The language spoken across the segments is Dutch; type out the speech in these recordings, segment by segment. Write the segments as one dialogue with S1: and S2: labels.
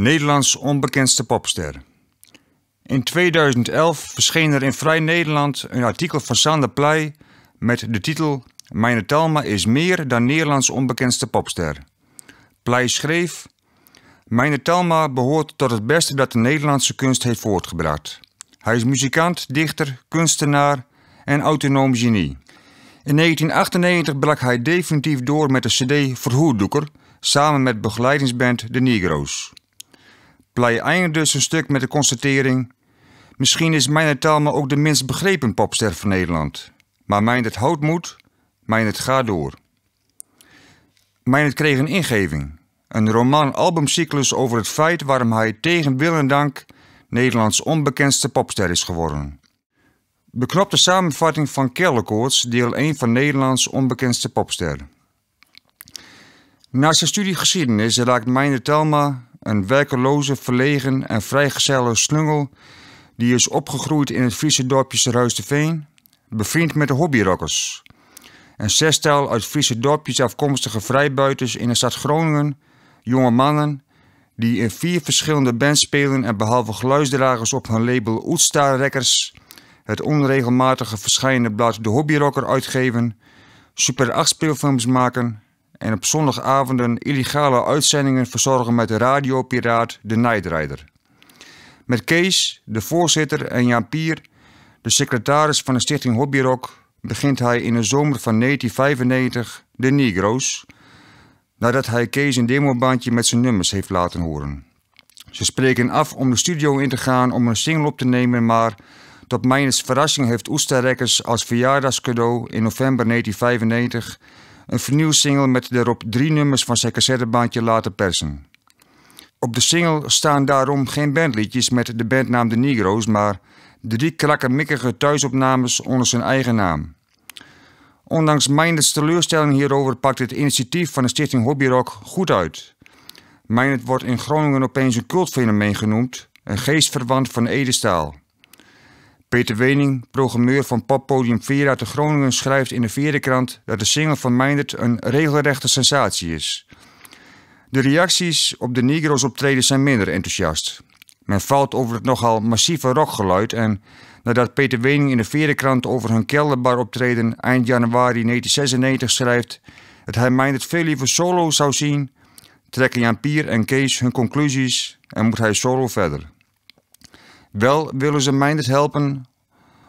S1: Nederlands onbekendste popster. In 2011 verscheen er in Vrij Nederland een artikel van Sander Pleij met de titel Mijn Talma is meer dan Nederlands onbekendste popster. Pleij schreef: Mijn Talma behoort tot het beste dat de Nederlandse kunst heeft voortgebracht. Hij is muzikant, dichter, kunstenaar en autonoom genie. In 1998 brak hij definitief door met de CD Verhoerdoeker samen met begeleidingsband De Negro's. Play dus een stuk met de constatering... Misschien is Meijnerd Talma ook de minst begrepen popster van Nederland. Maar Meijnerd houdt moed, het gaat door. Meijnerd kreeg een ingeving. Een roman-albumcyclus over het feit waarom hij tegen wil en dank... Nederlands onbekendste popster is geworden. Beknopte samenvatting van Kellekoorts, deel 1 van Nederlands onbekendste popster. Na zijn studie geschiedenis raakt Meijner Telma een werkeloze, verlegen en vrijgezelle slungel die is opgegroeid in het Friese dorpje Veen, bevriend met de hobbyrockers. Een zestal uit Friese dorpjes afkomstige vrijbuiters in de stad Groningen, jonge mannen die in vier verschillende bands spelen en behalve geluidsdragers op hun label Oetstar het onregelmatige verschijnende blad De Hobbyrocker uitgeven, Super 8 speelfilms maken en op zondagavonden illegale uitzendingen verzorgen met de radiopiraat De Nightrider. Met Kees, de voorzitter, en Jan Pier, de secretaris van de stichting Hobbyrock, begint hij in de zomer van 1995 De Negro's, nadat hij Kees een demobandje met zijn nummers heeft laten horen. Ze spreken af om de studio in te gaan om een single op te nemen, maar tot mijn verrassing heeft Oesterrekkers als verjaardagscadeau in november 1995 een single met daarop drie nummers van zijn cassettebandje laten persen. Op de single staan daarom geen bandliedjes met de bandnaam De Negro's, maar drie krakkemikkige thuisopnames onder zijn eigen naam. Ondanks mijn teleurstelling hierover pakt het initiatief van de stichting Hobbyrock goed uit. het wordt in Groningen opeens een cultfenomeen genoemd, een geestverwant van Edestaal. Peter Wening, programmeur van poppodium Vera te Groningen, schrijft in de krant dat de single van Meindert een regelrechte sensatie is. De reacties op de Negro's optreden zijn minder enthousiast. Men valt over het nogal massieve rockgeluid en nadat Peter Wening in de Verenkrant over hun kelderbar optreden eind januari 1996 schrijft dat hij Meindert veel liever solo zou zien, trekken Jan Pier en Kees hun conclusies en moet hij solo verder. Wel willen ze Meinders helpen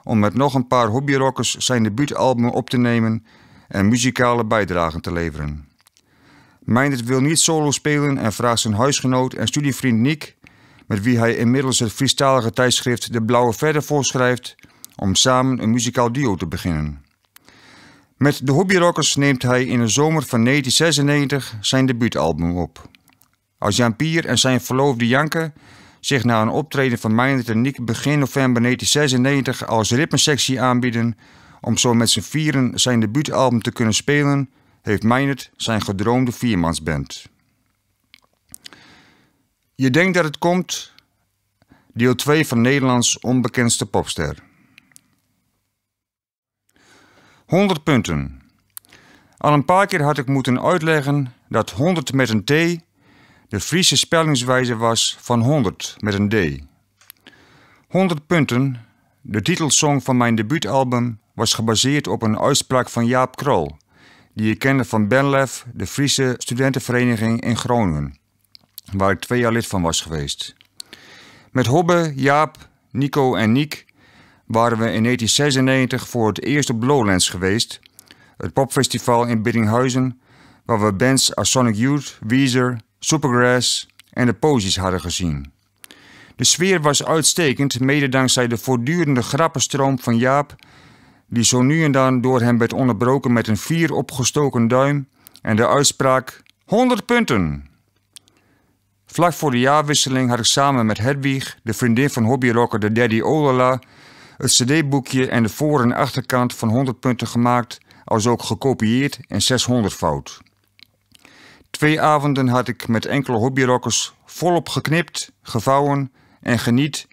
S1: om met nog een paar hobbyrockers zijn debuutalbum op te nemen en muzikale bijdragen te leveren. Meindert wil niet solo spelen en vraagt zijn huisgenoot en studievriend Nick, met wie hij inmiddels het Friestalige tijdschrift De Blauwe Verder voorschrijft, om samen een muzikaal duo te beginnen. Met de hobbyrockers neemt hij in de zomer van 1996 zijn debuutalbum op. Als Jan Pier en zijn verloofde Janke zich na een optreden van en Techniek begin november 1996 als ritmesectie aanbieden om zo met z'n vieren zijn debuutalbum te kunnen spelen, heeft Meijnert zijn gedroomde viermansband. Je denkt dat het komt, deel 2 van Nederlands onbekendste popster. 100 punten. Al een paar keer had ik moeten uitleggen dat 100 met een T de Friese spellingswijze was van 100 met een D. 100 punten, de titelsong van mijn debuutalbum, was gebaseerd op een uitspraak van Jaap Krol, die ik kende van Benlef, de Friese studentenvereniging in Groningen, waar ik twee jaar lid van was geweest. Met Hobbe, Jaap, Nico en Niek waren we in 1996 voor het eerst op Lowlands geweest, het popfestival in Biddinghuizen, waar we bands als Sonic Youth, Weezer, Supergrass en de Posies hadden gezien. De sfeer was uitstekend, mede dankzij de voortdurende grappenstroom van Jaap, die zo nu en dan door hem werd onderbroken met een vier opgestoken duim en de uitspraak 100 punten. Vlak voor de jaarwisseling had ik samen met Hedwig, de vriendin van hobbyrocker de Daddy Olala, het cd-boekje en de voor- en achterkant van 100 punten gemaakt, als ook gekopieerd en 600 fout. Twee avonden had ik met enkele hobbyrockers volop geknipt, gevouwen en geniet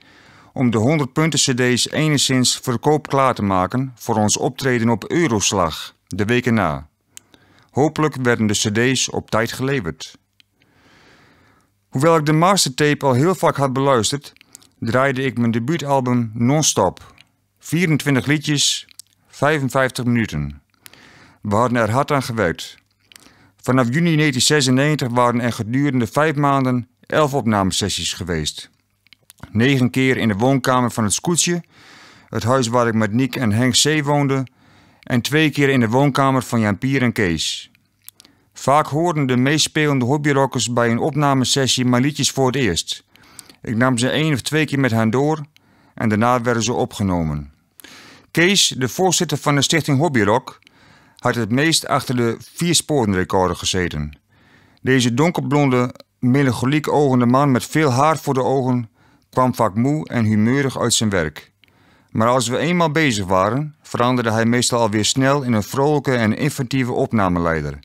S1: om de 100 punten cd's enigszins klaar te maken voor ons optreden op Euroslag de weken na. Hopelijk werden de cd's op tijd geleverd. Hoewel ik de mastertape al heel vaak had beluisterd, draaide ik mijn debuutalbum non-stop. 24 liedjes, 55 minuten. We hadden er hard aan gewerkt. Vanaf juni 1996 waren er gedurende vijf maanden elf opnamesessies geweest. Negen keer in de woonkamer van het Scootje, het huis waar ik met Nick en Henk C. woonde, en twee keer in de woonkamer van Jan-Pier en Kees. Vaak hoorden de meespelende hobbyrockers bij een opnamesessie mijn liedjes voor het eerst. Ik nam ze één of twee keer met hen door en daarna werden ze opgenomen. Kees, de voorzitter van de stichting Hobbyrock, had het meest achter de viersporenrecorder gezeten. Deze donkerblonde, melancholiek ogende man met veel haar voor de ogen kwam vaak moe en humeurig uit zijn werk. Maar als we eenmaal bezig waren, veranderde hij meestal alweer snel in een vrolijke en inventieve opnameleider.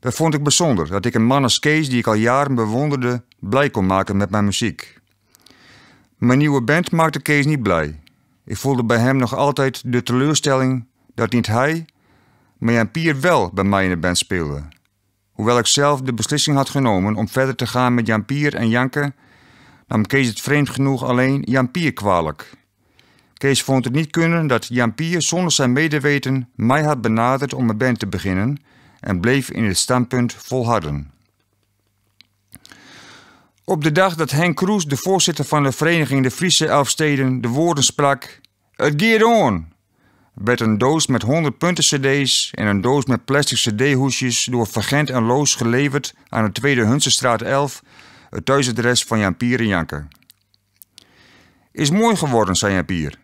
S1: Dat vond ik bijzonder, dat ik een man als Kees, die ik al jaren bewonderde, blij kon maken met mijn muziek. Mijn nieuwe band maakte Kees niet blij. Ik voelde bij hem nog altijd de teleurstelling dat niet hij, maar Jan Pier wel bij mij in de band speelde. Hoewel ik zelf de beslissing had genomen om verder te gaan met Jan Pier en Janke, nam Kees het vreemd genoeg alleen Jan Pier kwalijk. Kees vond het niet kunnen dat Jan Pier zonder zijn medeweten mij had benaderd om een band te beginnen en bleef in het standpunt volharden. Op de dag dat Henk Kroes, de voorzitter van de vereniging De Friese Elfsteden, de woorden sprak: Het geert on! werd een doos met 100 punten cd's en een doos met plastic cd-hoesjes door Vergent en Loos geleverd aan de Tweede Hunsenstraat 11, het thuisadres van Jan Pier en Janke. Is mooi geworden, zei Jan Pier.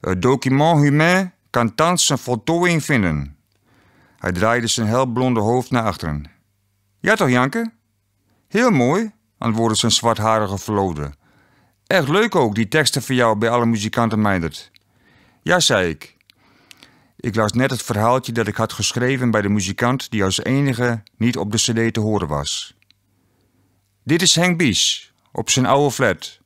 S1: Het document humain kan thans zijn voltooiing vinden. Hij draaide zijn helblonde hoofd naar achteren. Ja toch, Janke? Heel mooi, antwoordde zijn zwartharige verloofde. Echt leuk ook, die teksten van jou bij alle muzikanten Meindert. Ja, zei ik. Ik las net het verhaaltje dat ik had geschreven bij de muzikant die als enige niet op de cd te horen was. Dit is Henk Bies, op zijn oude flat.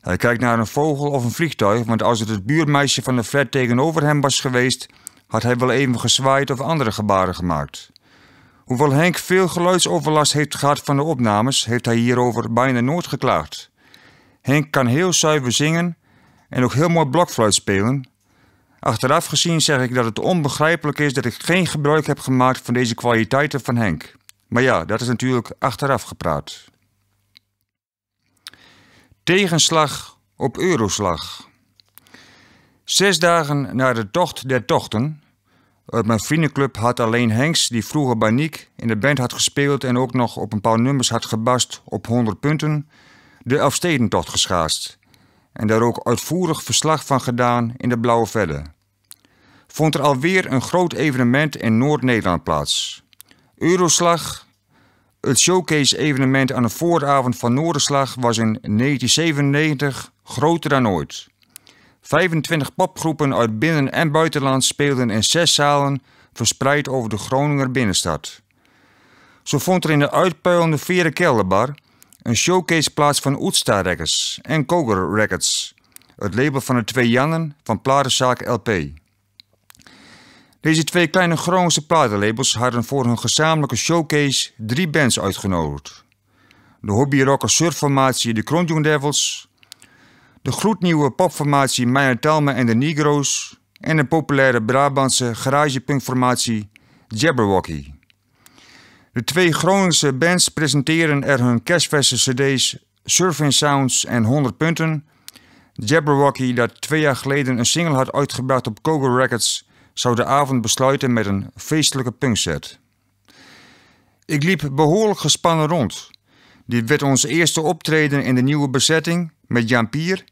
S1: Hij kijkt naar een vogel of een vliegtuig, want als het het buurmeisje van de flat tegenover hem was geweest, had hij wel even gezwaaid of andere gebaren gemaakt. Hoewel Henk veel geluidsoverlast heeft gehad van de opnames, heeft hij hierover bijna nooit geklaagd. Henk kan heel zuiver zingen en ook heel mooi blokfluit spelen, Achteraf gezien zeg ik dat het onbegrijpelijk is dat ik geen gebruik heb gemaakt van deze kwaliteiten van Henk. Maar ja, dat is natuurlijk achteraf gepraat. Tegenslag op Euroslag. Zes dagen na de tocht der tochten. Uit mijn vriendenclub had alleen Henks, die vroeger bij Niek in de band had gespeeld en ook nog op een paar nummers had gebast op 100 punten, de Afstedentocht geschaast en daar ook uitvoerig verslag van gedaan in de Blauwe Velden. Vond er alweer een groot evenement in Noord-Nederland plaats. Euroslag, het showcase-evenement aan de vooravond van Noorderslag, was in 1997 groter dan ooit. 25 popgroepen uit binnen- en buitenland speelden in zes zalen verspreid over de Groninger binnenstad. Zo vond er in de uitpuilende Vierenkelderbar Kelderbar een showcase plaats van Oetsta Records en Koger Records, het label van de twee Jannen van platenzaak LP. Deze twee kleine Groningse platenlabels hadden voor hun gezamenlijke showcase drie bands uitgenodigd. De hobbyrocker surfformatie de Kronjoen Devils, de gloednieuwe popformatie Meijer Talma en de Negros, en de populaire Brabantse garagepunkformatie Jabberwocky. De twee Groningse bands presenteren er hun kerstverse cd's Surfing Sounds en 100 Punten. Jabberwocky, dat twee jaar geleden een single had uitgebracht op Kogel Records, zou de avond besluiten met een feestelijke punkset. Ik liep behoorlijk gespannen rond. Dit werd ons eerste optreden in de nieuwe bezetting met Jan Pier,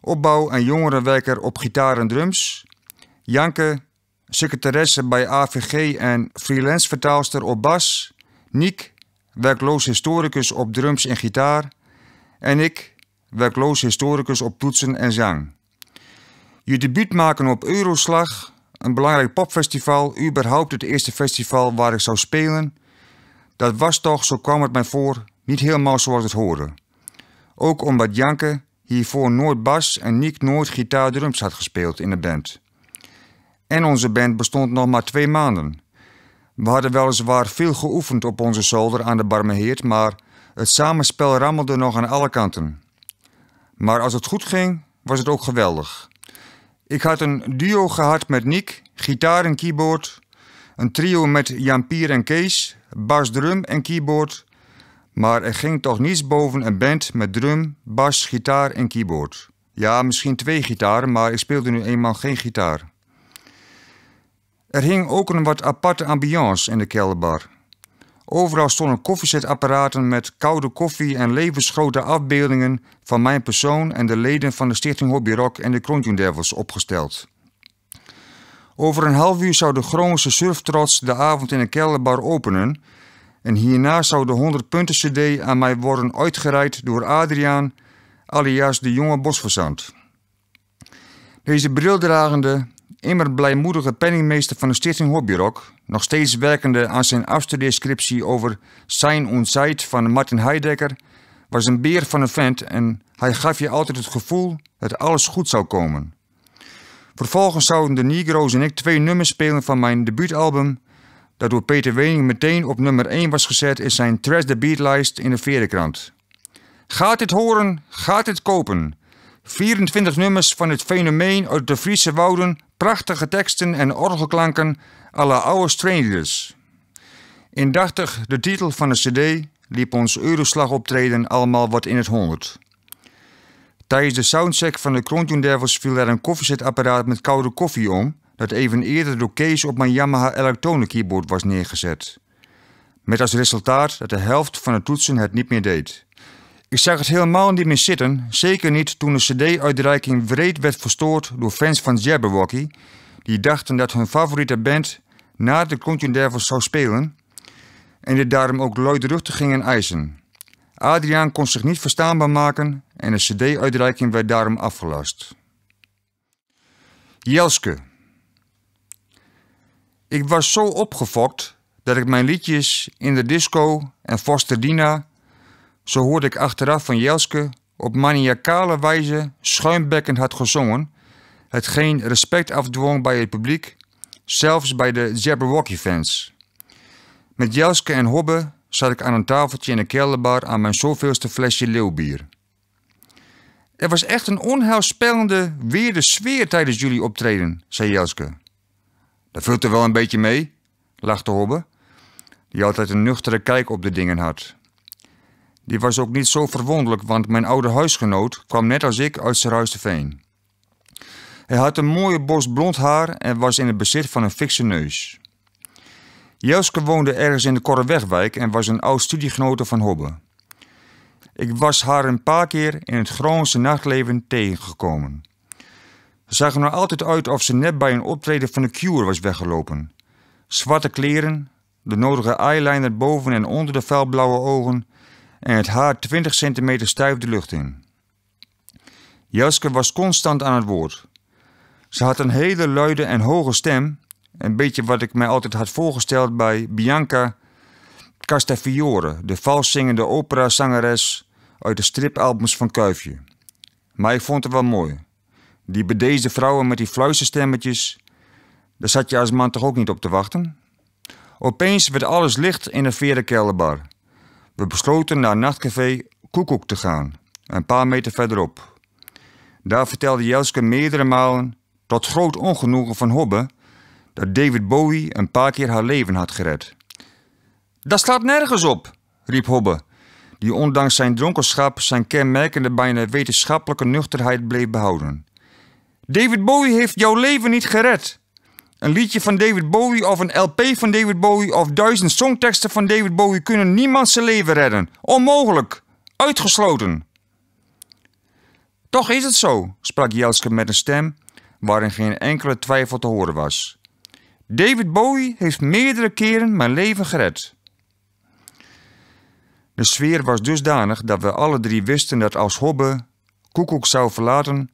S1: opbouw en jongerenwerker op gitaar en drums, Janke, secretaresse bij AVG en freelance vertaalster op bas, Niek, werkloos historicus op drums en gitaar. En ik, werkloos historicus op toetsen en zang. Je debuut maken op Euroslag, een belangrijk popfestival, überhaupt het eerste festival waar ik zou spelen. Dat was toch, zo kwam het mij voor, niet helemaal zoals het hoorde. Ook omdat Janke hiervoor nooit bas en Niek nooit gitaar-drums had gespeeld in de band. En onze band bestond nog maar twee maanden. We hadden weliswaar veel geoefend op onze zolder aan de Barmeheert, maar het samenspel rammelde nog aan alle kanten. Maar als het goed ging, was het ook geweldig. Ik had een duo gehad met Nick, gitaar en keyboard. Een trio met Jan-Pier en Kees, bas, drum en keyboard. Maar er ging toch niets boven een band met drum, bas, gitaar en keyboard. Ja, misschien twee gitaren, maar ik speelde nu eenmaal geen gitaar. Er hing ook een wat aparte ambiance in de kelderbar. Overal stonden koffiezetapparaten met koude koffie en levensgrote afbeeldingen van mijn persoon en de leden van de Stichting Hobby Rock en de Kronjun Devils opgesteld. Over een half uur zou de Groningse surftrots de avond in de kelderbar openen en hierna zou de 100 punten cd aan mij worden uitgereikt door Adriaan alias de jonge bosverzand. Deze brildragende, immer blijmoedige penningmeester van de Stichting Hobbyrock, nog steeds werkende aan zijn afstudeerscriptie over Sein und Zeit van Martin Heidegger, was een beer van een vent en hij gaf je altijd het gevoel dat alles goed zou komen. Vervolgens zouden de Negro's en ik twee nummers spelen van mijn debuutalbum, dat door Peter Wening meteen op nummer 1 was gezet in zijn Trash the Beatlijst in de Verenkrant. Gaat dit horen, gaat dit kopen. 24 nummers van het fenomeen uit de Friese wouden Prachtige teksten en orgelklanken à la oude Strangers. Indachtig de titel van de cd liep ons Euroslag-optreden allemaal wat in het honderd. Tijdens de soundcheck van de Crown Devils viel er een koffiezetapparaat met koude koffie om, dat even eerder door Kees op mijn Yamaha Electronic Keyboard was neergezet. Met als resultaat dat de helft van de toetsen het niet meer deed. Ik zag het helemaal niet meer zitten, zeker niet toen de CD-uitreiking wreed werd verstoord door fans van Jabberwocky, die dachten dat hun favoriete band na de Clontion Devils zou spelen en dit daarom ook luidruchtig gingen eisen. Adriaan kon zich niet verstaanbaar maken en de CD-uitreiking werd daarom afgelast. Jelske. Ik was zo opgefokt dat ik mijn liedjes in de disco en Foster Dina zo hoorde ik achteraf van Jelske op maniacale wijze schuimbekkend had gezongen, hetgeen respect afdwong bij het publiek, zelfs bij de Jabberwocky-fans. Met Jelske en Hobbe zat ik aan een tafeltje in de kelderbar aan mijn zoveelste flesje leeuwbier. Er was echt een onheilspellende weerde sfeer tijdens jullie optreden, zei Jelske. Dat vult er wel een beetje mee, lachte Hobbe, die altijd een nuchtere kijk op de dingen had. Die was ook niet zo verwonderlijk, want mijn oude huisgenoot kwam net als ik uit Veen. Hij had een mooie bos blond haar en was in het bezit van een fikse neus. Jelske woonde ergens in de Korrewegwijk en was een oud studiegenote van Hobbe. Ik was haar een paar keer in het Groense nachtleven tegengekomen. Ze zag er nog altijd uit of ze net bij een optreden van de Cure was weggelopen. Zwarte kleren, de nodige eyeliner boven en onder de felblauwe ogen en het haar 20 centimeter stijf de lucht in. Jaske was constant aan het woord. Ze had een hele luide en hoge stem, een beetje wat ik mij altijd had voorgesteld bij Bianca Castafiore, de vals zingende operazangeres uit de stripalbums van Kuifje. Maar ik vond het wel mooi. Die bedeesde vrouwen met die fluisterstemmetjes, daar zat je als man toch ook niet op te wachten? Opeens werd alles licht in de kelderbar. We besloten naar nachtcafé Koekoek te gaan, een paar meter verderop. Daar vertelde Jelske meerdere malen, tot groot ongenoegen van Hobbe, dat David Bowie een paar keer haar leven had gered. Dat staat nergens op, riep Hobbe, die ondanks zijn dronkenschap zijn kenmerkende bijna wetenschappelijke nuchterheid bleef behouden. David Bowie heeft jouw leven niet gered. Een liedje van David Bowie of een LP van David Bowie of duizend songteksten van David Bowie kunnen niemand zijn leven redden. Onmogelijk. Uitgesloten. Toch is het zo, sprak Jelske met een stem waarin geen enkele twijfel te horen was. David Bowie heeft meerdere keren mijn leven gered. De sfeer was dusdanig dat we alle drie wisten dat als Hobbe Koekoek zou verlaten,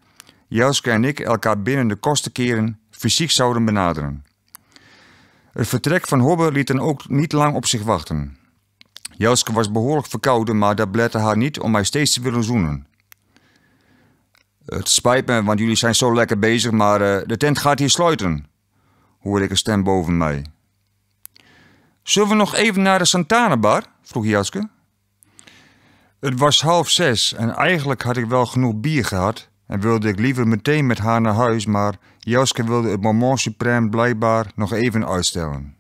S1: Jelske en ik elkaar binnen de kosten keren fysiek zouden benaderen. Het vertrek van Hobbe liet hen ook niet lang op zich wachten. Jelske was behoorlijk verkouden, maar dat belette haar niet om mij steeds te willen zoenen. Het spijt me, want jullie zijn zo lekker bezig, maar eh, de tent gaat hier sluiten, hoorde ik een stem boven mij. Zullen we nog even naar de Santana-bar? vroeg Jaske. Het was half zes en eigenlijk had ik wel genoeg bier gehad en wilde ik liever meteen met haar naar huis, maar Joske wilde het moment suprême blijkbaar nog even uitstellen.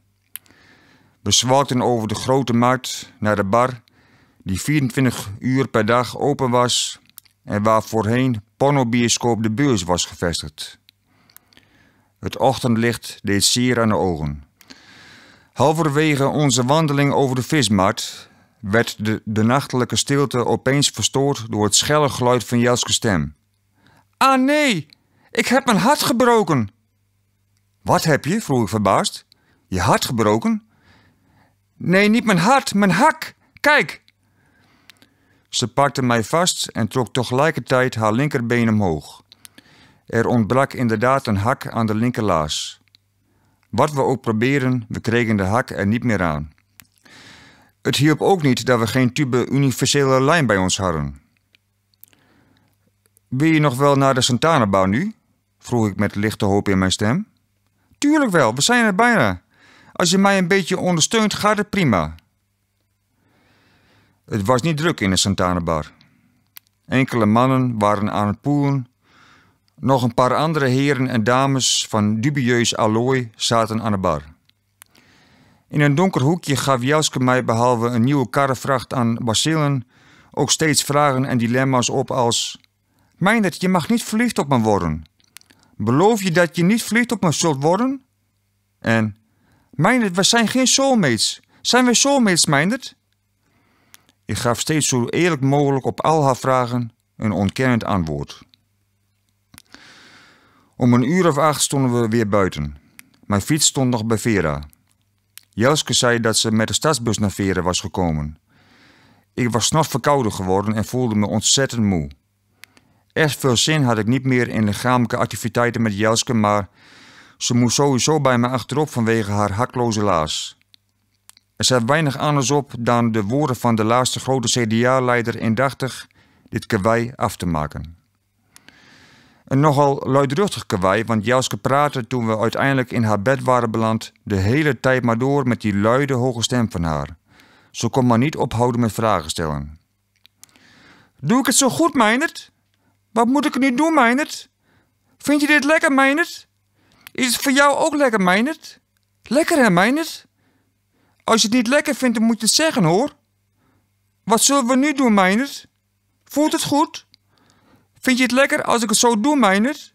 S1: We zwalkten over de grote markt naar de bar, die 24 uur per dag open was en waar voorheen pornobioscoop de beurs was gevestigd. Het ochtendlicht deed zeer aan de ogen. Halverwege onze wandeling over de vismarkt werd de, de nachtelijke stilte opeens verstoord door het schelle geluid van Jaske's stem. Ah nee, ik heb mijn hart gebroken. Wat heb je? vroeg ik verbaasd. Je hart gebroken? Nee, niet mijn hart, mijn hak. Kijk. Ze pakte mij vast en trok tegelijkertijd haar linkerbeen omhoog. Er ontbrak inderdaad een hak aan de linkerlaas. Wat we ook proberen, we kregen de hak er niet meer aan. Het hielp ook niet dat we geen tube universele lijn bij ons hadden. Wil je nog wel naar de Santanabouw nu? vroeg ik met lichte hoop in mijn stem. Tuurlijk wel, we zijn er bijna. Als je mij een beetje ondersteunt, gaat het prima. Het was niet druk in de santana Enkele mannen waren aan het poelen. Nog een paar andere heren en dames van dubieus allooi zaten aan de bar. In een donker hoekje gaf Jelske mij behalve een nieuwe karrevracht aan bacillen ook steeds vragen en dilemma's op als... Meindert, je mag niet verliefd op me worden. Beloof je dat je niet verliefd op me zult worden? En, Meindert, we zijn geen soulmates. Zijn we soulmates, Meindert? Ik gaf steeds zo eerlijk mogelijk op al haar vragen een ontkennend antwoord. Om een uur of acht stonden we weer buiten. Mijn fiets stond nog bij Vera. Jelske zei dat ze met de stadsbus naar Vera was gekomen. Ik was s'nachts verkouden geworden en voelde me ontzettend moe echt veel zin had ik niet meer in lichamelijke activiteiten met Jelske, maar ze moest sowieso bij me achterop vanwege haar hakloze laars. Er zat weinig anders op dan de woorden van de laatste grote CDA-leider indachtig dit kawaii af te maken. Een nogal luidruchtig kawaii, want Jelske praatte toen we uiteindelijk in haar bed waren beland de hele tijd maar door met die luide hoge stem van haar. Ze kon maar niet ophouden met vragen stellen. Doe ik het zo goed, Meindert? Wat moet ik nu doen, Meinert? Vind je dit lekker, Meinert? Is het voor jou ook lekker, Meinert? Lekker, hè, Meinert? Als je het niet lekker vindt, dan moet je het zeggen, hoor. Wat zullen we nu doen, Meinert? Voelt het goed? Vind je het lekker als ik het zo doe, Meinert?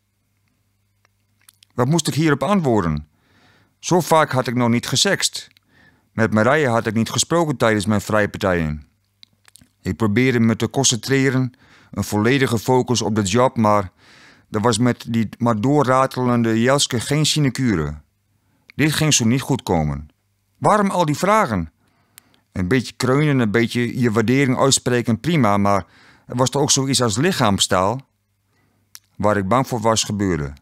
S1: Wat moest ik hierop antwoorden? Zo vaak had ik nog niet gesext. Met Marije had ik niet gesproken tijdens mijn vrije partijen. Ik probeerde me te concentreren een volledige focus op de job, maar er was met die maar doorratelende Jelske geen sinecure. Dit ging zo niet goed komen. Waarom al die vragen? Een beetje kreunen, een beetje je waardering uitspreken, prima, maar er was er ook zoiets als lichaamstaal? Waar ik bang voor was, gebeurde.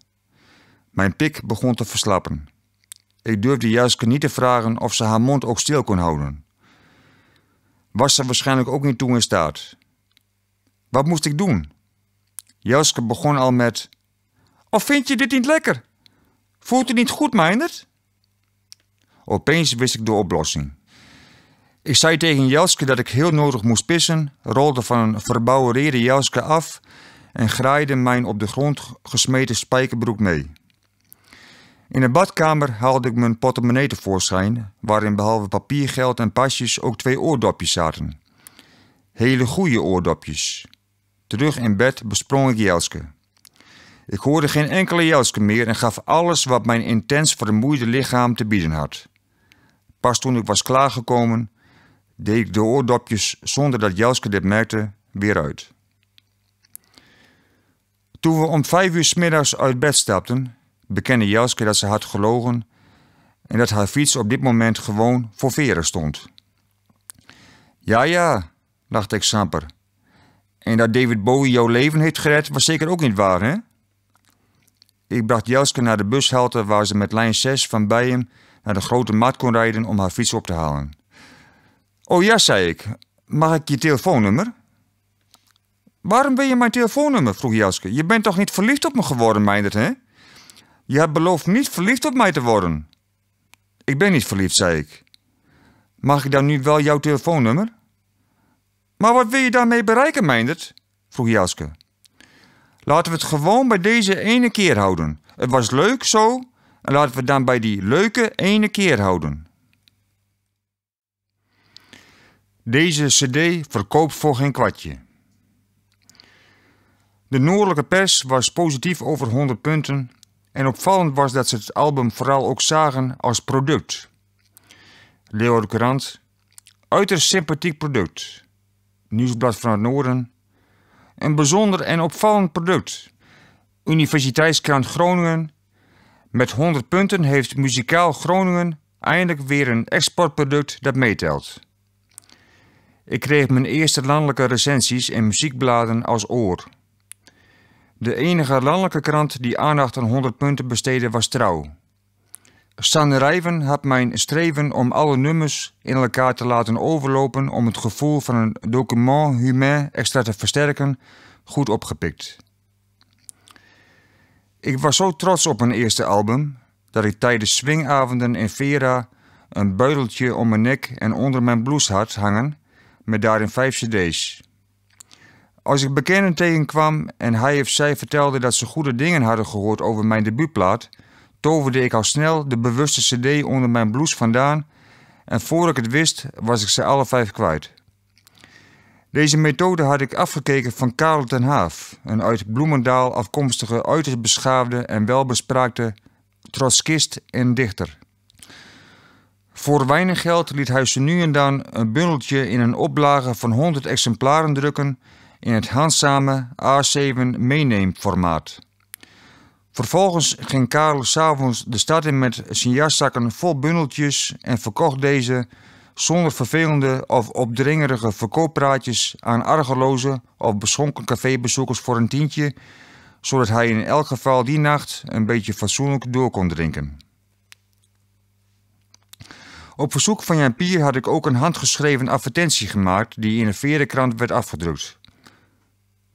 S1: Mijn pik begon te verslappen. Ik durfde Jaske niet te vragen of ze haar mond ook stil kon houden. Was ze waarschijnlijk ook niet toe in staat. Wat moest ik doen? Joske begon al met: Of vind je dit niet lekker? Voelt het niet goed, Meindert? Opeens wist ik de oplossing. Ik zei tegen Jaske dat ik heel nodig moest pissen, rolde van een verbouwereerde Jaske af en graaide mijn op de grond gesmeten spijkerbroek mee. In de badkamer haalde ik mijn portemonnee tevoorschijn, waarin behalve papiergeld en pasjes ook twee oordopjes zaten. Hele goede oordopjes. Terug in bed besprong ik Jelske. Ik hoorde geen enkele Jelske meer en gaf alles wat mijn intens vermoeide lichaam te bieden had. Pas toen ik was klaargekomen, deed ik de oordopjes zonder dat Jelske dit merkte weer uit. Toen we om vijf uur middags uit bed stapten, bekende Jelske dat ze had gelogen en dat haar fiets op dit moment gewoon voor veren stond. Ja, ja, lachte ik samper en dat David Bowie jouw leven heeft gered, was zeker ook niet waar, hè? Ik bracht Jelske naar de bushalte waar ze met lijn 6 van Bijen naar de grote markt kon rijden om haar fiets op te halen. Oh ja, zei ik. Mag ik je telefoonnummer? Waarom ben je mijn telefoonnummer? vroeg Jelske. Je bent toch niet verliefd op me geworden, meidert, hè? Je hebt beloofd niet verliefd op mij te worden. Ik ben niet verliefd, zei ik. Mag ik dan nu wel jouw telefoonnummer? Maar wat wil je daarmee bereiken, Meindert? vroeg Jaske. Laten we het gewoon bij deze ene keer houden. Het was leuk zo, en laten we het dan bij die leuke ene keer houden. Deze cd verkoopt voor geen kwartje. De Noordelijke pers was positief over 100 punten en opvallend was dat ze het album vooral ook zagen als product. Leo de Courant, uiterst sympathiek product. Nieuwsblad van het Noorden, een bijzonder en opvallend product. Universiteitskrant Groningen. Met 100 punten heeft Muzikaal Groningen eindelijk weer een exportproduct dat meetelt. Ik kreeg mijn eerste landelijke recensies en muziekbladen als oor. De enige landelijke krant die aandacht aan 100 punten besteedde was Trouw. Stan Rijven had mijn streven om alle nummers in elkaar te laten overlopen om het gevoel van een document humain extra te versterken, goed opgepikt. Ik was zo trots op mijn eerste album dat ik tijdens swingavonden in Vera een buideltje om mijn nek en onder mijn blouse had hangen met daarin vijf cd's. Als ik bekenden tegenkwam en hij of zij vertelde dat ze goede dingen hadden gehoord over mijn debuutplaat, toverde ik al snel de bewuste cd onder mijn blouse vandaan en voor ik het wist was ik ze alle vijf kwijt. Deze methode had ik afgekeken van Karel ten Haaf, een uit Bloemendaal afkomstige uiterst beschaafde en welbespraakte trotskist en dichter. Voor weinig geld liet hij ze nu en dan een bundeltje in een oplage van 100 exemplaren drukken in het handzame A7 meeneemformaat. Vervolgens ging Karel s'avonds de stad in met zijn jaszakken vol bundeltjes en verkocht deze zonder vervelende of opdringerige verkooppraatjes aan argeloze of beschonken cafébezoekers voor een tientje, zodat hij in elk geval die nacht een beetje fatsoenlijk door kon drinken. Op verzoek van Jan Pier had ik ook een handgeschreven advertentie gemaakt die in een verenkrant werd afgedrukt.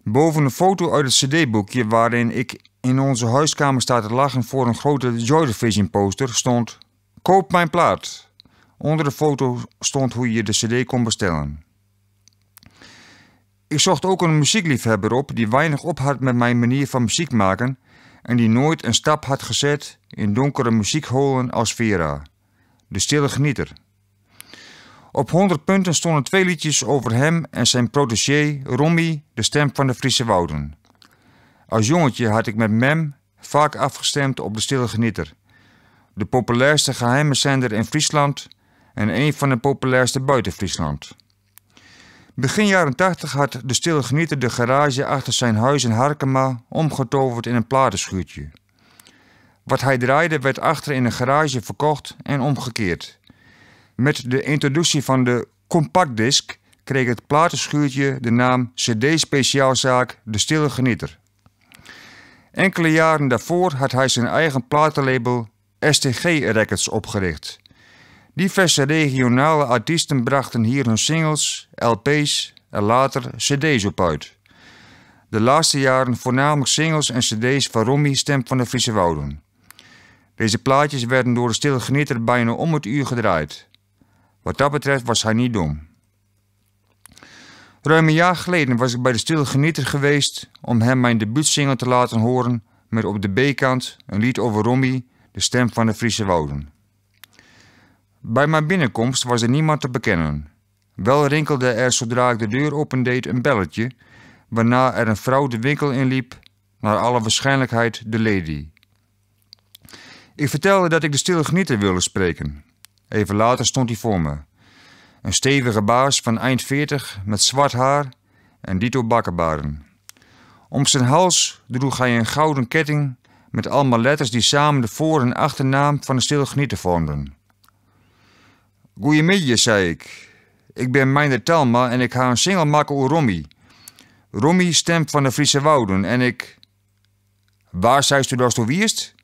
S1: Boven een foto uit het cd-boekje waarin ik in onze huiskamer sta te lachen voor een grote Joy Division poster stond... Koop mijn plaat. Onder de foto stond hoe je de cd kon bestellen. Ik zocht ook een muziekliefhebber op die weinig op met mijn manier van muziek maken en die nooit een stap had gezet in donkere muziekholen als Vera, de stille genieter. Op 100 punten stonden twee liedjes over hem en zijn protégé Romy, de stem van de Friese Wouden. Als jongetje had ik met Mem vaak afgestemd op de Stille Genieter. De populairste geheime zender in Friesland en een van de populairste buiten Friesland. Begin jaren 80 had de Stille Genieter de garage achter zijn huis in Harkema omgetoverd in een platenschuurtje. Wat hij draaide werd achter in een garage verkocht en omgekeerd. Met de introductie van de compactdisc kreeg het platenschuurtje de naam CD-speciaalzaak De Stille Genieter. Enkele jaren daarvoor had hij zijn eigen platenlabel STG Records opgericht. Diverse regionale artiesten brachten hier hun singles, LP's en later CD's op uit. De laatste jaren voornamelijk singles en CD's van Romy Stem van de Friese Wouden. Deze plaatjes werden door de stille genieter bijna om het uur gedraaid. Wat dat betreft was hij niet dom. Ruim een jaar geleden was ik bij de Stille Genieter geweest om hem mijn debutsingel te laten horen met op de B-kant een lied over Romy, de stem van de Friese wouden. Bij mijn binnenkomst was er niemand te bekennen. Wel rinkelde er zodra ik de deur opendeed een belletje, waarna er een vrouw de winkel inliep, naar alle waarschijnlijkheid de lady. Ik vertelde dat ik de Stille Genieter wilde spreken. Even later stond hij voor me. Een stevige baas van eind veertig met zwart haar en dito bakkenbaren. Om zijn hals droeg hij een gouden ketting met allemaal letters die samen de voor- en achternaam van de stilgenieten vormden. Goeiemiddag, zei ik. Ik ben Meijner Talma en ik ga een single maken over Romy. Rommy stemt van de Friese Wouden en ik... Waar zei u dat u wierst?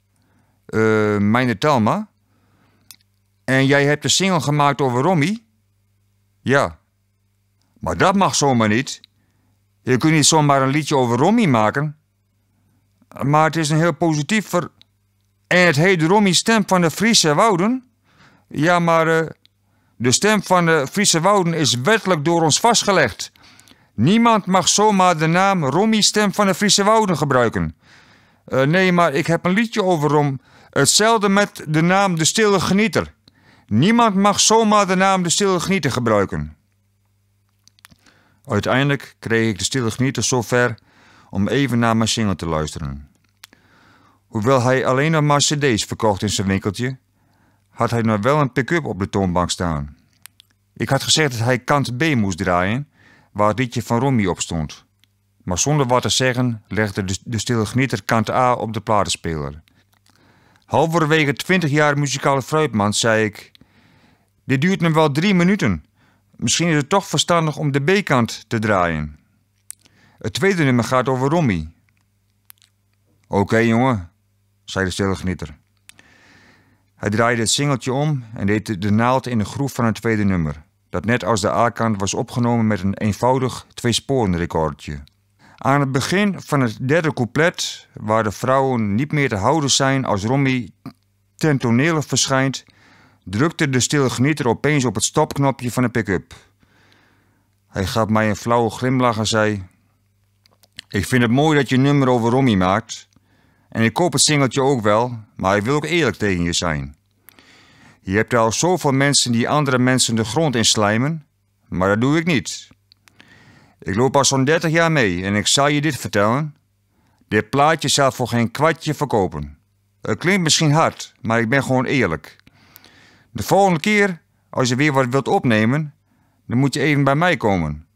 S1: Uh, eh, Meijner Talma? En jij hebt een single gemaakt over Romy? Ja. Maar dat mag zomaar niet. Je kunt niet zomaar een liedje over Romy maken. Maar het is een heel positief ver... En het heet Romy Stem van de Friese Wouden? Ja, maar eh, de stem van de Friese Wouden is wettelijk door ons vastgelegd. Niemand mag zomaar de naam Romy Stem van de Friese Wouden gebruiken. Eh, nee, maar ik heb een liedje over Rom. Hetzelfde met de naam De Stille Genieter. Niemand mag zomaar de naam de stille genieten gebruiken. Uiteindelijk kreeg ik de stille genieten zover om even naar mijn single te luisteren. Hoewel hij alleen nog maar cd's verkocht in zijn winkeltje, had hij nog wel een pick-up op de toonbank staan. Ik had gezegd dat hij kant B moest draaien, waar het van Romy op stond. Maar zonder wat te zeggen legde de, stille genieter kant A op de platenspeler. Halverwege twintig jaar muzikale fruitman zei ik... Dit duurt nog wel drie minuten. Misschien is het toch verstandig om de B-kant te draaien. Het tweede nummer gaat over Rommy. Oké jongen, zei de genieter. Hij draaide het singeltje om en deed de naald in de groef van het tweede nummer, dat net als de A-kant was opgenomen met een eenvoudig recordje. Aan het begin van het derde couplet, waar de vrouwen niet meer te houden zijn als Rommy ten tonele verschijnt, drukte de stille genieter opeens op het stopknopje van de pick-up. Hij gaf mij een flauwe glimlach en zei: Ik vind het mooi dat je een nummer over Romy maakt. En ik koop het singeltje ook wel, maar ik wil ook eerlijk tegen je zijn. Je hebt al zoveel mensen die andere mensen de grond inslijmen, maar dat doe ik niet. Ik loop al zo'n 30 jaar mee en ik zal je dit vertellen. Dit plaatje zal voor geen kwartje verkopen. Het klinkt misschien hard, maar ik ben gewoon eerlijk. De volgende keer, als je weer wat wilt opnemen, dan moet je even bij mij komen.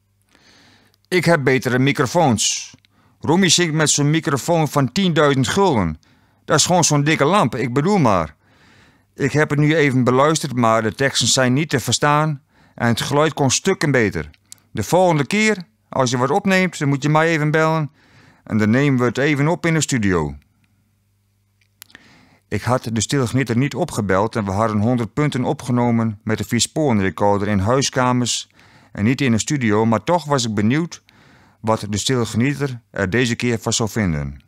S1: Ik heb betere microfoons. Romy zingt met zo'n microfoon van 10.000 gulden. Dat is gewoon zo'n dikke lamp, ik bedoel maar. Ik heb het nu even beluisterd, maar de teksten zijn niet te verstaan en het geluid kon stukken beter. De volgende keer, als je wat opneemt, dan moet je mij even bellen en dan nemen we het even op in de studio. Ik had de stilgnitter niet opgebeld en we hadden 100 punten opgenomen met de viersporenrecorder in huiskamers en niet in een studio, maar toch was ik benieuwd wat de stilgenieter er deze keer van zou vinden.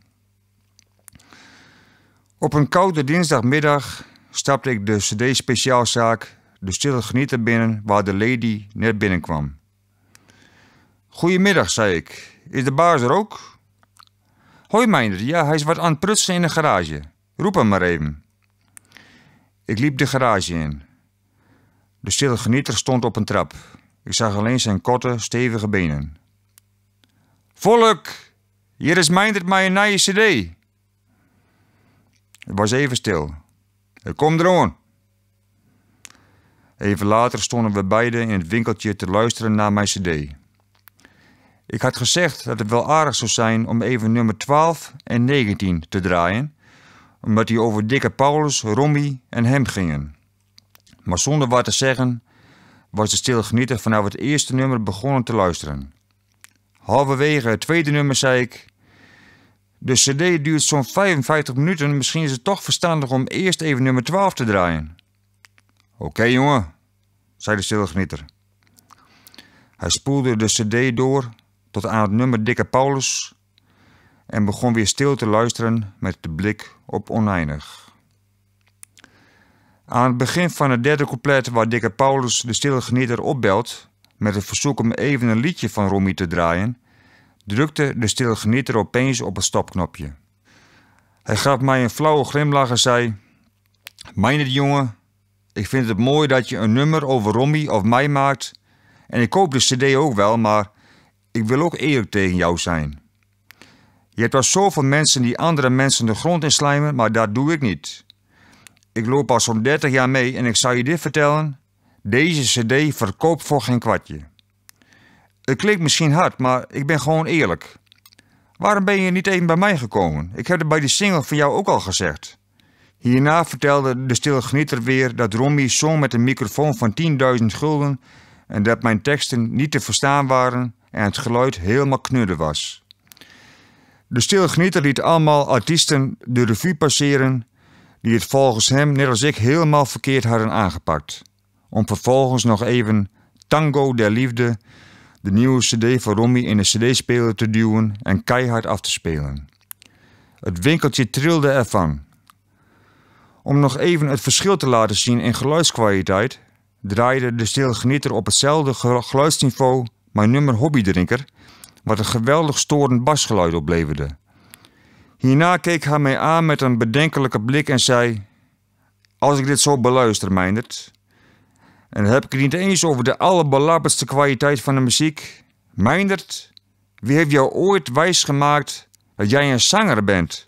S1: Op een koude dinsdagmiddag stapte ik de cd-speciaalzaak De Stille Genieter binnen waar de lady net binnenkwam. Goedemiddag, zei ik. Is de baas er ook? Hoi, Meinder. Ja, hij is wat aan het prutsen in de garage. Roep hem maar even. Ik liep de garage in. De stille genieter stond op een trap. Ik zag alleen zijn korte, stevige benen. Volk, hier is Mijndert dit een nieuwe cd. Het was even stil. kom eroon. Even later stonden we beiden in het winkeltje te luisteren naar mijn cd. Ik had gezegd dat het wel aardig zou zijn om even nummer 12 en 19 te draaien omdat die over dikke Paulus, Rommy en hem gingen. Maar zonder wat te zeggen was de stil genieten vanaf het eerste nummer begonnen te luisteren. Halverwege het tweede nummer zei ik... De cd duurt zo'n 55 minuten, misschien is het toch verstandig om eerst even nummer 12 te draaien. Oké jongen, zei de stilgenieter. Hij spoelde de cd door tot aan het nummer Dikke Paulus en begon weer stil te luisteren met de blik op oneindig. Aan het begin van het derde couplet, waar Dikke Paulus de stille opbelt met het verzoek om even een liedje van Romy te draaien, drukte de stille opeens op het stopknopje. Hij gaf mij een flauwe glimlach en zei: Mijn jongen, ik vind het mooi dat je een nummer over Romy of mij maakt. En ik koop de CD ook wel, maar ik wil ook eerlijk tegen jou zijn. Je hebt wel zoveel mensen die andere mensen de grond inslijmen, maar dat doe ik niet. Ik loop al zo'n 30 jaar mee en ik zal je dit vertellen. Deze cd verkoopt voor geen kwartje. Het klinkt misschien hard, maar ik ben gewoon eerlijk. Waarom ben je niet even bij mij gekomen? Ik heb het bij die single van jou ook al gezegd. Hierna vertelde de stille genieter weer dat Romy zong met een microfoon van 10.000 gulden en dat mijn teksten niet te verstaan waren en het geluid helemaal knudden was. De stilgenieter liet allemaal artiesten de revue passeren die het volgens hem, net als ik, helemaal verkeerd hadden aangepakt. Om vervolgens nog even Tango der Liefde, de nieuwe cd van Romy, in de cd-speler te duwen en keihard af te spelen. Het winkeltje trilde ervan. Om nog even het verschil te laten zien in geluidskwaliteit, draaide de stilgenieter op hetzelfde geluidsniveau mijn nummer Hobbydrinker wat een geweldig storend basgeluid opleverde. Hierna keek hij mij aan met een bedenkelijke blik en zei: Als ik dit zo beluister, Meindert, en dan heb ik het niet eens over de allerbelabbertste kwaliteit van de muziek. Meindert, wie heeft jou ooit wijsgemaakt dat jij een zanger bent?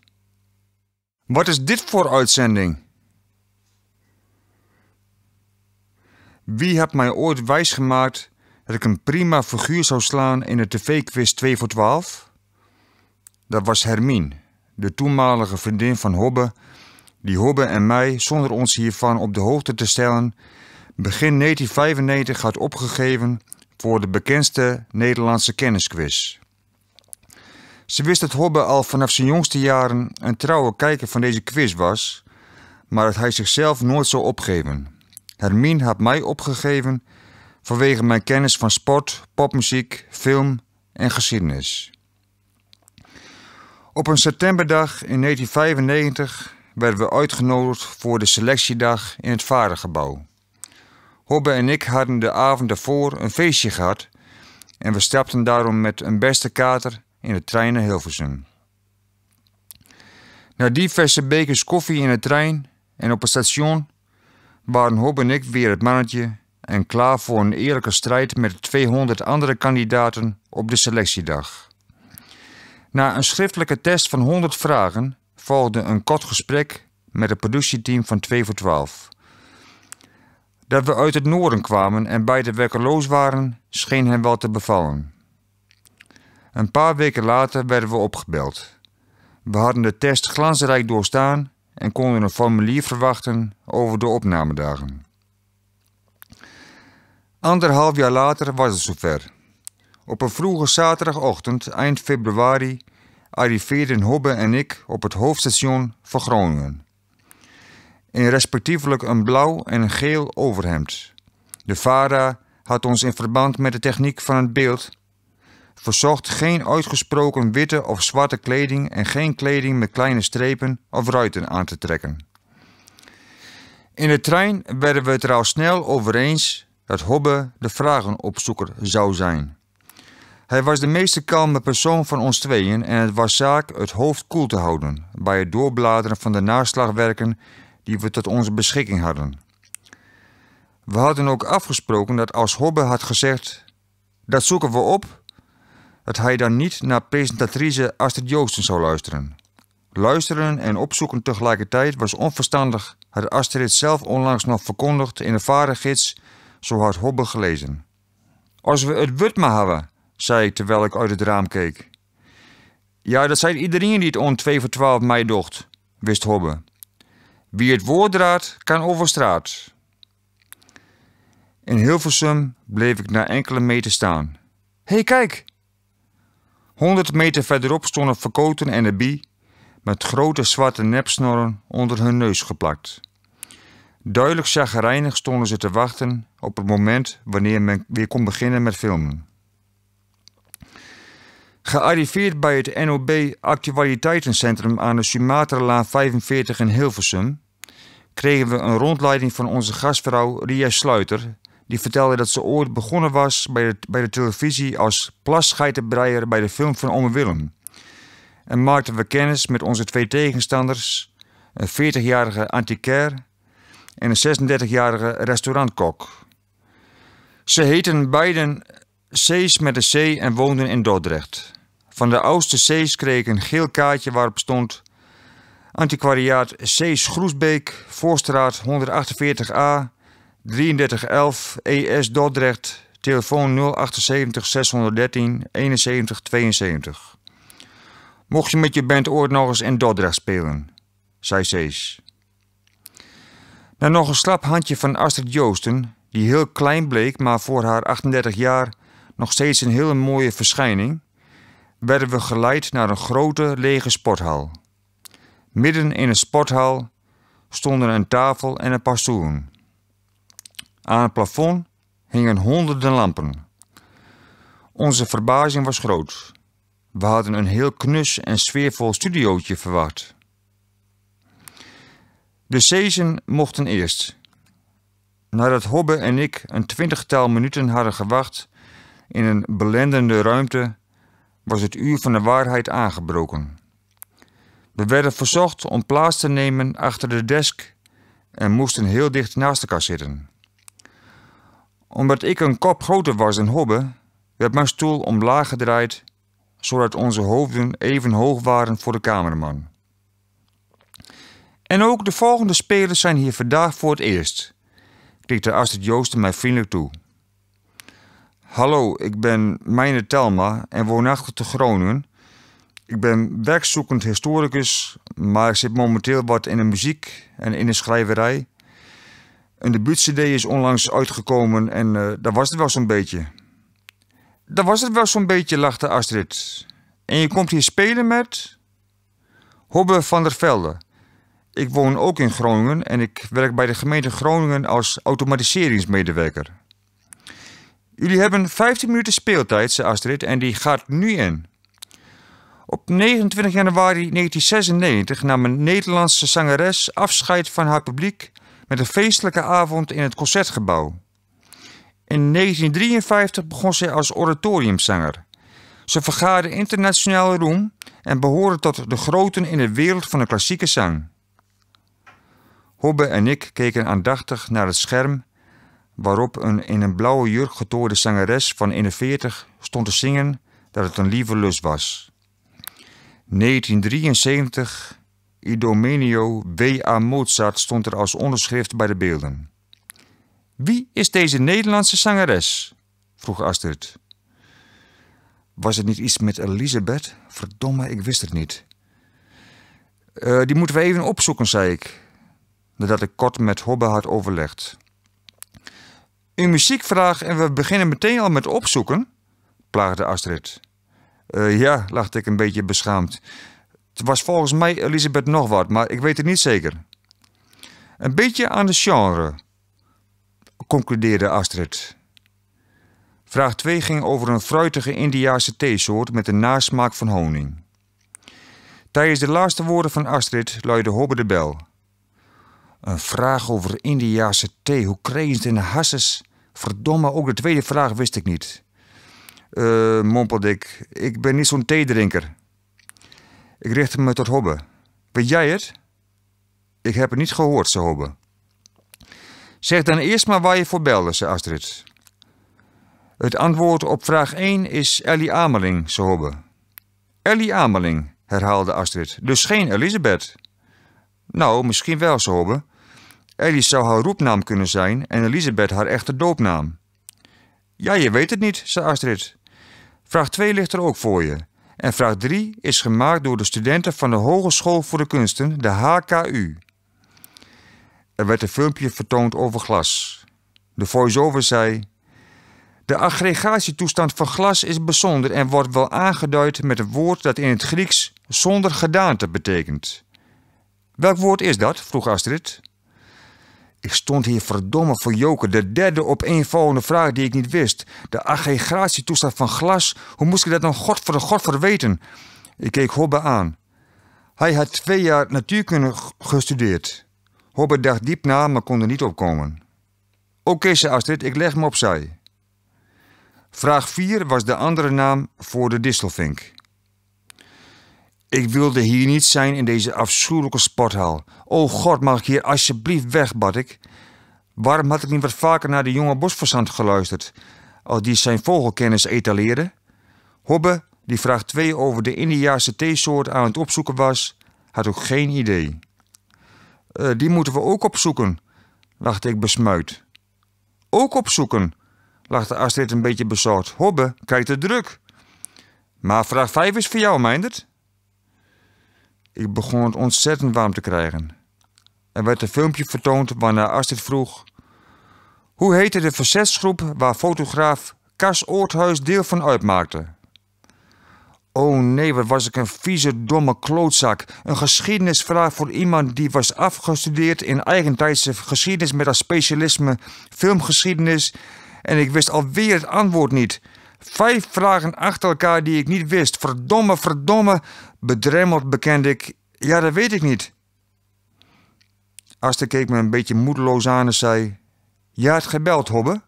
S1: Wat is dit voor uitzending? Wie hebt mij ooit wijsgemaakt dat ik een prima figuur zou slaan in de tv-quiz 2 voor 12? Dat was Hermine, de toenmalige vriendin van Hobbe, die Hobbe en mij, zonder ons hiervan op de hoogte te stellen, begin 1995 had opgegeven voor de bekendste Nederlandse kennisquiz. Ze wist dat Hobbe al vanaf zijn jongste jaren een trouwe kijker van deze quiz was, maar dat hij zichzelf nooit zou opgeven. Hermine had mij opgegeven vanwege mijn kennis van sport, popmuziek, film en geschiedenis. Op een septemberdag in 1995 werden we uitgenodigd voor de selectiedag in het Vadergebouw. Hobbe en ik hadden de avond daarvoor een feestje gehad en we stapten daarom met een beste kater in de trein naar Hilversum. Na diverse bekers koffie in de trein en op het station waren Hobbe en ik weer het mannetje en klaar voor een eerlijke strijd met 200 andere kandidaten op de selectiedag. Na een schriftelijke test van 100 vragen volgde een kort gesprek met het productieteam van 2 voor 12. Dat we uit het noorden kwamen en beide werkeloos waren, scheen hem wel te bevallen. Een paar weken later werden we opgebeld. We hadden de test glansrijk doorstaan en konden een formulier verwachten over de opnamedagen. Anderhalf jaar later was het zover. Op een vroege zaterdagochtend, eind februari, arriveerden Hobbe en ik op het hoofdstation van Groningen. In respectievelijk een blauw en een geel overhemd. De vader had ons in verband met de techniek van het beeld verzocht geen uitgesproken witte of zwarte kleding en geen kleding met kleine strepen of ruiten aan te trekken. In de trein werden we het er al snel over eens dat Hobbe de vragenopzoeker zou zijn. Hij was de meest kalme persoon van ons tweeën en het was zaak het hoofd koel te houden bij het doorbladeren van de naslagwerken die we tot onze beschikking hadden. We hadden ook afgesproken dat als Hobbe had gezegd: dat zoeken we op, dat hij dan niet naar presentatrice Astrid Joosten zou luisteren. Luisteren en opzoeken tegelijkertijd was onverstandig, had Astrid zelf onlangs nog verkondigd in de varengids zo had Hobbe gelezen. Als we het wut maar hebben, zei ik terwijl ik uit het raam keek. Ja, dat zei iedereen die het om 2 voor 12 mij docht, wist Hobbe. Wie het woord raadt, kan over straat. In Hilversum bleef ik na enkele meter staan. Hé, hey, kijk! Honderd meter verderop stonden Verkoten en de Bie met grote zwarte nepsnorren onder hun neus geplakt. Duidelijk chagrijnig stonden ze te wachten op het moment wanneer men weer kon beginnen met filmen. Gearriveerd bij het NOB Actualiteitencentrum aan de Sumatralaan 45 in Hilversum, kregen we een rondleiding van onze gastvrouw Ria Sluiter, die vertelde dat ze ooit begonnen was bij de, televisie als plasgeitenbreier bij de film van Ome Willem. En maakten we kennis met onze twee tegenstanders, een 40-jarige antiquaire en een 36-jarige restaurantkok. Ze heten beiden Sees met een C en woonden in Dordrecht. Van de oudste Sees kreeg een geel kaartje waarop stond Antiquariaat Sees Groesbeek, Voorstraat 148a, 3311 ES Dordrecht, telefoon 078 613 71 72. Mocht je met je band ooit nog eens in Dordrecht spelen, zei Sees. Na nou, nog een slap handje van Astrid Joosten, die heel klein bleek, maar voor haar 38 jaar nog steeds een hele mooie verschijning, werden we geleid naar een grote lege sporthal. Midden in een sporthal stonden een tafel en een stoelen. Aan het plafond hingen honderden lampen. Onze verbazing was groot. We hadden een heel knus en sfeervol studiootje verwacht. De Sezen mochten eerst. Nadat Hobbe en ik een twintigtal minuten hadden gewacht in een belendende ruimte, was het uur van de waarheid aangebroken. We werden verzocht om plaats te nemen achter de desk en moesten heel dicht naast elkaar zitten. Omdat ik een kop groter was dan Hobbe, werd mijn stoel omlaag gedraaid, zodat onze hoofden even hoog waren voor de cameraman. En ook de volgende spelers zijn hier vandaag voor het eerst. Klikte Astrid Joosten mij vriendelijk toe. Hallo, ik ben Meijne Telma en woonachtig te Groningen. Ik ben werkzoekend historicus, maar ik zit momenteel wat in de muziek en in de schrijverij. Een debuutcd is onlangs uitgekomen en uh, daar was het wel zo'n beetje. Daar was het wel zo'n beetje, lachte Astrid. En je komt hier spelen met... Hobbe van der Velde. Ik woon ook in Groningen en ik werk bij de gemeente Groningen als automatiseringsmedewerker. Jullie hebben 15 minuten speeltijd, zei Astrid, en die gaat nu in. Op 29 januari 1996 nam een Nederlandse zangeres afscheid van haar publiek met een feestelijke avond in het concertgebouw. In 1953 begon zij als oratoriumzanger. Ze vergaarde internationale roem en behoorde tot de groten in de wereld van de klassieke zang. Hobbe en ik keken aandachtig naar het scherm waarop een in een blauwe jurk getoorde zangeres van 41 stond te zingen dat het een lieve lust was. 1973, W A Mozart stond er als onderschrift bij de beelden. Wie is deze Nederlandse zangeres? vroeg Astrid. Was het niet iets met Elisabeth? Verdomme, ik wist het niet. Eh, die moeten we even opzoeken, zei ik nadat ik kort met Hobbe had overlegd. Uw muziekvraag en we beginnen meteen al met opzoeken, plaagde Astrid. Eh, ja, lachte ik een beetje beschaamd. Het was volgens mij Elisabeth nog wat, maar ik weet het niet zeker. Een beetje aan de genre, concludeerde Astrid. Vraag 2 ging over een fruitige Indiaanse theesoort met een nasmaak van honing. Tijdens de laatste woorden van Astrid luidde Hobbe de bel. Een vraag over Indiaanse thee, hoe in en hasses. Verdomme, ook de tweede vraag wist ik niet. Uh, eh, mompelde ik, ik ben niet zo'n theedrinker. Ik richtte me tot Hobbe. Ben jij het? Ik heb het niet gehoord, ze Hobbe. Zeg dan eerst maar waar je voor belde, zei Astrid. Het antwoord op vraag 1 is Ellie Ameling, ze Hobbe. Ellie Ameling, herhaalde Astrid. Dus geen Elisabeth. Nou, misschien wel, ze Hobbe. Alice zou haar roepnaam kunnen zijn en Elisabeth haar echte doopnaam. Ja, je weet het niet, zei Astrid. Vraag 2 ligt er ook voor je. En vraag 3 is gemaakt door de studenten van de Hogeschool voor de Kunsten, de HKU. Er werd een filmpje vertoond over glas. De voice-over zei... De aggregatietoestand van glas is bijzonder en wordt wel aangeduid met een woord dat in het Grieks zonder gedaante betekent. Welk woord is dat? vroeg Astrid. Ik stond hier verdomme voor joker. De derde opeenvolgende vraag die ik niet wist. De aggregatietoestand van glas. Hoe moest ik dat dan god voor god voor weten? Ik keek Hobbe aan. Hij had twee jaar natuurkunde gestudeerd. Hobbe dacht diep na, maar kon er niet opkomen. Oké, okay, zei Astrid, ik leg me opzij. Vraag 4 was de andere naam voor de distelvink. Ik wilde hier niet zijn in deze afschuwelijke sporthal. O God, mag ik hier alsjeblieft weg, bad ik. Waarom had ik niet wat vaker naar de jonge bosverzand geluisterd, als die zijn vogelkennis etaleerde? Hobbe, die vraag 2 over de Indiaanse theesoort aan het opzoeken was, had ook geen idee. Eh, die moeten we ook opzoeken, lachte ik besmuit. Ook opzoeken, lachte Astrid een beetje bezorgd. Hobbe, kijk te druk. Maar vraag 5 is voor jou, Meindert. Ik begon het ontzettend warm te krijgen. Er werd een filmpje vertoond waarna Astrid vroeg... Hoe heette de verzetsgroep waar fotograaf Kars Oorthuis deel van uitmaakte? Oh nee, wat was ik een vieze, domme klootzak. Een geschiedenisvraag voor iemand die was afgestudeerd in eigentijdse geschiedenis met als specialisme filmgeschiedenis. En ik wist alweer het antwoord niet. Vijf vragen achter elkaar die ik niet wist. Verdomme, verdomme, Bedremmeld bekend ik: Ja, dat weet ik niet. Aster keek me een beetje moedeloos aan en zei: Ja, het gebeld, Hobbe?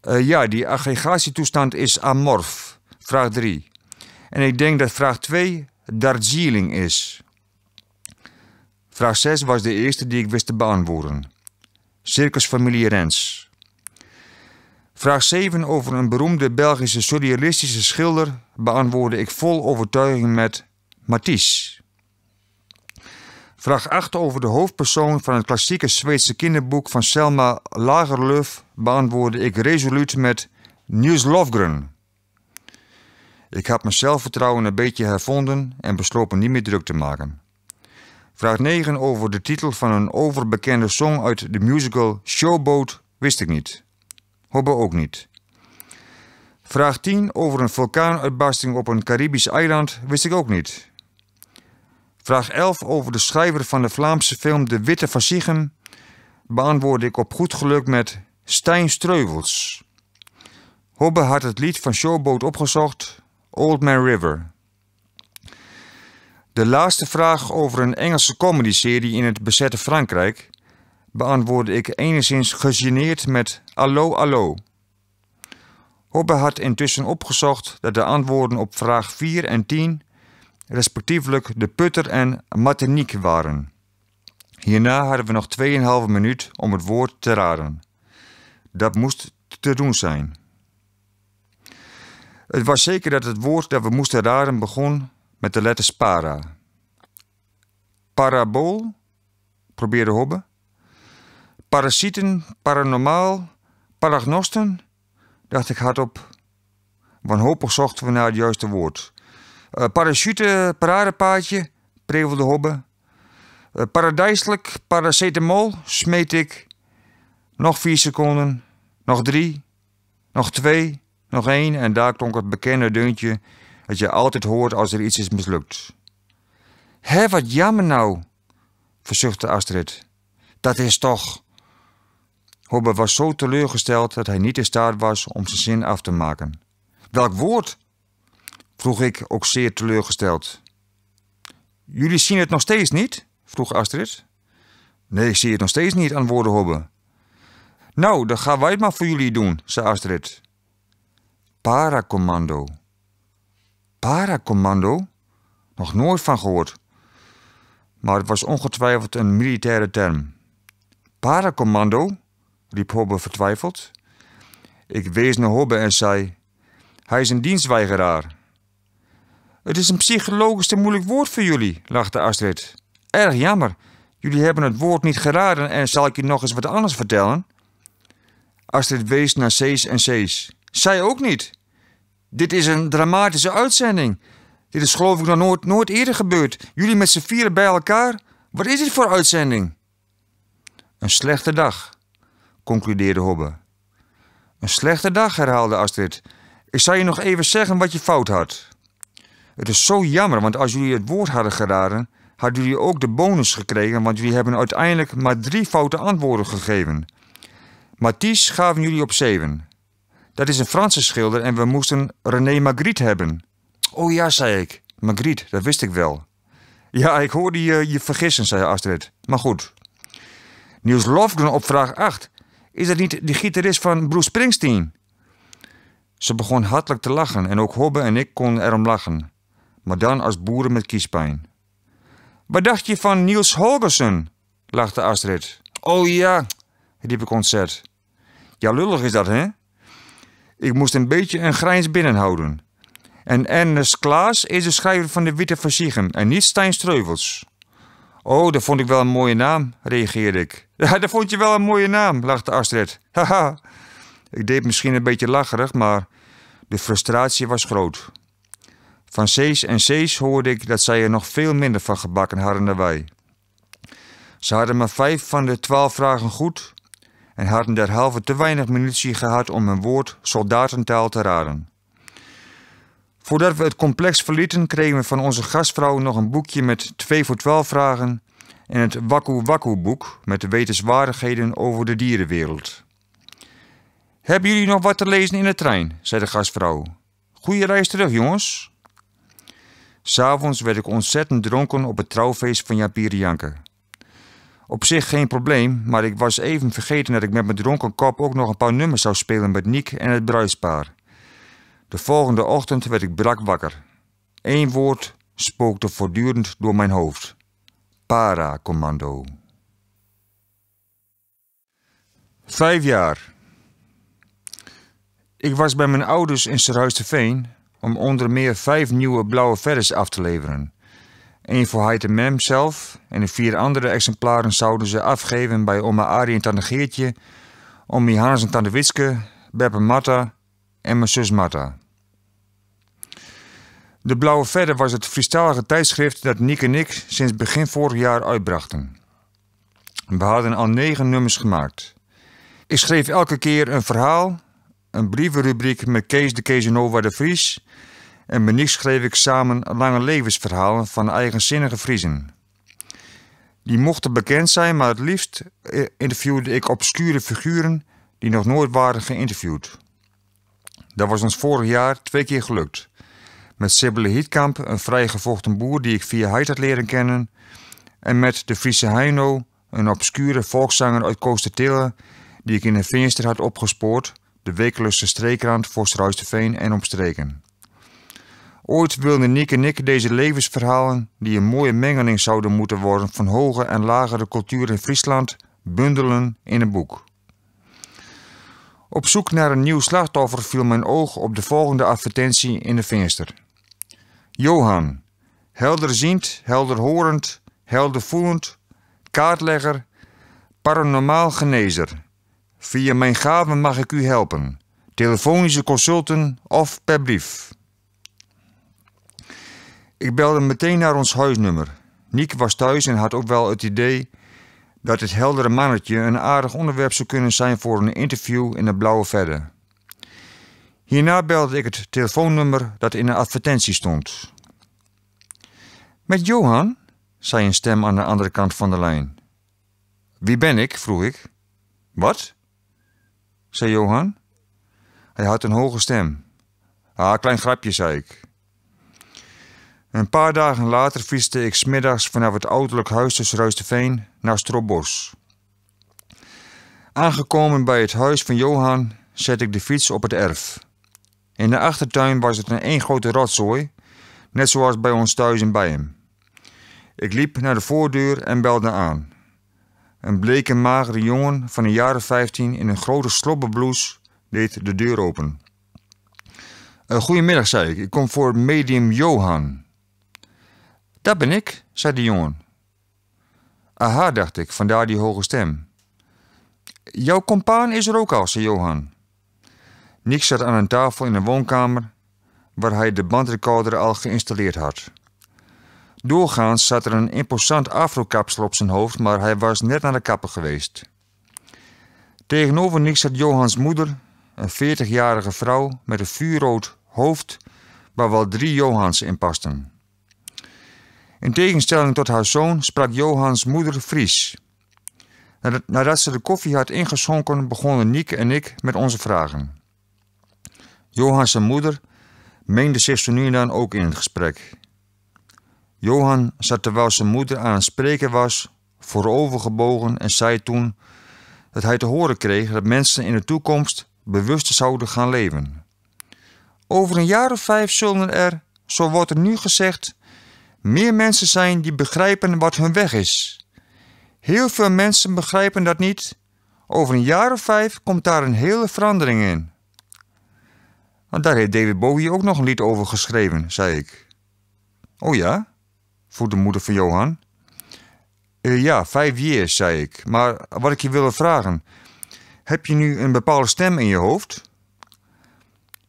S1: Eh, ja, die aggregatietoestand is amorf. Vraag 3. En ik denk dat vraag 2 Darjeeling is. Vraag 6 was de eerste die ik wist te beantwoorden. Circusfamilie Rens. Vraag 7 over een beroemde Belgische surrealistische schilder beantwoordde ik vol overtuiging met Matisse. Vraag 8 over de hoofdpersoon van het klassieke Zweedse kinderboek van Selma Lagerlöf beantwoordde ik resoluut met Niels Lofgren. Ik had mijn zelfvertrouwen een beetje hervonden en besloot me niet meer druk te maken. Vraag 9 over de titel van een overbekende song uit de musical Showboat wist ik niet. Hobbe ook niet. Vraag 10 over een vulkaanuitbarsting op een Caribisch eiland wist ik ook niet. Vraag 11 over de schrijver van de Vlaamse film De Witte Versiegen beantwoordde ik op goed geluk met Stijn Streuvels. Hobbe had het lied van Showboat opgezocht, Old Man River. De laatste vraag over een Engelse comedyserie in het bezette Frankrijk beantwoordde ik enigszins gegeneerd met allo allo. Hobbe had intussen opgezocht dat de antwoorden op vraag 4 en 10 respectievelijk de putter en mateniek waren. Hierna hadden we nog 2,5 minuut om het woord te raden. Dat moest te doen zijn. Het was zeker dat het woord dat we moesten raden begon met de letters para. Parabool? probeerde Hobbe. Parasieten, paranormaal, paragnosten, dacht ik hardop. Wanhopig zochten we naar het juiste woord. Uh, parachute, paradepaadje, prevelde Hobbe. Uh, paradijselijk, paracetamol, smeet ik. Nog vier seconden, nog drie, nog twee, nog één en daar klonk het bekende deuntje dat je altijd hoort als er iets is mislukt. Hé, wat jammer nou, verzuchtte Astrid. Dat is toch... Hobbe was zo teleurgesteld dat hij niet in staat was om zijn zin af te maken. Welk woord? vroeg ik ook zeer teleurgesteld. Jullie zien het nog steeds niet? vroeg Astrid. Nee, ik zie het nog steeds niet, antwoordde Hobbe. Nou, dan gaan wij het maar voor jullie doen, zei Astrid. Paracommando. Paracommando? Nog nooit van gehoord. Maar het was ongetwijfeld een militaire term. Paracommando? riep Hobbe vertwijfeld. Ik wees naar Hobbe en zei: Hij is een dienstweigeraar. Het is een psychologisch te moeilijk woord voor jullie, lachte Astrid. Erg jammer. Jullie hebben het woord niet geraden en zal ik je nog eens wat anders vertellen? Astrid wees naar Cees en Cees. Zij ook niet. Dit is een dramatische uitzending. Dit is geloof ik nog nooit, nooit eerder gebeurd. Jullie met z'n vieren bij elkaar. Wat is dit voor uitzending? Een slechte dag, concludeerde Hobbe. Een slechte dag, herhaalde Astrid. Ik zal je nog even zeggen wat je fout had. Het is zo jammer, want als jullie het woord hadden geraden, hadden jullie ook de bonus gekregen, want jullie hebben uiteindelijk maar drie foute antwoorden gegeven. Matisse gaven jullie op zeven. Dat is een Franse schilder en we moesten René Magritte hebben. Oh ja, zei ik. Magritte, dat wist ik wel. Ja, ik hoorde je, je vergissen, zei Astrid. Maar goed. Niels Lofgren op vraag 8 is dat niet de gitarist van Bruce Springsteen? Ze begon hartelijk te lachen en ook Hobbe en ik konden erom lachen. Maar dan als boeren met kiespijn. Wat dacht je van Niels Holgersen? lachte Astrid. Oh ja, riep ik Ja, lullig is dat, hè? Ik moest een beetje een grijns binnenhouden. En Ernest Klaas is de schrijver van de Witte Versiegen en niet Stijn Streuvels. Oh, dat vond ik wel een mooie naam, reageerde ik. Ja, dat vond je wel een mooie naam, lachte Astrid. Haha. Ik deed misschien een beetje lacherig, maar de frustratie was groot. Van Sees en Sees hoorde ik dat zij er nog veel minder van gebakken hadden dan wij. Ze hadden maar vijf van de twaalf vragen goed en hadden derhalve te weinig munitie gehad om hun woord soldatentaal te raden. Voordat we het complex verlieten, kregen we van onze gastvrouw nog een boekje met 2 voor 12 vragen en het Waku Waku boek met de wetenswaardigheden over de dierenwereld. Hebben jullie nog wat te lezen in de trein? zei de gastvrouw. Goeie reis terug, jongens. S'avonds werd ik ontzettend dronken op het trouwfeest van Janker. Op zich geen probleem, maar ik was even vergeten dat ik met mijn dronken kop ook nog een paar nummers zou spelen met Niek en het bruispaar. De volgende ochtend werd ik brak wakker. Eén woord spookte voortdurend door mijn hoofd. Para-commando. Vijf jaar. Ik was bij mijn ouders in Veen om onder meer vijf nieuwe blauwe vers af te leveren. Eén voor Heite Mem zelf en de vier andere exemplaren zouden ze afgeven bij oma Arie en Tante Geertje, omi Hans en Tante Witske, Beppe Matta en mijn zus Marta. De Blauwe Verder was het vriestalige tijdschrift dat Niek en ik sinds begin vorig jaar uitbrachten. We hadden al negen nummers gemaakt. Ik schreef elke keer een verhaal, een brievenrubriek met Kees de Kezenova de Vries en met schreef ik samen lange levensverhalen van eigenzinnige Vriezen. Die mochten bekend zijn, maar het liefst eh, interviewde ik obscure figuren die nog nooit waren geïnterviewd. Dat was ons vorig jaar twee keer gelukt. Met Sibylle Hietkamp, een vrijgevochten boer die ik via Heid had leren kennen. En met de Friese Heino, een obscure volkszanger uit Koostertille, die ik in een venster had opgespoord, de wekelijkse streekrand voor veen en omstreken. Ooit wilden Nick en ik deze levensverhalen, die een mooie mengeling zouden moeten worden van hoge en lagere cultuur in Friesland, bundelen in een boek. Op zoek naar een nieuw slachtoffer viel mijn oog op de volgende advertentie in de venster. Johan, helderziend, helderhorend, heldervoelend, kaartlegger, paranormaal genezer. Via mijn gaven mag ik u helpen. Telefonische consulten of per brief. Ik belde meteen naar ons huisnummer. Nick was thuis en had ook wel het idee dat het heldere mannetje een aardig onderwerp zou kunnen zijn voor een interview in de blauwe verder. Hierna belde ik het telefoonnummer dat in de advertentie stond. Met Johan, zei een stem aan de andere kant van de lijn. Wie ben ik? vroeg ik. Wat? zei Johan. Hij had een hoge stem. Ah, klein grapje, zei ik. Een paar dagen later fietste ik smiddags vanaf het ouderlijk huis tussen Ruisterveen naar Strobos. Aangekomen bij het huis van Johan zette ik de fiets op het erf. In de achtertuin was het een één grote rotzooi, net zoals bij ons thuis en bij hem. Ik liep naar de voordeur en belde aan. Een bleke, magere jongen van een jaren 15 in een grote slobbenblouse deed de deur open. Eh, goedemiddag, zei ik. Ik kom voor medium Johan. Dat ben ik, zei de jongen. Aha, dacht ik, vandaar die hoge stem. Jouw compaan is er ook al, zei Johan. Nick zat aan een tafel in de woonkamer waar hij de bandrecorder al geïnstalleerd had. Doorgaans zat er een imposant afrokapsel op zijn hoofd, maar hij was net naar de kapper geweest. Tegenover Nick zat Johans moeder, een 40-jarige vrouw met een vuurrood hoofd waar wel drie Johans in pasten. In tegenstelling tot haar zoon sprak Johans moeder Fries. Nadat ze de koffie had ingeschonken, begonnen Nieke en ik met onze vragen. Johans moeder meende zich zo nu en dan ook in het gesprek. Johan zat terwijl zijn moeder aan het spreken was, voorovergebogen en zei toen dat hij te horen kreeg dat mensen in de toekomst bewuster zouden gaan leven. Over een jaar of vijf zullen er, zo wordt er nu gezegd, meer mensen zijn die begrijpen wat hun weg is. Heel veel mensen begrijpen dat niet. Over een jaar of vijf komt daar een hele verandering in. Want daar heeft David Bowie ook nog een lied over geschreven, zei ik. Oh ja? vroeg de moeder van Johan. Eh, ja, vijf jaar, zei ik. Maar wat ik je wilde vragen. Heb je nu een bepaalde stem in je hoofd?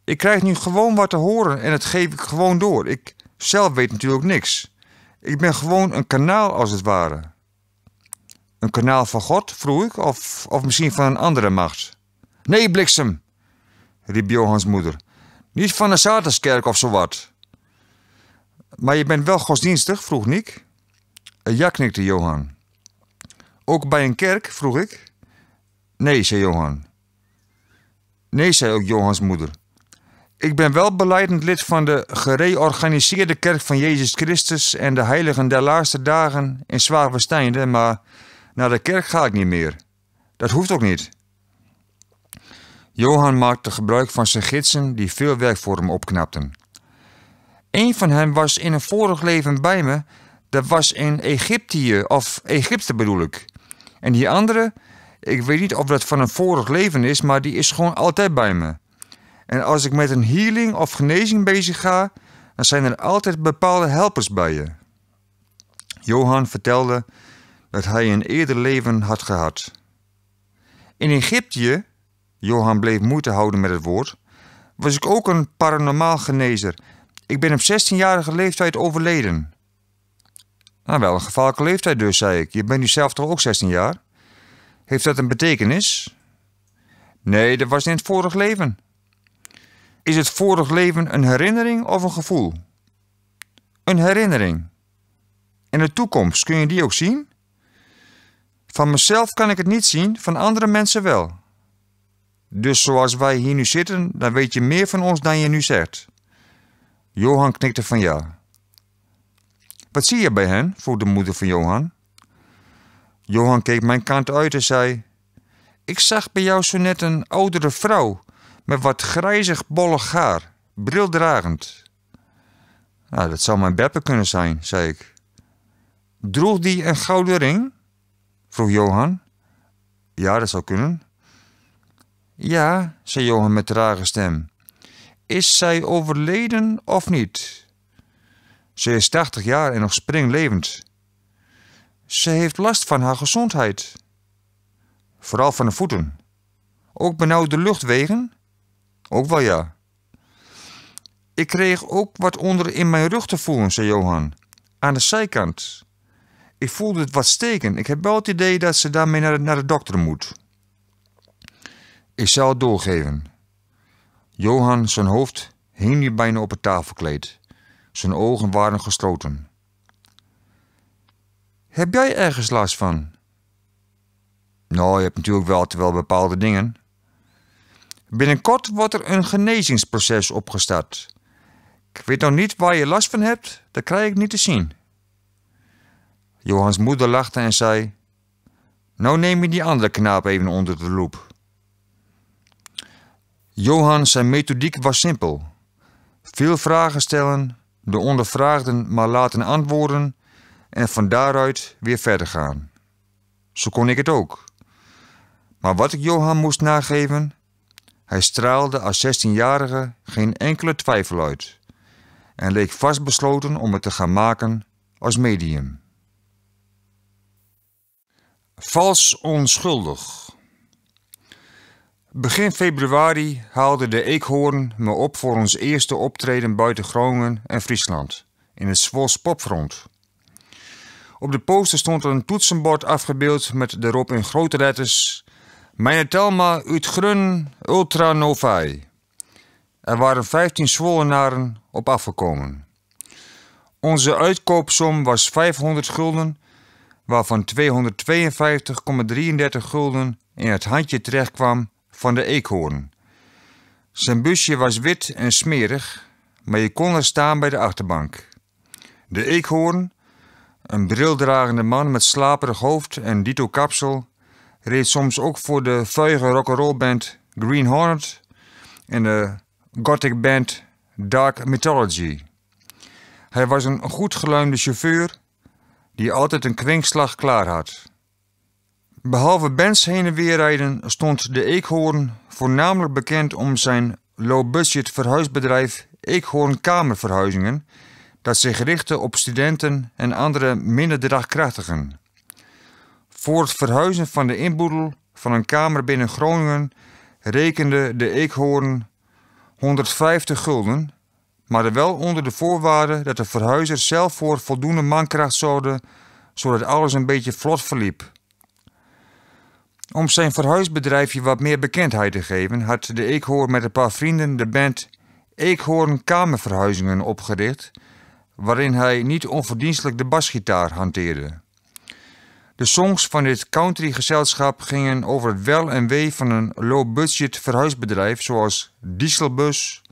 S1: Ik krijg nu gewoon wat te horen en dat geef ik gewoon door. Ik zelf weet natuurlijk niks. Ik ben gewoon een kanaal als het ware. Een kanaal van God, vroeg ik, of, of misschien van een andere macht. Nee, bliksem, riep Johans moeder. Niet van een Satanskerk of zo wat. Maar je bent wel godsdienstig, vroeg Nick. Eh, ja, knikte Johan. Ook bij een kerk, vroeg ik. Nee, zei Johan. Nee, zei ook Johans moeder. Ik ben wel beleidend lid van de gereorganiseerde kerk van Jezus Christus en de heiligen der laatste dagen in zwaar Zwaarversteinde, maar naar de kerk ga ik niet meer. Dat hoeft ook niet. Johan maakte gebruik van zijn gidsen die veel werk voor hem opknapten. Een van hen was in een vorig leven bij me, dat was in Egyptië, of Egypte bedoel ik. En die andere, ik weet niet of dat van een vorig leven is, maar die is gewoon altijd bij me. En als ik met een healing of genezing bezig ga, dan zijn er altijd bepaalde helpers bij je. Johan vertelde dat hij een eerder leven had gehad. In Egypte, Johan bleef moeite houden met het woord, was ik ook een paranormaal genezer. Ik ben op 16-jarige leeftijd overleden. Nou, wel een gevaarlijke leeftijd dus, zei ik. Je bent nu zelf toch ook 16 jaar? Heeft dat een betekenis? Nee, dat was in het vorig leven. Is het vorig leven een herinnering of een gevoel? Een herinnering. In de toekomst, kun je die ook zien? Van mezelf kan ik het niet zien, van andere mensen wel. Dus zoals wij hier nu zitten, dan weet je meer van ons dan je nu zegt. Johan knikte van ja. Wat zie je bij hen? vroeg de moeder van Johan. Johan keek mijn kant uit en zei: Ik zag bij jou zo net een oudere vrouw met wat grijzig bollig haar, brildragend. Nou, dat zou mijn Beppe kunnen zijn, zei ik. Droeg die een gouden ring? vroeg Johan. Ja, dat zou kunnen. Ja, zei Johan met trage stem. Is zij overleden of niet? Ze is tachtig jaar en nog springlevend. Ze heeft last van haar gezondheid. Vooral van de voeten. Ook benauwde luchtwegen ook wel ja. Ik kreeg ook wat onder in mijn rug te voelen, zei Johan. Aan de zijkant. Ik voelde het wat steken. Ik heb wel het idee dat ze daarmee naar de, naar de dokter moet. Ik zal het doorgeven. Johan, zijn hoofd, hing nu bijna op het tafelkleed. Zijn ogen waren gesloten. Heb jij ergens last van? Nou, je hebt natuurlijk wel, wel bepaalde dingen. Binnenkort wordt er een genezingsproces opgestart. Ik weet nog niet waar je last van hebt, dat krijg ik niet te zien. Johans moeder lachte en zei: Nou neem je die andere knaap even onder de loep. Johan zijn methodiek was simpel. Veel vragen stellen, de ondervraagden maar laten antwoorden en van daaruit weer verder gaan. Zo kon ik het ook. Maar wat ik Johan moest nageven, hij straalde als 16-jarige geen enkele twijfel uit en leek vastbesloten om het te gaan maken als medium. Vals onschuldig. Begin februari haalde de Eekhoorn me op voor ons eerste optreden buiten Groningen en Friesland, in het Zwols Popfront. Op de poster stond een toetsenbord afgebeeld met daarop in grote letters mijn telma uit Grun Ultra Novae. Er waren 15 Zwollenaren op afgekomen. Onze uitkoopsom was 500 gulden, waarvan 252,33 gulden in het handje terechtkwam van de eekhoorn. Zijn busje was wit en smerig, maar je kon er staan bij de achterbank. De eekhoorn, een brildragende man met slaperig hoofd en dito kapsel, reed soms ook voor de vuige rock'n'roll band Green Hornet en de gothic band Dark Mythology. Hij was een goed geluimde chauffeur die altijd een kwinkslag klaar had. Behalve bands heen en weer rijden stond de Eekhoorn voornamelijk bekend om zijn low-budget verhuisbedrijf Eekhoorn Kamerverhuizingen, dat zich richtte op studenten en andere minder draagkrachtigen. Voor het verhuizen van de inboedel van een kamer binnen Groningen rekende de eekhoorn 150 gulden, maar wel onder de voorwaarde dat de verhuizer zelf voor voldoende mankracht zorgde, zodat alles een beetje vlot verliep. Om zijn verhuisbedrijfje wat meer bekendheid te geven, had de Eekhoorn met een paar vrienden de band Eekhoorn Kamerverhuizingen opgericht, waarin hij niet onverdienstelijk de basgitaar hanteerde. De songs van dit gezelschap gingen over het wel en wee van een low-budget verhuisbedrijf zoals Dieselbus,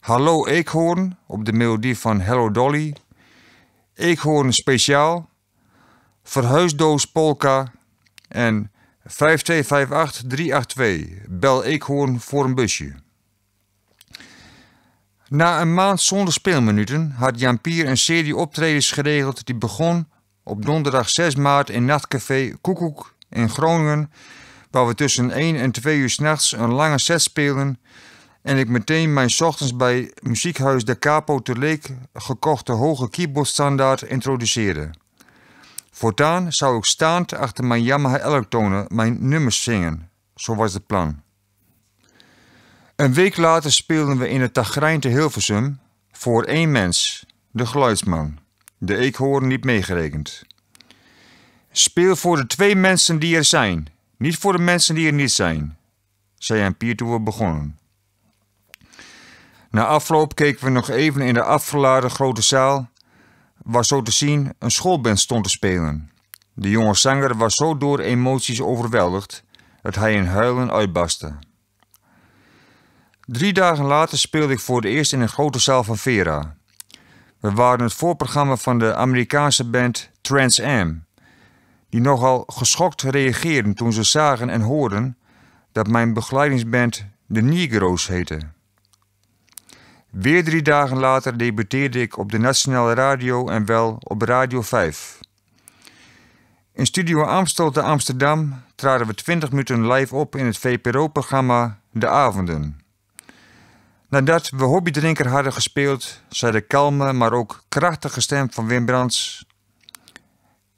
S1: Hallo Eekhoorn op de melodie van Hello Dolly, Eekhoorn Speciaal, Verhuisdoos Polka en 5258382 Bel Eekhoorn voor een busje. Na een maand zonder speelminuten had Jan Pier een serie optredens geregeld die begon op donderdag 6 maart in nachtcafé Koekoek in Groningen, waar we tussen 1 en 2 uur s'nachts een lange set spelen en ik meteen mijn ochtends bij muziekhuis De Capo te Leek gekochte hoge keyboardstandaard introduceerde. Voortaan zou ik staand achter mijn Yamaha elektronen mijn nummers zingen, zo was het plan. Een week later speelden we in het Tagrijn te Hilversum voor één mens, de geluidsman de eekhoorn niet meegerekend. Speel voor de twee mensen die er zijn, niet voor de mensen die er niet zijn, zei aan Pier toen we begonnen. Na afloop keken we nog even in de afgeladen grote zaal, waar zo te zien een schoolband stond te spelen. De jonge zanger was zo door emoties overweldigd dat hij in huilen uitbarstte. Drie dagen later speelde ik voor het eerst in een grote zaal van Vera. We waren het voorprogramma van de Amerikaanse band Trans Am, die nogal geschokt reageerden toen ze zagen en hoorden dat mijn begeleidingsband de Negro's heette. Weer drie dagen later debuteerde ik op de Nationale Radio en wel op Radio 5. In Studio Amsterdam traden we 20 minuten live op in het VPRO-programma De Avonden. Nadat we Hobbydrinker hadden gespeeld, zei de kalme, maar ook krachtige stem van Wim Brands.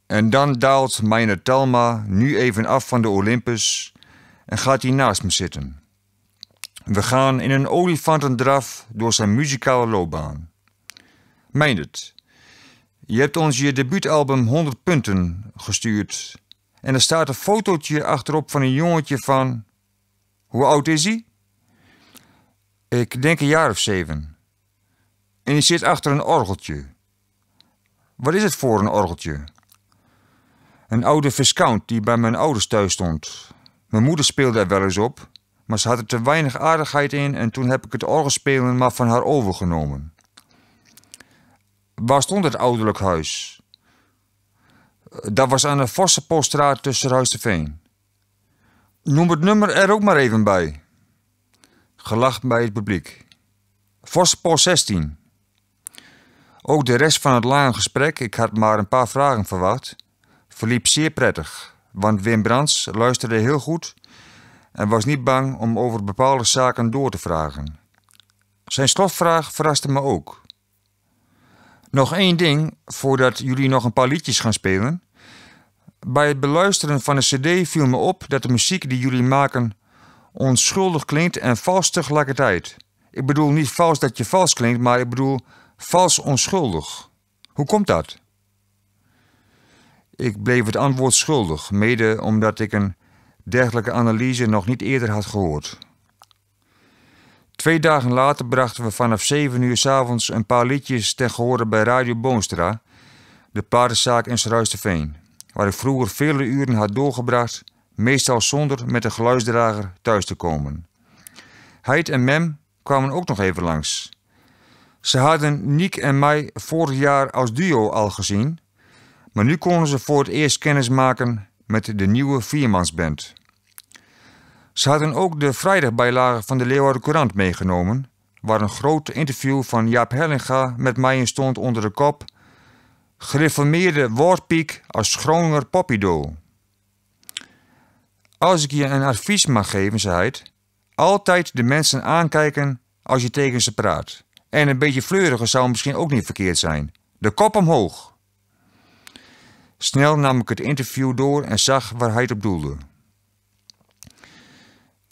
S1: En dan daalt mijn Talma nu even af van de Olympus en gaat hij naast me zitten. We gaan in een olifantendraf door zijn muzikale loopbaan. Meen het. Je hebt ons je debuutalbum 100 punten gestuurd. En er staat een fotootje achterop van een jongetje van... Hoe oud is hij? Ik denk een jaar of zeven. En je zit achter een orgeltje. Wat is het voor een orgeltje? Een oude viscount die bij mijn ouders thuis stond. Mijn moeder speelde er wel eens op, maar ze had er te weinig aardigheid in en toen heb ik het orgelspelen maar van haar overgenomen. Waar stond het ouderlijk huis? Dat was aan de Vossenpolstraat tussen Huis de Veen. Noem het nummer er ook maar even bij. Gelach bij het publiek. Vospool 16. Ook de rest van het lange gesprek, ik had maar een paar vragen verwacht, verliep zeer prettig. Want Wim Brands luisterde heel goed en was niet bang om over bepaalde zaken door te vragen. Zijn slotvraag verraste me ook. Nog één ding voordat jullie nog een paar liedjes gaan spelen. Bij het beluisteren van de CD viel me op dat de muziek die jullie maken onschuldig klinkt en vals tegelijkertijd. Ik bedoel niet vals dat je vals klinkt, maar ik bedoel vals onschuldig. Hoe komt dat? Ik bleef het antwoord schuldig, mede omdat ik een dergelijke analyse nog niet eerder had gehoord. Twee dagen later brachten we vanaf 7 uur s avonds een paar liedjes ten gehore bij Radio Boonstra, de paardenzaak in Veen, waar ik vroeger vele uren had doorgebracht meestal zonder met de geluidsdrager thuis te komen. Heid en Mem kwamen ook nog even langs. Ze hadden Niek en mij vorig jaar als duo al gezien, maar nu konden ze voor het eerst kennis maken met de nieuwe viermansband. Ze hadden ook de vrijdagbijlage van de Leeuwarden Courant meegenomen, waar een groot interview van Jaap Hellinga met mij in stond onder de kop Gereformeerde Woordpiek als Groninger Poppido. Als ik je een advies mag geven, zei hij altijd de mensen aankijken als je tegen ze praat. En een beetje fleuriger zou misschien ook niet verkeerd zijn. De kop omhoog. Snel nam ik het interview door en zag waar hij het op doelde.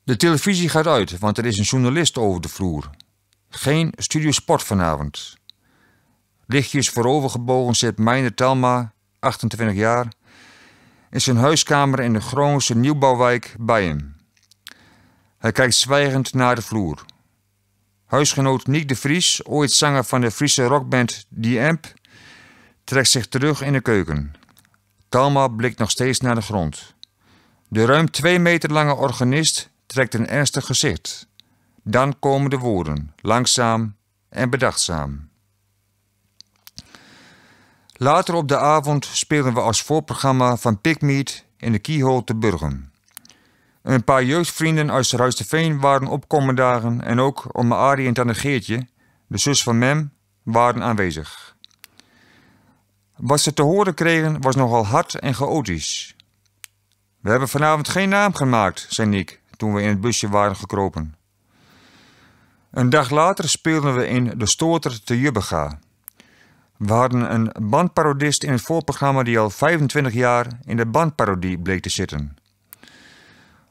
S1: De televisie gaat uit, want er is een journalist over de vloer. Geen studiosport vanavond. Lichtjes voorovergebogen zit Meijner Talma, 28 jaar, in zijn huiskamer in de Groningse nieuwbouwwijk bij hem. Hij kijkt zwijgend naar de vloer. Huisgenoot Nick de Vries, ooit zanger van de Friese rockband Die Amp, trekt zich terug in de keuken. Talma blikt nog steeds naar de grond. De ruim twee meter lange organist trekt een ernstig gezicht. Dan komen de woorden, langzaam en bedachtzaam. Later op de avond speelden we als voorprogramma van Pigmeat in de Keyhole te Burgen. Een paar jeugdvrienden uit Ruisterveen waren opkomendaren dagen en ook om Arie en Tanne Geertje, de zus van Mem, waren aanwezig. Wat ze te horen kregen was nogal hard en chaotisch. We hebben vanavond geen naam gemaakt, zei Nick toen we in het busje waren gekropen. Een dag later speelden we in De Stoter te Jubbega. We hadden een bandparodist in het voorprogramma die al 25 jaar in de bandparodie bleek te zitten.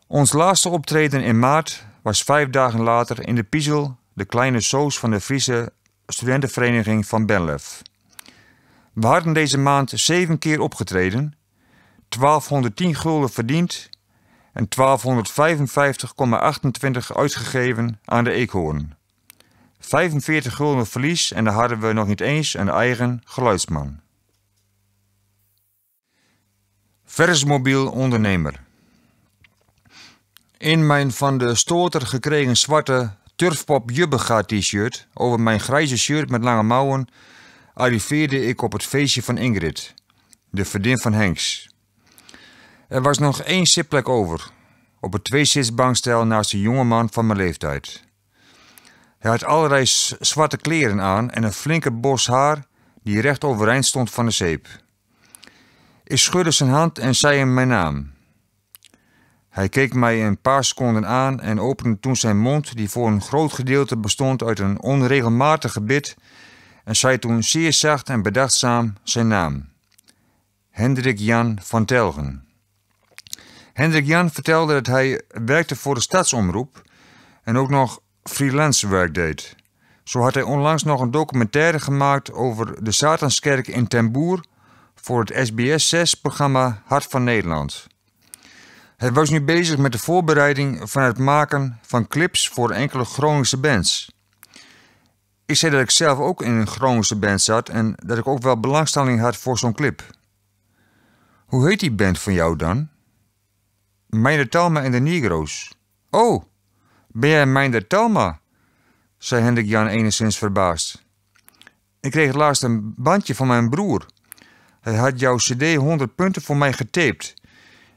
S1: Ons laatste optreden in maart was vijf dagen later in de Piezel, de kleine soos van de Friese studentenvereniging van Benlef. We hadden deze maand zeven keer opgetreden, 1210 gulden verdiend en 1255,28 uitgegeven aan de eekhoorn. 45 gulden verlies en daar hadden we nog niet eens een eigen geluidsman. Versmobiel ondernemer. In mijn van de stoter gekregen zwarte Turfpop Jubbega t-shirt over mijn grijze shirt met lange mouwen arriveerde ik op het feestje van Ingrid, de verdin van Henks. Er was nog één zitplek over, op het tweezitsbankstel naast een jonge man van mijn leeftijd. Hij had allerlei zwarte kleren aan en een flinke bos haar die recht overeind stond van de zeep. Ik schudde zijn hand en zei hem mijn naam. Hij keek mij een paar seconden aan en opende toen zijn mond, die voor een groot gedeelte bestond uit een onregelmatig gebit, en zei toen zeer zacht en bedachtzaam zijn naam: Hendrik Jan van Telgen. Hendrik Jan vertelde dat hij werkte voor de stadsomroep en ook nog freelance werk deed. Zo had hij onlangs nog een documentaire gemaakt over de Satanskerk in Temboer voor het SBS 6-programma Hart van Nederland. Hij was nu bezig met de voorbereiding van het maken van clips voor enkele Groningse bands. Ik zei dat ik zelf ook in een Groningse band zat en dat ik ook wel belangstelling had voor zo'n clip. Hoe heet die band van jou dan? Mijn Talma en de Negro's. Oh, ben jij mijn de zei Hendrik Jan enigszins verbaasd. Ik kreeg laatst een bandje van mijn broer. Hij had jouw cd 100 punten voor mij getaped.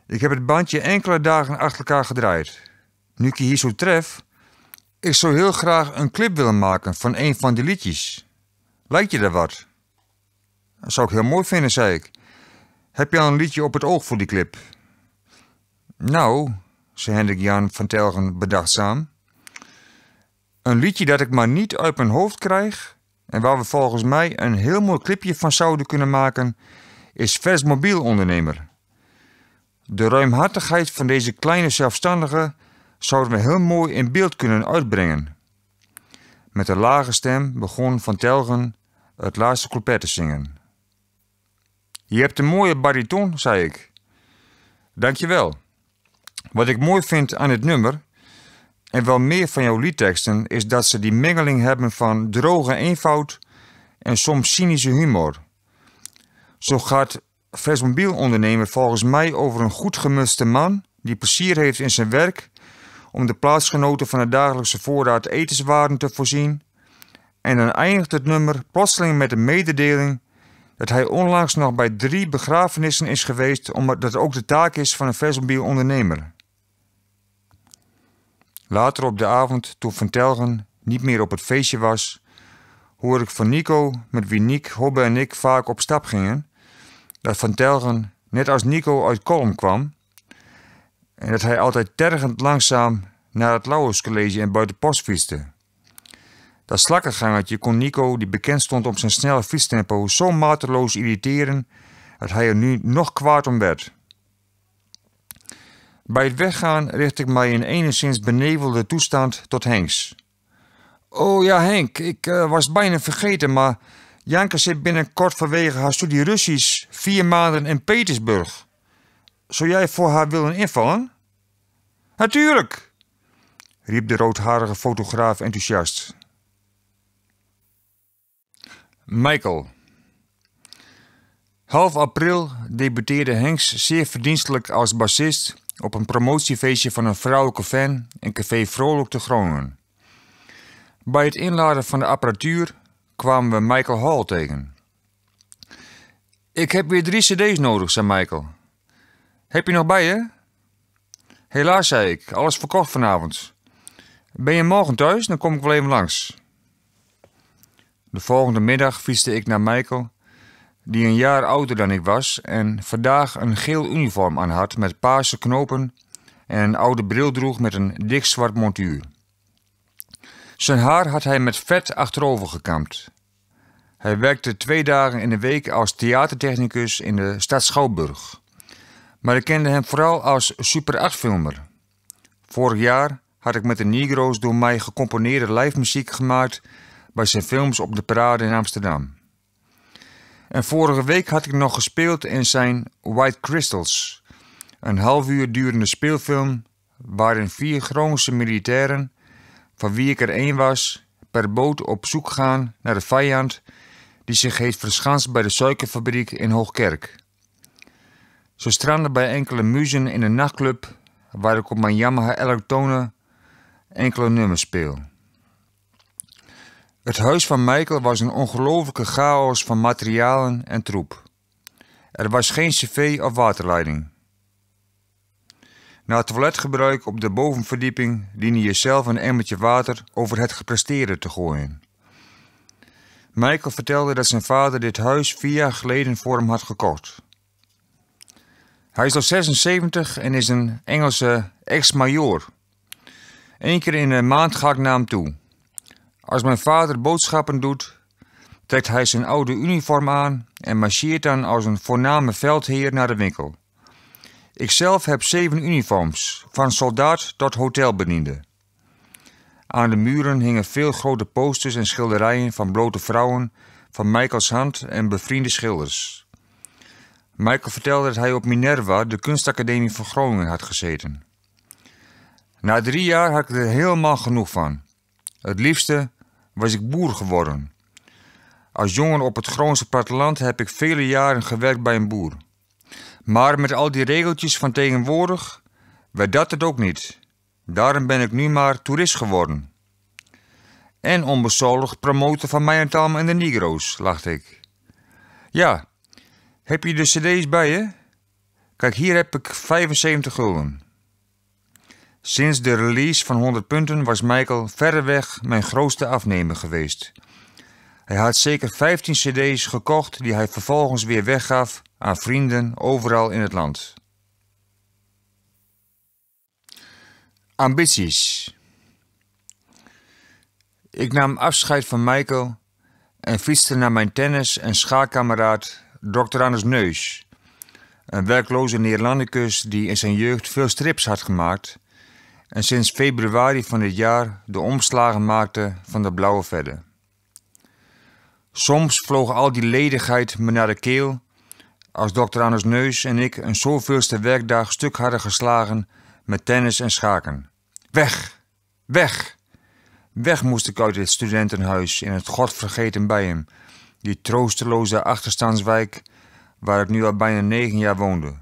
S1: Ik heb het bandje enkele dagen achter elkaar gedraaid. Nu ik je hier zo tref, ik zou heel graag een clip willen maken van een van die liedjes. Lijkt je daar wat? Dat zou ik heel mooi vinden, zei ik. Heb je al een liedje op het oog voor die clip? Nou, zei Hendrik Jan van Telgen bedachtzaam. Een liedje dat ik maar niet uit mijn hoofd krijg en waar we volgens mij een heel mooi clipje van zouden kunnen maken, is vers mobiel ondernemer. De ruimhartigheid van deze kleine zelfstandige zouden we heel mooi in beeld kunnen uitbrengen. Met een lage stem begon Van Telgen het laatste couplet te zingen. Je hebt een mooie bariton, zei ik. Dankjewel. Wat ik mooi vind aan het nummer, en wel meer van jouw liedteksten, is dat ze die mengeling hebben van droge eenvoud en soms cynische humor. Zo gaat Versmobiel ondernemer volgens mij over een goed gemuste man die plezier heeft in zijn werk om de plaatsgenoten van de dagelijkse voorraad etenswaren te voorzien. En dan eindigt het nummer plotseling met de mededeling dat hij onlangs nog bij drie begrafenissen is geweest, omdat dat ook de taak is van een Versmobiel ondernemer. Later op de avond, toen Van Telgen niet meer op het feestje was, hoor ik van Nico, met wie Nick, Hobbe en ik vaak op stap gingen, dat Van Telgen net als Nico uit Kolm kwam en dat hij altijd tergend langzaam naar het Lauwerscollege en buitenpost fietste. Dat slakkengangetje kon Nico, die bekend stond om zijn snelle fietstempo, zo mateloos irriteren dat hij er nu nog kwaad om werd. Bij het weggaan richt ik mij in enigszins benevelde toestand tot Henks. Oh ja, Henk, ik eh, was bijna vergeten, maar Janke zit binnenkort vanwege haar studie Russisch vier maanden in Petersburg. Zou jij voor haar willen invallen? Natuurlijk, riep de roodharige fotograaf enthousiast. Michael. Half april debuteerde Henks zeer verdienstelijk als bassist op een promotiefeestje van een vrouwelijke fan in Café Vrolijk te Groningen. Bij het inladen van de apparatuur kwamen we Michael Hall tegen. Ik heb weer drie cd's nodig, zei Michael. Heb je nog bij je? Helaas, zei ik, alles verkocht vanavond. Ben je morgen thuis? Dan kom ik wel even langs. De volgende middag fietste ik naar Michael die een jaar ouder dan ik was en vandaag een geel uniform aan had met paarse knopen en een oude bril droeg met een dik zwart montuur. Zijn haar had hij met vet achterover gekamd. Hij werkte twee dagen in de week als theatertechnicus in de stad Schouwburg. Maar ik kende hem vooral als Super Vorig jaar had ik met de Negro's door mij gecomponeerde live muziek gemaakt bij zijn films op de parade in Amsterdam. En vorige week had ik nog gespeeld in zijn White Crystals, een half uur durende speelfilm waarin vier Groningse militairen, van wie ik er één was, per boot op zoek gaan naar de vijand die zich heeft verschanst bij de suikerfabriek in Hoogkerk. Ze stranden bij enkele muzen in een nachtclub waar ik op mijn Yamaha Electone enkele nummers speel. Het huis van Michael was een ongelofelijke chaos van materialen en troep. Er was geen cv of waterleiding. Na toiletgebruik op de bovenverdieping diende je zelf een emmertje water over het gepresteerde te gooien. Michael vertelde dat zijn vader dit huis vier jaar geleden voor hem had gekocht. Hij is al 76 en is een Engelse ex-major. Eén keer in een maand ga ik naar hem toe. Als mijn vader boodschappen doet, trekt hij zijn oude uniform aan en marcheert dan als een voorname veldheer naar de winkel. Ikzelf heb zeven uniforms, van soldaat tot hotelbediende. Aan de muren hingen veel grote posters en schilderijen van blote vrouwen van Michaels hand en bevriende schilders. Michael vertelde dat hij op Minerva, de kunstacademie van Groningen, had gezeten. Na drie jaar had ik er helemaal genoeg van. Het liefste was ik boer geworden. Als jongen op het Groense platteland heb ik vele jaren gewerkt bij een boer. Maar met al die regeltjes van tegenwoordig werd dat het ook niet. Daarom ben ik nu maar toerist geworden. En onbezorgd promotor van mijn Tam en de Negro's, lacht ik. Ja, heb je de cd's bij je? Kijk, hier heb ik 75 gulden. Sinds de release van 100 punten was Michael verreweg mijn grootste afnemer geweest. Hij had zeker 15 cd's gekocht die hij vervolgens weer weggaf aan vrienden overal in het land. Ambities. Ik nam afscheid van Michael en fietste naar mijn tennis- en schaakkameraad Dr. Anders Neus, een werkloze Neerlandicus die in zijn jeugd veel strips had gemaakt en sinds februari van dit jaar de omslagen maakte van de blauwe verder. Soms vloog al die ledigheid me naar de keel als dokter Anders Neus en ik een zoveelste werkdag stuk hadden geslagen met tennis en schaken. Weg! Weg! Weg moest ik uit het studentenhuis in het godvergeten Bijen, die troosteloze achterstandswijk waar ik nu al bijna negen jaar woonde.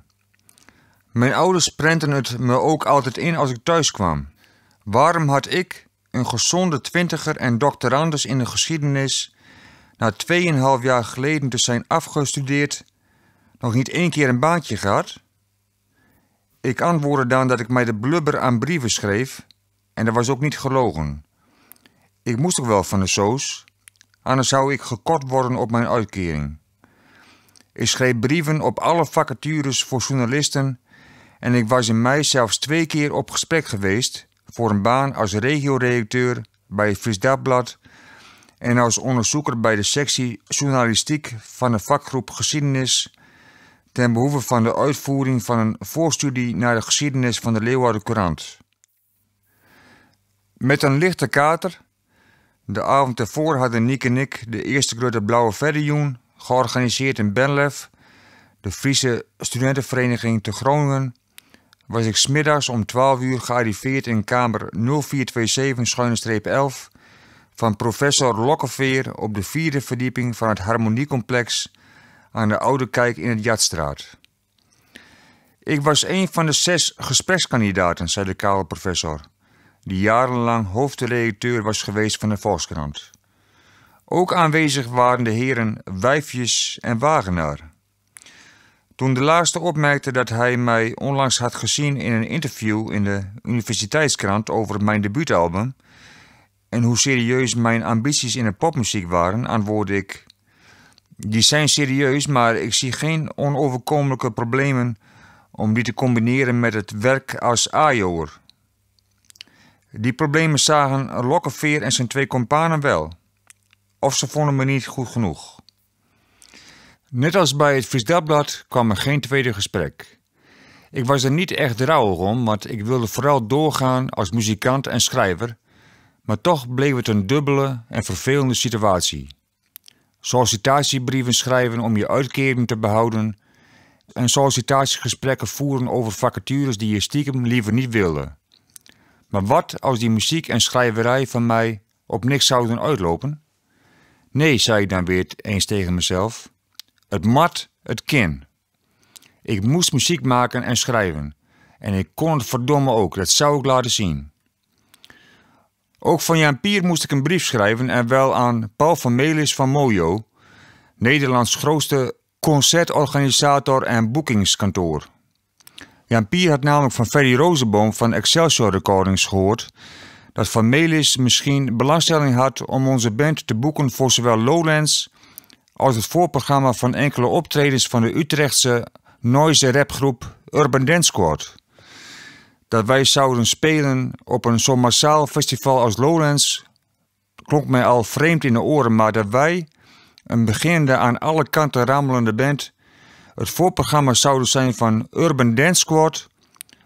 S1: Mijn ouders prenten het me ook altijd in als ik thuis kwam. Waarom had ik, een gezonde twintiger en doctorandus in de geschiedenis, na 2,5 jaar geleden te zijn afgestudeerd, nog niet één keer een baantje gehad? Ik antwoordde dan dat ik mij de blubber aan brieven schreef en dat was ook niet gelogen. Ik moest toch wel van de soos, anders zou ik gekort worden op mijn uitkering. Ik schreef brieven op alle vacatures voor journalisten en ik was in mei zelfs twee keer op gesprek geweest voor een baan als regioredacteur bij het Fries Dagblad en als onderzoeker bij de sectie journalistiek van de vakgroep geschiedenis ten behoeve van de uitvoering van een voorstudie naar de geschiedenis van de Leeuwarden Courant. Met een lichte kater, de avond ervoor hadden Niek en ik de eerste grote Blauwe Verdejoen georganiseerd in Benlef, de Friese studentenvereniging te Groningen, was ik smiddags om 12 uur gearriveerd in kamer 0427-11 van professor Lokkeveer op de vierde verdieping van het Harmoniecomplex aan de Oude Kijk in het Jatstraat. Ik was een van de zes gesprekskandidaten, zei de kale professor, die jarenlang hoofdredacteur was geweest van de Volkskrant. Ook aanwezig waren de heren Wijfjes en Wagenaar. Toen de laatste opmerkte dat hij mij onlangs had gezien in een interview in de universiteitskrant over mijn debuutalbum en hoe serieus mijn ambities in de popmuziek waren, antwoordde ik: Die zijn serieus, maar ik zie geen onoverkomelijke problemen om die te combineren met het werk als AJO'er. Die problemen zagen Lokkeveer en zijn twee companen wel. Of ze vonden me niet goed genoeg. Net als bij het Fries kwam er geen tweede gesprek. Ik was er niet echt rouwig om, want ik wilde vooral doorgaan als muzikant en schrijver, maar toch bleef het een dubbele en vervelende situatie. citatiebrieven schrijven om je uitkering te behouden en sollicitatiegesprekken voeren over vacatures die je stiekem liever niet wilde. Maar wat als die muziek en schrijverij van mij op niks zouden uitlopen? Nee, zei ik dan weer eens tegen mezelf. Het mat het kin. Ik moest muziek maken en schrijven. En ik kon het verdomme ook, dat zou ik laten zien. Ook van Jan Pier moest ik een brief schrijven en wel aan Paul van Melis van Mojo, Nederlands grootste concertorganisator en boekingskantoor. Jan Pier had namelijk van Ferry Rozenboom van Excelsior Recordings gehoord dat Van Melis misschien belangstelling had om onze band te boeken voor zowel Lowlands als het voorprogramma van enkele optredens van de Utrechtse noise rapgroep Urban Dance Squad. Dat wij zouden spelen op een zo massaal festival als Lowlands klonk mij al vreemd in de oren, maar dat wij, een beginnende aan alle kanten rammelende band, het voorprogramma zouden zijn van Urban Dance Squad,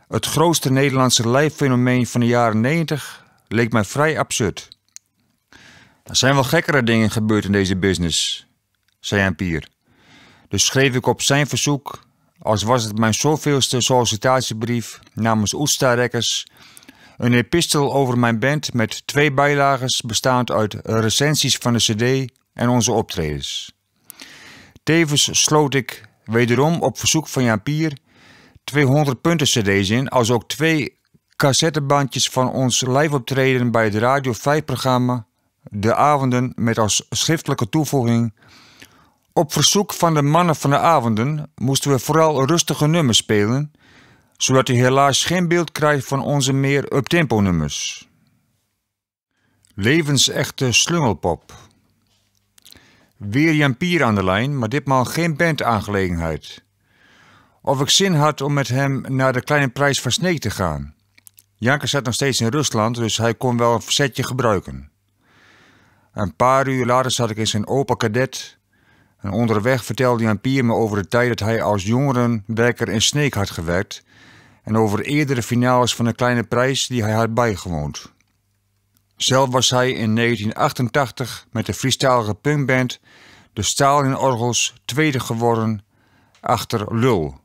S1: het grootste Nederlandse lijffenomeen van de jaren 90, leek mij vrij absurd. Er zijn wel gekkere dingen gebeurd in deze business zei een pier. Dus schreef ik op zijn verzoek, als was het mijn zoveelste sollicitatiebrief namens Oesta Rekkers, een epistel over mijn band met twee bijlagen bestaand uit recensies van de cd en onze optredens. Tevens sloot ik, wederom op verzoek van Jan Pier, 200 punten cd's in, als ook twee cassettebandjes van ons live optreden bij het Radio 5-programma De Avonden met als schriftelijke toevoeging op verzoek van de mannen van de avonden moesten we vooral rustige nummers spelen, zodat u helaas geen beeld krijgt van onze meer up-tempo nummers. Levensechte slungelpop. Weer Jan Pier aan de lijn, maar ditmaal geen band-aangelegenheid. Of ik zin had om met hem naar de kleine prijs van Sneek te gaan. Janker zat nog steeds in Rusland, dus hij kon wel een verzetje gebruiken. Een paar uur later zat ik in zijn open cadet. Onderweg vertelde Jan Pier me over de tijd dat hij als jongerenwerker in Sneek had gewerkt en over eerdere finales van de kleine prijs die hij had bijgewoond. Zelf was hij in 1988 met de freestalige punkband De Staal in Orgels tweede geworden achter Lul.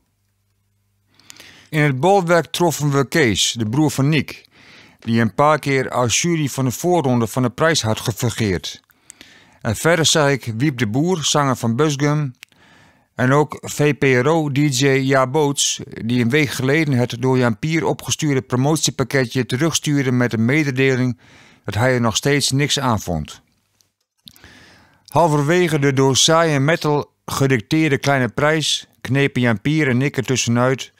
S1: In het bolwerk troffen we Kees, de broer van Nick, die een paar keer als jury van de voorronde van de prijs had gefungeerd. En verder zag ik Wiep de Boer, zanger van Busgum. En ook VPRO-DJ Ja Boots, die een week geleden het door Jan Pier opgestuurde promotiepakketje terugstuurde met de mededeling dat hij er nog steeds niks aan vond. Halverwege de door saaie metal gedicteerde kleine prijs knepen Jan Pier en ik er tussenuit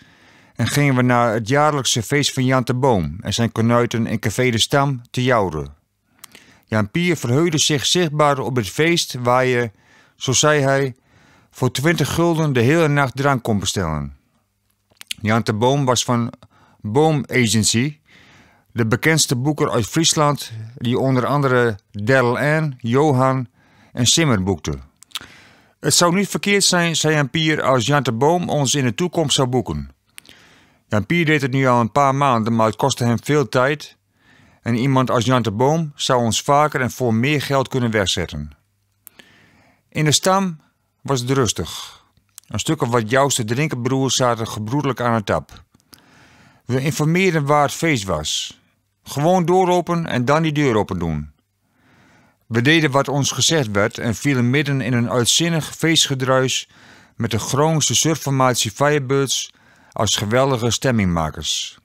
S1: en gingen we naar het jaarlijkse feest van Jan de Boom en zijn konuiten in Café de Stam te Jouren. Jan Pier verheugde zich zichtbaar op het feest waar je, zo zei hij, voor 20 gulden de hele nacht drank kon bestellen. Jan de Boom was van Boom Agency, de bekendste boeker uit Friesland, die onder andere Daryl Ann, Johan en Simmer boekte. Het zou niet verkeerd zijn, zei Jan Pier, als Jan de Boom ons in de toekomst zou boeken. Jan Pier deed het nu al een paar maanden, maar het kostte hem veel tijd en iemand als Jan de Boom zou ons vaker en voor meer geld kunnen wegzetten. In de stam was het rustig. Een stuk of wat jouwste drinkenbroers zaten gebroedelijk aan de tap. We informeerden waar het feest was. Gewoon doorlopen en dan die deur open doen. We deden wat ons gezegd werd en vielen midden in een uitzinnig feestgedruis met de Groningse surfformatie Firebirds als geweldige stemmingmakers.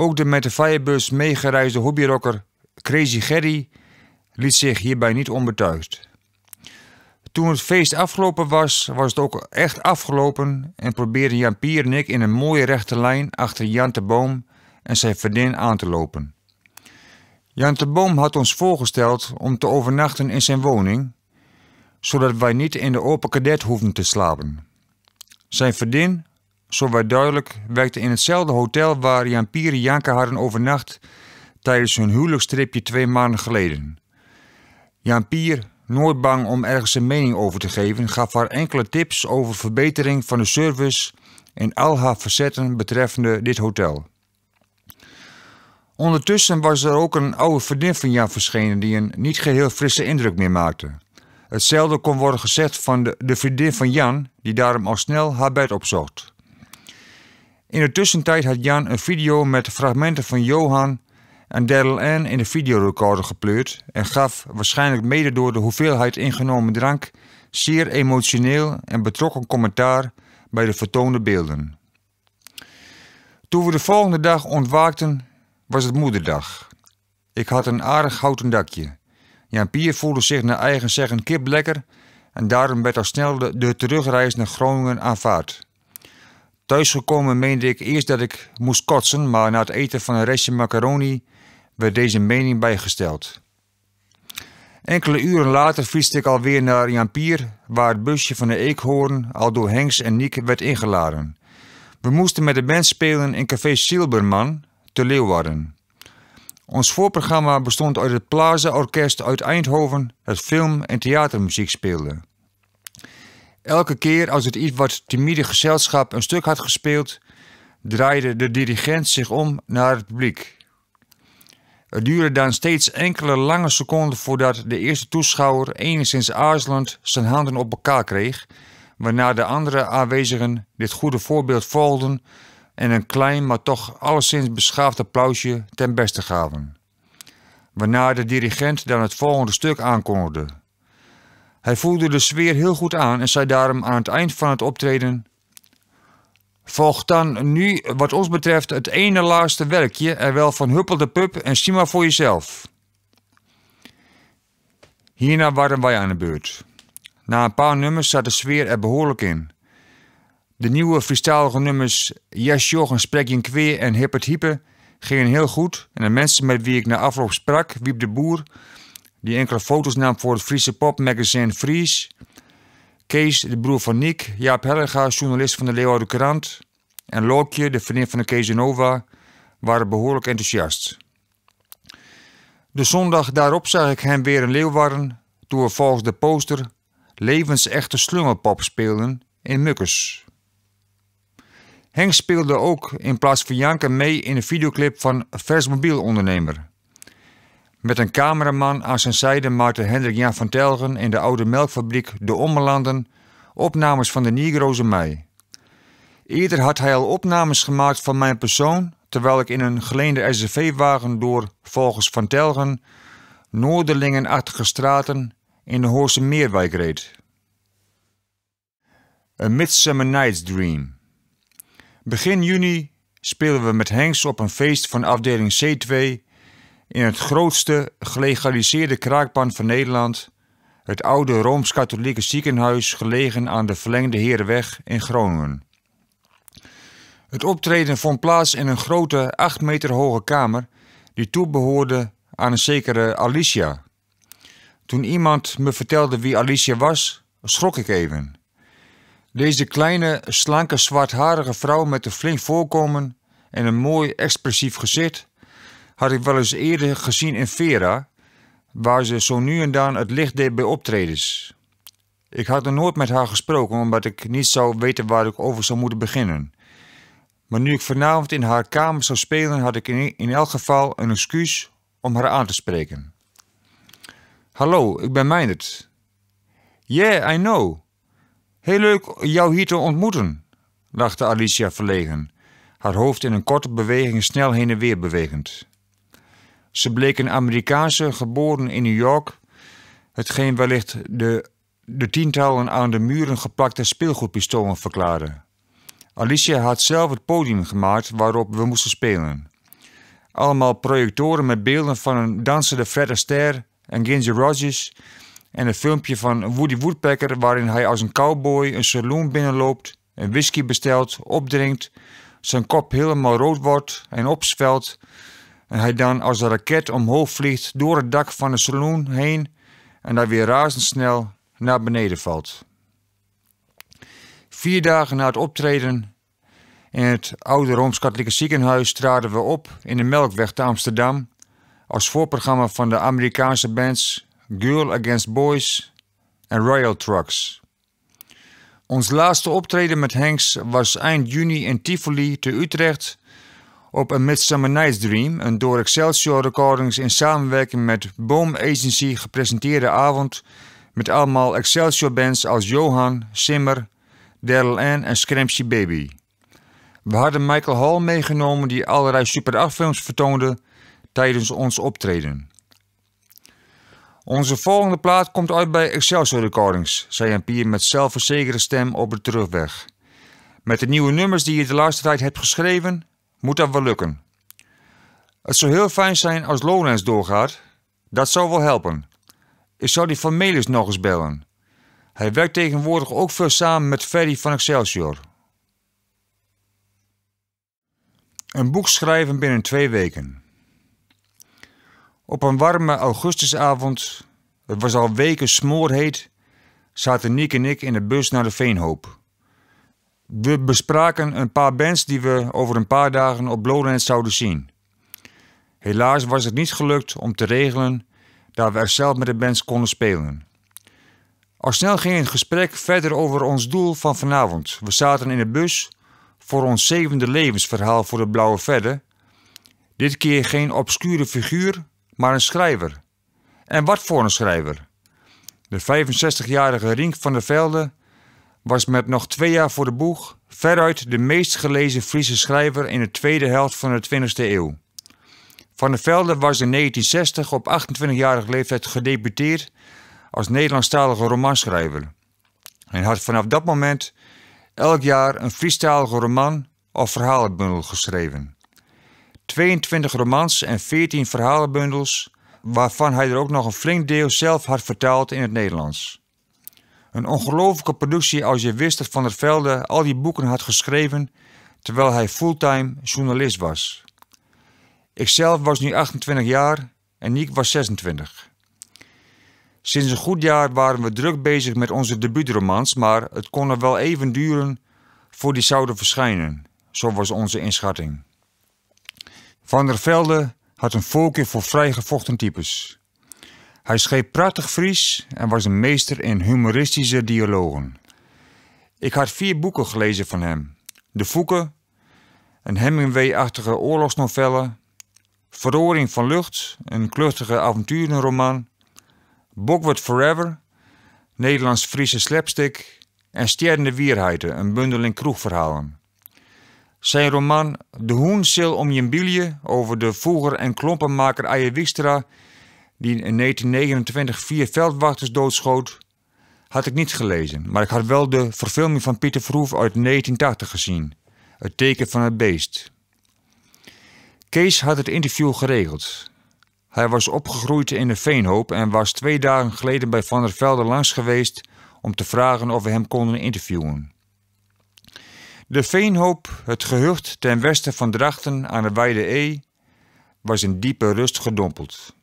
S1: Ook de met de Firebus meegereisde hobbyrocker Crazy Gerry liet zich hierbij niet onbetuigd. Toen het feest afgelopen was, was het ook echt afgelopen en probeerden Jan Pier en ik in een mooie rechte lijn achter Jan de Boom en zijn vriendin aan te lopen. Jan de Boom had ons voorgesteld om te overnachten in zijn woning, zodat wij niet in de open kadet hoefden te slapen. Zijn vriendin zo werd duidelijk, werkte in hetzelfde hotel waar Jan Pier en Janke hadden overnacht tijdens hun huwelijkstripje twee maanden geleden. Jan Pier, nooit bang om ergens een mening over te geven, gaf haar enkele tips over verbetering van de service en al haar facetten betreffende dit hotel. Ondertussen was er ook een oude vriendin van Jan verschenen die een niet geheel frisse indruk meer maakte. Hetzelfde kon worden gezegd van de, de vriendin van Jan, die daarom al snel haar bed opzocht. In de tussentijd had Jan een video met fragmenten van Johan en Daryl Ann in de videorecorder gepleurd en gaf, waarschijnlijk mede door de hoeveelheid ingenomen drank, zeer emotioneel en betrokken commentaar bij de vertoonde beelden. Toen we de volgende dag ontwaakten, was het moederdag. Ik had een aardig houten dakje. Jan-Pier voelde zich naar eigen zeggen kip lekker en daarom werd al snel de, terugreis naar Groningen aanvaard. Thuisgekomen meende ik eerst dat ik moest kotsen, maar na het eten van een restje macaroni werd deze mening bijgesteld. Enkele uren later fietste ik alweer naar Jampier, waar het busje van de Eekhoorn al door Hengs en Niek werd ingeladen. We moesten met de band spelen in café Silberman te Leeuwarden. Ons voorprogramma bestond uit het Plaza Orkest uit Eindhoven, het film- en theatermuziek speelde. Elke keer als het iets wat timide gezelschap een stuk had gespeeld, draaide de dirigent zich om naar het publiek. Het duurde dan steeds enkele lange seconden voordat de eerste toeschouwer enigszins aarzelend zijn handen op elkaar kreeg, waarna de andere aanwezigen dit goede voorbeeld volgden en een klein maar toch alleszins beschaafd applausje ten beste gaven. Waarna de dirigent dan het volgende stuk aankondigde. Hij voelde de sfeer heel goed aan en zei daarom aan het eind van het optreden: volg dan nu, wat ons betreft, het ene laatste werkje, en wel van Huppel de Pup en zie voor jezelf. Hierna waren wij aan de beurt. Na een paar nummers zat de sfeer er behoorlijk in. De nieuwe freestalige nummers Yes Joch en Spreking in en Hippert Hype gingen heel goed en de mensen met wie ik na afloop sprak, Wiep de Boer, die enkele foto's nam voor het Friese popmagazine Fries. Kees, de broer van Nick. Jaap Hellega, journalist van de Leeuwarden Krant. En Loekje, de vriendin van de Casanova, waren behoorlijk enthousiast. De zondag daarop zag ik hem weer in Leeuwarden toen we volgens de poster levensechte slungelpop speelden in Mukkes. Henk speelde ook in plaats van Janke mee in een videoclip van Versmobiel Ondernemer. Met een cameraman aan zijn zijde maakte Hendrik Jan van Telgen in de oude melkfabriek De Ommelanden opnames van de Negro's mei. Eerder had hij al opnames gemaakt van mijn persoon, terwijl ik in een geleende SUV wagen door, volgens Van Telgen, Noorderlingenachtige straten in de Hoorse Meerwijk reed. A Midsummer Night's Dream. Begin juni spelen we met Hengs op een feest van afdeling C2 in het grootste gelegaliseerde kraakpan van Nederland, het oude Rooms-Katholieke ziekenhuis gelegen aan de verlengde Herenweg in Groningen. Het optreden vond plaats in een grote 8 meter hoge kamer die toebehoorde aan een zekere Alicia. Toen iemand me vertelde wie Alicia was, schrok ik even. Deze kleine, slanke, zwartharige vrouw met een flink voorkomen en een mooi, expressief gezicht had ik wel eens eerder gezien in Vera, waar ze zo nu en dan het licht deed bij optredens. Ik had er nooit met haar gesproken, omdat ik niet zou weten waar ik over zou moeten beginnen. Maar nu ik vanavond in haar kamer zou spelen, had ik in elk geval een excuus om haar aan te spreken. Hallo, ik ben Meindert. Yeah, I know. Heel leuk jou hier te ontmoeten, lachte Alicia verlegen, haar hoofd in een korte beweging snel heen en weer bewegend. Ze bleek een Amerikaanse, geboren in New York, hetgeen wellicht de, de tientallen aan de muren geplakte speelgoedpistolen verklaarde. Alicia had zelf het podium gemaakt waarop we moesten spelen. Allemaal projectoren met beelden van een dansende Fred Astaire en Ginger Rogers en een filmpje van Woody Woodpecker waarin hij als een cowboy een saloon binnenloopt, een whisky bestelt, opdrinkt, zijn kop helemaal rood wordt en opzwelt. En hij dan als een raket omhoog vliegt door het dak van de saloon heen en daar weer razendsnel naar beneden valt. Vier dagen na het optreden in het oude Rooms-Katholieke ziekenhuis traden we op in de Melkweg te Amsterdam als voorprogramma van de Amerikaanse bands Girl Against Boys en Royal Trucks. Ons laatste optreden met Hengs was eind juni in Tivoli te Utrecht op A Midsummer Night's Dream, een door Excelsior Recordings in samenwerking met Boom Agency gepresenteerde avond met allemaal Excelsior bands als Johan, Simmer, Daryl Ann en Scrampsy Baby. We hadden Michael Hall meegenomen die allerlei Super films vertoonde tijdens ons optreden. Onze volgende plaat komt uit bij Excelsior Recordings, zei een pier met zelfverzekerde stem op de terugweg. Met de nieuwe nummers die je de laatste tijd hebt geschreven, moet dat wel lukken. Het zou heel fijn zijn als Lowlands doorgaat. Dat zou wel helpen. Ik zou die families nog eens bellen. Hij werkt tegenwoordig ook veel samen met Ferry van Excelsior. Een boek schrijven binnen twee weken. Op een warme augustusavond, het was al weken smoorheet, zaten Nick en ik in de bus naar de Veenhoop. We bespraken een paar bands die we over een paar dagen op Lowlands zouden zien. Helaas was het niet gelukt om te regelen dat we er zelf met de bands konden spelen. Al snel ging het gesprek verder over ons doel van vanavond. We zaten in de bus voor ons zevende levensverhaal voor de Blauwe verde. Dit keer geen obscure figuur, maar een schrijver. En wat voor een schrijver? De 65-jarige Rink van der Velde was met nog twee jaar voor de boeg veruit de meest gelezen Friese schrijver in de tweede helft van de 20e eeuw. Van der Velde was in 1960 op 28-jarige leeftijd gedebuteerd als Nederlandstalige romanschrijver en had vanaf dat moment elk jaar een Friestalige roman of verhalenbundel geschreven. 22 romans en 14 verhalenbundels, waarvan hij er ook nog een flink deel zelf had vertaald in het Nederlands. Een ongelofelijke productie als je wist dat Van der Velde al die boeken had geschreven terwijl hij fulltime journalist was. Ikzelf was nu 28 jaar en Niek was 26. Sinds een goed jaar waren we druk bezig met onze debuutromans, maar het kon er wel even duren voor die zouden verschijnen, zo was onze inschatting. Van der Velde had een voorkeur voor vrijgevochten types. Hij schreef prachtig Fries en was een meester in humoristische dialogen. Ik had vier boeken gelezen van hem. De Voeken, een Hemingway-achtige oorlogsnovelle, Verroring van Lucht, een kluchtige avonturenroman, Bogwood Forever, Nederlands-Friese slapstick en Sterrende Wierheiten, een bundeling kroegverhalen. Zijn roman De Hoensil om Jimbilie over de voeger en klompenmaker Aje Wikstra die in 1929 vier veldwachters doodschoot, had ik niet gelezen. Maar ik had wel de verfilming van Pieter Verhoef uit 1980 gezien. Het teken van het beest. Kees had het interview geregeld. Hij was opgegroeid in de Veenhoop en was twee dagen geleden bij Van der Velde langs geweest om te vragen of we hem konden interviewen. De Veenhoop, het gehucht ten westen van Drachten aan de Weide E, was in diepe rust gedompeld.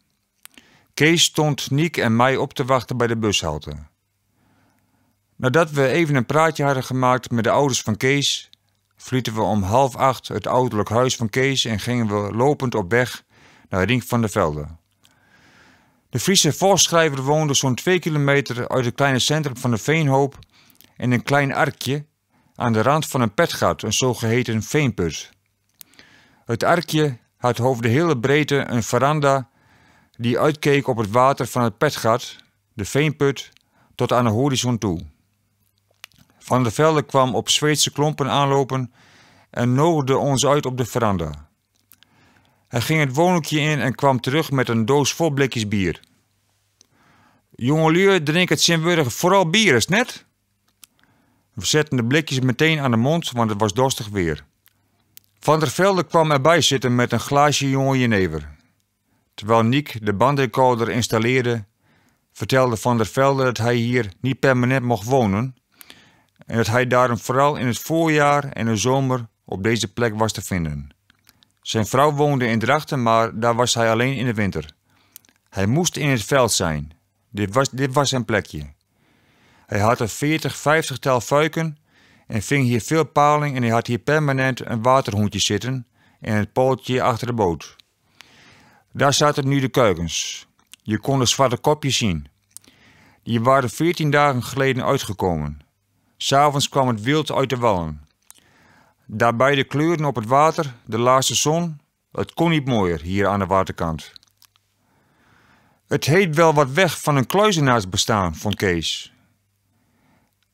S1: Kees stond Niek en mij op te wachten bij de bushalte. Nadat we even een praatje hadden gemaakt met de ouders van Kees, vlieten we om half acht het ouderlijk huis van Kees en gingen we lopend op weg naar Rink van der Velde. De Friese volksschrijver woonde zo'n twee kilometer uit het kleine centrum van de Veenhoop in een klein arkje aan de rand van een petgat, een zogeheten veenput. Het arkje had over de hele breedte een veranda die uitkeek op het water van het petgat, de veenput, tot aan de horizon toe. Van der Velde kwam op Zweedse klompen aanlopen en nodigde ons uit op de veranda. Hij ging het woningje in en kwam terug met een doos vol blikjes bier. Jongelui, drink het zinwurdig vooral bier, is net? We zetten de blikjes meteen aan de mond, want het was dorstig weer. Van der Velde kwam erbij zitten met een glaasje jonge jenever. Terwijl Nick de bandrecorder installeerde, vertelde Van der Velde dat hij hier niet permanent mocht wonen en dat hij daarom vooral in het voorjaar en de zomer op deze plek was te vinden. Zijn vrouw woonde in Drachten, maar daar was hij alleen in de winter. Hij moest in het veld zijn. Dit was, dit was zijn plekje. Hij had een 40, 50 tal vuiken en ving hier veel paling en hij had hier permanent een waterhondje zitten en het pootje achter de boot. Daar zaten nu de keukens. Je kon de zwarte kopjes zien. Die waren veertien dagen geleden uitgekomen. S'avonds kwam het wild uit de wallen. Daarbij de kleuren op het water, de laatste zon. Het kon niet mooier hier aan de waterkant. Het heet wel wat weg van een kluizenaarsbestaan, bestaan, vond Kees.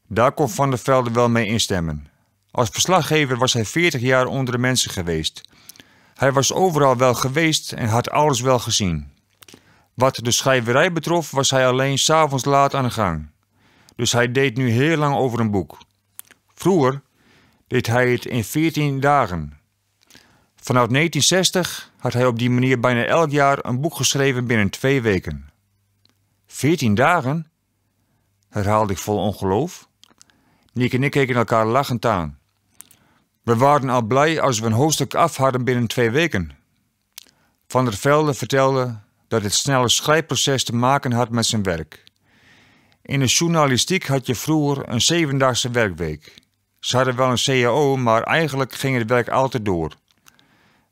S1: Daar kon Van der Velde wel mee instemmen. Als verslaggever was hij veertig jaar onder de mensen geweest hij was overal wel geweest en had alles wel gezien. Wat de schrijverij betrof, was hij alleen s'avonds laat aan de gang. Dus hij deed nu heel lang over een boek. Vroeger deed hij het in 14 dagen. Vanaf 1960 had hij op die manier bijna elk jaar een boek geschreven binnen twee weken. 14 dagen? herhaalde ik vol ongeloof. Nick en ik keken elkaar lachend aan. We waren al blij als we een hoofdstuk af hadden binnen twee weken. Van der Velde vertelde dat het snelle schrijfproces te maken had met zijn werk. In de journalistiek had je vroeger een zevendaagse werkweek. Ze hadden wel een CAO, maar eigenlijk ging het werk altijd door.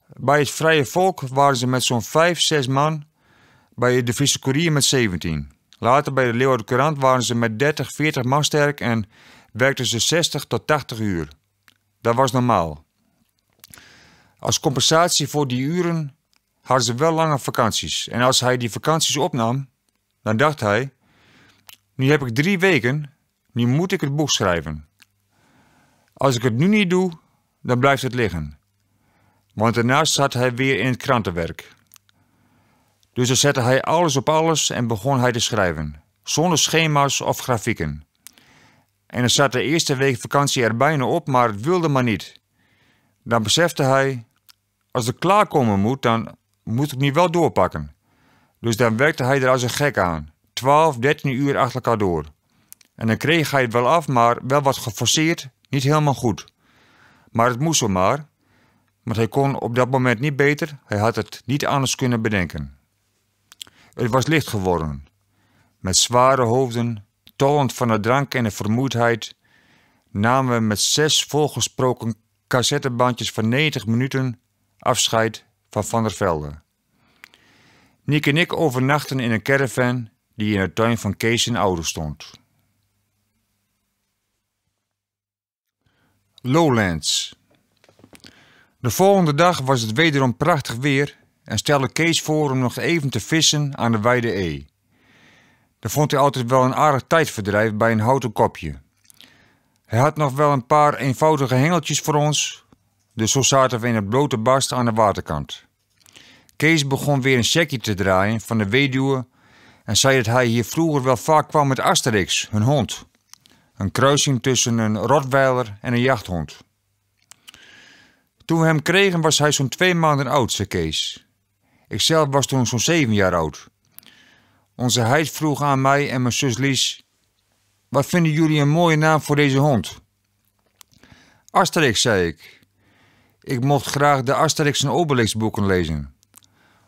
S1: Bij het Vrije Volk waren ze met zo'n vijf, zes man. Bij de Friese Courier met 17. Later bij de Leeuwarden Courant waren ze met 30, 40 man sterk en werkten ze 60 tot 80 uur. Dat was normaal. Als compensatie voor die uren hadden ze wel lange vakanties. En als hij die vakanties opnam, dan dacht hij: Nu heb ik drie weken, nu moet ik het boek schrijven. Als ik het nu niet doe, dan blijft het liggen. Want daarnaast zat hij weer in het krantenwerk. Dus dan zette hij alles op alles en begon hij te schrijven, zonder schema's of grafieken. En er zat de eerste week vakantie er bijna op, maar het wilde maar niet. Dan besefte hij, als het klaarkomen moet, dan moet ik nu wel doorpakken. Dus dan werkte hij er als een gek aan. 12, 13 uur achter elkaar door. En dan kreeg hij het wel af, maar wel wat geforceerd, niet helemaal goed. Maar het moest zomaar, maar. Want hij kon op dat moment niet beter, hij had het niet anders kunnen bedenken. Het was licht geworden. Met zware hoofden Tollend van de drank en de vermoeidheid namen we met zes volgesproken cassettebandjes van 90 minuten afscheid van Van der Velde. Nick en ik overnachten in een caravan die in de tuin van Kees in Oude stond. Lowlands. De volgende dag was het wederom prachtig weer en stelde Kees voor om nog even te vissen aan de Weide Ee. Daar vond hij altijd wel een aardig tijdverdrijf bij een houten kopje. Hij had nog wel een paar eenvoudige hengeltjes voor ons, dus zo zaten we in het blote bast aan de waterkant. Kees begon weer een checkje te draaien van de weduwe en zei dat hij hier vroeger wel vaak kwam met Asterix, hun hond. Een kruising tussen een rotweiler en een jachthond. Toen we hem kregen was hij zo'n twee maanden oud, zei Kees. Ikzelf was toen zo'n zeven jaar oud. Onze heid vroeg aan mij en mijn zus Lies: Wat vinden jullie een mooie naam voor deze hond? Asterix, zei ik. Ik mocht graag de Asterix en Obelix boeken lezen.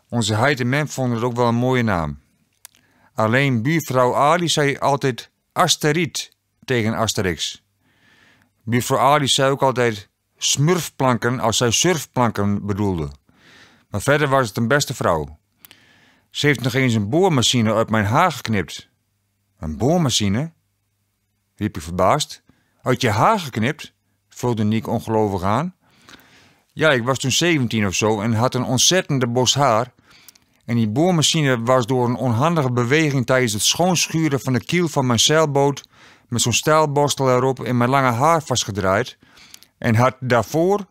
S1: Onze Heid en men vonden het ook wel een mooie naam. Alleen buurvrouw Ali zei altijd Asteriet tegen Asterix. Buurvrouw Ali zei ook altijd smurfplanken als zij surfplanken bedoelde. Maar verder was het een beste vrouw. Ze heeft nog eens een boormachine uit mijn haar geknipt. Een boormachine? riep ik verbaasd. Uit je haar geknipt? de Nick ongelovig aan. Ja, ik was toen 17 of zo en had een ontzettende bos haar. En die boormachine was door een onhandige beweging tijdens het schoonschuren van de kiel van mijn zeilboot met zo'n stijlborstel erop in mijn lange haar vastgedraaid en had daarvoor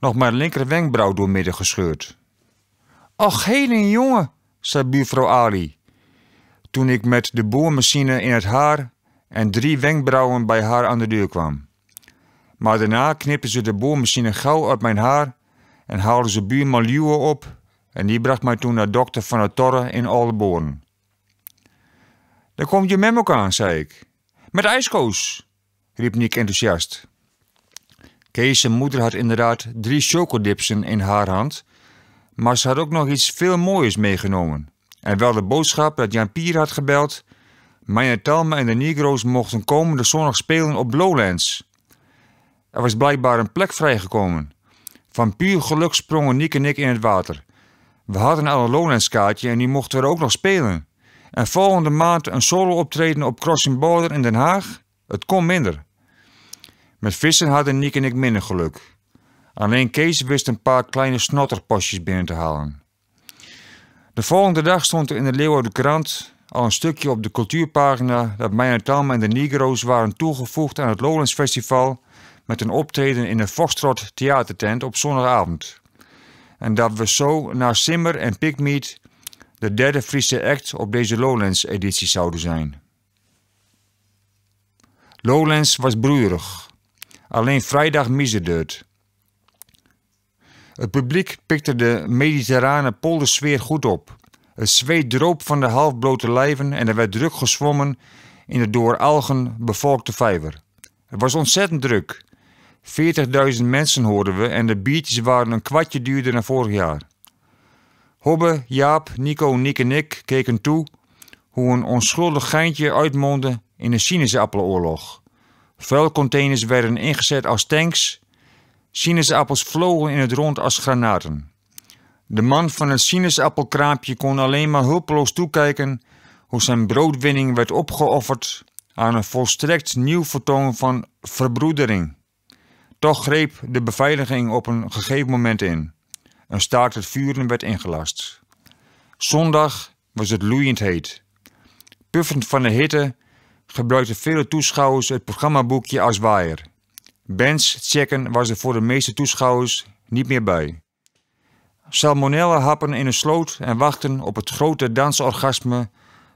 S1: nog mijn linker wenkbrauw doormidden gescheurd. Ach, hele jongen, zei buurvrouw Ali. Toen ik met de boormachine in het haar en drie wenkbrauwen bij haar aan de deur kwam. Maar daarna knippen ze de boormachine gauw uit mijn haar en haalden ze buurman op en die bracht mij toen naar dokter van het Torre in Alboorn. Daar komt je memo aan, zei ik. Met ijskoos, riep Nick enthousiast. Kees' moeder had inderdaad drie chocodipsen in haar hand maar ze had ook nog iets veel moois meegenomen. En wel de boodschap dat Jan Pier had gebeld. Mijn Thelma en de Negro's mochten komende zondag spelen op Lowlands. Er was blijkbaar een plek vrijgekomen. Van puur geluk sprongen Nick en ik in het water. We hadden al een Lowlands-kaartje en die mochten we ook nog spelen. En volgende maand een solo optreden op Crossing Border in Den Haag? Het kon minder. Met vissen hadden Nick en ik minder geluk. Alleen Kees wist een paar kleine snotterpostjes binnen te halen. De volgende dag stond er in de Leeuwarden krant al een stukje op de cultuurpagina dat Maya Tam en de Negro's waren toegevoegd aan het Lowlands Festival met een optreden in een Vosstrot theatertent op zondagavond. En dat we zo naar Simmer en Pikmeet de derde Friese act op deze Lowlands-editie zouden zijn. Lowlands was broerig. Alleen vrijdag misdeurt. Het publiek pikte de mediterrane poldersfeer goed op. Het zweet droop van de halfblote lijven en er werd druk gezwommen in de door algen bevolkte vijver. Het was ontzettend druk. 40.000 mensen hoorden we en de biertjes waren een kwartje duurder dan vorig jaar. Hobbe, Jaap, Nico, Nick en ik keken toe hoe een onschuldig geintje uitmondde in een appeloorlog. Vuilcontainers werden ingezet als tanks Sinaasappels vlogen in het rond als granaten. De man van het sinaasappelkraampje kon alleen maar hulpeloos toekijken hoe zijn broodwinning werd opgeofferd aan een volstrekt nieuw vertoon van verbroedering. Toch greep de beveiliging op een gegeven moment in. Een staart het vuren werd ingelast. Zondag was het loeiend heet. Puffend van de hitte gebruikten vele toeschouwers het programmaboekje als waaier. Bands checken was er voor de meeste toeschouwers niet meer bij. Salmonella happen in een sloot en wachten op het grote dansorgasme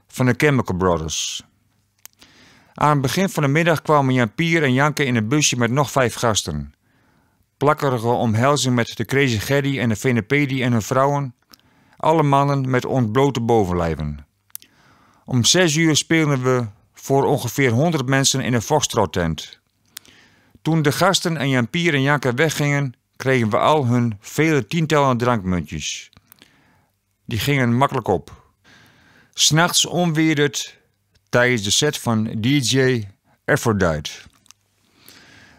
S1: van de Chemical Brothers. Aan het begin van de middag kwamen Jan Pier en Janke in een busje met nog vijf gasten. Plakkerige omhelzing met de Crazy Gerry en de Venepedi en hun vrouwen. Alle mannen met ontblote bovenlijven. Om zes uur speelden we voor ongeveer 100 mensen in een foxtrot tent. Toen de gasten en Jan Pier en Janke weggingen, kregen we al hun vele tientallen drankmuntjes. Die gingen makkelijk op. S'nachts het tijdens de set van DJ Aphrodite.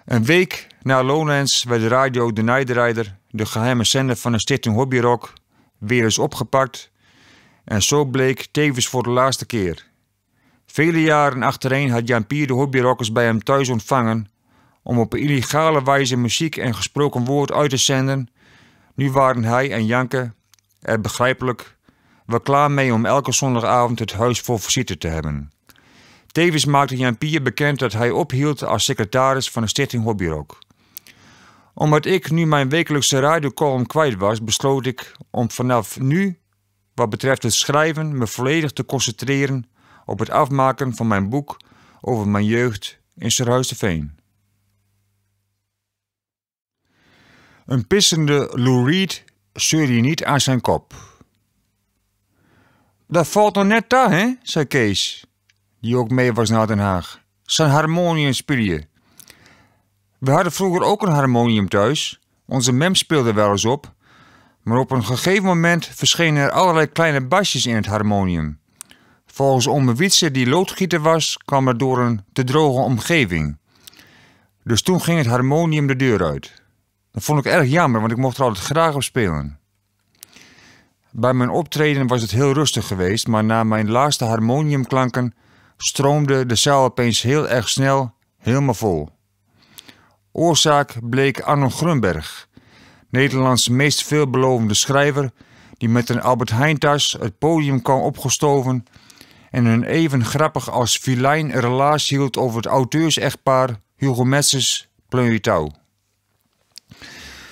S1: Een week na Lowlands werd de radio De Nijdrijder, de geheime zender van de stichting Hobbyrock, weer eens opgepakt. En zo bleek tevens voor de laatste keer. Vele jaren achtereen had Jan Pier de hobbyrockers bij hem thuis ontvangen om op illegale wijze muziek en gesproken woord uit te zenden. Nu waren hij en Janke er begrijpelijk wel klaar mee om elke zondagavond het huis vol visite te hebben. Tevens maakte Jan Pier bekend dat hij ophield als secretaris van de stichting Hobbyrock. Omdat ik nu mijn wekelijkse radiocolumn kwijt was, besloot ik om vanaf nu, wat betreft het schrijven, me volledig te concentreren op het afmaken van mijn boek over mijn jeugd in Surhuis de Veen. Een pissende Lou Reed zeurde niet aan zijn kop. Dat valt nog net daar, hè? zei Kees, die ook mee was naar Den Haag. Zijn harmonium je. We hadden vroeger ook een harmonium thuis. Onze mem speelde wel eens op. Maar op een gegeven moment verschenen er allerlei kleine basjes in het harmonium. Volgens Ome Wietse, die loodgieter was, kwam het door een te droge omgeving. Dus toen ging het harmonium de deur uit. Dat vond ik erg jammer, want ik mocht er altijd graag op spelen. Bij mijn optreden was het heel rustig geweest, maar na mijn laatste harmoniumklanken stroomde de zaal opeens heel erg snel helemaal vol. Oorzaak bleek Arno Grunberg, Nederlands meest veelbelovende schrijver, die met een Albert Heintas het podium kwam opgestoven en een even grappig als filijn relatie hield over het auteurs echtpaar Hugo Messes Pleuritouw.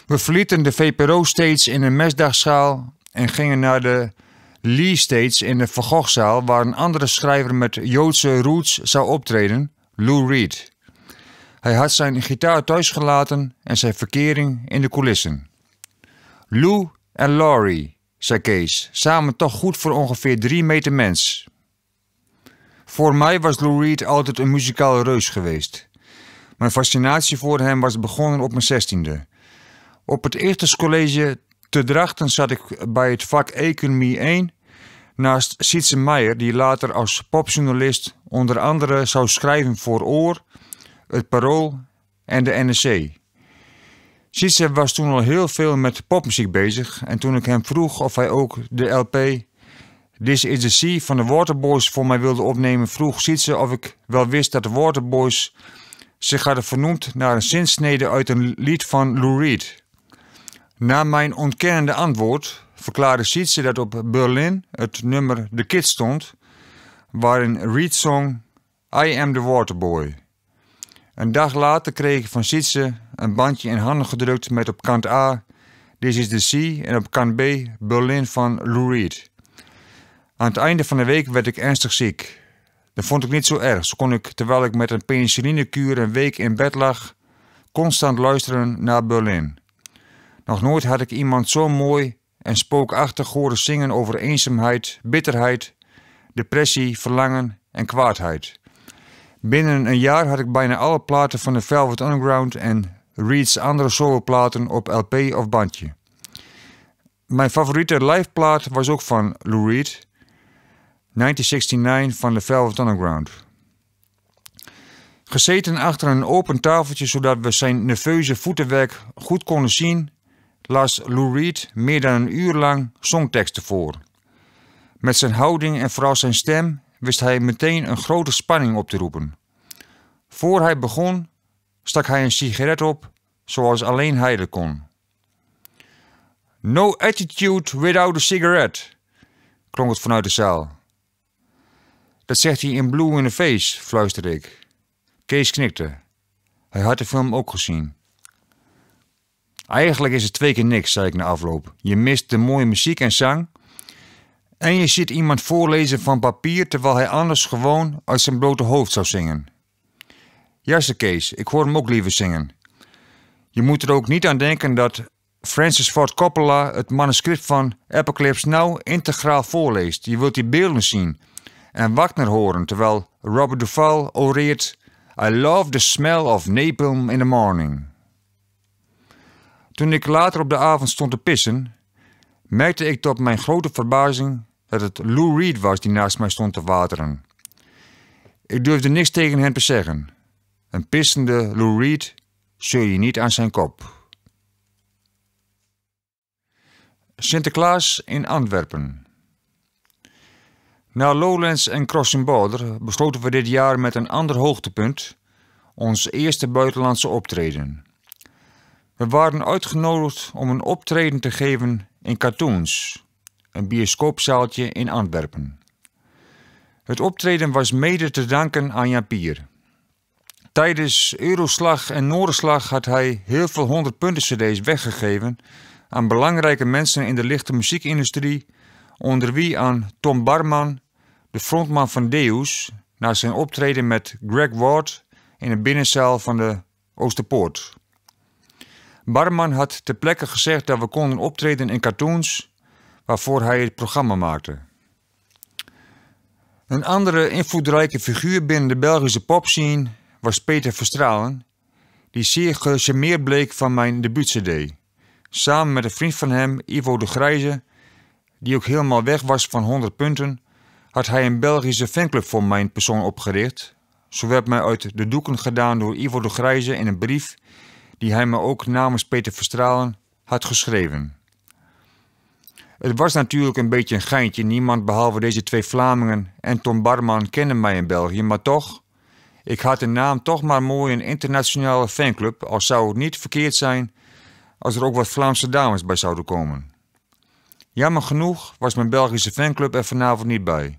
S1: We verlieten de VPRO steeds in de mesdagschaal en gingen naar de Lee States in de Van waar een andere schrijver met Joodse roots zou optreden, Lou Reed. Hij had zijn gitaar thuisgelaten en zijn verkering in de coulissen. Lou en Laurie, zei Kees, samen toch goed voor ongeveer drie meter mens. Voor mij was Lou Reed altijd een muzikaal reus geweest. Mijn fascinatie voor hem was begonnen op mijn zestiende. Op het eerste college te Drachten zat ik bij het vak Economie 1 naast Sietse Meijer, die later als popjournalist onder andere zou schrijven voor Oor, het Parool en de NRC. Sietse was toen al heel veel met popmuziek bezig en toen ik hem vroeg of hij ook de LP This is the Sea van de Waterboys voor mij wilde opnemen, vroeg Sietse of ik wel wist dat de Waterboys zich hadden vernoemd naar een zinsnede uit een lied van Lou Reed. Na mijn ontkennende antwoord verklaarde Sietse dat op Berlin het nummer The Kid stond, waarin Reed zong I Am The Waterboy. Een dag later kreeg ik van Sietse een bandje in handen gedrukt met op kant A This Is The Sea en op kant B Berlin van Lou Reed. Aan het einde van de week werd ik ernstig ziek. Dat vond ik niet zo erg, zo kon ik terwijl ik met een penicillinekuur een week in bed lag constant luisteren naar Berlin. Nog nooit had ik iemand zo mooi en spookachtig horen zingen over eenzaamheid, bitterheid, depressie, verlangen en kwaadheid. Binnen een jaar had ik bijna alle platen van de Velvet Underground en Reed's andere soloplaten op LP of bandje. Mijn favoriete liveplaat was ook van Lou Reed, 1969 van de Velvet Underground. Gezeten achter een open tafeltje zodat we zijn nerveuze voetenwerk goed konden zien, las Lou Reed meer dan een uur lang songteksten voor. Met zijn houding en vooral zijn stem wist hij meteen een grote spanning op te roepen. Voor hij begon, stak hij een sigaret op, zoals alleen hij dat kon. No attitude without a cigarette, klonk het vanuit de zaal. Dat zegt hij in Blue in the Face, fluisterde ik. Kees knikte. Hij had de film ook gezien. Eigenlijk is het twee keer niks, zei ik na afloop. Je mist de mooie muziek en zang. En je ziet iemand voorlezen van papier terwijl hij anders gewoon uit zijn blote hoofd zou zingen. Juist, Kees, ik hoor hem ook liever zingen. Je moet er ook niet aan denken dat Francis Ford Coppola het manuscript van Apocalypse Now integraal voorleest. Je wilt die beelden zien en Wagner horen terwijl Robert Duval oreert I love the smell of napalm in the morning. Toen ik later op de avond stond te pissen, merkte ik tot mijn grote verbazing dat het Lou Reed was die naast mij stond te wateren. Ik durfde niks tegen hem te zeggen. Een pissende Lou Reed zul je niet aan zijn kop. Sinterklaas in Antwerpen. Na Lowlands en Crossing Border besloten we dit jaar met een ander hoogtepunt ons eerste buitenlandse optreden. We waren uitgenodigd om een optreden te geven in Cartoons, een bioscoopzaaltje in Antwerpen. Het optreden was mede te danken aan Jan Pier. Tijdens Euroslag en Noordenslag had hij heel veel 100 punten cd's weggegeven aan belangrijke mensen in de lichte muziekindustrie, onder wie aan Tom Barman, de frontman van Deus, na zijn optreden met Greg Ward in de binnenzaal van de Oosterpoort. Barman had ter plekke gezegd dat we konden optreden in cartoons waarvoor hij het programma maakte. Een andere invloedrijke figuur binnen de Belgische popscene was Peter Verstralen, die zeer gecharmeerd bleek van mijn debuutcd. Samen met een vriend van hem, Ivo de Grijze, die ook helemaal weg was van 100 punten, had hij een Belgische fanclub voor mijn persoon opgericht. Zo werd mij uit de doeken gedaan door Ivo de Grijze in een brief die hij me ook namens Peter Verstralen had geschreven. Het was natuurlijk een beetje een geintje. Niemand behalve deze twee Vlamingen en Tom Barman kennen mij in België, maar toch. Ik had de naam toch maar mooi een internationale fanclub, al zou het niet verkeerd zijn als er ook wat Vlaamse dames bij zouden komen. Jammer genoeg was mijn Belgische fanclub er vanavond niet bij.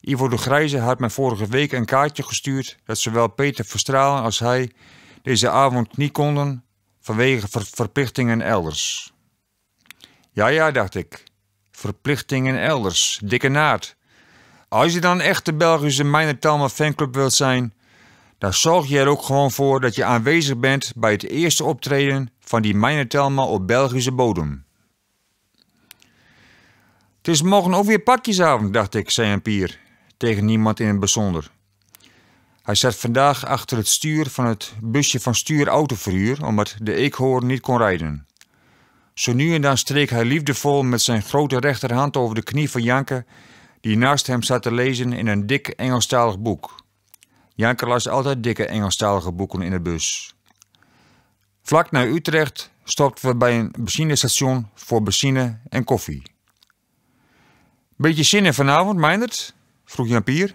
S1: Ivo de Grijze had mij vorige week een kaartje gestuurd dat zowel Peter Verstralen als hij deze avond niet konden vanwege verplichtingen elders. Ja, ja, dacht ik. Verplichtingen elders, dikke naad. Als je dan echt de Belgische Mijn Talma fanclub wilt zijn, dan zorg je er ook gewoon voor dat je aanwezig bent bij het eerste optreden van die Mijn Talma op Belgische bodem. Het is morgen ook weer pakjesavond, dacht ik, zei een pier, tegen niemand in het bijzonder. Hij zat vandaag achter het stuur van het busje van stuur autoverhuur omdat de eekhoorn niet kon rijden. Zo nu en dan streek hij liefdevol met zijn grote rechterhand over de knie van Janke, die naast hem zat te lezen in een dik Engelstalig boek. Janke las altijd dikke Engelstalige boeken in de bus. Vlak naar Utrecht stopten we bij een benzinestation voor benzine en koffie. Beetje zin in vanavond, Meindert? vroeg Jan Pier.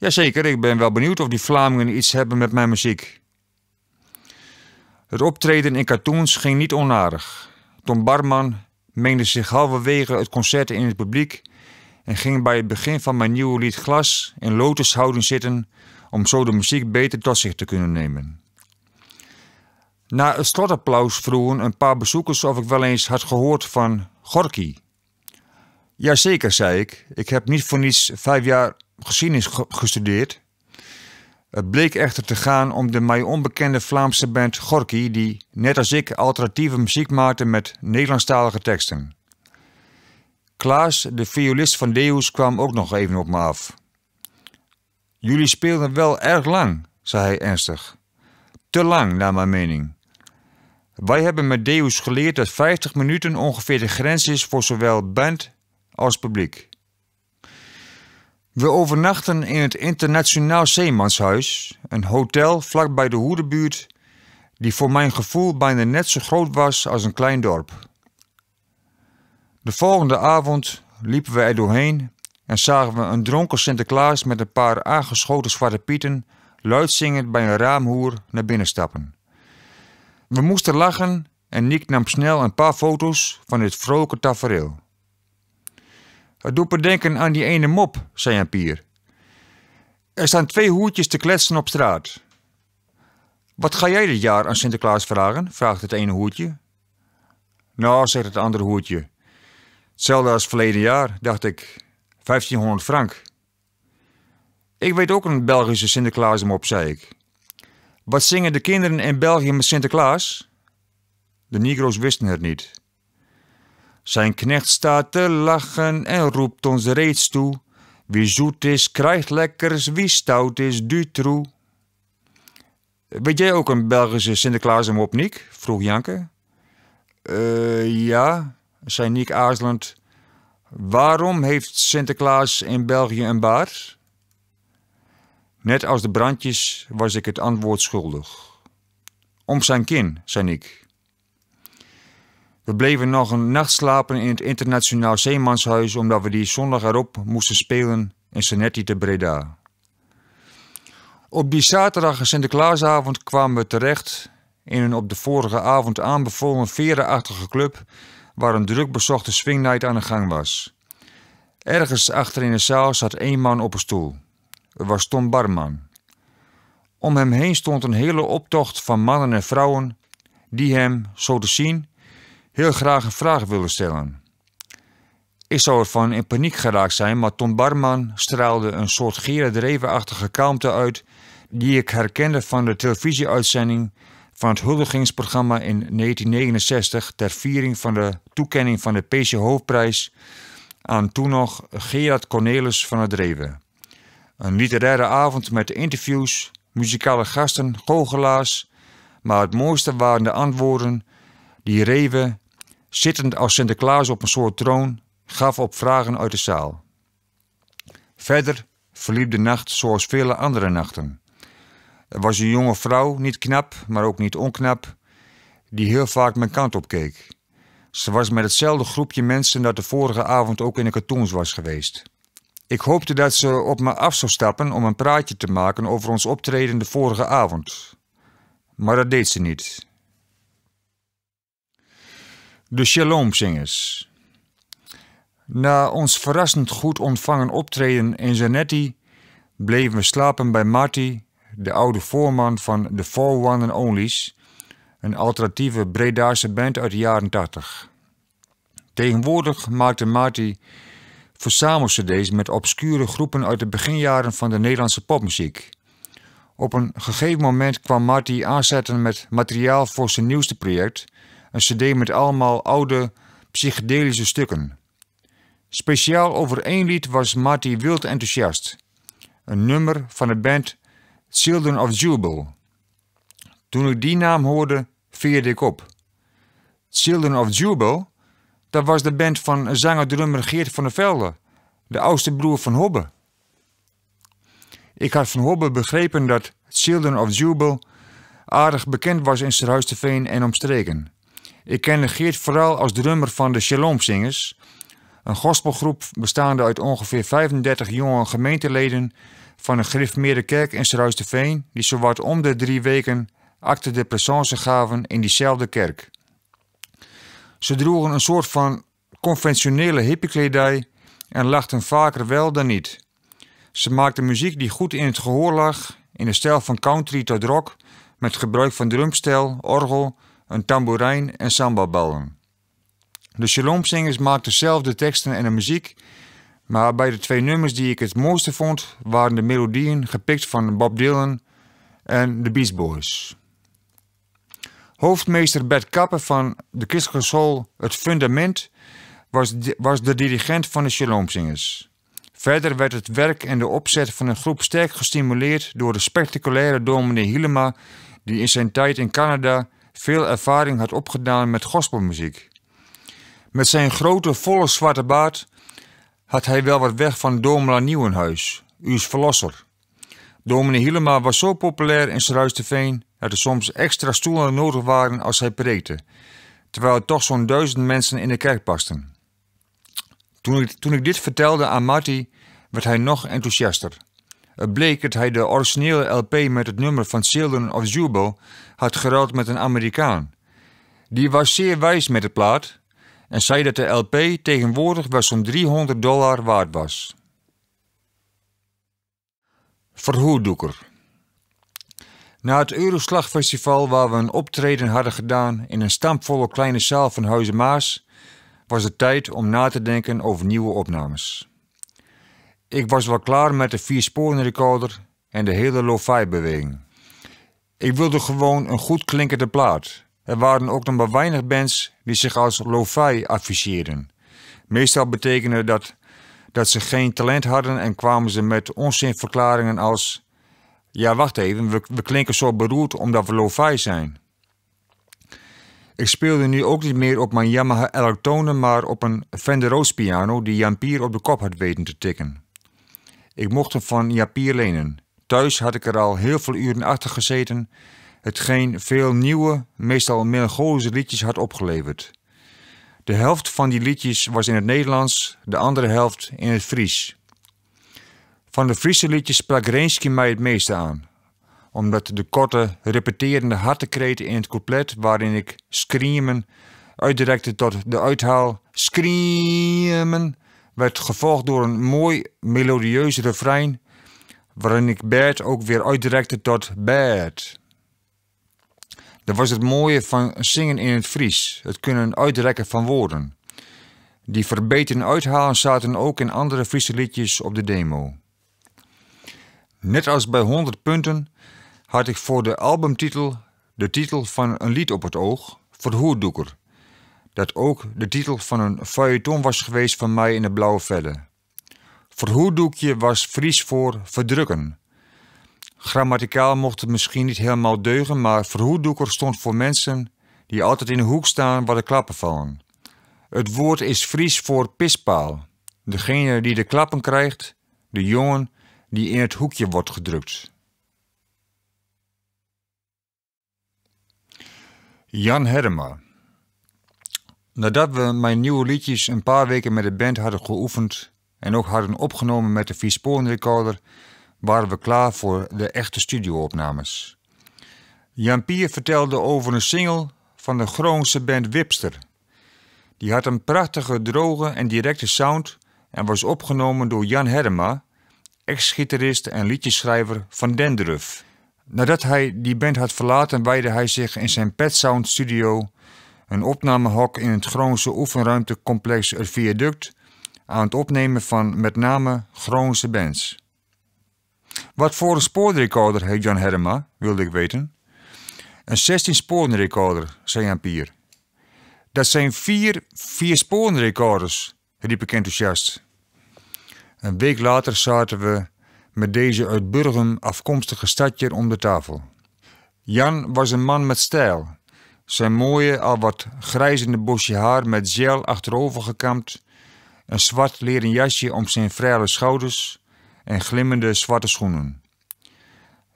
S1: Jazeker, ik ben wel benieuwd of die Vlamingen iets hebben met mijn muziek. Het optreden in cartoons ging niet onaardig. Tom Barman mengde zich halverwege het concert in het publiek en ging bij het begin van mijn nieuwe lied Glas in lotushouding zitten om zo de muziek beter tot zich te kunnen nemen. Na het slotapplaus vroegen een paar bezoekers of ik wel eens had gehoord van Gorky. Jazeker, zei ik. Ik heb niet voor niets vijf jaar geschiedenis is gestudeerd. Het bleek echter te gaan om de mij onbekende Vlaamse band Gorky, die net als ik alternatieve muziek maakte met Nederlandstalige teksten. Klaas, de violist van Deus, kwam ook nog even op me af. Jullie speelden wel erg lang, zei hij ernstig. Te lang, naar mijn mening. Wij hebben met Deus geleerd dat 50 minuten ongeveer de grens is voor zowel band als publiek. We overnachten in het Internationaal Zeemanshuis, een hotel vlakbij de Hoedenbuurt, die voor mijn gevoel bijna net zo groot was als een klein dorp. De volgende avond liepen we er doorheen en zagen we een dronken Sinterklaas met een paar aangeschoten zwarte pieten luidzingend bij een raamhoer naar binnen stappen. We moesten lachen en Nick nam snel een paar foto's van dit vrolijke tafereel. Het doet me denken aan die ene mop, zei een pier. Er staan twee hoertjes te kletsen op straat. Wat ga jij dit jaar aan Sinterklaas vragen? vraagt het ene hoertje. Nou, zegt het andere hoertje. Hetzelfde als verleden jaar, dacht ik. 1500 frank. Ik weet ook een Belgische Sinterklaas mop, zei ik. Wat zingen de kinderen in België met Sinterklaas? De Negro's wisten het niet. Zijn knecht staat te lachen en roept ons reeds toe. Wie zoet is, krijgt lekkers, wie stout is, dutroe. Weet jij ook een Belgische Sinterklaas en op, vroeg Janke. Uh, ja, zei Niek aarzelend. Waarom heeft Sinterklaas in België een baard? Net als de brandjes was ik het antwoord schuldig. Om zijn kin, zei ik. We bleven nog een nacht slapen in het internationaal zeemanshuis omdat we die zondag erop moesten spelen in Sanetti te Breda. Op die zaterdag Sinterklaasavond kwamen we terecht in een op de vorige avond aanbevolen verenachtige club waar een druk bezochte swingnight aan de gang was. Ergens achter in de zaal zat één man op een stoel. Het was Tom Barman. Om hem heen stond een hele optocht van mannen en vrouwen die hem, zo te zien, heel graag een vraag willen stellen. Ik zou ervan in paniek geraakt zijn, maar Tom Barman straalde een soort Gerard Revenachtige kalmte uit die ik herkende van de televisieuitzending van het huldigingsprogramma in 1969 ter viering van de toekenning van de PC Hoofdprijs aan toen nog Gerard Cornelis van het Reven. Een literaire avond met interviews, muzikale gasten, goochelaars, maar het mooiste waren de antwoorden die Reven zittend als Sinterklaas op een soort troon, gaf op vragen uit de zaal. Verder verliep de nacht zoals vele andere nachten. Er was een jonge vrouw, niet knap, maar ook niet onknap, die heel vaak mijn kant op keek. Ze was met hetzelfde groepje mensen dat de vorige avond ook in de katoens was geweest. Ik hoopte dat ze op me af zou stappen om een praatje te maken over ons optreden de vorige avond. Maar dat deed ze niet. De Shalomzingers. Na ons verrassend goed ontvangen optreden in Zanetti bleven we slapen bij Marty, de oude voorman van The Four One and Onlys, een alternatieve Bredaarse band uit de jaren 80. Tegenwoordig maakte Marty deze met obscure groepen uit de beginjaren van de Nederlandse popmuziek. Op een gegeven moment kwam Marty aanzetten met materiaal voor zijn nieuwste project, een cd met allemaal oude psychedelische stukken. Speciaal over één lied was Marty wild enthousiast. Een nummer van de band Children of Jubel. Toen ik die naam hoorde, veerde ik op. Children of Jubel, dat was de band van zanger-drummer Geert van der Velde, de oudste broer van Hobbe. Ik had van Hobbe begrepen dat Children of Jubel aardig bekend was in veen en omstreken. Ik kende Geert vooral als drummer van de Singers, een gospelgroep bestaande uit ongeveer 35 jonge gemeenteleden van een gereformeerde kerk in Veen, die zowat om de drie weken acte de présence gaven in diezelfde kerk. Ze droegen een soort van conventionele hippiekledij en lachten vaker wel dan niet. Ze maakten muziek die goed in het gehoor lag, in de stijl van country tot rock, met gebruik van drumstel, orgel een tamboerijn en sambaballen. De Shalomzingers maakten zelf de teksten en de muziek, maar bij de twee nummers die ik het mooiste vond waren de melodieën gepikt van Bob Dylan en de Beach Boys. Hoofdmeester Bert Kappen van de christelijke school Het Fundament was, was de dirigent van de Shalomzingers. Verder werd het werk en de opzet van een groep sterk gestimuleerd door de spectaculaire dominee Hilema, die in zijn tijd in Canada veel ervaring had opgedaan met gospelmuziek. Met zijn grote, volle zwarte baard had hij wel wat weg van Domela Nieuwenhuis, uw verlosser. Dominee Hielema was zo populair in Sruisteveen dat er soms extra stoelen nodig waren als hij preekte, terwijl er toch zo'n duizend mensen in de kerk pasten. Toen ik, toen ik dit vertelde aan Marty, werd hij nog enthousiaster bleek dat hij de originele LP met het nummer van Children of Jubel had geruild met een Amerikaan. Die was zeer wijs met de plaat en zei dat de LP tegenwoordig wel zo'n 300 dollar waard was. Verhoerdoeker. Na het Euroslagfestival waar we een optreden hadden gedaan in een stampvolle kleine zaal van Huizen Maas was het tijd om na te denken over nieuwe opnames. Ik was wel klaar met de vier sporenrecorder en de hele lo-fi-beweging. Ik wilde gewoon een goed klinkende plaat. Er waren ook nog maar weinig bands die zich als lo-fi afficheerden. Meestal betekende dat dat ze geen talent hadden en kwamen ze met onzinverklaringen als... Ja, wacht even, we, klinken zo beroerd omdat we lo-fi zijn. Ik speelde nu ook niet meer op mijn Yamaha Electone, maar op een Fender Rhodes piano die Jan Pier op de kop had weten te tikken. Ik mocht hem van Japier lenen. Thuis had ik er al heel veel uren achter gezeten, hetgeen veel nieuwe, meestal melancholische liedjes had opgeleverd. De helft van die liedjes was in het Nederlands, de andere helft in het Fries. Van de Friese liedjes sprak Reenski mij het meeste aan, omdat de korte, repeterende hartekreten in het couplet waarin ik screamen uitdirecte tot de uithaal screamen werd gevolgd door een mooi melodieus refrein waarin ik Bert ook weer uitrekte tot Bert. Dat was het mooie van zingen in het Fries, het kunnen uitrekken van woorden. Die verbeten uithalen zaten ook in andere Friese liedjes op de demo. Net als bij 100 punten had ik voor de albumtitel de titel van een lied op het oog, Verhoerdoeker dat ook de titel van een feuilleton was geweest van mij in de blauwe vellen. Verhoeddoekje was Fries voor verdrukken. Grammaticaal mocht het misschien niet helemaal deugen, maar verhoeddoeker stond voor mensen die altijd in de hoek staan waar de klappen vallen. Het woord is Fries voor pispaal. Degene die de klappen krijgt, de jongen die in het hoekje wordt gedrukt. Jan Herma Nadat we mijn nieuwe liedjes een paar weken met de band hadden geoefend en ook hadden opgenomen met de recorder, waren we klaar voor de echte studioopnames. Jan Pier vertelde over een single van de Gronse band Wipster. Die had een prachtige, droge en directe sound en was opgenomen door Jan Herma, ex-gitarist en liedjeschrijver van Dendruff. Nadat hij die band had verlaten, wijde hij zich in zijn Pet Sound Studio een opnamehok in het Gronse oefenruimtecomplex Het Viaduct aan het opnemen van met name Groonse bands. Wat voor een spoorrecorder heeft Jan Herma, wilde ik weten. Een 16-sporenrecorder, zei Jan Pier. Dat zijn vier vier-sporenrecorders, riep ik enthousiast. Een week later zaten we met deze uit Burgum afkomstige stadje om de tafel. Jan was een man met stijl, zijn mooie, al wat grijzende bosje haar met gel achterover gekamd, een zwart leren jasje om zijn vrije schouders en glimmende zwarte schoenen.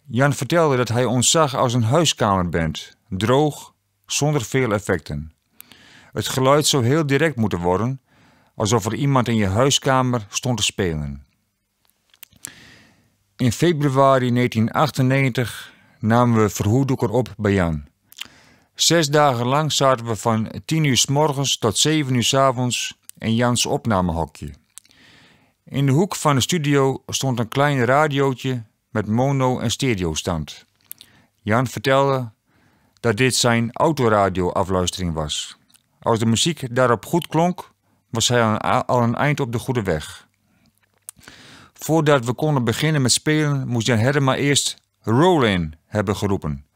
S1: Jan vertelde dat hij ons zag als een huiskamerband, droog, zonder veel effecten. Het geluid zou heel direct moeten worden, alsof er iemand in je huiskamer stond te spelen. In februari 1998 namen we verhoeddoeker op bij Jan. Zes dagen lang zaten we van tien uur s morgens tot zeven uur s avonds in Jans opnamehokje. In de hoek van de studio stond een klein radiootje met mono- en stereostand. Jan vertelde dat dit zijn autoradio afluistering was. Als de muziek daarop goed klonk, was hij al een eind op de goede weg. Voordat we konden beginnen met spelen, moest Jan Herma eerst Roll In hebben geroepen.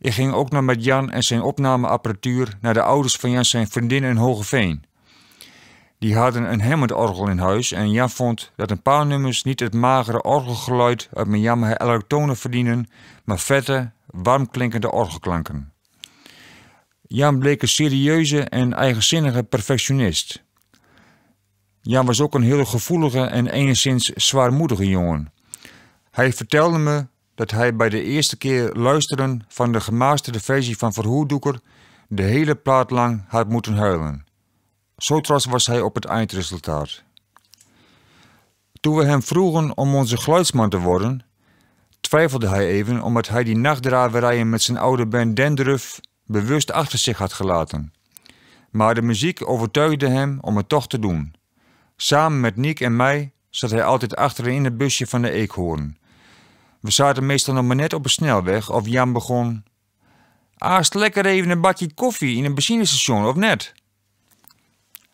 S1: Ik ging ook nog met Jan en zijn opnameapparatuur naar de ouders van Jan zijn vriendin in Hogeveen. Die hadden een Hammond-orgel in huis en Jan vond dat een paar nummers niet het magere orgelgeluid uit mijn jammer elektronen verdienen, maar vette, warmklinkende orgelklanken. Jan bleek een serieuze en eigenzinnige perfectionist. Jan was ook een heel gevoelige en enigszins zwaarmoedige jongen. Hij vertelde me dat hij bij de eerste keer luisteren van de gemasterde versie van Verhoedoeker de hele plaat lang had moeten huilen. Zo trots was hij op het eindresultaat. Toen we hem vroegen om onze geluidsman te worden, twijfelde hij even omdat hij die nachtdraverijen met zijn oude band Dendruff bewust achter zich had gelaten. Maar de muziek overtuigde hem om het toch te doen. Samen met Nick en mij zat hij altijd achterin het busje van de eekhoorn we zaten meestal nog maar net op een snelweg of Jan begon... Aast lekker even een bakje koffie in een benzinestation, of net?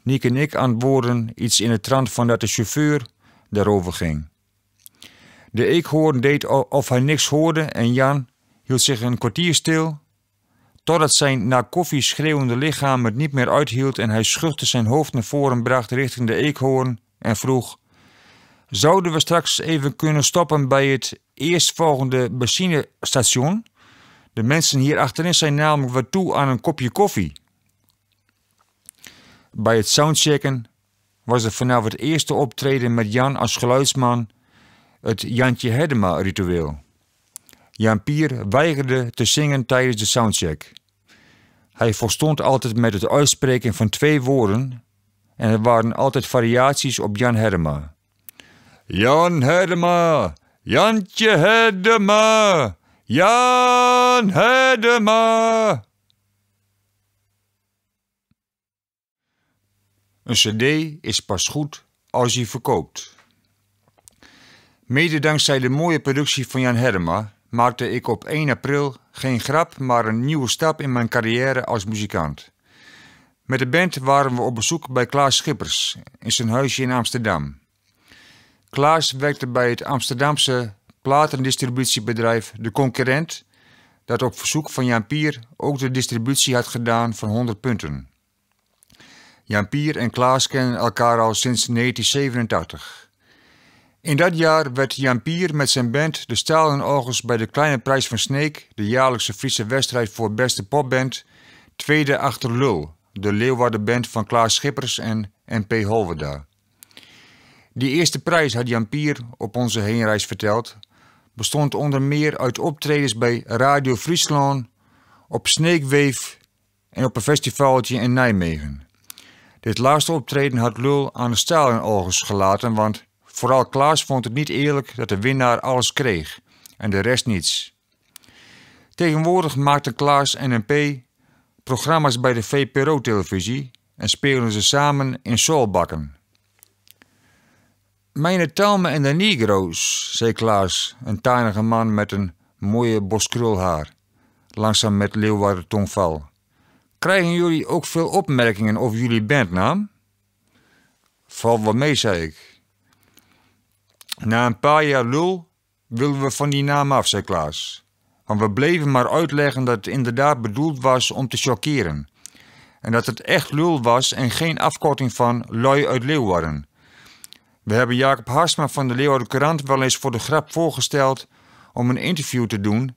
S1: Niek en ik antwoorden iets in de trant van dat de chauffeur daarover ging. De eekhoorn deed of hij niks hoorde en Jan hield zich een kwartier stil, totdat zijn na koffie schreeuwende lichaam het niet meer uithield en hij schuchte zijn hoofd naar voren bracht richting de eekhoorn en vroeg: zouden we straks even kunnen stoppen bij het eerstvolgende benzinestation. De mensen hier achterin zijn namelijk wat toe aan een kopje koffie. Bij het soundchecken was het vanaf het eerste optreden met Jan als geluidsman het Jantje Hedema ritueel. Jan Pier weigerde te zingen tijdens de soundcheck. Hij volstond altijd met het uitspreken van twee woorden en er waren altijd variaties op Jan Hedema. Jan Hedema, Jantje Hedema, Jan Hedema. Een cd is pas goed als hij verkoopt. Mede dankzij de mooie productie van Jan Hedema maakte ik op 1 april geen grap, maar een nieuwe stap in mijn carrière als muzikant. Met de band waren we op bezoek bij Klaas Schippers in zijn huisje in Amsterdam. Klaas werkte bij het Amsterdamse platendistributiebedrijf De Concurrent, dat op verzoek van Jan Pier ook de distributie had gedaan van 100 punten. Jan Pier en Klaas kennen elkaar al sinds 1987. In dat jaar werd Jan Pier met zijn band De Stalen Ogels bij de Kleine Prijs van Sneek, de jaarlijkse Friese wedstrijd voor beste popband, tweede achter Lul, de Leeuwarden band van Klaas Schippers en N.P. Holwerda. Die eerste prijs had Jan Pier op onze heenreis verteld. Bestond onder meer uit optredens bij Radio Friesland, op Sneekweef en op een festivaltje in Nijmegen. Dit laatste optreden had Lul aan de staal in ogen gelaten, want vooral Klaas vond het niet eerlijk dat de winnaar alles kreeg en de rest niets. Tegenwoordig maakten Klaas en NP programma's bij de VPRO-televisie en speelden ze samen in solbakken. Mijn talmen en de Negro's, zei Klaas, een tanige man met een mooie boskrulhaar, langzaam met Leeuwarden tongval. Krijgen jullie ook veel opmerkingen over jullie bandnaam? Val wat mee, zei ik. Na een paar jaar lul willen we van die naam af, zei Klaas. Want we bleven maar uitleggen dat het inderdaad bedoeld was om te chockeren. En dat het echt lul was en geen afkorting van lui uit Leeuwarden we hebben Jacob Harsma van de Leeuwarden Courant wel eens voor de grap voorgesteld om een interview te doen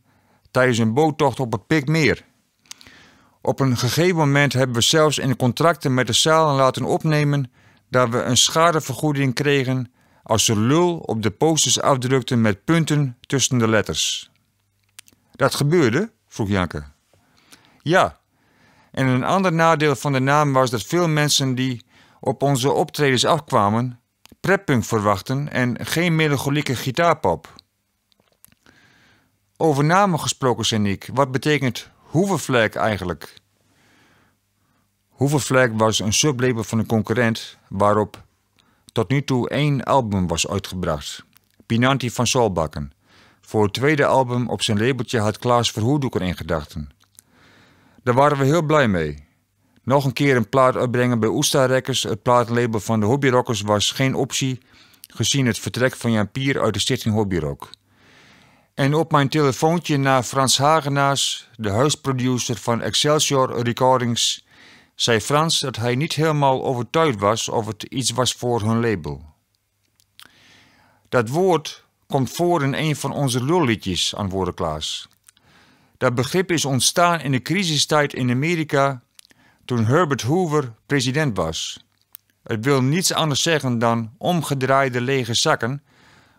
S1: tijdens een boottocht op het Pikmeer. Op een gegeven moment hebben we zelfs in de contracten met de zalen laten opnemen dat we een schadevergoeding kregen als ze lul op de posters afdrukten met punten tussen de letters. Dat gebeurde? vroeg Janke. Ja. En een ander nadeel van de naam was dat veel mensen die op onze optredens afkwamen, Trappunk verwachten en geen melancholieke gitaarpop. Over namen gesproken, Siniek, wat betekent Hoevervlek eigenlijk? Hoevervlek was een sublabel van een concurrent waarop tot nu toe één album was uitgebracht. Pinanti van Solbakken. Voor het tweede album op zijn labeltje had Klaas Verhoedoeken in gedachten. Daar waren we heel blij mee. Nog een keer een plaat uitbrengen bij Oesta Records, het plaatlabel van de hobbyrockers, was geen optie, gezien het vertrek van Jan Pier uit de stichting Hobbyrock. En op mijn telefoontje naar Frans Hagenaars, de huisproducer van Excelsior Recordings, zei Frans dat hij niet helemaal overtuigd was of het iets was voor hun label. Dat woord komt voor in een van onze lulliedjes, antwoordde Klaas. Dat begrip is ontstaan in de crisistijd in Amerika toen Herbert Hoover president was. Het wil niets anders zeggen dan omgedraaide lege zakken,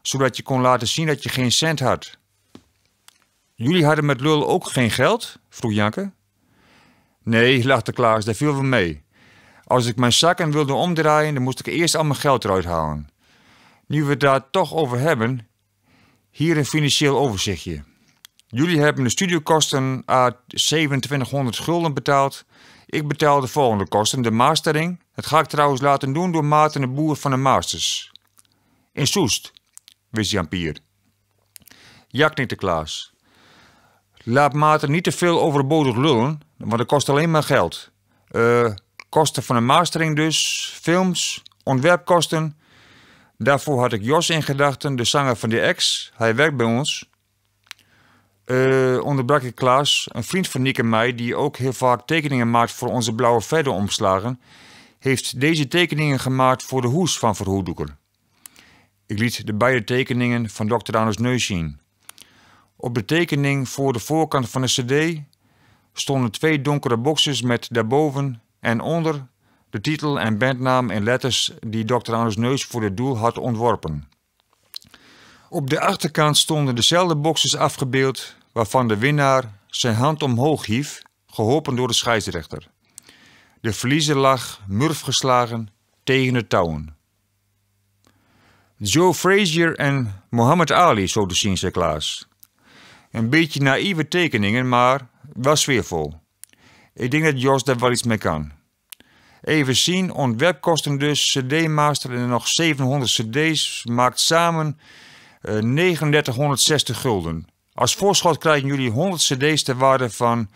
S1: zodat je kon laten zien dat je geen cent had. Jullie hadden met lul ook geen geld? vroeg Janke. Nee, lachte Klaas, daar viel wel mee. Als ik mijn zakken wilde omdraaien, dan moest ik eerst al mijn geld eruit halen. Nu we het daar toch over hebben, hier een financieel overzichtje. Jullie hebben de studiokosten uit 2700 schulden betaald ik betaal de volgende kosten. De mastering. Dat ga ik trouwens laten doen door Maarten de Boer van de Masters. In Soest, wist Jan-Pier. Jak de Klaas. Laat Maarten niet te veel overbodig lullen, want het kost alleen maar geld. Eh, kosten van de mastering dus, films, ontwerpkosten. Daarvoor had ik Jos in gedachten, de zanger van de ex. Hij werkt bij ons uh, onderbrak ik Klaas, een vriend van Nick en mij, die ook heel vaak tekeningen maakt voor onze blauwe verderomslagen, heeft deze tekeningen gemaakt voor de hoes van Verhoedoeken. Ik liet de beide tekeningen van Dr. Anus Neus zien. Op de tekening voor de voorkant van de cd stonden twee donkere boxes met daarboven en onder de titel en bandnaam in letters die Dr. Anus Neus voor dit doel had ontworpen. Op de achterkant stonden dezelfde boxes afgebeeld waarvan de winnaar zijn hand omhoog hief, geholpen door de scheidsrechter. De verliezer lag, murfgeslagen, tegen de touwen. Joe Frazier en Muhammad Ali, zo te zien, zei Klaas. Een beetje naïeve tekeningen, maar wel sfeervol. Ik denk dat Jos daar wel iets mee kan. Even zien, ontwerpkosten dus, cd-master en nog 700 cd's maakt samen 3960 eh, gulden. Als voorschot krijgen jullie 100 cd's ter waarde van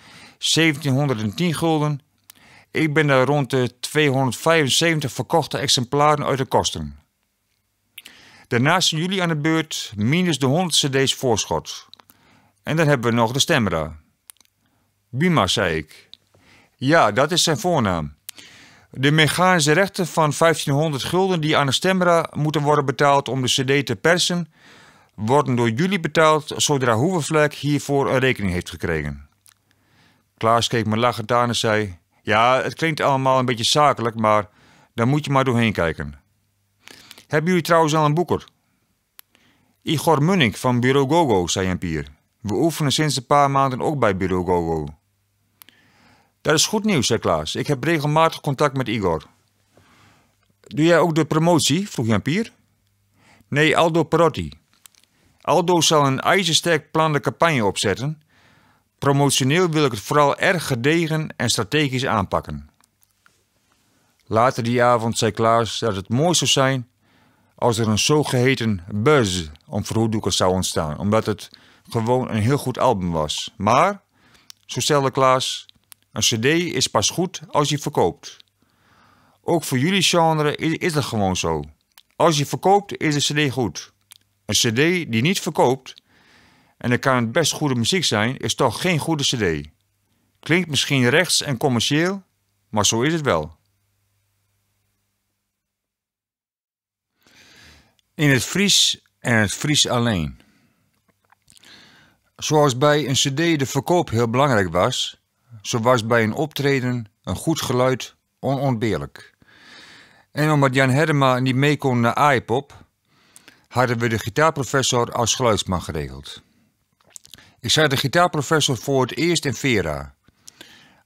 S1: 1710 gulden. Ik ben daar rond de 275 verkochte exemplaren uit de kosten. Daarnaast zijn jullie aan de beurt minus de 100 cd's voorschot. En dan hebben we nog de stemra. Bima, zei ik. Ja, dat is zijn voornaam. De mechanische rechten van 1500 gulden die aan de stemra moeten worden betaald om de cd te persen worden door jullie betaald zodra Hoevenvlek hiervoor een rekening heeft gekregen. Klaas keek me lachend aan en zei: Ja, het klinkt allemaal een beetje zakelijk, maar daar moet je maar doorheen kijken. Hebben jullie trouwens al een boeker? Igor Munnik van Bureau Gogo, zei een pier. We oefenen sinds een paar maanden ook bij Bureau Gogo. Dat is goed nieuws, zei Klaas. Ik heb regelmatig contact met Igor. Doe jij ook de promotie? vroeg Jan Pier. Nee, Aldo Parotti. Aldo zal een ijzersterk plan de campagne opzetten. Promotioneel wil ik het vooral erg gedegen en strategisch aanpakken. Later die avond zei Klaas dat het mooi zou zijn als er een zogeheten buzz om verhoeddoeken zou ontstaan, omdat het gewoon een heel goed album was. Maar, zo stelde Klaas, een cd is pas goed als je verkoopt. Ook voor jullie genre is, is dat gewoon zo. Als je verkoopt, is de cd goed. Een cd die niet verkoopt, en het kan het best goede muziek zijn, is toch geen goede cd. Klinkt misschien rechts en commercieel, maar zo is het wel. In het Fries en het Fries alleen. Zoals bij een cd de verkoop heel belangrijk was, zo was bij een optreden een goed geluid onontbeerlijk. En omdat Jan Herma niet mee kon naar iPop, hadden we de gitaarprofessor als geluidsman geregeld. Ik zag de gitaarprofessor voor het eerst in Vera.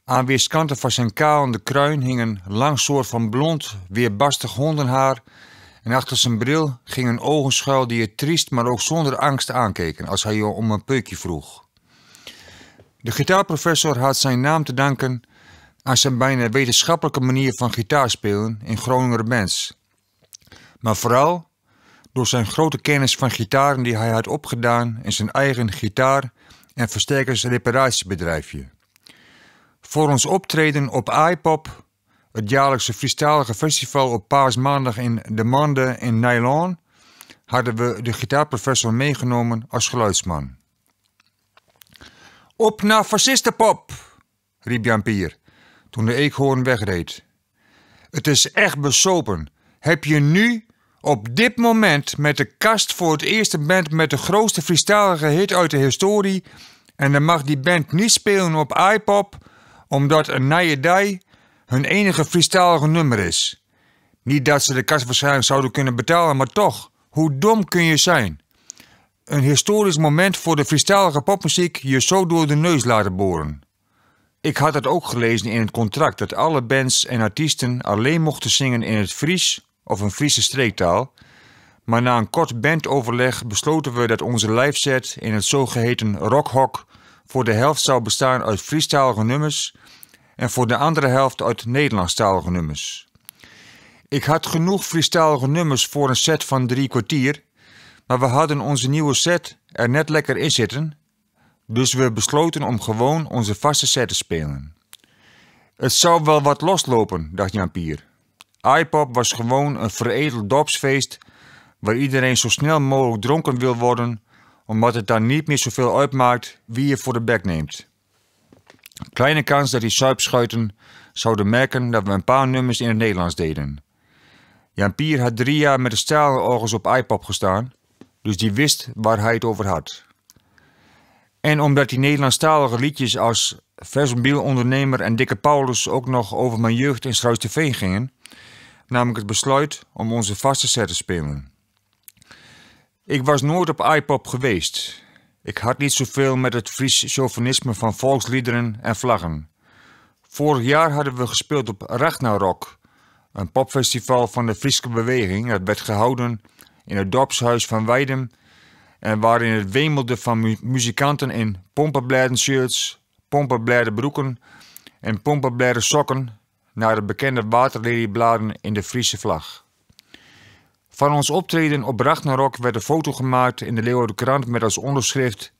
S1: Aan weerskanten van zijn kalende kruin hing een lang soort van blond, weerbarstig hondenhaar en achter zijn bril ging een ogen schuil die je triest, maar ook zonder angst aankeken als hij je om een peukje vroeg. De gitaarprofessor had zijn naam te danken aan zijn bijna wetenschappelijke manier van gitaarspelen in Groninger mens, Maar vooral door zijn grote kennis van gitaren die hij had opgedaan in zijn eigen gitaar- en versterkersreparatiebedrijfje. Voor ons optreden op iPop, het jaarlijkse Friestalige festival op paasmaandag in De Mande in Nylon, hadden we de gitaarprofessor meegenomen als geluidsman. Op naar fascistenpop, riep Jan Pier, toen de eekhoorn wegreed. Het is echt besopen. Heb je nu op dit moment met de kast voor het eerste band met de grootste freestalige hit uit de historie. En dan mag die band niet spelen op iPop, omdat een Nijedij hun enige freestalige nummer is. Niet dat ze de kast waarschijnlijk zouden kunnen betalen, maar toch, hoe dom kun je zijn? Een historisch moment voor de freestalige popmuziek je zo door de neus laten boren. Ik had het ook gelezen in het contract dat alle bands en artiesten alleen mochten zingen in het Fries of een Friese streektaal. Maar na een kort bandoverleg besloten we dat onze live-set in het zogeheten rockhok voor de helft zou bestaan uit Friestalige nummers en voor de andere helft uit Nederlandstalige nummers. Ik had genoeg Friestalige nummers voor een set van drie kwartier, maar we hadden onze nieuwe set er net lekker in zitten, dus we besloten om gewoon onze vaste set te spelen. Het zou wel wat loslopen, dacht Jan iPop was gewoon een veredeld dorpsfeest waar iedereen zo snel mogelijk dronken wil worden, omdat het dan niet meer zoveel uitmaakt wie je voor de bek neemt. Kleine kans dat die suipschuiten zouden merken dat we een paar nummers in het Nederlands deden. Jan Pier had drie jaar met de staalorgels op iPop gestaan, dus die wist waar hij het over had. En omdat die Nederlandstalige liedjes als Versenbiel Ondernemer en Dikke Paulus ook nog over mijn jeugd in Struis TV gingen, namelijk het besluit om onze vaste set te spelen. Ik was nooit op iPop geweest. Ik had niet zoveel met het Fries chauvinisme van volksliederen en vlaggen. Vorig jaar hadden we gespeeld op Ragnarok, een popfestival van de Friese beweging dat werd gehouden in het dorpshuis van Weidem en waarin het wemelde van muzikanten in pompenbladen shirts, pompenbladen broeken en pompenbladen sokken naar de bekende waterleliebladen in de Friese vlag. Van ons optreden op Ragnarok werd een foto gemaakt in de Leeuwarden Krant met als onderschrift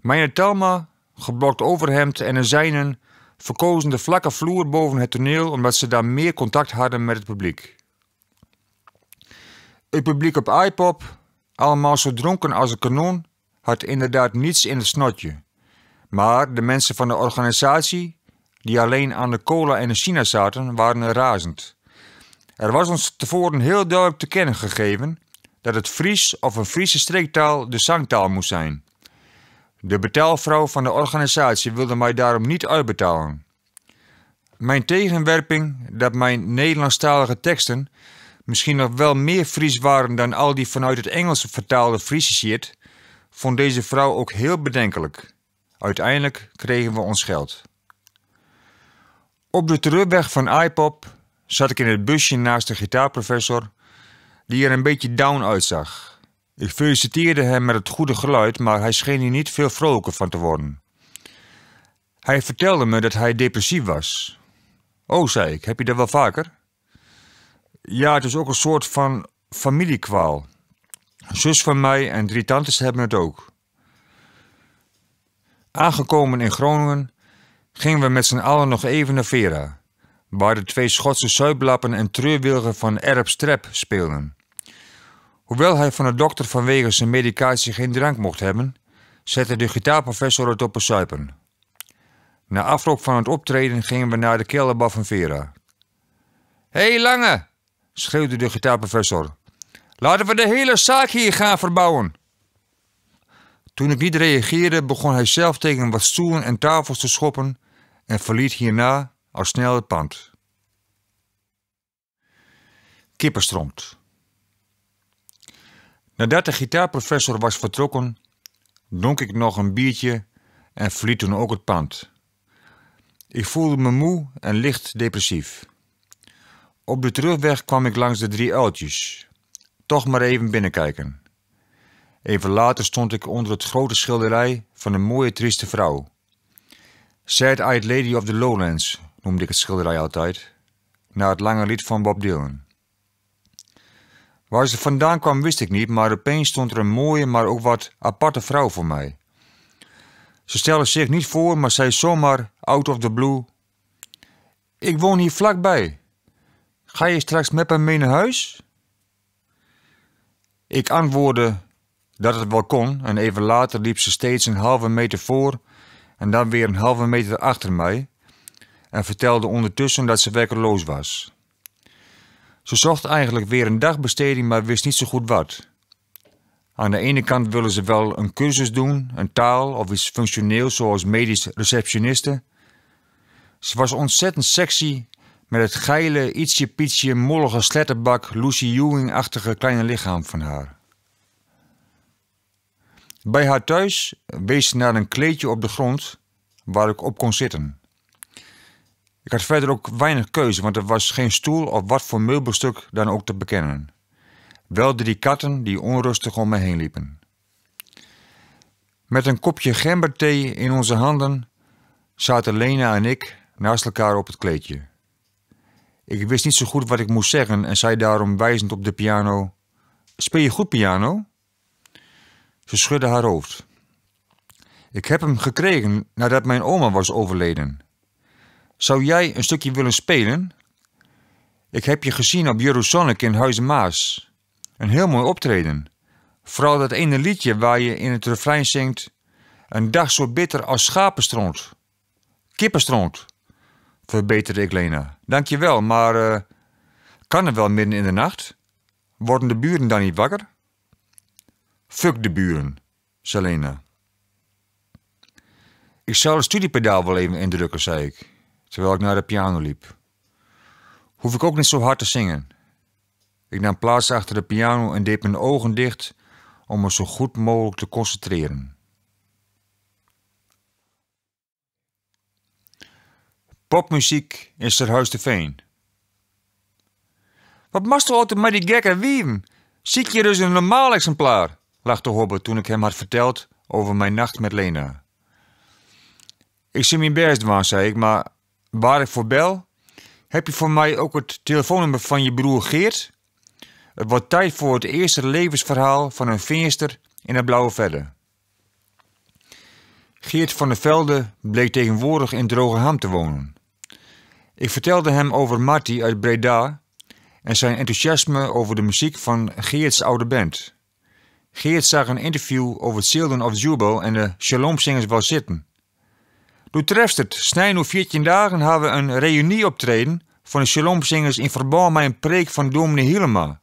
S1: 'Meine Thelma, geblokt overhemd en een zijnen verkozen de vlakke vloer boven het toneel omdat ze daar meer contact hadden met het publiek. Het publiek op iPop, allemaal zo dronken als een kanon, had inderdaad niets in het snotje. Maar de mensen van de organisatie die alleen aan de cola en de China zaten, waren razend. Er was ons tevoren heel duidelijk te kennen gegeven dat het Fries of een Friese streektaal de zangtaal moest zijn. De betaalvrouw van de organisatie wilde mij daarom niet uitbetalen. Mijn tegenwerping dat mijn Nederlandstalige teksten misschien nog wel meer Fries waren dan al die vanuit het Engels vertaalde Friese shit, vond deze vrouw ook heel bedenkelijk. Uiteindelijk kregen we ons geld. Op de terugweg van iPop zat ik in het busje naast de gitaarprofessor, die er een beetje down uitzag. Ik feliciteerde hem met het goede geluid, maar hij scheen hier niet veel vrolijker van te worden. Hij vertelde me dat hij depressief was. Oh, zei ik, heb je dat wel vaker? Ja, het is ook een soort van familiekwaal. Een zus van mij en drie tantes hebben het ook. Aangekomen in Groningen gingen we met z'n allen nog even naar Vera, waar de twee Schotse zuiplappen en treurwilgen van Erb Strep speelden. Hoewel hij van de dokter vanwege zijn medicatie geen drank mocht hebben, zette de gitaarprofessor het op een suipen. Na afloop van het optreden gingen we naar de kelderbar van Vera. Hé hey, Lange, schreeuwde de gitaarprofessor. Laten we de hele zaak hier gaan verbouwen. Toen ik niet reageerde, begon hij zelf tegen wat stoelen en tafels te schoppen en verliet hierna al snel het pand. Kippenstromt. Nadat de gitaarprofessor was vertrokken, dronk ik nog een biertje en verliet toen ook het pand. Ik voelde me moe en licht depressief. Op de terugweg kwam ik langs de drie uiltjes. Toch maar even binnenkijken. Even later stond ik onder het grote schilderij van een mooie trieste vrouw. Sad-Eyed Lady of the Lowlands noemde ik het schilderij altijd, na het lange lied van Bob Dylan. Waar ze vandaan kwam wist ik niet, maar opeens stond er een mooie, maar ook wat aparte vrouw voor mij. Ze stelde zich niet voor, maar zei zomaar, out of the blue, ik woon hier vlakbij. Ga je straks met me mee naar huis? Ik antwoordde dat het wel kon en even later liep ze steeds een halve meter voor en dan weer een halve meter achter mij en vertelde ondertussen dat ze werkeloos was. Ze zocht eigenlijk weer een dagbesteding, maar wist niet zo goed wat. Aan de ene kant willen ze wel een cursus doen, een taal of iets functioneels zoals medisch receptioniste. Ze was ontzettend sexy met het geile, ietsje pietsje, mollige sletterbak Lucy Ewing-achtige kleine lichaam van haar. Bij haar thuis wees ze naar een kleedje op de grond waar ik op kon zitten. Ik had verder ook weinig keuze, want er was geen stoel of wat voor meubelstuk dan ook te bekennen. Wel drie katten die onrustig om me heen liepen. Met een kopje gemberthee in onze handen zaten Lena en ik naast elkaar op het kleedje. Ik wist niet zo goed wat ik moest zeggen en zei daarom wijzend op de piano: Speel je goed piano? Ze schudde haar hoofd. Ik heb hem gekregen nadat mijn oma was overleden. Zou jij een stukje willen spelen? Ik heb je gezien op Jeruzalem in Huizen Maas. Een heel mooi optreden. Vooral dat ene liedje waar je in het refrein zingt... Een dag zo bitter als schapenstront. Kippenstront, verbeterde ik Lena. Dankjewel, maar eh, kan het wel midden in de nacht? Worden de buren dan niet wakker? Fuck de buren, Selena. Ik zou de studiepedaal wel even indrukken, zei ik, terwijl ik naar de piano liep. Hoef ik ook niet zo hard te zingen. Ik nam plaats achter de piano en deed mijn ogen dicht om me zo goed mogelijk te concentreren. Popmuziek ter huis de Veen. Wat mast de altijd met die gekke wieven? Zie je dus een normaal exemplaar? lachte Hobbit toen ik hem had verteld over mijn nacht met Lena. Ik zie mijn best zei ik, maar waar ik voor bel, heb je voor mij ook het telefoonnummer van je broer Geert? Het wordt tijd voor het eerste levensverhaal van een venster in het blauwe verder. Geert van der Velde bleek tegenwoordig in Drogeham te wonen. Ik vertelde hem over Marty uit Breda en zijn enthousiasme over de muziek van Geert's oude band. Geert zag een interview over het Children of Jubel en de Shalom-zingers wel zitten. Doe treft het, snij 14 dagen hebben we een reunie optreden van de shalom in verband met een preek van dominee Hielema.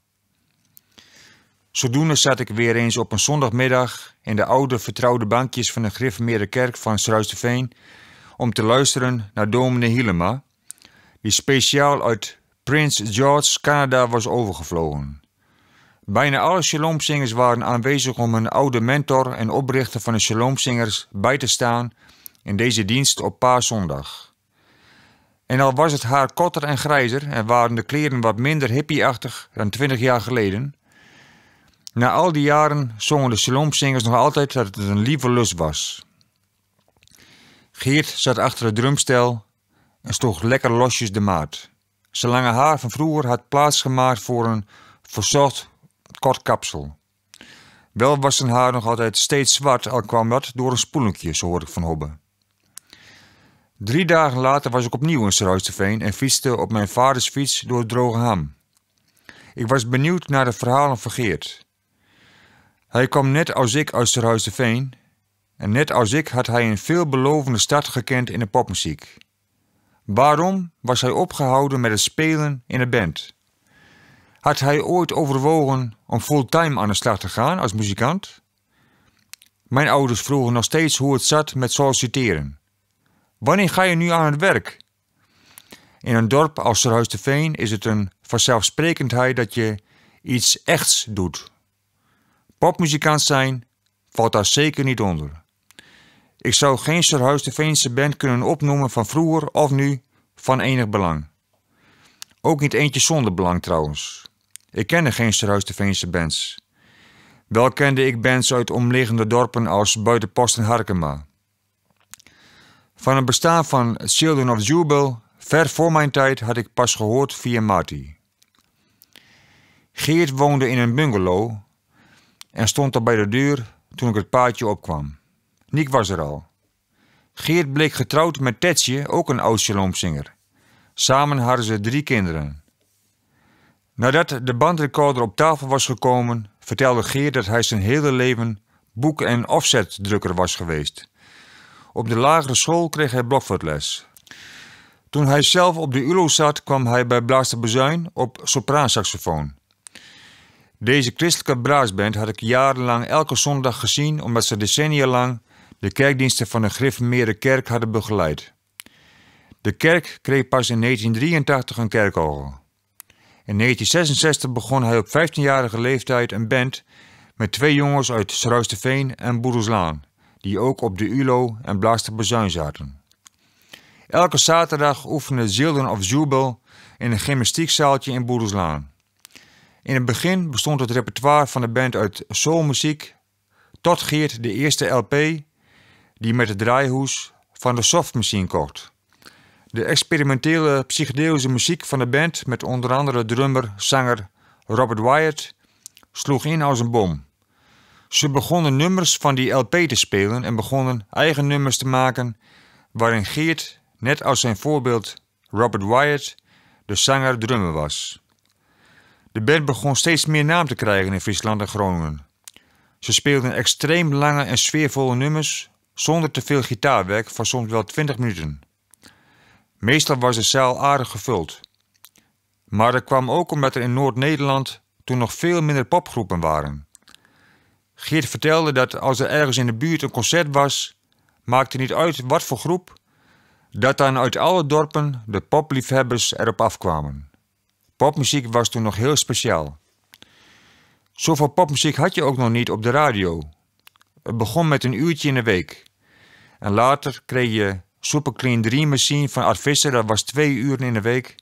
S1: Zodoende zat ik weer eens op een zondagmiddag in de oude vertrouwde bankjes van de gereformeerde kerk van Sluisdeveen om te luisteren naar dominee Hielema, die speciaal uit Prince George, Canada was overgevlogen. Bijna alle shalomzingers waren aanwezig om hun oude mentor en oprichter van de shalomzingers bij te staan in deze dienst op paaszondag. En al was het haar korter en grijzer en waren de kleren wat minder hippieachtig dan twintig jaar geleden, na al die jaren zongen de shalomzingers nog altijd dat het een lieve lust was. Geert zat achter het drumstel en stroeg lekker losjes de maat. Zijn lange haar van vroeger had plaatsgemaakt voor een verzocht kort kapsel. Wel was zijn haar nog altijd steeds zwart, al kwam dat door een spoelinkje, zo hoorde ik van Hobbe. Drie dagen later was ik opnieuw in Sruisterveen en fietste op mijn vaders fiets door het droge ham. Ik was benieuwd naar de verhalen van Geert. Hij kwam net als ik uit Sruisterveen en net als ik had hij een veelbelovende start gekend in de popmuziek. Waarom was hij opgehouden met het spelen in de band? Had hij ooit overwogen om fulltime aan de slag te gaan als muzikant? Mijn ouders vroegen nog steeds hoe het zat met solliciteren. Wanneer ga je nu aan het werk? In een dorp als Serhuis de Veen is het een vanzelfsprekendheid dat je iets echts doet. Popmuzikant zijn valt daar zeker niet onder. Ik zou geen Serhuis de Veense band kunnen opnoemen van vroeger of nu van enig belang. Ook niet eentje zonder belang trouwens. Ik kende geen tevense bands. Wel kende ik bands uit omliggende dorpen als Buitenpost en Harkema. Van het bestaan van Children of Jubel, ver voor mijn tijd, had ik pas gehoord via Marty. Geert woonde in een bungalow en stond er bij de deur toen ik het paadje opkwam. Nick was er al. Geert bleek getrouwd met Tetsje, ook een oud Samen hadden ze drie kinderen. Nadat de bandrecorder op tafel was gekomen, vertelde Geer dat hij zijn hele leven boek- en offsetdrukker was geweest. Op de lagere school kreeg hij blokfluitles. Toen hij zelf op de ULO zat, kwam hij bij Blaas Bezuin op sopraansaxofoon. Deze christelijke braasband had ik jarenlang elke zondag gezien omdat ze decennia lang de kerkdiensten van de griffmeerde kerk hadden begeleid. De kerk kreeg pas in 1983 een kerkorgel. In 1966 begon hij op 15-jarige leeftijd een band met twee jongens uit Sruisterveen en Boederslaan, die ook op de ULO en Blaaster Bezuin zaten. Elke zaterdag oefende Zilden of Jubel in een gymnastiekzaaltje in Boederslaan. In het begin bestond het repertoire van de band uit soulmuziek, tot Geert de eerste LP die met de draaihoes van de softmachine kocht. De experimentele psychedelische muziek van de band, met onder andere drummer, zanger Robert Wyatt, sloeg in als een bom. Ze begonnen nummers van die LP te spelen en begonnen eigen nummers te maken, waarin Geert, net als zijn voorbeeld Robert Wyatt, de zanger-drummer was. De band begon steeds meer naam te krijgen in Friesland en Groningen. Ze speelden extreem lange en sfeervolle nummers zonder te veel gitaarwerk van soms wel 20 minuten. Meestal was de zaal aardig gevuld. Maar dat kwam ook omdat er in Noord-Nederland toen nog veel minder popgroepen waren. Geert vertelde dat als er ergens in de buurt een concert was, maakte niet uit wat voor groep, dat dan uit alle dorpen de popliefhebbers erop afkwamen. Popmuziek was toen nog heel speciaal. Zoveel popmuziek had je ook nog niet op de radio. Het begon met een uurtje in de week. En later kreeg je Superclean Clean machine van Arvissen, dat was twee uur in de week.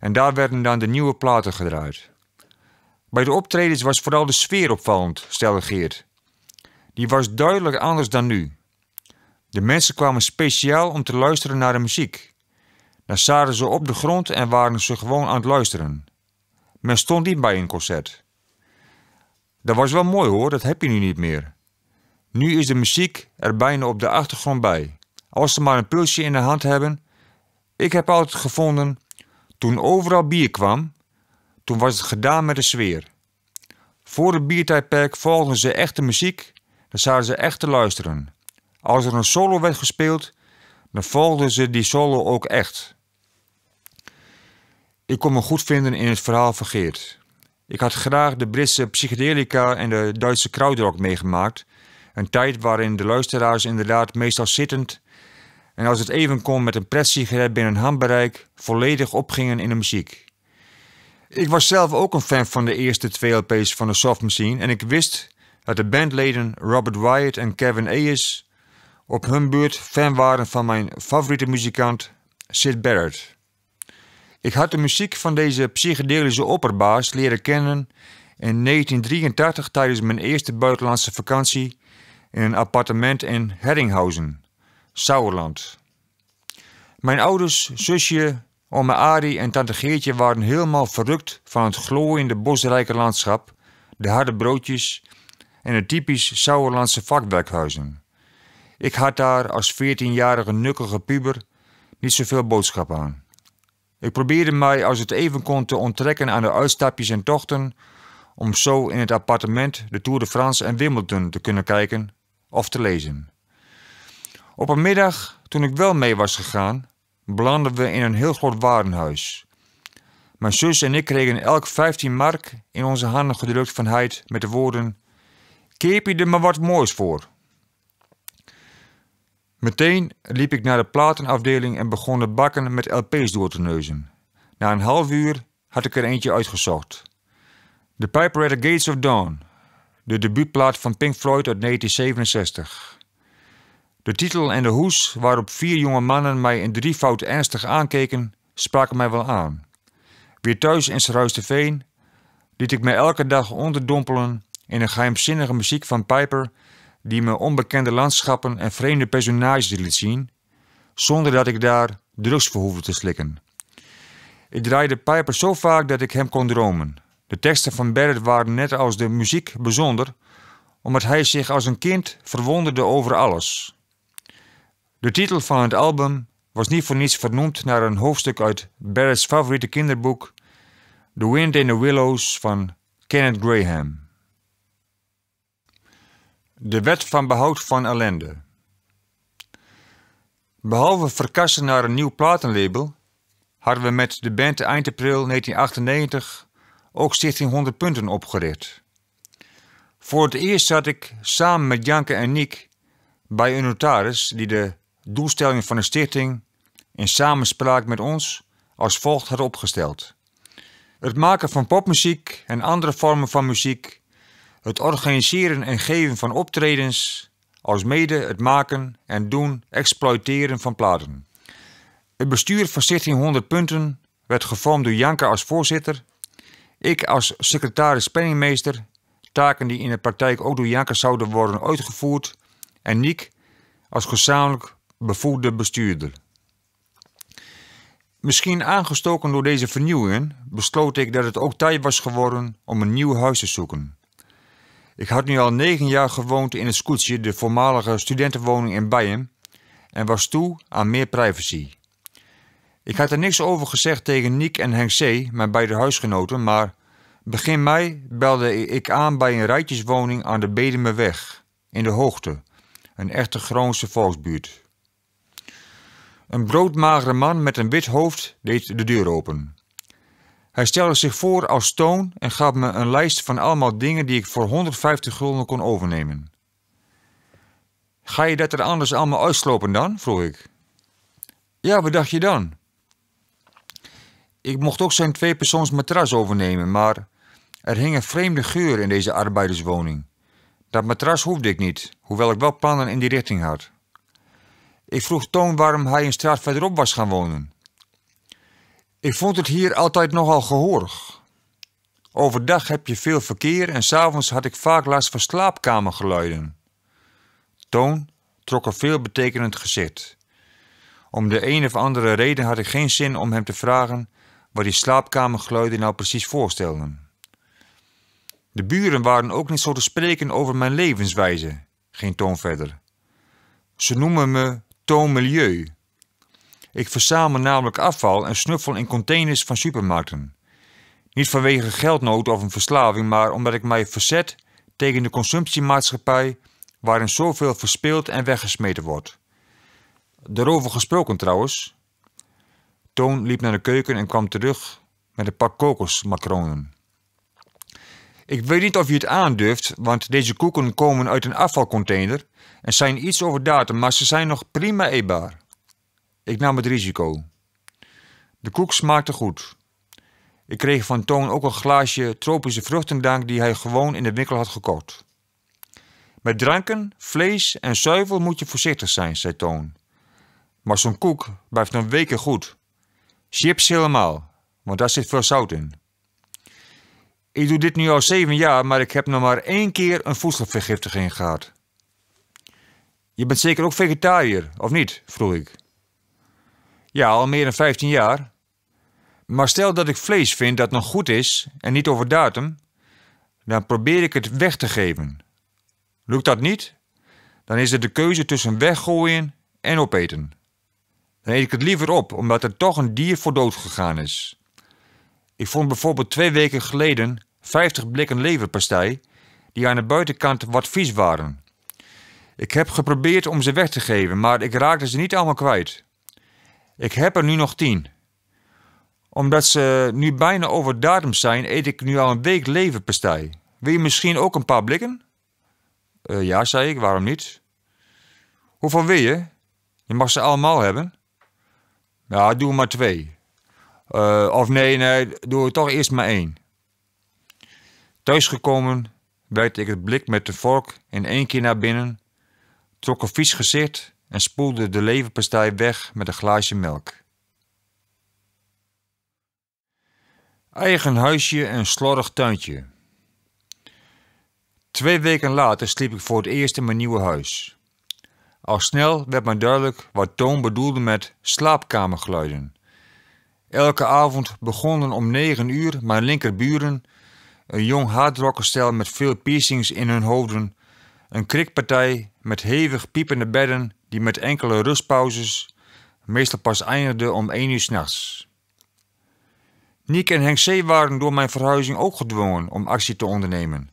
S1: En daar werden dan de nieuwe platen gedraaid. Bij de optredens was vooral de sfeer opvallend, stelde Geert. Die was duidelijk anders dan nu. De mensen kwamen speciaal om te luisteren naar de muziek. Dan zaten ze op de grond en waren ze gewoon aan het luisteren. Men stond niet bij een concert. Dat was wel mooi hoor, dat heb je nu niet meer. Nu is de muziek er bijna op de achtergrond bij als ze maar een pulsje in de hand hebben. Ik heb altijd gevonden, toen overal bier kwam, toen was het gedaan met de sfeer. Voor het biertijdperk volgden ze echte muziek, dan zaten ze echt te luisteren. Als er een solo werd gespeeld, dan volgden ze die solo ook echt. Ik kon me goed vinden in het verhaal van Geert. Ik had graag de Britse psychedelica en de Duitse krautrock meegemaakt. Een tijd waarin de luisteraars inderdaad meestal zittend en als het even kon met een pretsigaret binnen handbereik, volledig opgingen in de muziek. Ik was zelf ook een fan van de eerste twee LP's van de Soft Machine en ik wist dat de bandleden Robert Wyatt en Kevin Ayers op hun beurt fan waren van mijn favoriete muzikant Sid Barrett. Ik had de muziek van deze psychedelische opperbaas leren kennen in 1983 tijdens mijn eerste buitenlandse vakantie in een appartement in Herringhausen. Sauerland. Mijn ouders, zusje, oma Arie en tante Geertje waren helemaal verrukt van het glooiende bosrijke landschap, de harde broodjes en de typisch Sauerlandse vakwerkhuizen. Ik had daar als 14-jarige nukkige puber niet zoveel boodschap aan. Ik probeerde mij als het even kon te onttrekken aan de uitstapjes en tochten, om zo in het appartement de Tour de France en Wimbledon te kunnen kijken of te lezen. Op een middag, toen ik wel mee was gegaan, belanden we in een heel groot warenhuis. Mijn zus en ik kregen elk 15 mark in onze handen gedrukt van Heid met de woorden: Keep je er maar wat moois voor. Meteen liep ik naar de platenafdeling en begon de bakken met LP's door te neuzen. Na een half uur had ik er eentje uitgezocht. The Piper at the Gates of Dawn, de debuutplaat van Pink Floyd uit 1967. De titel en de hoes waarop vier jonge mannen mij in drievoud ernstig aankeken, spraken mij wel aan. Weer thuis in Veen liet ik me elke dag onderdompelen in een geheimzinnige muziek van Piper die me onbekende landschappen en vreemde personages liet zien, zonder dat ik daar drugs voor hoefde te slikken. Ik draaide Piper zo vaak dat ik hem kon dromen. De teksten van Barrett waren net als de muziek bijzonder, omdat hij zich als een kind verwonderde over alles. De titel van het album was niet voor niets vernoemd naar een hoofdstuk uit Barrett's favoriete kinderboek The Wind in the Willows van Kenneth Graham. De wet van behoud van ellende. Behalve verkassen naar een nieuw platenlabel, hadden we met de band eind april 1998 ook 1600 100 Punten opgericht. Voor het eerst zat ik samen met Janke en Niek bij een notaris die de doelstellingen van de stichting in samenspraak met ons als volgt had opgesteld. Het maken van popmuziek en andere vormen van muziek, het organiseren en geven van optredens, alsmede het maken en doen, exploiteren van platen. Het bestuur van Stichting 100 Punten werd gevormd door Janke als voorzitter, ik als secretaris penningmeester, taken die in de praktijk ook door Janke zouden worden uitgevoerd, en Nick als gezamenlijk bevoegde bestuurder. Misschien aangestoken door deze vernieuwingen besloot ik dat het ook tijd was geworden om een nieuw huis te zoeken. Ik had nu al negen jaar gewoond in het scootje, de voormalige studentenwoning in Bijen, en was toe aan meer privacy. Ik had er niks over gezegd tegen Nick en Henk C., mijn beide huisgenoten, maar begin mei belde ik aan bij een rijtjeswoning aan de Bedemeweg in de hoogte, een echte Groense volksbuurt. Een broodmagere man met een wit hoofd deed de deur open. Hij stelde zich voor als Toon en gaf me een lijst van allemaal dingen die ik voor 150 gulden kon overnemen. Ga je dat er anders allemaal uitslopen dan? vroeg ik. Ja, wat dacht je dan? Ik mocht ook zijn tweepersoons matras overnemen, maar er hing een vreemde geur in deze arbeiderswoning. Dat matras hoefde ik niet, hoewel ik wel plannen in die richting had. Ik vroeg Toon waarom hij een straat verderop was gaan wonen. Ik vond het hier altijd nogal gehoorig. Overdag heb je veel verkeer en s'avonds had ik vaak last van slaapkamergeluiden. Toon trok een veelbetekenend gezicht. Om de een of andere reden had ik geen zin om hem te vragen wat die slaapkamergeluiden nou precies voorstelden. De buren waren ook niet zo te spreken over mijn levenswijze, ging Toon verder. Ze noemen me toon milieu. Ik verzamel namelijk afval en snuffel in containers van supermarkten. Niet vanwege geldnood of een verslaving, maar omdat ik mij verzet tegen de consumptiemaatschappij waarin zoveel verspild en weggesmeten wordt. Daarover gesproken trouwens. Toon liep naar de keuken en kwam terug met een pak kokosmacronen. Ik weet niet of je het aandurft, want deze koeken komen uit een afvalcontainer en zijn iets over datum, maar ze zijn nog prima eetbaar. Ik nam het risico. De koek smaakte goed. Ik kreeg van Toon ook een glaasje tropische vruchtendank die hij gewoon in de winkel had gekocht. Met dranken, vlees en zuivel moet je voorzichtig zijn, zei Toon. Maar zo'n koek blijft een weken goed. Chips helemaal, want daar zit veel zout in. Ik doe dit nu al zeven jaar, maar ik heb nog maar één keer een voedselvergiftiging gehad. Je bent zeker ook vegetariër, of niet? vroeg ik. Ja, al meer dan 15 jaar. Maar stel dat ik vlees vind dat nog goed is en niet over datum, dan probeer ik het weg te geven. Lukt dat niet, dan is het de keuze tussen weggooien en opeten. Dan eet ik het liever op, omdat er toch een dier voor dood gegaan is. Ik vond bijvoorbeeld twee weken geleden 50 blikken leverpastei die aan de buitenkant wat vies waren. Ik heb geprobeerd om ze weg te geven, maar ik raakte ze niet allemaal kwijt. Ik heb er nu nog tien. Omdat ze nu bijna over datum zijn, eet ik nu al een week leverpastei. Wil je misschien ook een paar blikken? Eh, ja, zei ik, waarom niet? Hoeveel wil je? Je mag ze allemaal hebben. Ja, doe maar twee. Eh, of nee, nee, doe toch eerst maar één. Thuisgekomen, werkte ik het blik met de vork in één keer naar binnen trok een vies gezicht en spoelde de leverpastei weg met een glaasje melk. Eigen huisje en slordig tuintje. Twee weken later sliep ik voor het eerst in mijn nieuwe huis. Al snel werd me duidelijk wat Toon bedoelde met slaapkamergeluiden. Elke avond begonnen om negen uur mijn linkerburen, een jong hardrockerstel met veel piercings in hun hoofden, een krikpartij met hevig piepende bedden die met enkele rustpauzes meestal pas eindigden om één uur s'nachts. Niek en Henk C. waren door mijn verhuizing ook gedwongen om actie te ondernemen.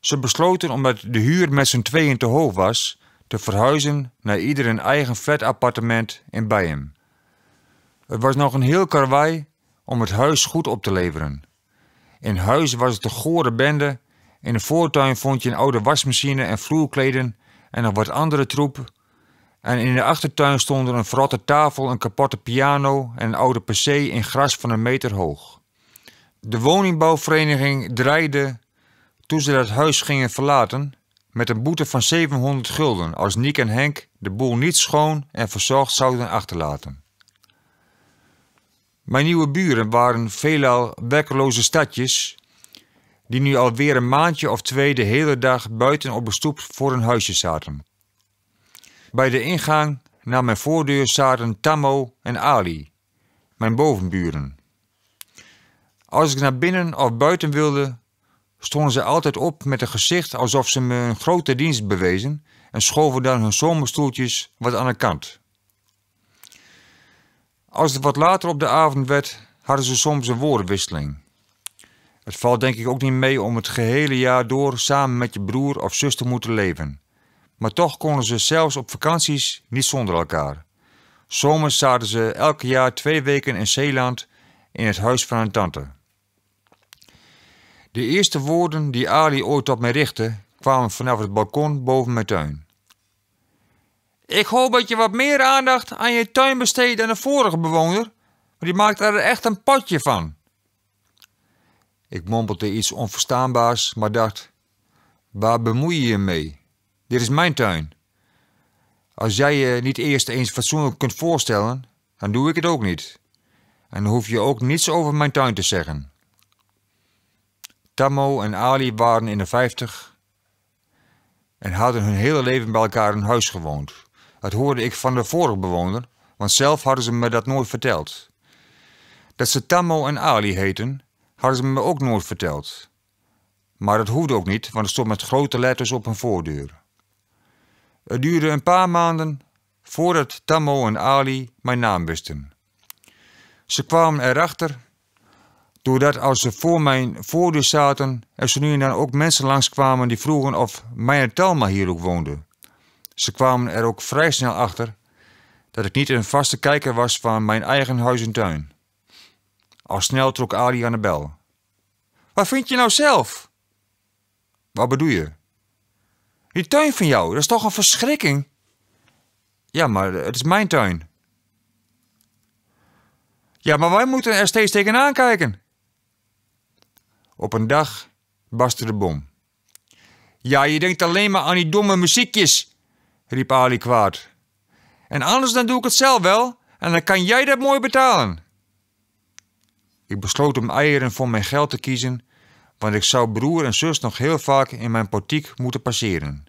S1: Ze besloten omdat de huur met z'n tweeën te hoog was, te verhuizen naar ieder een eigen vetappartement in Bijem. Het was nog een heel karwei om het huis goed op te leveren. In huis was het een gore bende. In de voortuin vond je een oude wasmachine en vloerkleden en nog wat andere troep. En in de achtertuin stonden een verrotte tafel, een kapotte piano en een oude pc in gras van een meter hoog. De woningbouwvereniging draaide toen ze dat huis gingen verlaten met een boete van 700 gulden als Niek en Henk de boel niet schoon en verzorgd zouden achterlaten. Mijn nieuwe buren waren veelal werkloze stadjes die nu alweer een maandje of twee de hele dag buiten op de stoep voor hun huisje zaten. Bij de ingang naar mijn voordeur zaten Tammo en Ali, mijn bovenburen. Als ik naar binnen of buiten wilde, stonden ze altijd op met een gezicht alsof ze me een grote dienst bewezen en schoven dan hun zomerstoeltjes wat aan de kant. Als het wat later op de avond werd, hadden ze soms een woordenwisseling. Het valt denk ik ook niet mee om het gehele jaar door samen met je broer of zus te moeten leven. Maar toch konden ze zelfs op vakanties niet zonder elkaar. Zomers zaten ze elke jaar twee weken in Zeeland in het huis van hun tante. De eerste woorden die Ali ooit op mij richtte kwamen vanaf het balkon boven mijn tuin. Ik hoop dat je wat meer aandacht aan je tuin besteedt dan de vorige bewoner, want die maakt er echt een potje van. Ik mompelde iets onverstaanbaars, maar dacht: Waar bemoei je je mee? Dit is mijn tuin. Als jij je niet eerst eens fatsoenlijk kunt voorstellen, dan doe ik het ook niet. En hoef je ook niets over mijn tuin te zeggen. Tammo en Ali waren in de vijftig en hadden hun hele leven bij elkaar in huis gewoond. Dat hoorde ik van de vorige bewoner, want zelf hadden ze me dat nooit verteld. Dat ze Tammo en Ali heten, hadden ze me ook nooit verteld. Maar dat hoefde ook niet, want het stond met grote letters op hun voordeur. Het duurde een paar maanden voordat Tammo en Ali mijn naam wisten. Ze kwamen erachter, doordat als ze voor mijn voordeur zaten, er zo nu en dan ook mensen langskwamen die vroegen of mijn Talma hier ook woonde. Ze kwamen er ook vrij snel achter dat ik niet een vaste kijker was van mijn eigen huis en tuin. Al snel trok Ali aan de bel. Wat vind je nou zelf? Wat bedoel je? Die tuin van jou, dat is toch een verschrikking? Ja, maar het is mijn tuin. Ja, maar wij moeten er steeds tegenaan kijken. Op een dag barstte de bom. Ja, je denkt alleen maar aan die domme muziekjes, riep Ali kwaad. En anders dan doe ik het zelf wel, en dan kan jij dat mooi betalen. Ik besloot om eieren voor mijn geld te kiezen, want ik zou broer en zus nog heel vaak in mijn portiek moeten passeren.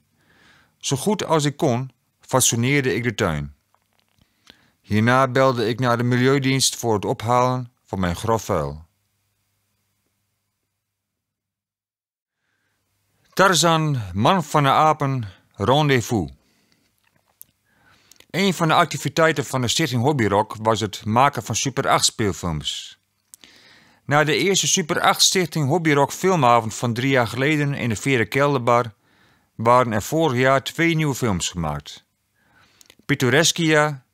S1: Zo goed als ik kon, fatsoeneerde ik de tuin. Hierna belde ik naar de Milieudienst voor het ophalen van mijn grof vuil. Tarzan, man van de apen, rendez-vous. Een van de activiteiten van de sitting Hobbyrock was het maken van Super 8 speelfilms. Na de eerste Super 8 Stichting Hobbyrock filmavond van drie jaar geleden in de Vere Kelderbar waren er vorig jaar twee nieuwe films gemaakt. Pittoreskia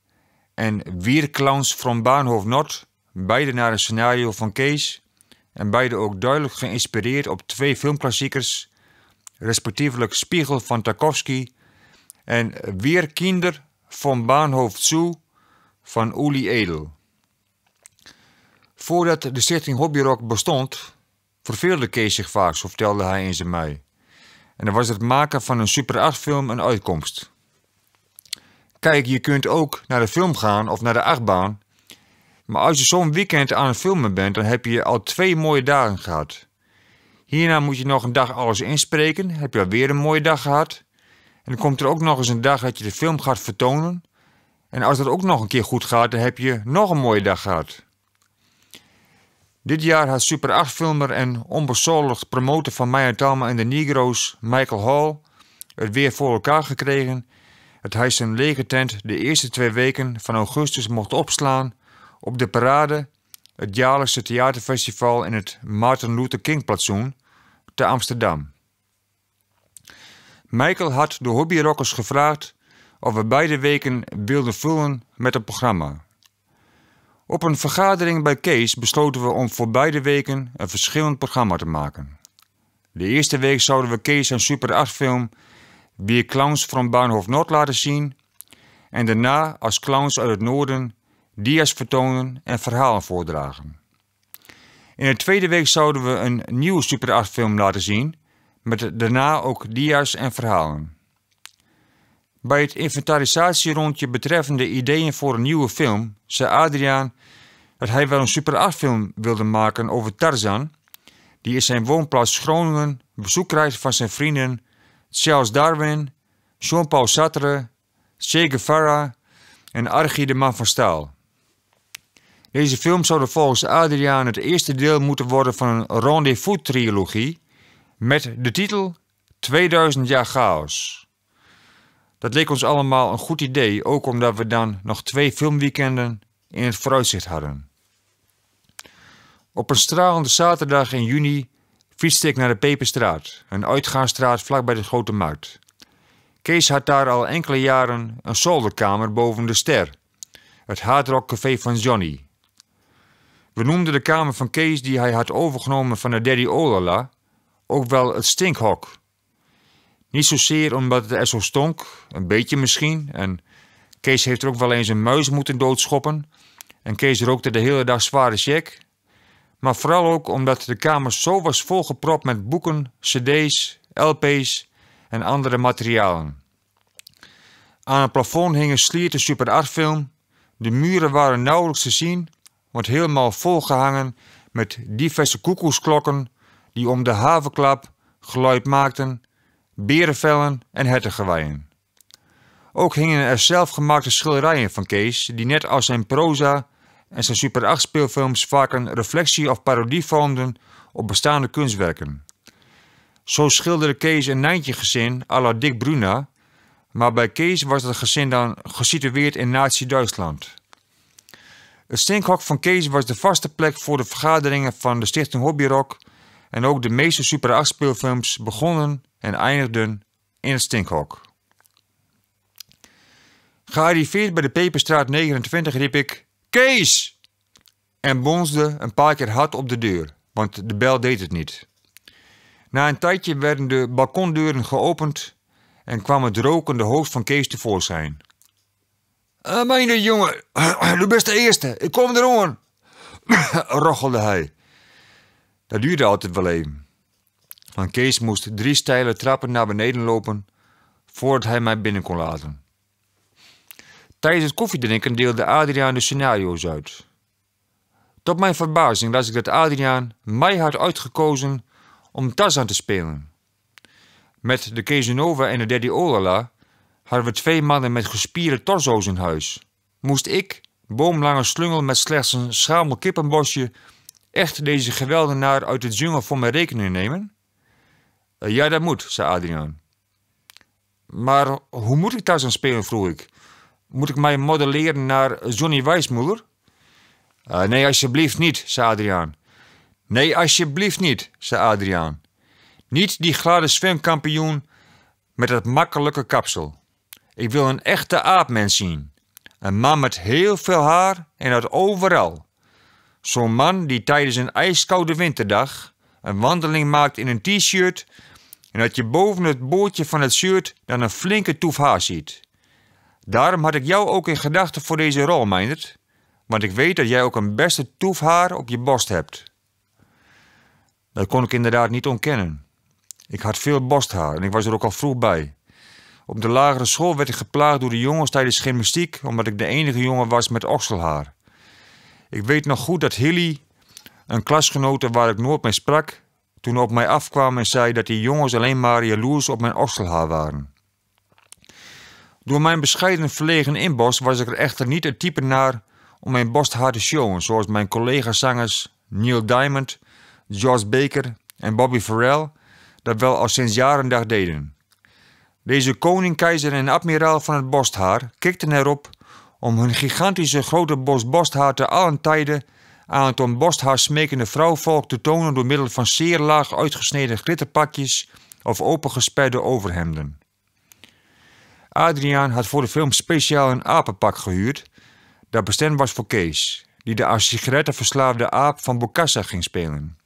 S1: en Wierklans van Bahnhof Noord, beide naar een scenario van Kees en beide ook duidelijk geïnspireerd op twee filmklassiekers, respectievelijk Spiegel van Tarkovsky en Weer van Bahnhof Zoo van Uli Edel. Voordat de stichting Hobbyrock bestond, verveelde Kees zich vaak, zo vertelde hij eens zijn mei. En dan was het maken van een Super 8 film een uitkomst. Kijk, je kunt ook naar de film gaan of naar de achtbaan. Maar als je zo'n weekend aan het filmen bent, dan heb je al twee mooie dagen gehad. Hierna moet je nog een dag alles inspreken, heb je alweer een mooie dag gehad. En dan komt er ook nog eens een dag dat je de film gaat vertonen. En als dat ook nog een keer goed gaat, dan heb je nog een mooie dag gehad. Dit jaar had Super 8-filmer en onbezorgd promotor van Maya Thalma en de Negro's, Michael Hall, het weer voor elkaar gekregen dat hij zijn lege tent de eerste twee weken van augustus mocht opslaan op de parade, het jaarlijkse theaterfestival in het Martin Luther King Platsoen te Amsterdam. Michael had de hobbyrockers gevraagd of we beide weken wilden vullen met het programma. Op een vergadering bij Kees besloten we om voor beide weken een verschillend programma te maken. De eerste week zouden we Kees een Super 8 film Weer Clowns van Bahnhof Noord laten zien en daarna als clowns uit het noorden dia's vertonen en verhalen voordragen. In de tweede week zouden we een nieuwe Super 8 film laten zien met daarna ook dia's en verhalen. Bij het inventarisatierondje betreffende ideeën voor een nieuwe film zei Adriaan dat hij wel een Super film wilde maken over Tarzan, die in zijn woonplaats Groningen bezoek krijgt van zijn vrienden Charles Darwin, Jean-Paul Sartre, Che Guevara en Archie de Man van Staal. Deze film zou volgens Adriaan het eerste deel moeten worden van een rendezvous-trilogie met de titel 2000 jaar chaos. Dat leek ons allemaal een goed idee, ook omdat we dan nog twee filmweekenden in het vooruitzicht hadden. Op een stralende zaterdag in juni fietste ik naar de Peperstraat, een uitgaansstraat vlakbij de Grote Markt. Kees had daar al enkele jaren een zolderkamer boven de ster, het hardrockcafé van Johnny. We noemden de kamer van Kees die hij had overgenomen van de Daddy Olala ook wel het stinkhok. Niet zozeer omdat het er zo stonk, een beetje misschien, en Kees heeft er ook wel eens een muis moeten doodschoppen, en Kees rookte de hele dag zware check maar vooral ook omdat de kamer zo was volgepropt met boeken, cd's, lp's en andere materialen. Aan het plafond hing een slierten Super artfilm. de muren waren nauwelijks te zien, want helemaal volgehangen met diverse koekoeksklokken die om de havenklap geluid maakten, berenvellen en hertengeweien. Ook hingen er zelfgemaakte schilderijen van Kees, die net als zijn proza en zijn Super 8 speelfilms vaak een reflectie of parodie vormden op bestaande kunstwerken. Zo schilderde Kees een Nijntje-gezin à la Dick Bruna, maar bij Kees was het gezin dan gesitueerd in Nazi-Duitsland. Het stinkhok van Kees was de vaste plek voor de vergaderingen van de Stichting Hobbyrock en ook de meeste Super 8 speelfilms begonnen en eindigden in het stinkhok. Gearriveerd bij de Peperstraat 29 riep ik: Kees! En bonsde een paar keer hard op de deur, want de bel deed het niet. Na een tijdje werden de balkondeuren geopend en kwam het rokende hoofd van Kees tevoorschijn. Ah, eh, mijn jongen, u bent de eerste, ik kom erom, rochelde hij. Dat duurde altijd wel even. Want Kees moest drie steile trappen naar beneden lopen voordat hij mij binnen kon laten. Tijdens het koffiedrinken deelde Adriaan de scenario's uit. Tot mijn verbazing las ik dat Adriaan mij had uitgekozen om Tarzan te spelen. Met de Casanova en de Daddy Olala hadden we twee mannen met gespierde torso's in huis. Moest ik, boomlange slungel met slechts een schamel kippenbosje, echt deze geweldenaar uit het jungle voor mijn rekening nemen? Eh, ja, dat moet, zei Adriaan. Maar hoe moet ik Tarzan spelen, vroeg ik moet ik mij modelleren naar Johnny Weissmuller? Eh, nee, alsjeblieft niet, zei Adriaan. Nee, alsjeblieft niet, zei Adriaan. Niet die gladde zwemkampioen met dat makkelijke kapsel. Ik wil een echte aapmens zien. Een man met heel veel haar en dat overal. Zo'n man die tijdens een ijskoude winterdag een wandeling maakt in een t-shirt en dat je boven het boordje van het shirt dan een flinke toef haar ziet. Daarom had ik jou ook in gedachten voor deze rol, Meindert. Want ik weet dat jij ook een beste toefhaar op je borst hebt. Dat kon ik inderdaad niet ontkennen. Ik had veel borsthaar en ik was er ook al vroeg bij. Op de lagere school werd ik geplaagd door de jongens tijdens gymnastiek, omdat ik de enige jongen was met okselhaar. Ik weet nog goed dat Hilly, een klasgenote waar ik nooit mee sprak, toen op mij afkwam en zei dat die jongens alleen maar jaloers op mijn okselhaar waren. Door mijn bescheiden verlegen inbos was ik er echter niet het type naar om mijn borst te showen, zoals mijn collega-zangers Neil Diamond, George Baker en Bobby Farrell dat wel al sinds jaren dag deden. Deze koning, keizer en admiraal van het borsthaar kikten erop om hun gigantische grote bos borsthaar te allen tijden aan het om borsthaar smekende vrouwvolk te tonen door middel van zeer laag uitgesneden glitterpakjes of opengesperde overhemden. Adriaan had voor de film speciaal een apenpak gehuurd dat bestemd was voor Kees, die de aan sigaretten verslaafde aap van Bocassa ging spelen.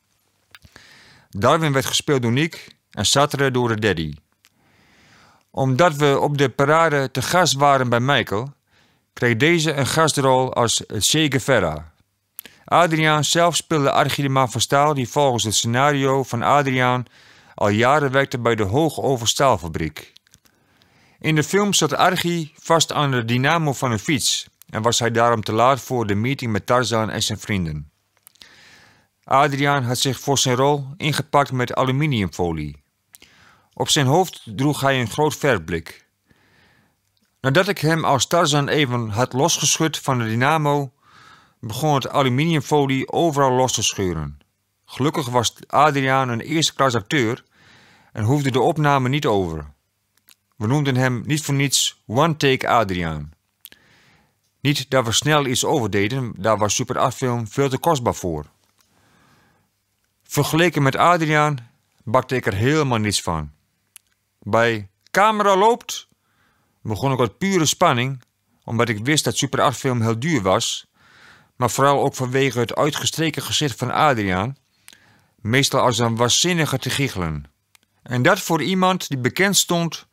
S1: Darwin werd gespeeld door Nick en Satre door de Daddy. Omdat we op de parade te gast waren bij Michael, kreeg deze een gastrol als Che Ferra. Adriaan zelf speelde Archidema van Staal, die volgens het scenario van Adriaan al jaren werkte bij de Hoogoverstaalfabriek. In de film zat Archie vast aan de dynamo van een fiets en was hij daarom te laat voor de meeting met Tarzan en zijn vrienden. Adriaan had zich voor zijn rol ingepakt met aluminiumfolie. Op zijn hoofd droeg hij een groot verblik. Nadat ik hem als Tarzan even had losgeschud van de dynamo, begon het aluminiumfolie overal los te scheuren. Gelukkig was Adriaan een eerste klas acteur en hoefde de opname niet over. We noemden hem niet voor niets One Take Adriaan. Niet dat we snel iets overdeden, daar was Super Artfilm veel te kostbaar voor. Vergeleken met Adriaan bakte ik er helemaal niets van. Bij Camera loopt begon ik wat pure spanning, omdat ik wist dat Super Artfilm heel duur was, maar vooral ook vanwege het uitgestreken gezicht van Adriaan, meestal als een waszinnige te giechelen. En dat voor iemand die bekend stond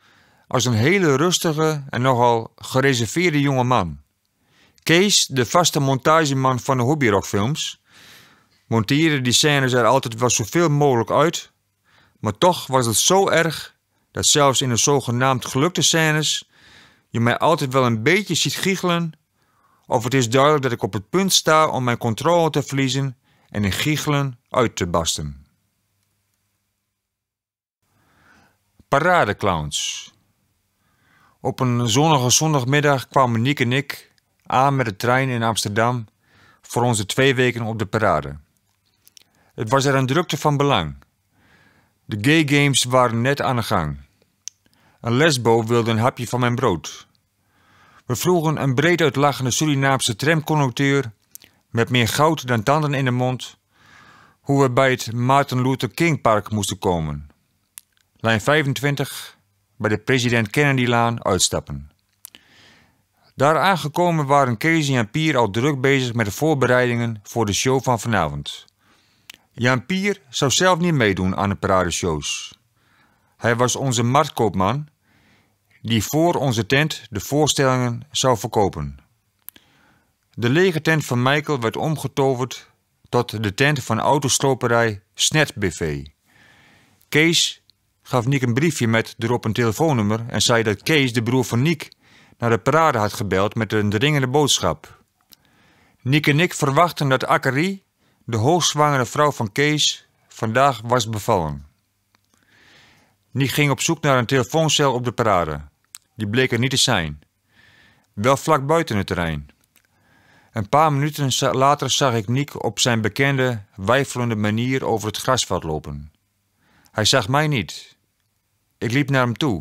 S1: als een hele rustige en nogal gereserveerde jonge man. Kees, de vaste montageman van de hobbyrockfilms, monteerde die scènes er altijd wel zoveel mogelijk uit, maar toch was het zo erg dat zelfs in de zogenaamd gelukte scènes je mij altijd wel een beetje ziet giechelen of het is duidelijk dat ik op het punt sta om mijn controle te verliezen en in giechelen uit te barsten. Paradeclowns op een zonnige zondagmiddag kwamen Niek en ik aan met de trein in Amsterdam voor onze twee weken op de parade. Het was er een drukte van belang. De gay games waren net aan de gang. Een lesbo wilde een hapje van mijn brood. We vroegen een breed uitlachende Surinaamse tramconducteur met meer goud dan tanden in de mond hoe we bij het Martin Luther King Park moesten komen. Lijn 25 bij de president Kennedy-laan uitstappen. Daar aangekomen waren Kees en Pier al druk bezig met de voorbereidingen voor de show van vanavond. Jan Pier zou zelf niet meedoen aan de shows. Hij was onze marktkoopman die voor onze tent de voorstellingen zou verkopen. De lege tent van Michael werd omgetoverd tot de tent van autostroperij Snet BV. Kees gaf Niek een briefje met erop een telefoonnummer en zei dat Kees, de broer van Nick, naar de parade had gebeld met een dringende boodschap. Niek en ik verwachten dat Akkari, de hoogzwangere vrouw van Kees, vandaag was bevallen. Nick ging op zoek naar een telefooncel op de parade. Die bleek er niet te zijn. Wel vlak buiten het terrein. Een paar minuten later zag ik Niek op zijn bekende, weifelende manier over het grasveld lopen. Hij zag mij niet. Ik liep naar hem toe.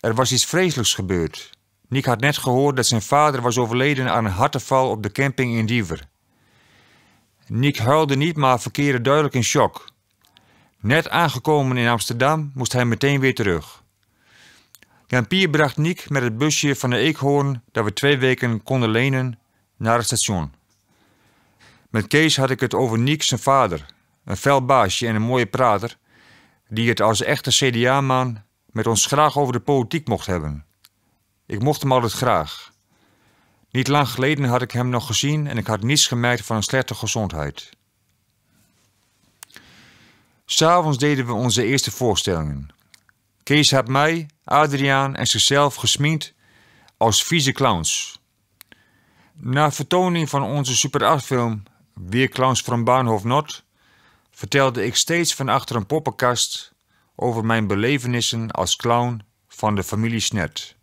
S1: Er was iets vreselijks gebeurd. Nick had net gehoord dat zijn vader was overleden aan een harteval op de camping in Diever. Nick huilde niet, maar verkeerde duidelijk in shock. Net aangekomen in Amsterdam moest hij meteen weer terug. Jan-Pier bracht Nick met het busje van de Eekhoorn dat we twee weken konden lenen naar het station. Met Kees had ik het over Nick zijn vader, een fel baasje en een mooie prater, die het als echte CDA-man met ons graag over de politiek mocht hebben. Ik mocht hem altijd graag. Niet lang geleden had ik hem nog gezien en ik had niets gemerkt van een slechte gezondheid. S'avonds deden we onze eerste voorstellingen. Kees had mij, Adriaan en zichzelf gesminkt als vieze clowns. Na vertoning van onze Super 8 Weer Clowns van Bahnhof Not vertelde ik steeds van achter een poppenkast over mijn belevenissen als clown van de familie Snert.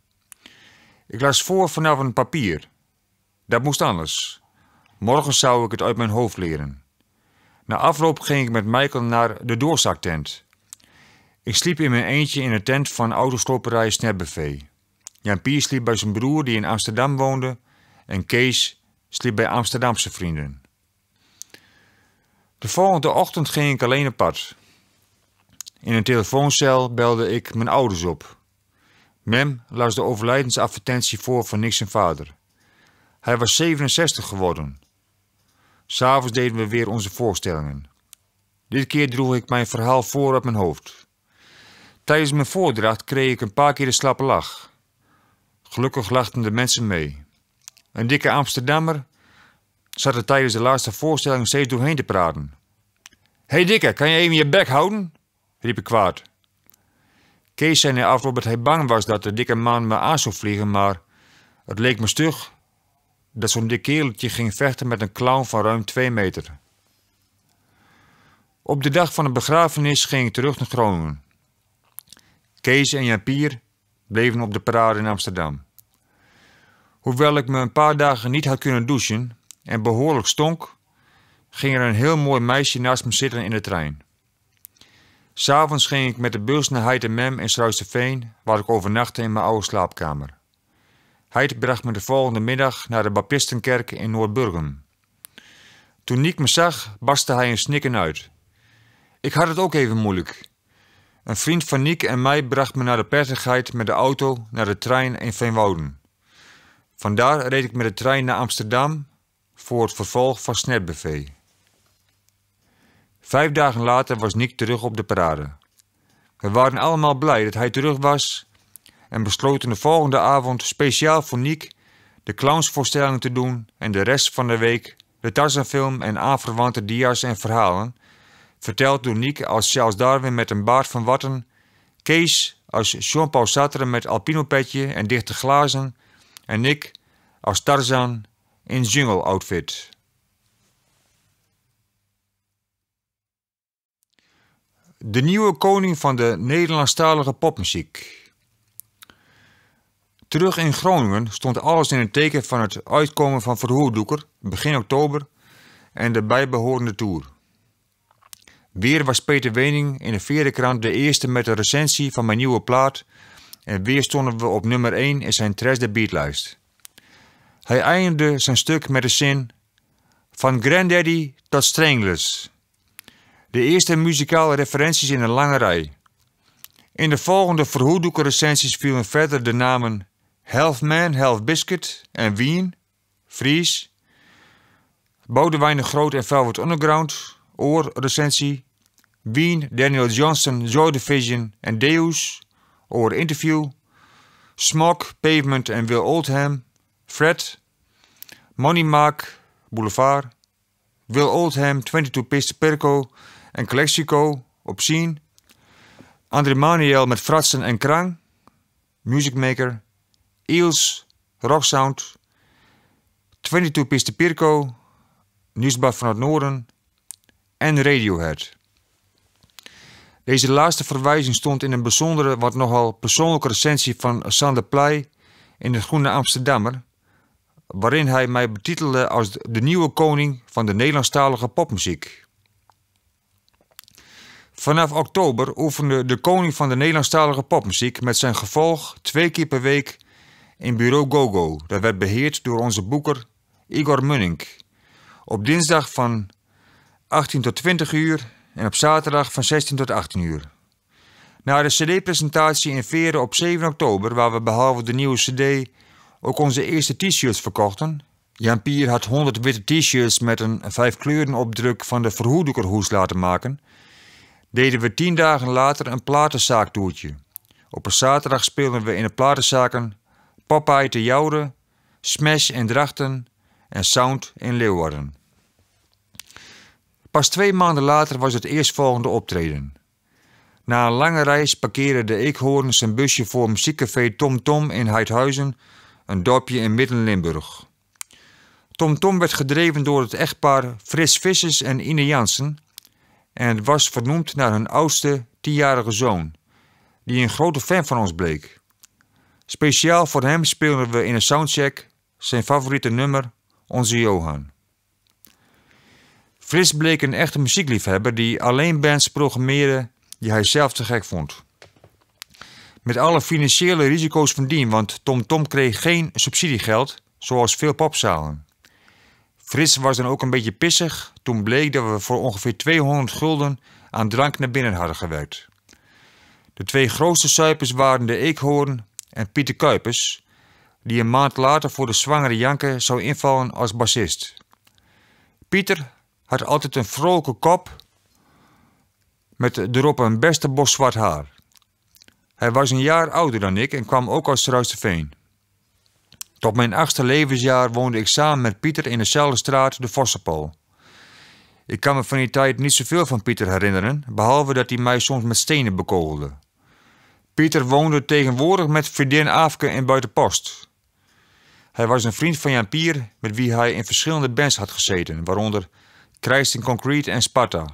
S1: Ik las voor vanaf een papier. Dat moest anders. Morgen zou ik het uit mijn hoofd leren. Na afloop ging ik met Michael naar de doorzaktent. Ik sliep in mijn eentje in een tent van autostopperij Snetbuffet. Jan Pier sliep bij zijn broer die in Amsterdam woonde en Kees sliep bij Amsterdamse vrienden. De volgende ochtend ging ik alleen op pad. In een telefooncel belde ik mijn ouders op. Mem las de overlijdensadvertentie voor van Nixon vader. Hij was 67 geworden. S'avonds deden we weer onze voorstellingen. Dit keer droeg ik mijn verhaal voor op mijn hoofd. Tijdens mijn voordracht kreeg ik een paar keer de slappe lach. Gelukkig lachten de mensen mee. Een dikke Amsterdammer zat er tijdens de laatste voorstelling steeds doorheen te praten. Hé hey dikke, kan je even je bek houden? riep ik kwaad. Kees zei af de afloop dat hij bang was dat de dikke man me aan zou vliegen, maar het leek me stug dat zo'n dik kereltje ging vechten met een clown van ruim twee meter. Op de dag van de begrafenis ging ik terug naar Groningen. Kees en Jan Pier bleven op de parade in Amsterdam. Hoewel ik me een paar dagen niet had kunnen douchen, en behoorlijk stonk, ging er een heel mooi meisje naast me zitten in de trein. S'avonds ging ik met de bus naar Heide en Mem in Veen, waar ik overnachtte in mijn oude slaapkamer. Heid bracht me de volgende middag naar de Baptistenkerk in Noordburgum. Toen Niek me zag, barstte hij een snikken uit. Ik had het ook even moeilijk. Een vriend van Niek en mij bracht me naar de persigheid met de auto naar de trein in Veenwouden. Vandaar reed ik met de trein naar Amsterdam voor het vervolg van Snapbuffet. Vijf dagen later was Nick terug op de parade. We waren allemaal blij dat hij terug was en besloten de volgende avond speciaal voor Nick de clownsvoorstelling te doen en de rest van de week de Tarzanfilm en aanverwante dia's en verhalen, verteld door Nick als Charles Darwin met een baard van watten, Kees als Jean-Paul Sartre met alpinopetje en dichte glazen en Nick als Tarzan in jungle outfit. De nieuwe koning van de Nederlandstalige popmuziek. Terug in Groningen stond alles in het teken van het uitkomen van verhoerdoeker begin oktober en de bijbehorende tour. Weer was Peter Wening in de Verenkrant de eerste met de recensie van mijn nieuwe plaat en weer stonden we op nummer 1 in zijn Tres de beatlijst. Hij eindigde zijn stuk met de zin: Van Granddaddy tot Stranglers. De eerste muzikale referenties in een lange rij. In de volgende verhoedoeken recensies vielen verder de namen Half Man, Half Biscuit en Wien, Fries, Bodewijn de Groot en Velvet Underground, Oor recensie, Wien, Daniel Johnson, Joy Division en Deus, Oor interview, Smog, Pavement en Will Oldham, Fred, Moneymark Boulevard, Will Oldham, 22 Piste Perco en Calexico op zien. André Maniel met Fratsen en Krang, Music Maker, Eels, Rock Sound, 22 Piste Pirco, Nieuwsblad van het Noorden en Radiohead. Deze laatste verwijzing stond in een bijzondere, wat nogal persoonlijke recensie van Sander Pleij in de Groene Amsterdammer waarin hij mij betitelde als de nieuwe koning van de Nederlandstalige popmuziek. Vanaf oktober oefende de koning van de Nederlandstalige popmuziek met zijn gevolg twee keer per week in bureau GoGo. Dat werd beheerd door onze boeker Igor Munning. Op dinsdag van 18 tot 20 uur en op zaterdag van 16 tot 18 uur. Na de cd-presentatie in Veren op 7 oktober, waar we behalve de nieuwe cd ook onze eerste t-shirts verkochten. Jan Pier had 100 witte t-shirts met een vijf kleuren opdruk van de verhoedekerhoes laten maken. Deden we tien dagen later een platenzaaktoertje. Op een zaterdag speelden we in de platenzaken Popeye te Jouren, Smash in Drachten en Sound in Leeuwarden. Pas twee maanden later was het eerstvolgende optreden. Na een lange reis parkeerde de Eekhoorn zijn busje voor muziekcafé Tom Tom in Heidhuizen een dorpje in Midden-Limburg. Tom Tom werd gedreven door het echtpaar Fris Vissers en Ine Jansen en was vernoemd naar hun oudste tienjarige zoon, die een grote fan van ons bleek. Speciaal voor hem speelden we in een soundcheck zijn favoriete nummer, Onze Johan. Fris bleek een echte muziekliefhebber die alleen bands programmeerde die hij zelf te gek vond. Met alle financiële risico's van dien, want TomTom Tom kreeg geen subsidiegeld, zoals veel popzalen. Frits was dan ook een beetje pissig toen bleek dat we voor ongeveer 200 gulden aan drank naar binnen hadden gewerkt. De twee grootste suipers waren de Eekhoorn en Pieter Kuipers, die een maand later voor de zwangere Janke zou invallen als bassist. Pieter had altijd een vrolijke kop met erop een beste bos zwart haar. Hij was een jaar ouder dan ik en kwam ook uit Struisveen. Tot mijn achtste levensjaar woonde ik samen met Pieter in dezelfde straat, de Vossenpool. Ik kan me van die tijd niet zoveel van Pieter herinneren, behalve dat hij mij soms met stenen bekogelde. Pieter woonde tegenwoordig met vriendin Aafke in Buitenpost. Hij was een vriend van Jan Pier, met wie hij in verschillende bands had gezeten, waaronder Christ in Concrete en Sparta.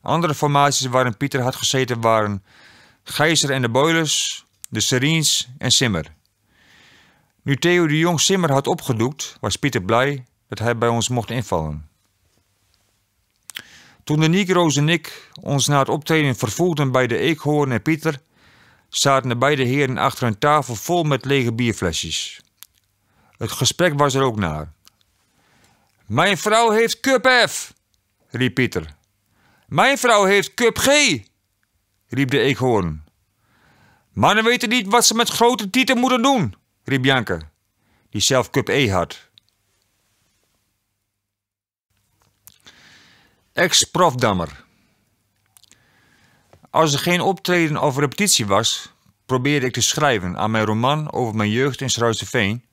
S1: Andere formaties waarin Pieter had gezeten waren Gijzer en de Boilers, de Serins en Simmer. Nu Theo de Jong Simmer had opgedoekt, was Pieter blij dat hij bij ons mocht invallen. Toen de Nigro's en ik ons na het optreden vervoelden bij de Eekhoorn en Pieter, zaten de beide heren achter een tafel vol met lege bierflesjes. Het gesprek was er ook naar. Mijn vrouw heeft cup F, riep Pieter. Mijn vrouw heeft cup G, riep de eekhoorn. Mannen weten niet wat ze met grote tieten moeten doen, riep Janke, die zelf cup E had. ex profdammer Als er geen optreden of repetitie was, probeerde ik te schrijven aan mijn roman over mijn jeugd in Sruisterveen,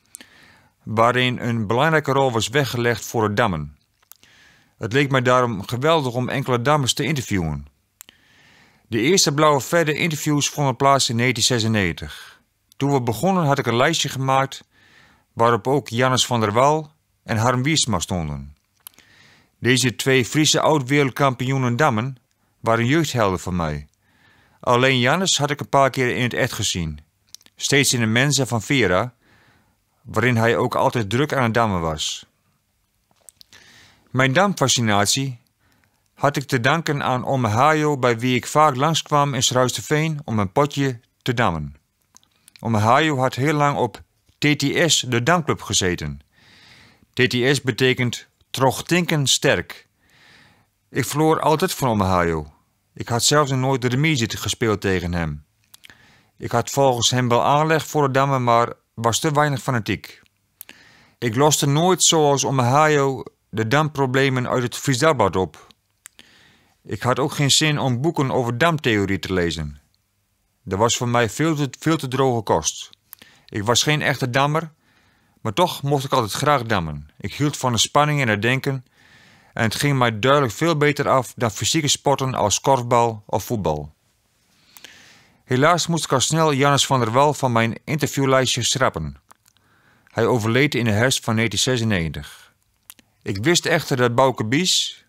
S1: waarin een belangrijke rol was weggelegd voor het dammen. Het leek mij daarom geweldig om enkele dames te interviewen. De eerste blauwe verder interviews vonden plaats in 1996. Toen we begonnen had ik een lijstje gemaakt waarop ook Jannes van der Wal en Harm Wiersma stonden. Deze twee Friese oud-wereldkampioenen dammen waren jeugdhelden van mij. Alleen Jannes had ik een paar keer in het echt gezien. Steeds in de mensen van Vera, waarin hij ook altijd druk aan het dammen was. Mijn damfascinatie had ik te danken aan Omahio, bij wie ik vaak langskwam in Sruisterveen om een potje te dammen. Ome had heel lang op TTS de damclub gezeten. TTS betekent trochtinken sterk. Ik verloor altijd van Omahio. Ik had zelfs nooit de remise gespeeld tegen hem. Ik had volgens hem wel aanleg voor de dammen, maar was te weinig fanatiek. Ik loste nooit zoals ome de damproblemen uit het Vies op. Ik had ook geen zin om boeken over damtheorie te lezen. Dat was voor mij veel te, veel te droge kost. Ik was geen echte dammer, maar toch mocht ik altijd graag dammen. Ik hield van de spanning en het denken en het ging mij duidelijk veel beter af dan fysieke sporten als korfbal of voetbal. Helaas moest ik al snel Jannes van der Wal van mijn interviewlijstje schrappen. Hij overleed in de herfst van 1996. Ik wist echter dat Bouke Bies,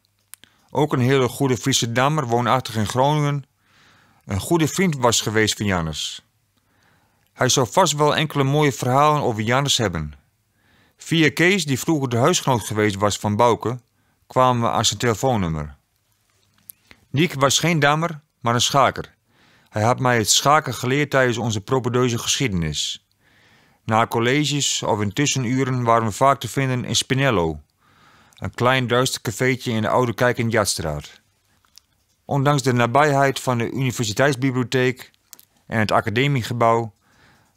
S1: ook een hele goede Friese dammer, woonachtig in Groningen. Een goede vriend was geweest van Jannes. Hij zou vast wel enkele mooie verhalen over Jannes hebben. Via Kees, die vroeger de huisgenoot geweest was van Bouke, kwamen we aan zijn telefoonnummer. Niek was geen dammer, maar een schaker. Hij had mij het schaken geleerd tijdens onze propedeuze geschiedenis. Na colleges of in tussenuren waren we vaak te vinden in Spinello, een klein duister cafeetje in de Oude Kijk in Jadstraat. Ondanks de nabijheid van de universiteitsbibliotheek en het academiegebouw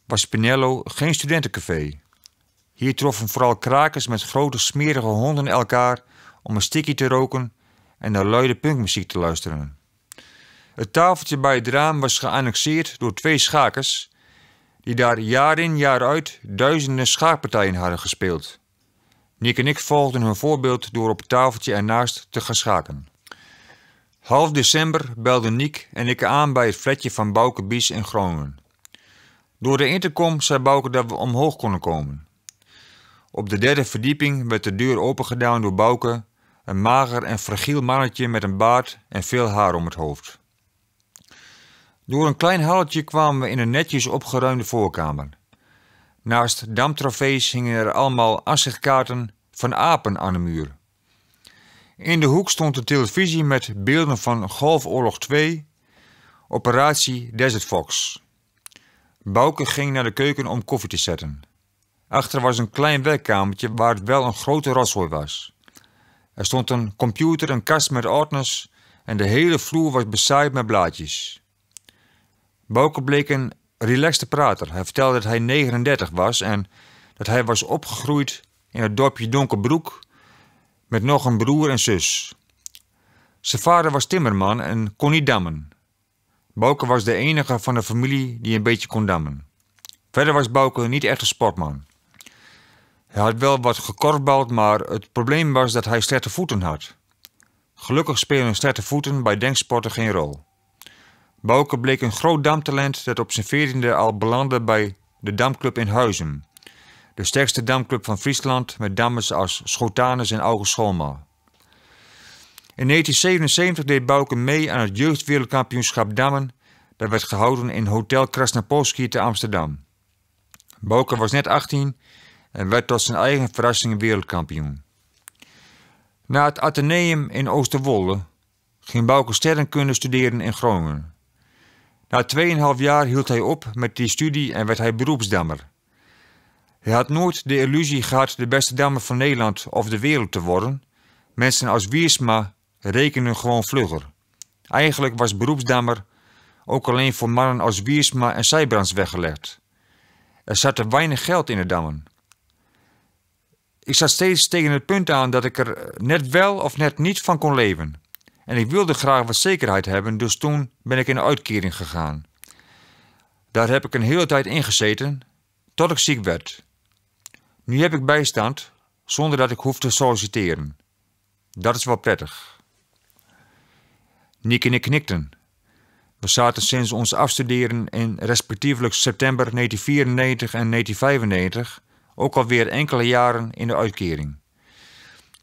S1: was Spinello geen studentencafé. Hier troffen vooral krakers met grote smerige honden elkaar om een stikkie te roken en naar luide punkmuziek te luisteren. Het tafeltje bij het raam was geannexeerd door twee schakers die daar jaar in jaar uit duizenden schaakpartijen hadden gespeeld. Nick en ik volgden hun voorbeeld door op het tafeltje ernaast te gaan schaken. Half december belden Niek en ik aan bij het flatje van Bouke Bies in Groningen. Door de intercom zei Bouke dat we omhoog konden komen. Op de derde verdieping werd de deur opengedaan door Bouke, een mager en fragiel mannetje met een baard en veel haar om het hoofd. Door een klein halletje kwamen we in een netjes opgeruimde voorkamer. Naast damtrofees hingen er allemaal aanzichtkaarten van apen aan de muur. In de hoek stond de televisie met beelden van Golfoorlog 2, Operatie Desert Fox. Bouke ging naar de keuken om koffie te zetten. Achter was een klein werkkamertje waar het wel een grote rotzooi was. Er stond een computer, een kast met ordners en de hele vloer was bezaaid met blaadjes. Bouke bleek een relaxte prater. Hij vertelde dat hij 39 was en dat hij was opgegroeid in het dorpje Donkerbroek met nog een broer en zus. Zijn vader was timmerman en kon niet dammen. Bouke was de enige van de familie die een beetje kon dammen. Verder was Bouke niet echt een sportman. Hij had wel wat gekorfbald, maar het probleem was dat hij slechte voeten had. Gelukkig spelen slechte voeten bij denksporten geen rol. Bouke bleek een groot damtalent dat op zijn veertiende al belandde bij de Damclub in Huizen. De sterkste damclub van Friesland met dames als Schotanus en Auge Scholma. In 1977 deed Bouke mee aan het jeugdwereldkampioenschap dammen dat werd gehouden in Hotel Krasnapolski te Amsterdam. Bouke was net 18 en werd tot zijn eigen verrassing wereldkampioen. Na het Atheneum in Oosterwolde ging Bouke sterrenkunde studeren in Groningen. Na 2,5 jaar hield hij op met die studie en werd hij beroepsdammer. Hij had nooit de illusie gehad de beste dammer van Nederland of de wereld te worden. Mensen als Wiersma rekenen gewoon vlugger. Eigenlijk was beroepsdammer ook alleen voor mannen als Wiersma en Zijbrands weggelegd. Er zat te weinig geld in de dammen. Ik zat steeds tegen het punt aan dat ik er net wel of net niet van kon leven. En ik wilde graag wat zekerheid hebben, dus toen ben ik in de uitkering gegaan. Daar heb ik een hele tijd ingezeten, tot ik ziek werd. Nu heb ik bijstand, zonder dat ik hoef te solliciteren. Dat is wel prettig. Nick en ik knikten. We zaten sinds ons afstuderen in respectievelijk september 1994 en 1995 ook alweer enkele jaren in de uitkering.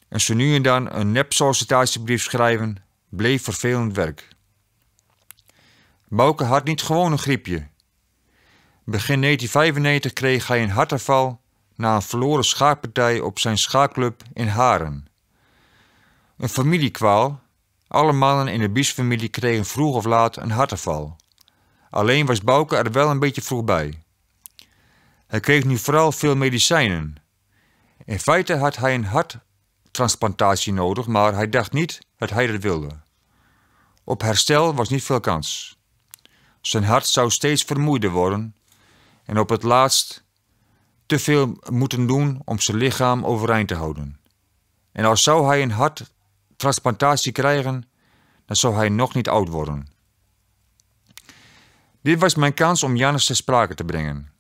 S1: En zo nu en dan een nep-sollicitatiebrief schrijven bleef vervelend werk. Bouke had niet gewoon een griepje. Begin 1995 kreeg hij een hartaanval na een verloren schaakpartij op zijn schaakclub in Haren. Een familiekwaal. Alle mannen in de biesfamilie kregen vroeg of laat een hartaanval. Alleen was Bouke er wel een beetje vroeg bij. Hij kreeg nu vooral veel medicijnen. In feite had hij een harttransplantatie nodig, maar hij dacht niet hij wilde. Op herstel was niet veel kans. Zijn hart zou steeds vermoeider worden en op het laatst te veel moeten doen om zijn lichaam overeind te houden. En als zou hij een harttransplantatie krijgen, dan zou hij nog niet oud worden. Dit was mijn kans om Jannes ter sprake te brengen.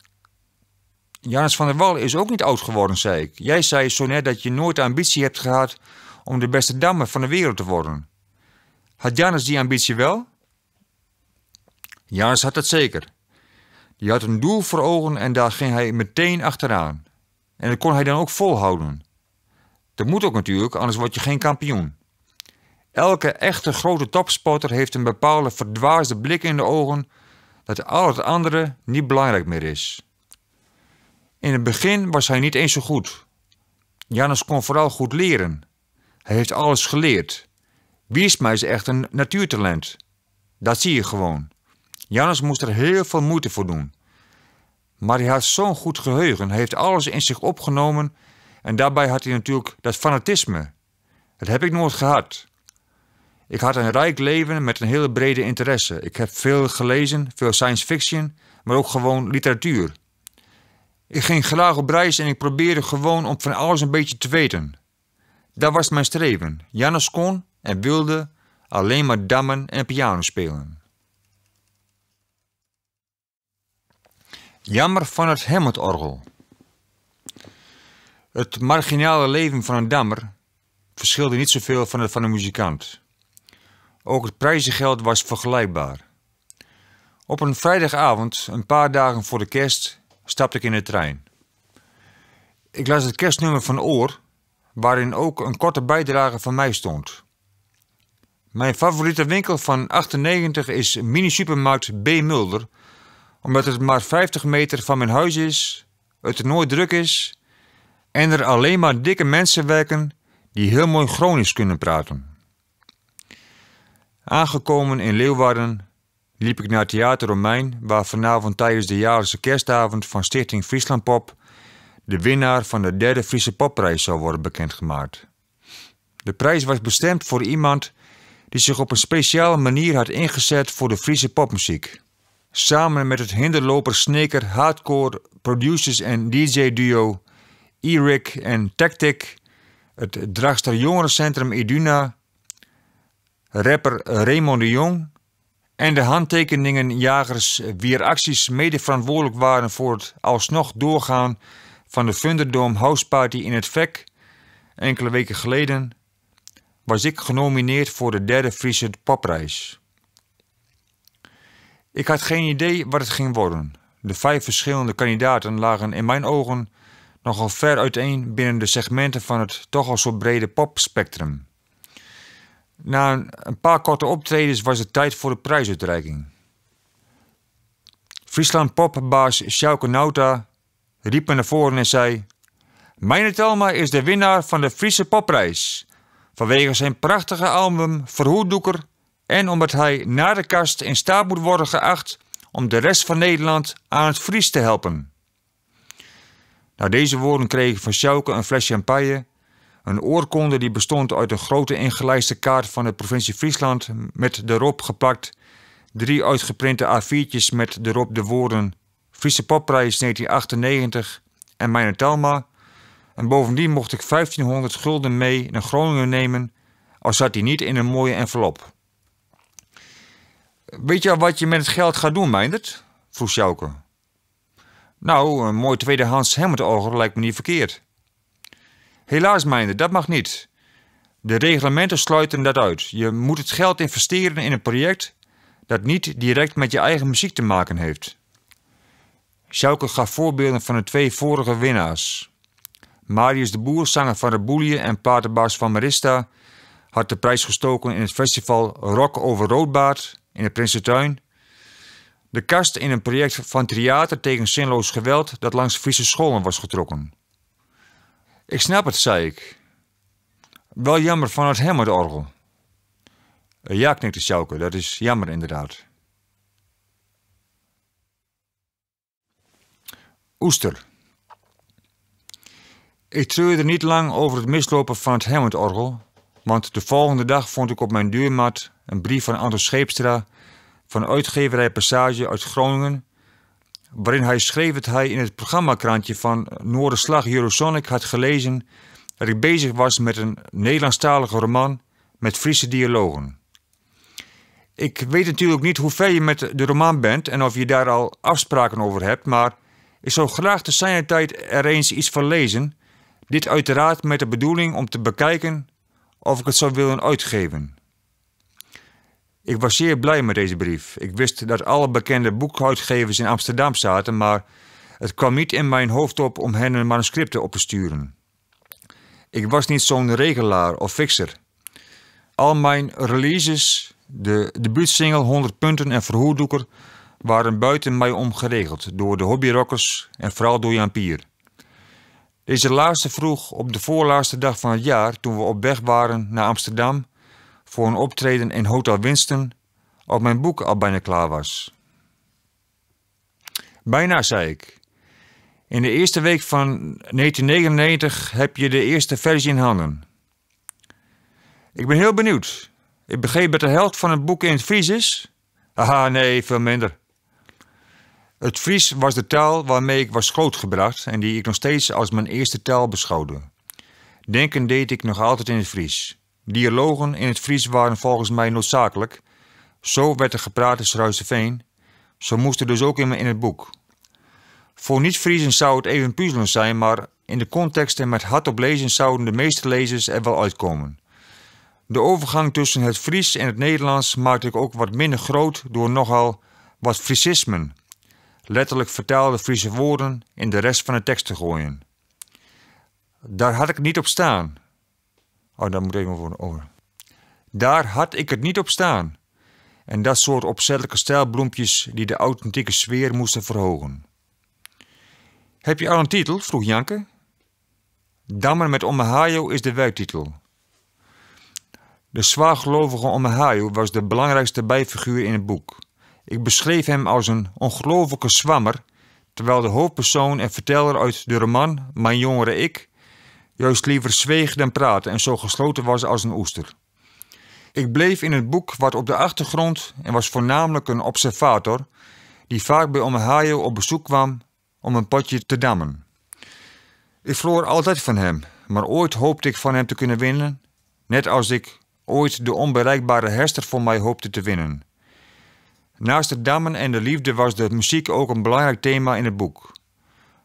S1: Jannes van der Wal is ook niet oud geworden, zei ik. Jij zei zo net dat je nooit ambitie hebt gehad om de beste dammer van de wereld te worden. Had Janus die ambitie wel? Janus had dat zeker. Die had een doel voor ogen en daar ging hij meteen achteraan. En dat kon hij dan ook volhouden. Dat moet ook natuurlijk, anders word je geen kampioen. Elke echte grote topsporter heeft een bepaalde verdwaasde blik in de ogen dat al het andere niet belangrijk meer is. In het begin was hij niet eens zo goed. Janus kon vooral goed leren. Hij heeft alles geleerd. Wiersma is echt een natuurtalent. Dat zie je gewoon. Jannes moest er heel veel moeite voor doen. Maar hij had zo'n goed geheugen, hij heeft alles in zich opgenomen en daarbij had hij natuurlijk dat fanatisme. Dat heb ik nooit gehad. Ik had een rijk leven met een hele brede interesse. Ik heb veel gelezen, veel science fiction, maar ook gewoon literatuur. Ik ging graag op reis en ik probeerde gewoon om van alles een beetje te weten. Dat was mijn streven. Jannes kon en wilde alleen maar dammen en piano spelen. Jammer van het hammond Het marginale leven van een dammer verschilde niet zoveel van het van een muzikant. Ook het prijzengeld was vergelijkbaar. Op een vrijdagavond, een paar dagen voor de kerst, stapte ik in de trein. Ik las het kerstnummer van Oor waarin ook een korte bijdrage van mij stond. Mijn favoriete winkel van 98 is mini-supermarkt B. Mulder, omdat het maar 50 meter van mijn huis is, het nooit druk is en er alleen maar dikke mensen werken die heel mooi chronisch kunnen praten. Aangekomen in Leeuwarden liep ik naar Theater Romein, waar vanavond tijdens de jaarlijkse kerstavond van Stichting Friesland Pop de winnaar van de derde Friese Popprijs zou worden bekendgemaakt. De prijs was bestemd voor iemand die zich op een speciale manier had ingezet voor de Friese popmuziek. Samen met het hinderloper sneaker hardcore producers en DJ-duo Eric en Tactic, het Dragster Jongerencentrum Iduna, rapper Raymond de Jong en de handtekeningenjagers, wier acties mede verantwoordelijk waren voor het alsnog doorgaan van de Thunderdome House Party in het VEC enkele weken geleden was ik genomineerd voor de derde Friese Popprijs. Ik had geen idee wat het ging worden. De vijf verschillende kandidaten lagen in mijn ogen nogal ver uiteen binnen de segmenten van het toch al zo brede popspectrum. Na een paar korte optredens was het tijd voor de prijsuitreiking. Friesland popbaas Sjauke Nauta riep me naar voren en zei: Mijn Telma is de winnaar van de Friese Popprijs. Vanwege zijn prachtige album Verhoeddoeker en omdat hij na de kast in staat moet worden geacht om de rest van Nederland aan het Fries te helpen. Na deze woorden kreeg van Sjouke een fles champagne, een oorkonde die bestond uit een grote ingelijste kaart van de provincie Friesland met erop geplakt drie uitgeprinte A4'tjes met erop de woorden Friese Popprijs 1998 en Mijn Telma. En bovendien mocht ik 1500 gulden mee naar Groningen nemen, al zat die niet in een mooie envelop. Weet je al wat je met het geld gaat doen, Meindert? vroeg Sjouke. Nou, een mooi tweedehands Hammond-orgel lijkt me niet verkeerd. Helaas, Meindert, dat mag niet. De reglementen sluiten dat uit. Je moet het geld investeren in een project dat niet direct met je eigen muziek te maken heeft. Sjouke gaf voorbeelden van de twee vorige winnaars. Marius de Boer, zanger van de Boelie en platenbaas van Marista, had de prijs gestoken in het festival Rock over Roodbaard in de Prinsentuin. De kast in een project van theater tegen zinloos geweld dat langs Friese scholen was getrokken. Ik snap het, zei ik. Wel jammer van het het orgel. Ja, knikte Sjouke, dat is jammer inderdaad. Oester. Ik treurde niet lang over het mislopen van het Hammond-orgel, want de volgende dag vond ik op mijn duurmat een brief van Anton Scheepstra van uitgeverij Passage uit Groningen, waarin hij schreef dat hij in het programmakrantje van Noorderslag Eurosonic had gelezen dat ik bezig was met een Nederlandstalige roman met Friese dialogen. Ik weet natuurlijk niet hoe ver je met de roman bent en of je daar al afspraken over hebt, maar ik zou graag de tijd er eens iets van lezen. Dit uiteraard met de bedoeling om te bekijken of ik het zou willen uitgeven. Ik was zeer blij met deze brief. Ik wist dat alle bekende boekhoudgevers in Amsterdam zaten, maar het kwam niet in mijn hoofd op om hen hun manuscripten op te sturen. Ik was niet zo'n regelaar of fixer. Al mijn releases, de debuutsingle 100 punten en Verhoedoeker waren buiten mij omgeregeld door de hobbyrockers en vooral door Jan Pier. Deze laatste vroeg op de voorlaatste dag van het jaar, toen we op weg waren naar Amsterdam voor een optreden in Hotel Winston, of mijn boek al bijna klaar was. Bijna, zei ik. In de eerste week van 1999 heb je de eerste versie in handen. Ik ben heel benieuwd. Ik begreep dat de helft van het boek in het Fries is. Aha, nee, veel minder. Het Fries was de taal waarmee ik was grootgebracht en die ik nog steeds als mijn eerste taal beschouwde. Denken deed ik nog altijd in het Fries. Dialogen in het Fries waren volgens mij noodzakelijk. Zo werd er gepraat in veen. Zo moesten dus ook in, in het boek. Voor niet friesen zou het even puzzelend zijn, maar in de context en met hardop lezen zouden de meeste lezers er wel uitkomen. De overgang tussen het Fries en het Nederlands maakte ik ook wat minder groot door nogal wat Friesismen letterlijk vertaalde Friese woorden in de rest van de tekst te gooien. Daar had ik niet op staan. Oh, daar moet even voor over. Daar had ik het niet op staan. En dat soort opzettelijke stijlbloempjes die de authentieke sfeer moesten verhogen. Heb je al een titel? vroeg Janke. Dammer met Omahayo is de wijktitel. De zwaargelovige Omahayo was de belangrijkste bijfiguur in het boek. Ik beschreef hem als een ongelofelijke zwammer, terwijl de hoofdpersoon en verteller uit de roman Mijn jongere ik juist liever zweeg dan praatte en zo gesloten was als een oester. Ik bleef in het boek wat op de achtergrond en was voornamelijk een observator die vaak bij Omahio op bezoek kwam om een potje te dammen. Ik vloor altijd van hem, maar ooit hoopte ik van hem te kunnen winnen, net als ik ooit de onbereikbare herster voor mij hoopte te winnen. Naast de dammen en de liefde was de muziek ook een belangrijk thema in het boek.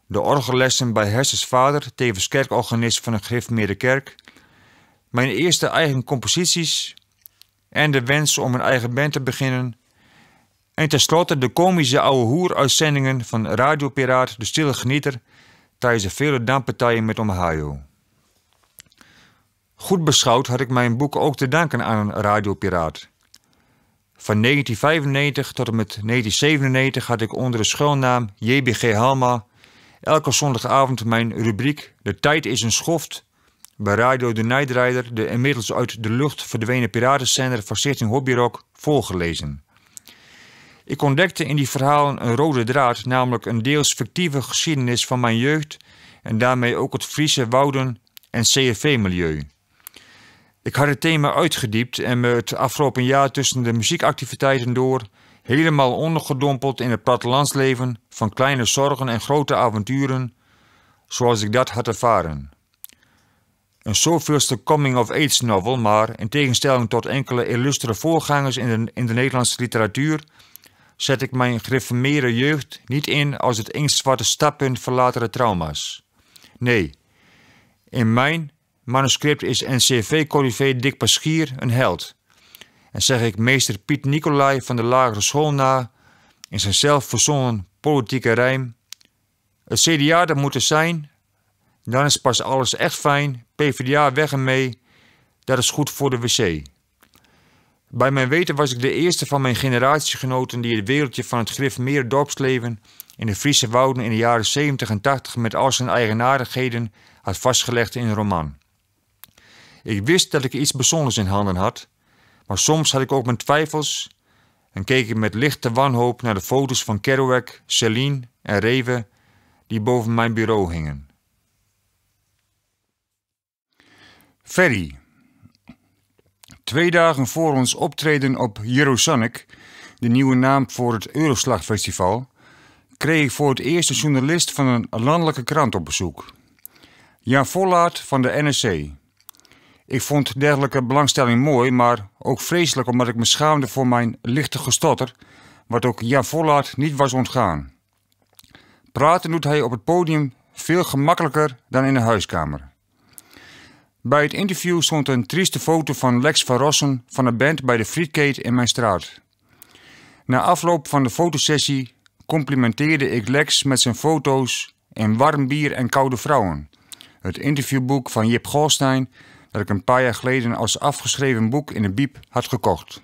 S1: De orgellessen bij Hesses vader, tevens kerkorganist van de Griffmeerde Kerk, mijn eerste eigen composities en de wens om een eigen band te beginnen. En tenslotte de komische oude hoer-uitzendingen van Radiopiraat De Stille Genieter tijdens de vele dampartijen met Ohio. Goed beschouwd had ik mijn boek ook te danken aan een Radiopiraat. Van 1995 tot en met 1997 had ik onder de schuilnaam JBG Halma elke zondagavond mijn rubriek De Tijd is een Schoft bij Radio de Nijdrijder, de inmiddels uit de lucht verdwenen piratenzender van Stichting Hobbyrock, volgelezen. Ik ontdekte in die verhalen een rode draad, namelijk een deels fictieve geschiedenis van mijn jeugd en daarmee ook het Friese wouden en CFV-milieu. Ik had het thema uitgediept en me het afgelopen jaar tussen de muziekactiviteiten door helemaal ondergedompeld in het plattelandsleven van kleine zorgen en grote avonturen, zoals ik dat had ervaren. Een zoveelste coming-of-age novel, maar in tegenstelling tot enkele illustere voorgangers in de, in de Nederlandse literatuur, zet ik mijn gereformeerde jeugd niet in als het inktzwarte stappunt voor latere trauma's. Nee, in mijn manuscript is NCV-corrivé Dick Paschier een held. En zeg ik meester Piet Nicolai van de lagere school na, in zijn zelf verzonnen politieke rijm. Het CDA dat moet er zijn, dan is pas alles echt fijn, PvdA weg en mee, dat is goed voor de wc. Bij mijn weten was ik de eerste van mijn generatiegenoten die het wereldje van het meer dorpsleven in de Friese wouden in de jaren 70 en 80 met al zijn eigenaardigheden had vastgelegd in een roman. Ik wist dat ik iets bijzonders in handen had, maar soms had ik ook mijn twijfels en keek ik met lichte wanhoop naar de foto's van Kerouac, Celine en Reven die boven mijn bureau hingen. Ferry. Twee dagen voor ons optreden op Eurosonic, de nieuwe naam voor het Euroslagfestival, kreeg ik voor het eerst een journalist van een landelijke krant op bezoek. Jan Vollaert van de NSC. Ik vond dergelijke belangstelling mooi, maar ook vreselijk omdat ik me schaamde voor mijn lichte gestotter, wat ook Jan Vollaert niet was ontgaan. Praten doet hij op het podium veel gemakkelijker dan in de huiskamer. Bij het interview stond een trieste foto van Lex van Rossen van de band bij de Frietkeet in mijn straat. Na afloop van de fotosessie complimenteerde ik Lex met zijn foto's in warm bier en koude vrouwen. Het interviewboek van Jip Golstein dat ik een paar jaar geleden als afgeschreven boek in een biep had gekocht.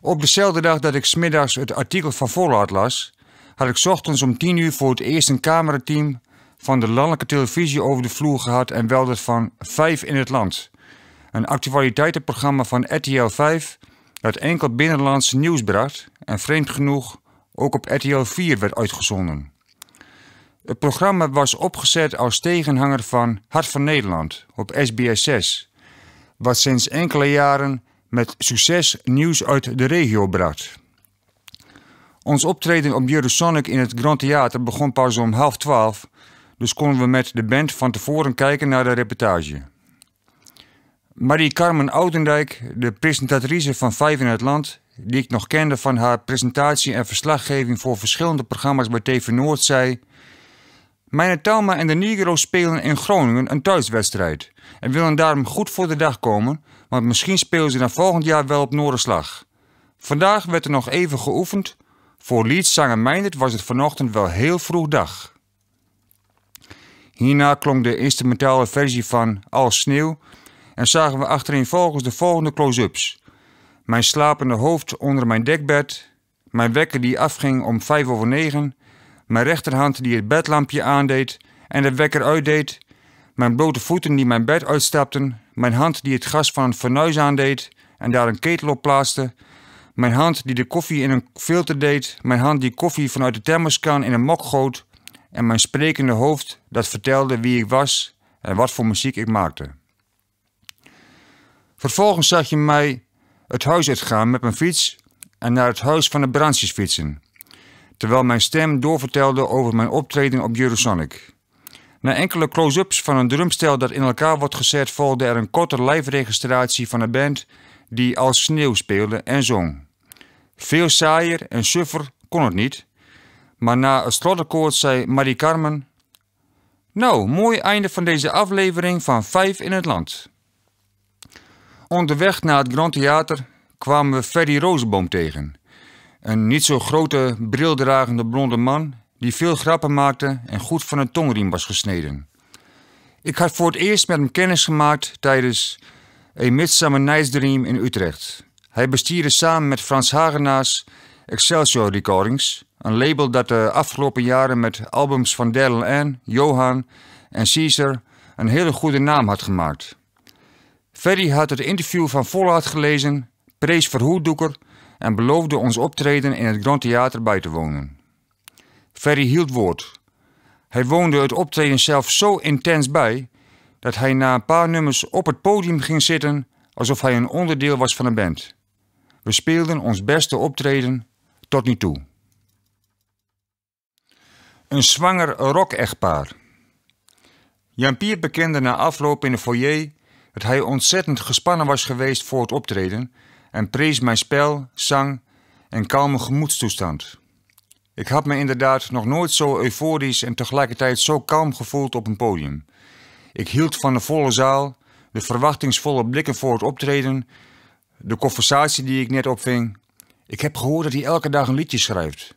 S1: Op dezelfde dag dat ik smiddags het artikel van Voorlaat las, had ik ochtends om tien uur voor het eerst een camerateam van de landelijke televisie over de vloer gehad en wel dat van Vijf in het Land. Een actualiteitenprogramma van RTL 5 dat enkel binnenlandse nieuws bracht en vreemd genoeg ook op RTL 4 werd uitgezonden. Het programma was opgezet als tegenhanger van Hart van Nederland op SBS6, wat sinds enkele jaren met succes nieuws uit de regio bracht. Ons optreden op Eurosonic in het Grand Theater begon pas om half twaalf, dus konden we met de band van tevoren kijken naar de reportage. Marie-Carmen Oudendijk, de presentatrice van Vijf in het Land, die ik nog kende van haar presentatie en verslaggeving voor verschillende programma's bij TV Noord, zei mijn Talma en de Negro spelen in Groningen een thuiswedstrijd en willen daarom goed voor de dag komen, want misschien spelen ze dan volgend jaar wel op Noorderslag. Vandaag werd er nog even geoefend. Voor liedzanger Meindert was het vanochtend wel heel vroeg dag. Hierna klonk de instrumentale versie van Al Sneeuw en zagen we volgens de volgende close-ups. Mijn slapende hoofd onder mijn dekbed, mijn wekker die afging om vijf over negen mijn rechterhand die het bedlampje aandeed en de wekker uitdeed, mijn blote voeten die mijn bed uitstapten, mijn hand die het gas van het fornuis aandeed en daar een ketel op plaatste, mijn hand die de koffie in een filter deed, mijn hand die koffie vanuit de thermoskan in een mok goot en mijn sprekende hoofd dat vertelde wie ik was en wat voor muziek ik maakte. Vervolgens zag je mij het huis uitgaan met mijn fiets en naar het huis van de brandjes fietsen terwijl mijn stem doorvertelde over mijn optreden op Eurosonic. Na enkele close-ups van een drumstel dat in elkaar wordt gezet, volgde er een korte live-registratie van een band die als sneeuw speelde en zong. Veel saaier en suffer kon het niet, maar na het slotakkoord zei Marie Carmen: Nou, mooi einde van deze aflevering van Vijf in het Land. Onderweg naar het Grand Theater kwamen we Ferry Rozenboom tegen. Een niet zo grote, brildragende blonde man die veel grappen maakte en goed van een tongriem was gesneden. Ik had voor het eerst met hem kennis gemaakt tijdens een Midsummer Night's Dream in Utrecht. Hij bestierde samen met Frans Hagenaars Excelsior Recordings, een label dat de afgelopen jaren met albums van Daryl Ann, Johan en Caesar een hele goede naam had gemaakt. Ferry had het interview van Volhard gelezen, prees Hoedoeker en beloofde ons optreden in het Grand Theater bij te wonen. Ferry hield woord. Hij woonde het optreden zelf zo intens bij dat hij na een paar nummers op het podium ging zitten alsof hij een onderdeel was van de band. We speelden ons beste optreden tot nu toe. Een zwanger rock-echtpaar. Jan-Pier bekende na afloop in de foyer dat hij ontzettend gespannen was geweest voor het optreden en prees mijn spel, zang en kalme gemoedstoestand. Ik had me inderdaad nog nooit zo euforisch en tegelijkertijd zo kalm gevoeld op een podium. Ik hield van de volle zaal, de verwachtingsvolle blikken voor het optreden, de conversatie die ik net opving. Ik heb gehoord dat hij elke dag een liedje schrijft.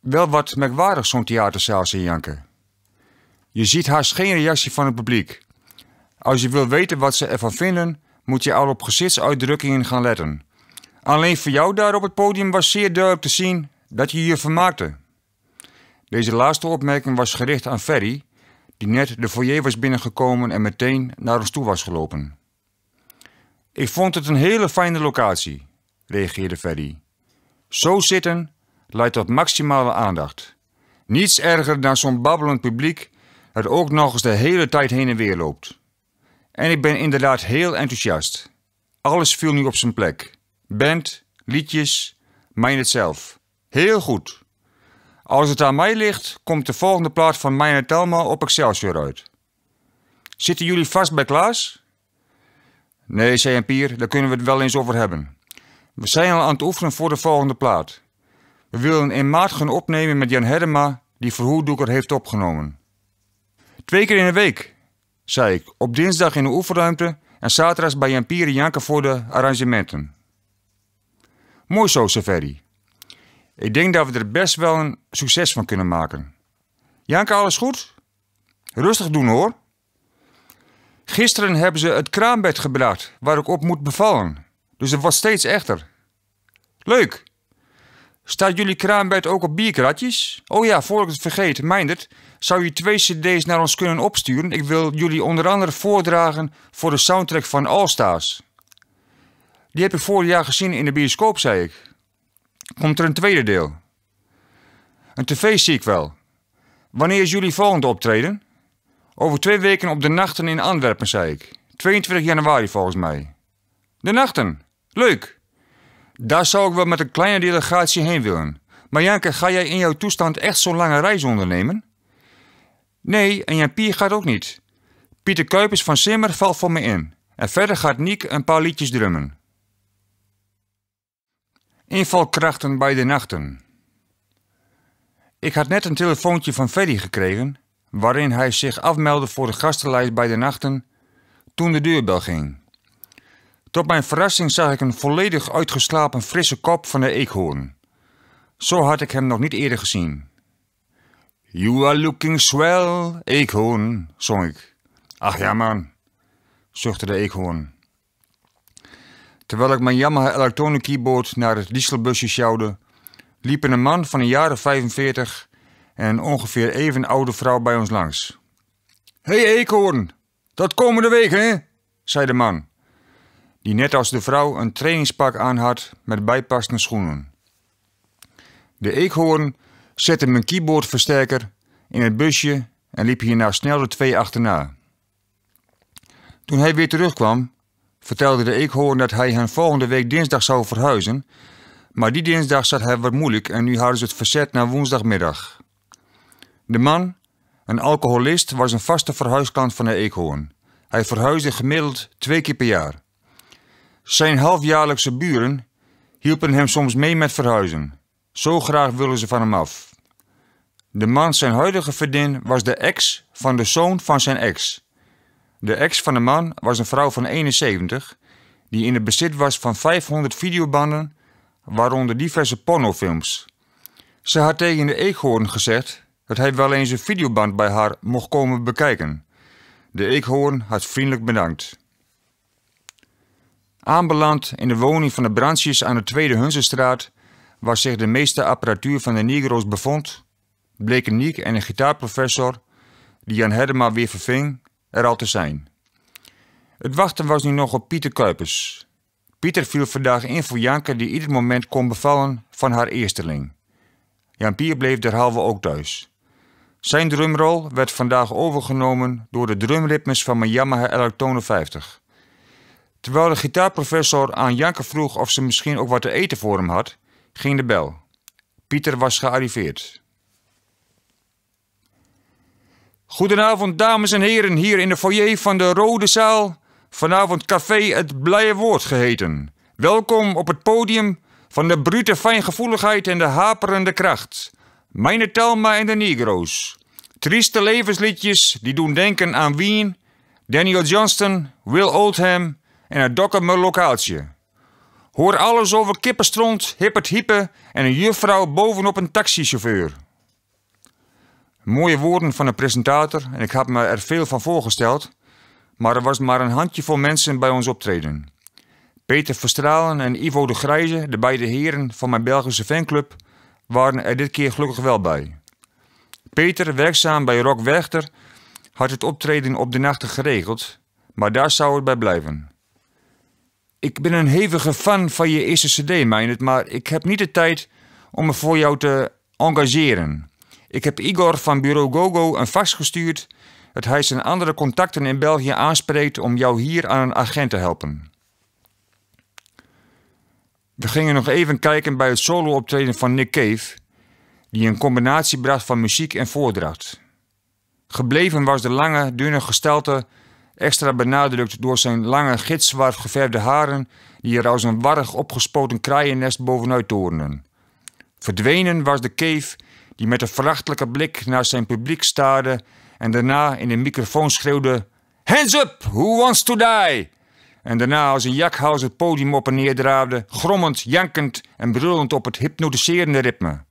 S1: Wel wat merkwaardig zo'n theaterzaal zijn janken. Je ziet haast geen reactie van het publiek. Als je wil weten wat ze ervan vinden, moet je al op gezichtsuitdrukkingen gaan letten. Alleen voor jou daar op het podium was zeer duidelijk te zien dat je je vermaakte. Deze laatste opmerking was gericht aan Ferry, die net de foyer was binnengekomen en meteen naar ons toe was gelopen. Ik vond het een hele fijne locatie, reageerde Ferry. Zo zitten leidt tot maximale aandacht. Niets erger dan zo'n babbelend publiek dat ook nog eens de hele tijd heen en weer loopt. En ik ben inderdaad heel enthousiast. Alles viel nu op zijn plek. Band, liedjes, het zelf. Heel goed. Als het aan mij ligt, komt de volgende plaat van Mijnet Telma op Excelsior uit. Zitten jullie vast bij Klaas? Nee, zei een Pier, daar kunnen we het wel eens over hebben. We zijn al aan het oefenen voor de volgende plaat. We willen in maart gaan opnemen met Jan Herma, die verhoeddoeker heeft opgenomen. Twee keer in de week, zei ik, op dinsdag in de oefenruimte en zaterdags bij en Janke voor de arrangementen. Mooi zo, Severi. Ik denk dat we er best wel een succes van kunnen maken. Janka alles goed? Rustig doen hoor. Gisteren hebben ze het kraambed gebracht waar ik op moet bevallen. Dus het was steeds echter. Leuk! Staat jullie kraambed ook op bierkratjes? Oh ja, voor ik het vergeet, mijndert, zou je twee cd's naar ons kunnen opsturen? Ik wil jullie onder andere voordragen voor de soundtrack van Allstars. Die heb ik vorig jaar gezien in de bioscoop, zei ik. Komt er een tweede deel? Een tv zie ik wel. Wanneer is jullie volgende optreden? Over twee weken op de nachten in Antwerpen, zei ik. 22 januari volgens mij. De nachten? Leuk! Daar zou ik wel met een kleine delegatie heen willen. Maar Janke, ga jij in jouw toestand echt zo'n lange reis ondernemen? Nee, en Jan Pier gaat ook niet. Pieter Kuipers van Simmer valt voor me in. En verder gaat Niek een paar liedjes drummen. Invalkrachten bij de nachten. Ik had net een telefoontje van Ferry gekregen, waarin hij zich afmeldde voor de gastenlijst bij de nachten toen de deurbel ging. Tot mijn verrassing zag ik een volledig uitgeslapen frisse kop van de eekhoorn. Zo had ik hem nog niet eerder gezien. You are looking swell, eekhoorn, zong ik. Ach ja, man, zuchtte de eekhoorn. Terwijl ik mijn Yamaha elektronic Keyboard naar het dieselbusje sjouwde, liepen een man van een jaar of 45 en een ongeveer even oude vrouw bij ons langs. Hé hey, eekhoorn, dat komende week hè, zei de man, die net als de vrouw een trainingspak aan had met bijpassende schoenen. De eekhoorn Zette mijn keyboardversterker in het busje en liep hierna nou snel de twee achterna. Toen hij weer terugkwam, vertelde de eekhoorn dat hij hem volgende week dinsdag zou verhuizen, maar die dinsdag zat hij wat moeilijk en nu hadden ze het verzet naar woensdagmiddag. De man, een alcoholist, was een vaste verhuisklant van de eekhoorn. Hij verhuisde gemiddeld twee keer per jaar. Zijn halfjaarlijkse buren hielpen hem soms mee met verhuizen. Zo graag willen ze van hem af. De man zijn huidige vriendin was de ex van de zoon van zijn ex. De ex van de man was een vrouw van 71 die in het bezit was van 500 videobanden, waaronder diverse pornofilms. Ze had tegen de eekhoorn gezegd dat hij wel eens een videoband bij haar mocht komen bekijken. De eekhoorn had vriendelijk bedankt. Aanbeland in de woning van de brandjes aan de Tweede Hunzenstraat, waar zich de meeste apparatuur van de Negro's bevond, bleken Niek en een gitaarprofessor, die Jan Hedema weer verving, er al te zijn. Het wachten was nu nog op Pieter Kuipers. Pieter viel vandaag in voor Janke die ieder moment kon bevallen van haar eersteling. Jan-Pier bleef derhalve ook thuis. Zijn drumrol werd vandaag overgenomen door de drumritmes van mijn Yamaha Electone 50. Terwijl de gitaarprofessor aan Janke vroeg of ze misschien ook wat te eten voor hem had, ging de bel. Pieter was gearriveerd. Goedenavond, dames en heren, hier in de foyer van de Rode Zaal. Vanavond café Het Blije Woord geheten. Welkom op het podium van de brute fijngevoeligheid en de haperende kracht. Mijn Telma en de Negro's. Trieste levensliedjes die doen denken aan Wien, Daniel Johnston, Will Oldham en het Dokkemer lokaaltje. Hoor alles over kippenstront, hippert hype en een juffrouw bovenop een taxichauffeur. Mooie woorden van de presentator en ik had me er veel van voorgesteld, maar er was maar een handjevol mensen bij ons optreden. Peter Verstralen en Ivo de Grijze, de beide heren van mijn Belgische fanclub, waren er dit keer gelukkig wel bij. Peter, werkzaam bij Rock Werchter, had het optreden op de nachten geregeld, maar daar zou het bij blijven. Ik ben een hevige fan van je eerste cd, het, maar ik heb niet de tijd om me voor jou te engageren. Ik heb Igor van Bureau Gogo een fax gestuurd dat hij zijn andere contacten in België aanspreekt om jou hier aan een agent te helpen. We gingen nog even kijken bij het solo-optreden van Nick Cave, die een combinatie bracht van muziek en voordracht. Gebleven was de lange, dunne gestalte, extra benadrukt door zijn lange, gitzwart geverfde haren, die er als een warrig opgespoten kraaiennest bovenuit torenden. Verdwenen was de cave die met een verachtelijke blik naar zijn publiek staarde en daarna in de microfoon schreeuwde: Hands up, who wants to die? En daarna als een jakhals het podium op en neer draafde, grommend, jankend en brullend op het hypnotiserende ritme.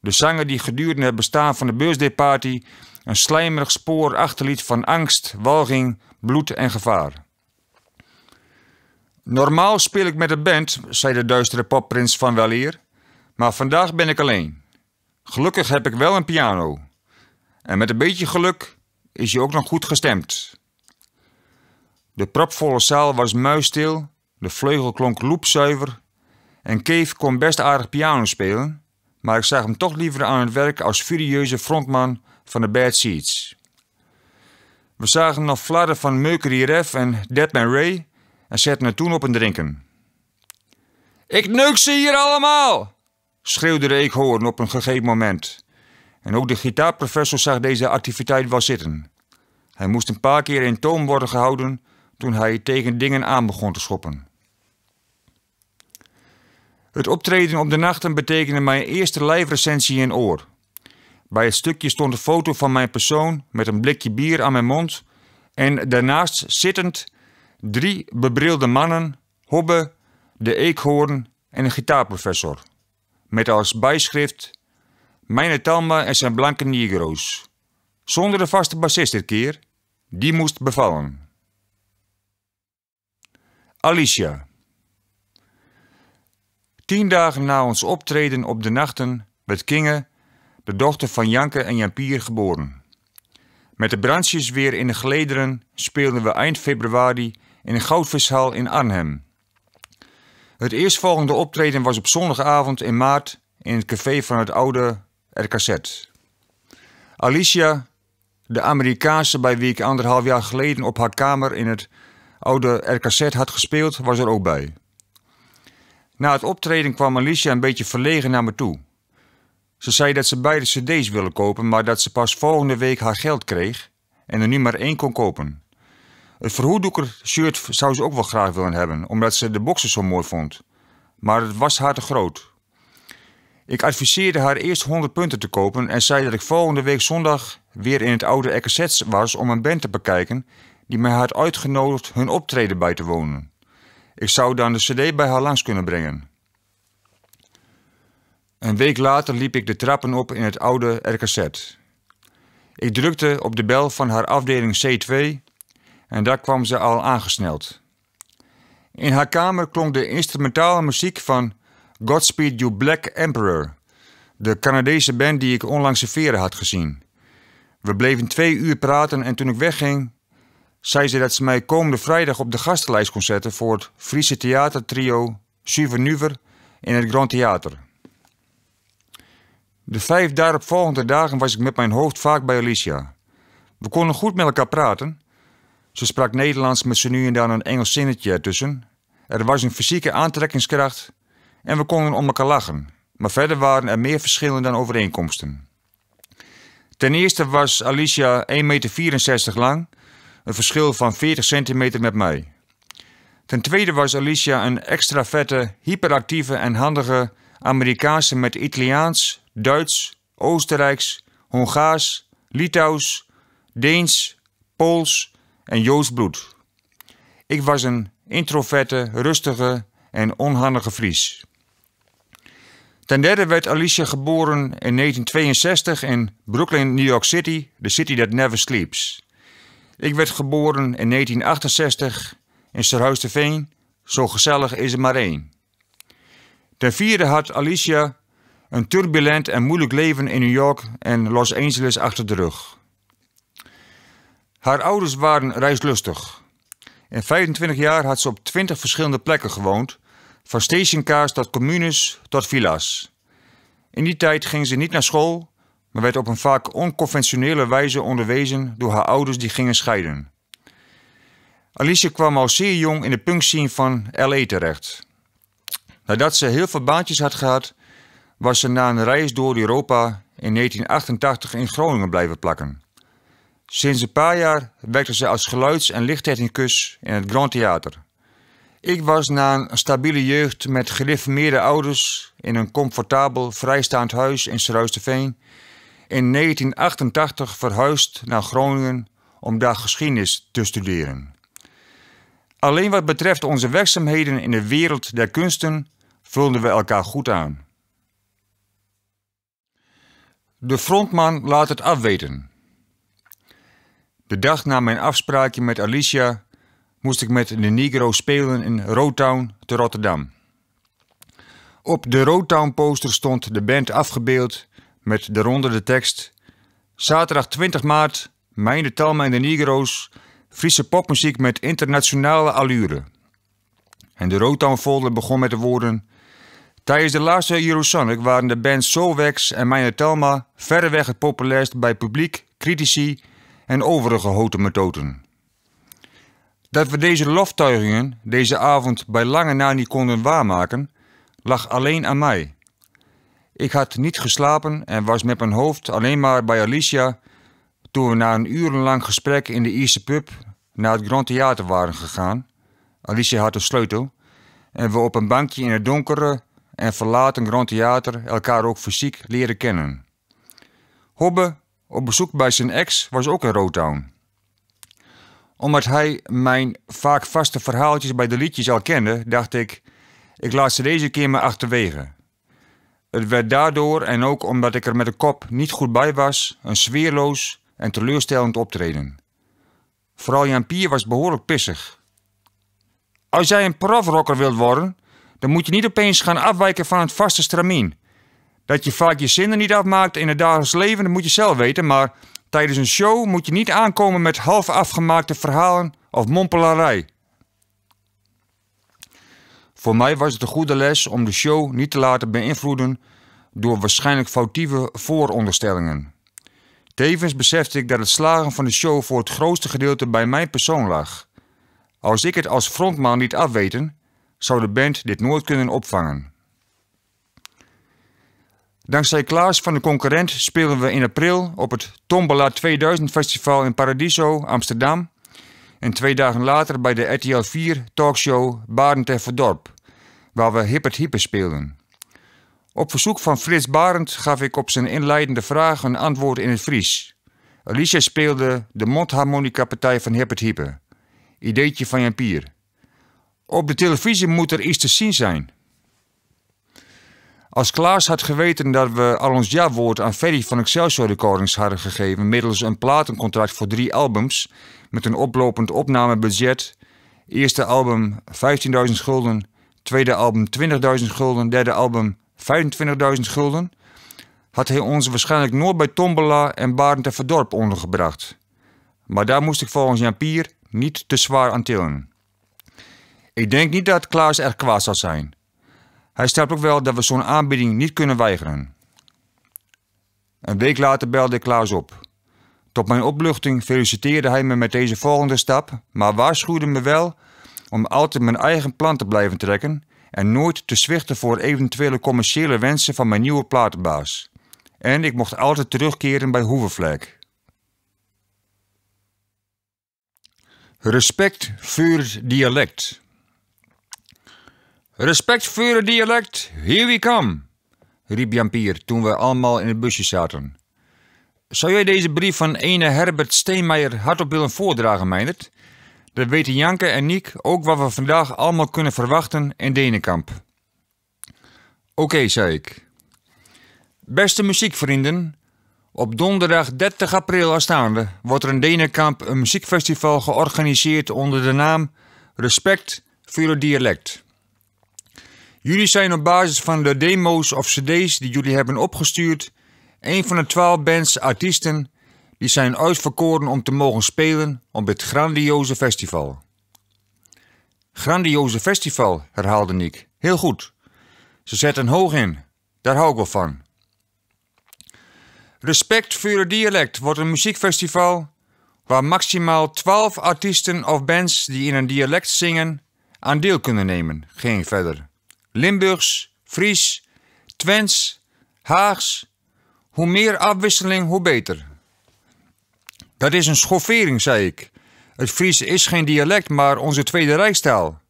S1: De zanger die gedurende het bestaan van de birthday party een slijmerig spoor achterliet van angst, walging, bloed en gevaar. Normaal speel ik met een band, zei de duistere popprins van Weleer, maar vandaag ben ik alleen. Gelukkig heb ik wel een piano. En met een beetje geluk is je ook nog goed gestemd. De propvolle zaal was muisstil, de vleugel klonk loepzuiver en Keef kon best aardig piano spelen, maar ik zag hem toch liever aan het werk als furieuze frontman van de Bad Seeds. We zagen nog fladden van Mercury Ref en Deadman Ray en zetten het toen op een drinken. Ik neuk ze hier allemaal! schreeuwde de eekhoorn op een gegeven moment. En ook de gitaarprofessor zag deze activiteit wel zitten. Hij moest een paar keer in toom worden gehouden toen hij tegen dingen aan begon te schoppen. Het optreden op de nachten betekende mijn eerste lijfrecensie in oor. Bij het stukje stond een foto van mijn persoon met een blikje bier aan mijn mond en daarnaast zittend drie bebrilde mannen, Hobbe, de eekhoorn en een gitaarprofessor met als bijschrift Mijn Talma en zijn blanke negro's. Zonder de vaste bassist dit keer, die moest bevallen. Alicia Tien dagen na ons optreden op de nachten werd Kinge, de dochter van Janke en Jampier, geboren. Met de brandjes weer in de gelederen speelden we eind februari in een goudvishal in Arnhem. Het eerstvolgende optreden was op zondagavond in maart in het café van het oude RKZ. Alicia, de Amerikaanse bij wie ik anderhalf jaar geleden op haar kamer in het oude RKZ had gespeeld, was er ook bij. Na het optreden kwam Alicia een beetje verlegen naar me toe. Ze zei dat ze beide cd's wilde kopen, maar dat ze pas volgende week haar geld kreeg en er nu maar één kon kopen. Het verhoeddoekershirt shirt zou ze ook wel graag willen hebben, omdat ze de boksen zo mooi vond. Maar het was haar te groot. Ik adviseerde haar eerst 100 punten te kopen en zei dat ik volgende week zondag weer in het oude RKZ was om een band te bekijken die mij had uitgenodigd hun optreden bij te wonen. Ik zou dan de cd bij haar langs kunnen brengen. Een week later liep ik de trappen op in het oude RKZ. Ik drukte op de bel van haar afdeling C2 en daar kwam ze al aangesneld. In haar kamer klonk de instrumentale muziek van Godspeed You Black Emperor, de Canadese band die ik onlangs in Veren had gezien. We bleven twee uur praten en toen ik wegging, zei ze dat ze mij komende vrijdag op de gastenlijst kon zetten voor het Friese theatertrio Suvenuver in het Grand Theater. De vijf daaropvolgende dagen was ik met mijn hoofd vaak bij Alicia. We konden goed met elkaar praten ze sprak Nederlands met zo nu en dan een Engels zinnetje ertussen. Er was een fysieke aantrekkingskracht en we konden om elkaar lachen. Maar verder waren er meer verschillen dan overeenkomsten. Ten eerste was Alicia 1,64 meter lang, een verschil van 40 centimeter met mij. Ten tweede was Alicia een extra vette, hyperactieve en handige Amerikaanse met Italiaans, Duits, Oostenrijks, Hongaars, Litouws, Deens, Pools en Joost Bloed. Ik was een introverte, rustige en onhandige Fries. Ten derde werd Alicia geboren in 1962 in Brooklyn, New York City, the city that never sleeps. Ik werd geboren in 1968 in Veen, zo gezellig is er maar één. Ten vierde had Alicia een turbulent en moeilijk leven in New York en Los Angeles achter de rug. Haar ouders waren reislustig. In 25 jaar had ze op 20 verschillende plekken gewoond, van stationcars tot communes tot villa's. In die tijd ging ze niet naar school, maar werd op een vaak onconventionele wijze onderwezen door haar ouders die gingen scheiden. Alice kwam al zeer jong in de punkscene van L.A. terecht. Nadat ze heel veel baantjes had gehad, was ze na een reis door Europa in 1988 in Groningen blijven plakken. Sinds een paar jaar werkte ze als geluids- en lichttechnicus in het Grand Theater. Ik was na een stabiele jeugd met gereformeerde ouders in een comfortabel vrijstaand huis in Veen in 1988 verhuisd naar Groningen om daar geschiedenis te studeren. Alleen wat betreft onze werkzaamheden in de wereld der kunsten vulden we elkaar goed aan. De frontman laat het afweten. De dag na mijn afspraakje met Alicia moest ik met de Negro spelen in Rotown te Rotterdam. Op de Rotown poster stond de band afgebeeld met daaronder de tekst Zaterdag 20 maart, Mijn de Talma en de Negro's, Friese popmuziek met internationale allure. En de Rotown folder begon met de woorden Tijdens de laatste Eurosonic waren de bands Soulwax en Mijn de Talma verreweg het populairst bij publiek, critici en overige houten Dat we deze loftuigingen deze avond bij lange na niet konden waarmaken, lag alleen aan mij. Ik had niet geslapen en was met mijn hoofd alleen maar bij Alicia toen we na een urenlang gesprek in de Ierse pub naar het Grand Theater waren gegaan. Alicia had de sleutel en we op een bankje in het donkere en verlaten Grand Theater elkaar ook fysiek leren kennen. Hobbe op bezoek bij zijn ex was ook in Rotown. Omdat hij mijn vaak vaste verhaaltjes bij de liedjes al kende, dacht ik: ik laat ze deze keer maar achterwege. Het werd daardoor en ook omdat ik er met de kop niet goed bij was, een sfeerloos en teleurstellend optreden. Vooral Jan Pier was behoorlijk pissig. Als jij een profrocker wilt worden, dan moet je niet opeens gaan afwijken van het vaste stramien. Dat je vaak je zinnen niet afmaakt in het dagelijks leven, dat moet je zelf weten. Maar tijdens een show moet je niet aankomen met half afgemaakte verhalen of mompelarij. Voor mij was het een goede les om de show niet te laten beïnvloeden door waarschijnlijk foutieve vooronderstellingen. Tevens besefte ik dat het slagen van de show voor het grootste gedeelte bij mijn persoon lag. Als ik het als frontman niet afweten, zou de band dit nooit kunnen opvangen. Dankzij Klaas van de Concurrent spelen we in april op het Tombola 2000 Festival in Paradiso, Amsterdam. En twee dagen later bij de RTL 4 talkshow Barend en Verdorp, waar we Hippert hype speelden. Op verzoek van Frits Barend gaf ik op zijn inleidende vraag een antwoord in het Fries. Alicia speelde de mondharmonica-partij van Hippert hype. Ideetje van Jan Pier. Op de televisie moet er iets te zien zijn. Als Klaas had geweten dat we al ons jawoord aan Ferry van Excelsior Recordings hadden gegeven middels een platencontract voor drie albums met een oplopend opnamebudget, eerste album 15.000 gulden, tweede album 20.000 gulden, derde album 25.000 gulden, had hij ons waarschijnlijk nooit bij Tombola en Barend en Verdorp ondergebracht. Maar daar moest ik volgens Jan Pier niet te zwaar aan tillen. Ik denk niet dat Klaas er kwaad zal zijn. Hij stelt ook wel dat we zo'n aanbieding niet kunnen weigeren. Een week later belde Klaas op. Tot mijn opluchting feliciteerde hij me met deze volgende stap, maar waarschuwde me wel om altijd mijn eigen plan te blijven trekken en nooit te zwichten voor eventuele commerciële wensen van mijn nieuwe platenbaas. En ik mocht altijd terugkeren bij Hoevenvlek. Respect voor dialect. Respect voor het dialect, here we come, riep Jampier toen we allemaal in het busje zaten. Zou jij deze brief van ene Herbert Steenmeijer hardop willen voordragen, Meijnert? Dat weten Janke en Niek ook wat we vandaag allemaal kunnen verwachten in Denenkamp. Oké, zei ik. Beste muziekvrienden, op donderdag 30 april aanstaande wordt er in Denenkamp een muziekfestival georganiseerd onder de naam Respect voor het dialect. Jullie zijn op basis van de demo's of cd's die jullie hebben opgestuurd, een van de twaalf bands, artiesten, die zijn uitverkoren om te mogen spelen op het grandioze festival. Grandioze festival, herhaalde Nick. Heel goed. Ze zetten hoog in. Daar hou ik wel van. Respect voor het dialect wordt een muziekfestival waar maximaal 12 artiesten of bands die in een dialect zingen aan deel kunnen nemen, ging verder. Limburgs, Fries, Twents, Haags. Hoe meer afwisseling, hoe beter. Dat is een schoffering, zei ik. Het Fries is geen dialect, maar onze Tweede Rijkstaal.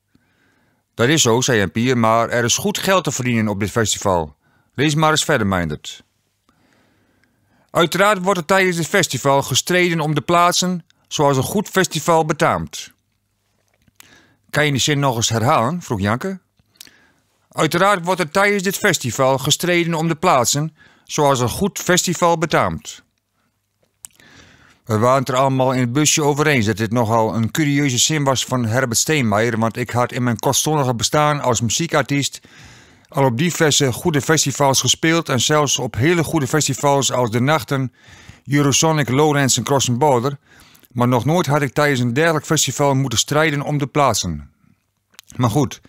S1: Dat is zo, zei Empier: pier, maar er is goed geld te verdienen op dit festival. Lees maar eens verder, Meindert. Uiteraard wordt er tijdens het festival gestreden om de plaatsen, zoals een goed festival betaamt. Kan je die zin nog eens herhalen? vroeg Janke. Uiteraard wordt er tijdens dit festival gestreden om de plaatsen, zoals een goed festival betaamt. We waren het er allemaal in het busje over eens dat dit nogal een curieuze zin was van Herbert Steenmeijer, want ik had in mijn kostzonnige bestaan als muziekartiest al op diverse goede festivals gespeeld en zelfs op hele goede festivals als De Nachten, Eurosonic, Lowlands en Cross Border, maar nog nooit had ik tijdens een dergelijk festival moeten strijden om de plaatsen. Maar goed,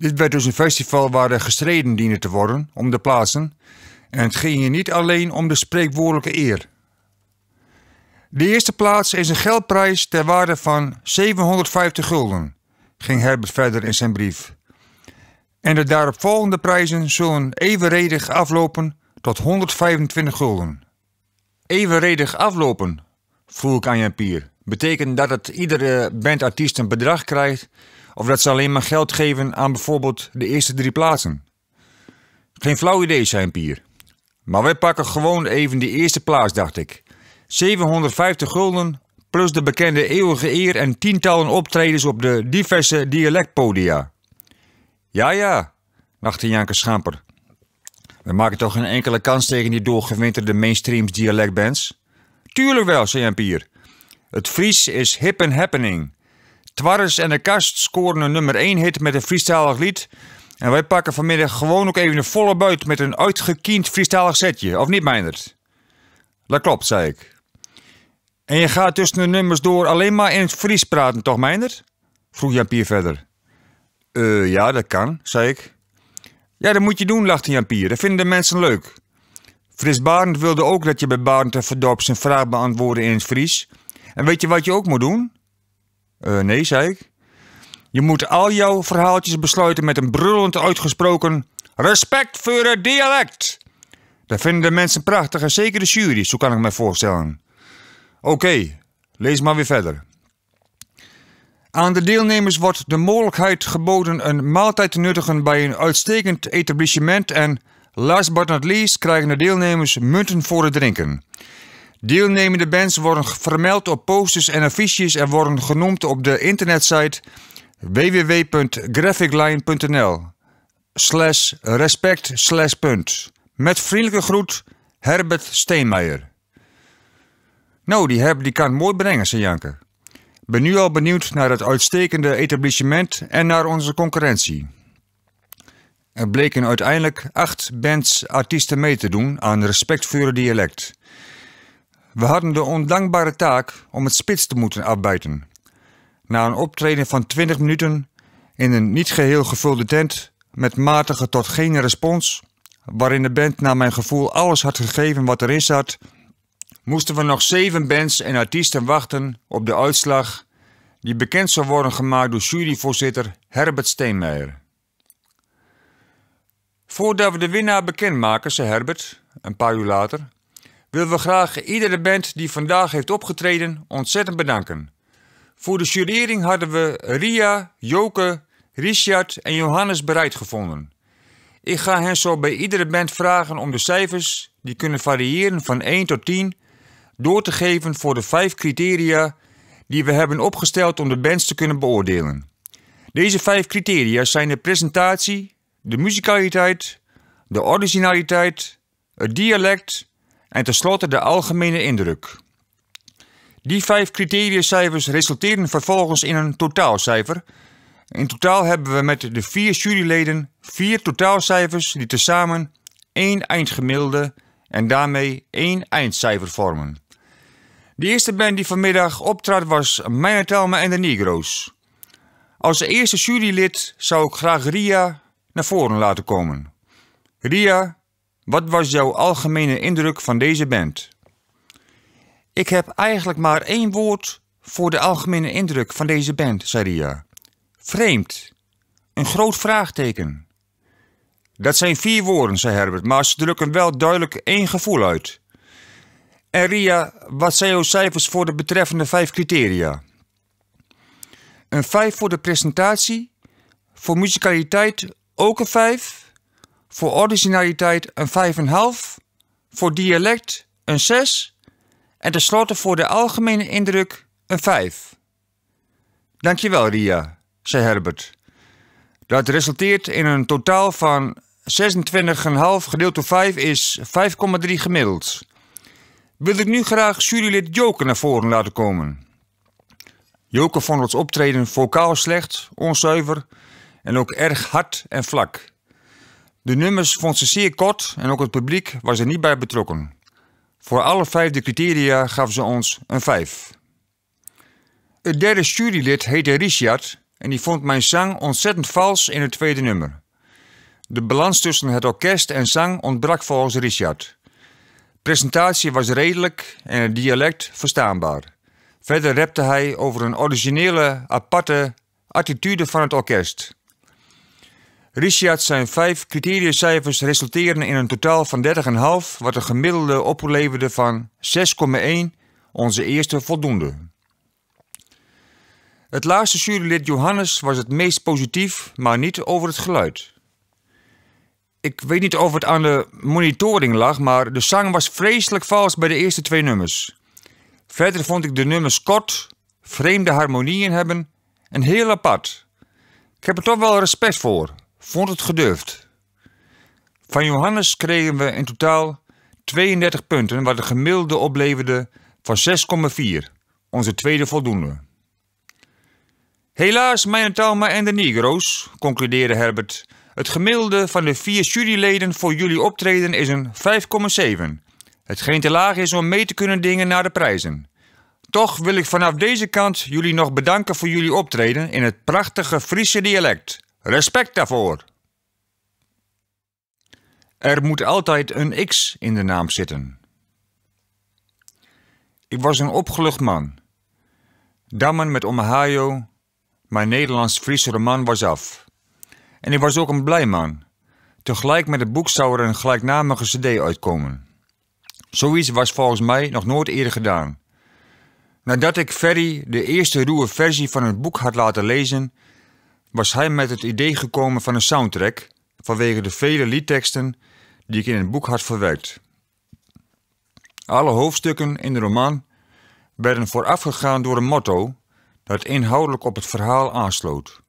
S1: dit werd dus een festival waar er gestreden diende te worden om de plaatsen. En het ging hier niet alleen om de spreekwoordelijke eer. De eerste plaats is een geldprijs ter waarde van 750 gulden, ging Herbert verder in zijn brief. En de daaropvolgende prijzen zullen evenredig aflopen tot 125 gulden. Evenredig aflopen, vroeg ik aan Jan Pier. Betekent dat het iedere bandartiest een bedrag krijgt of dat ze alleen maar geld geven aan bijvoorbeeld de eerste drie plaatsen. Geen flauw idee, zijn Pier. Maar wij pakken gewoon even de eerste plaats, dacht ik. 750 gulden, plus de bekende eeuwige eer en tientallen optredens op de diverse dialectpodia. Ja, ja, lachte Janke Schamper. We maken toch geen enkele kans tegen die doorgewinterde mainstreams dialectbands? Tuurlijk wel, zei Jan Pier. Het Fries is hip and happening. Twarres en de Kast scoren een nummer 1 hit met een freestylig lied. En wij pakken vanmiddag gewoon ook even een volle buit met een uitgekiend freestylig setje. Of niet, Meindert? Dat klopt, zei ik. En je gaat tussen de nummers door alleen maar in het Fries praten, toch, Meindert? Vroeg Jan-Pier verder. Uh, ja, dat kan, zei ik. Ja, dat moet je doen, lachte Jan-Pier. Dat vinden de mensen leuk. Fris Barend wilde ook dat je bij Barend en Verdorp zijn vraag beantwoordde in het Fries. En weet je wat je ook moet doen? Eh, nee, zei ik. Je moet al jouw verhaaltjes besluiten met een brullend uitgesproken respect voor het dialect. Dat vinden de mensen prachtig en zeker de jury, zo kan ik me voorstellen. Oké, lees maar weer verder. Aan de deelnemers wordt de mogelijkheid geboden een maaltijd te nuttigen bij een uitstekend etablissement en last but not least krijgen de deelnemers munten voor het drinken. Deelnemende bands worden vermeld op posters en affiches en worden genoemd op de internetsite www.graphicline.nl slash respect slash punt. Met vriendelijke groet Herbert Steenmeijer. Nou, die Herbert die kan mooi brengen, zei Janke. Ben nu al benieuwd naar het uitstekende etablissement en naar onze concurrentie. Er bleken uiteindelijk acht bands artiesten mee te doen aan respectvolle dialect. We hadden de ondankbare taak om het spits te moeten afbijten. Na een optreden van 20 minuten in een niet geheel gevulde tent met matige tot geen respons, waarin de band naar mijn gevoel alles had gegeven wat erin zat, moesten we nog zeven bands en artiesten wachten op de uitslag die bekend zou worden gemaakt door juryvoorzitter Herbert Steenmeijer. Voordat we de winnaar bekendmaken, zei Herbert, een paar uur later, wil we graag iedere band die vandaag heeft opgetreden ontzettend bedanken. Voor de jurering hadden we Ria, Joke, Richard en Johannes bereid gevonden. Ik ga hen zo bij iedere band vragen om de cijfers, die kunnen variëren van 1 tot 10, door te geven voor de vijf criteria die we hebben opgesteld om de bands te kunnen beoordelen. Deze vijf criteria zijn de presentatie, de muzikaliteit, de originaliteit, het dialect, en tenslotte de algemene indruk. Die vijf criteriecijfers resulteren vervolgens in een totaalcijfer. In totaal hebben we met de vier juryleden vier totaalcijfers die tezamen één eindgemiddelde en daarmee één eindcijfer vormen. De eerste band die vanmiddag optrad was Mijn en de Negro's. Als eerste jurylid zou ik graag Ria naar voren laten komen. Ria, wat was jouw algemene indruk van deze band? Ik heb eigenlijk maar één woord voor de algemene indruk van deze band, zei Ria. Vreemd. Een groot vraagteken. Dat zijn vier woorden, zei Herbert, maar ze drukken wel duidelijk één gevoel uit. En Ria, wat zijn jouw cijfers voor de betreffende vijf criteria? Een vijf voor de presentatie, voor muzikaliteit ook een vijf, voor originaliteit een 5,5, voor dialect een 6 en tenslotte voor de algemene indruk een 5. Dankjewel Ria, zei Herbert. Dat resulteert in een totaal van 26,5 gedeeld door 5 is 5,3 gemiddeld. Wil ik nu graag jurylid Joker naar voren laten komen. Joker vond ons optreden vocaal slecht, onzuiver en ook erg hard en vlak. De nummers vond ze zeer kort en ook het publiek was er niet bij betrokken. Voor alle vijfde criteria gaf ze ons een 5. Het derde jurylid heette Richard en die vond mijn zang ontzettend vals in het tweede nummer. De balans tussen het orkest en zang ontbrak volgens Richard. Presentatie was redelijk en het dialect verstaanbaar. Verder repte hij over een originele, aparte attitude van het orkest. Richard zijn vijf criteriecijfers resulteren in een totaal van 30,5, wat een gemiddelde opleverde van 6,1, onze eerste voldoende. Het laatste jurylid Johannes was het meest positief, maar niet over het geluid. Ik weet niet of het aan de monitoring lag, maar de zang was vreselijk vals bij de eerste twee nummers. Verder vond ik de nummers kort, vreemde harmonieën hebben en heel apart. Ik heb er toch wel respect voor vond het gedurfd. Van Johannes kregen we in totaal 32 punten, wat een gemiddelde opleverde van 6,4, onze tweede voldoende. Helaas, mijn Talma en de Negro's, concludeerde Herbert, het gemiddelde van de vier juryleden voor jullie optreden is een 5,7. Hetgeen te laag is om mee te kunnen dingen naar de prijzen. Toch wil ik vanaf deze kant jullie nog bedanken voor jullie optreden in het prachtige Friese dialect. Respect daarvoor! Er moet altijd een X in de naam zitten. Ik was een opgelucht man. Dammen met Omahio, mijn Nederlands-Friese roman was af. En ik was ook een blij man. Tegelijk met het boek zou er een gelijknamige cd uitkomen. Zoiets was volgens mij nog nooit eerder gedaan. Nadat ik Ferry de eerste ruwe versie van het boek had laten lezen, was hij met het idee gekomen van een soundtrack vanwege de vele liedteksten die ik in het boek had verwerkt. Alle hoofdstukken in de roman werden voorafgegaan door een motto dat inhoudelijk op het verhaal aansloot.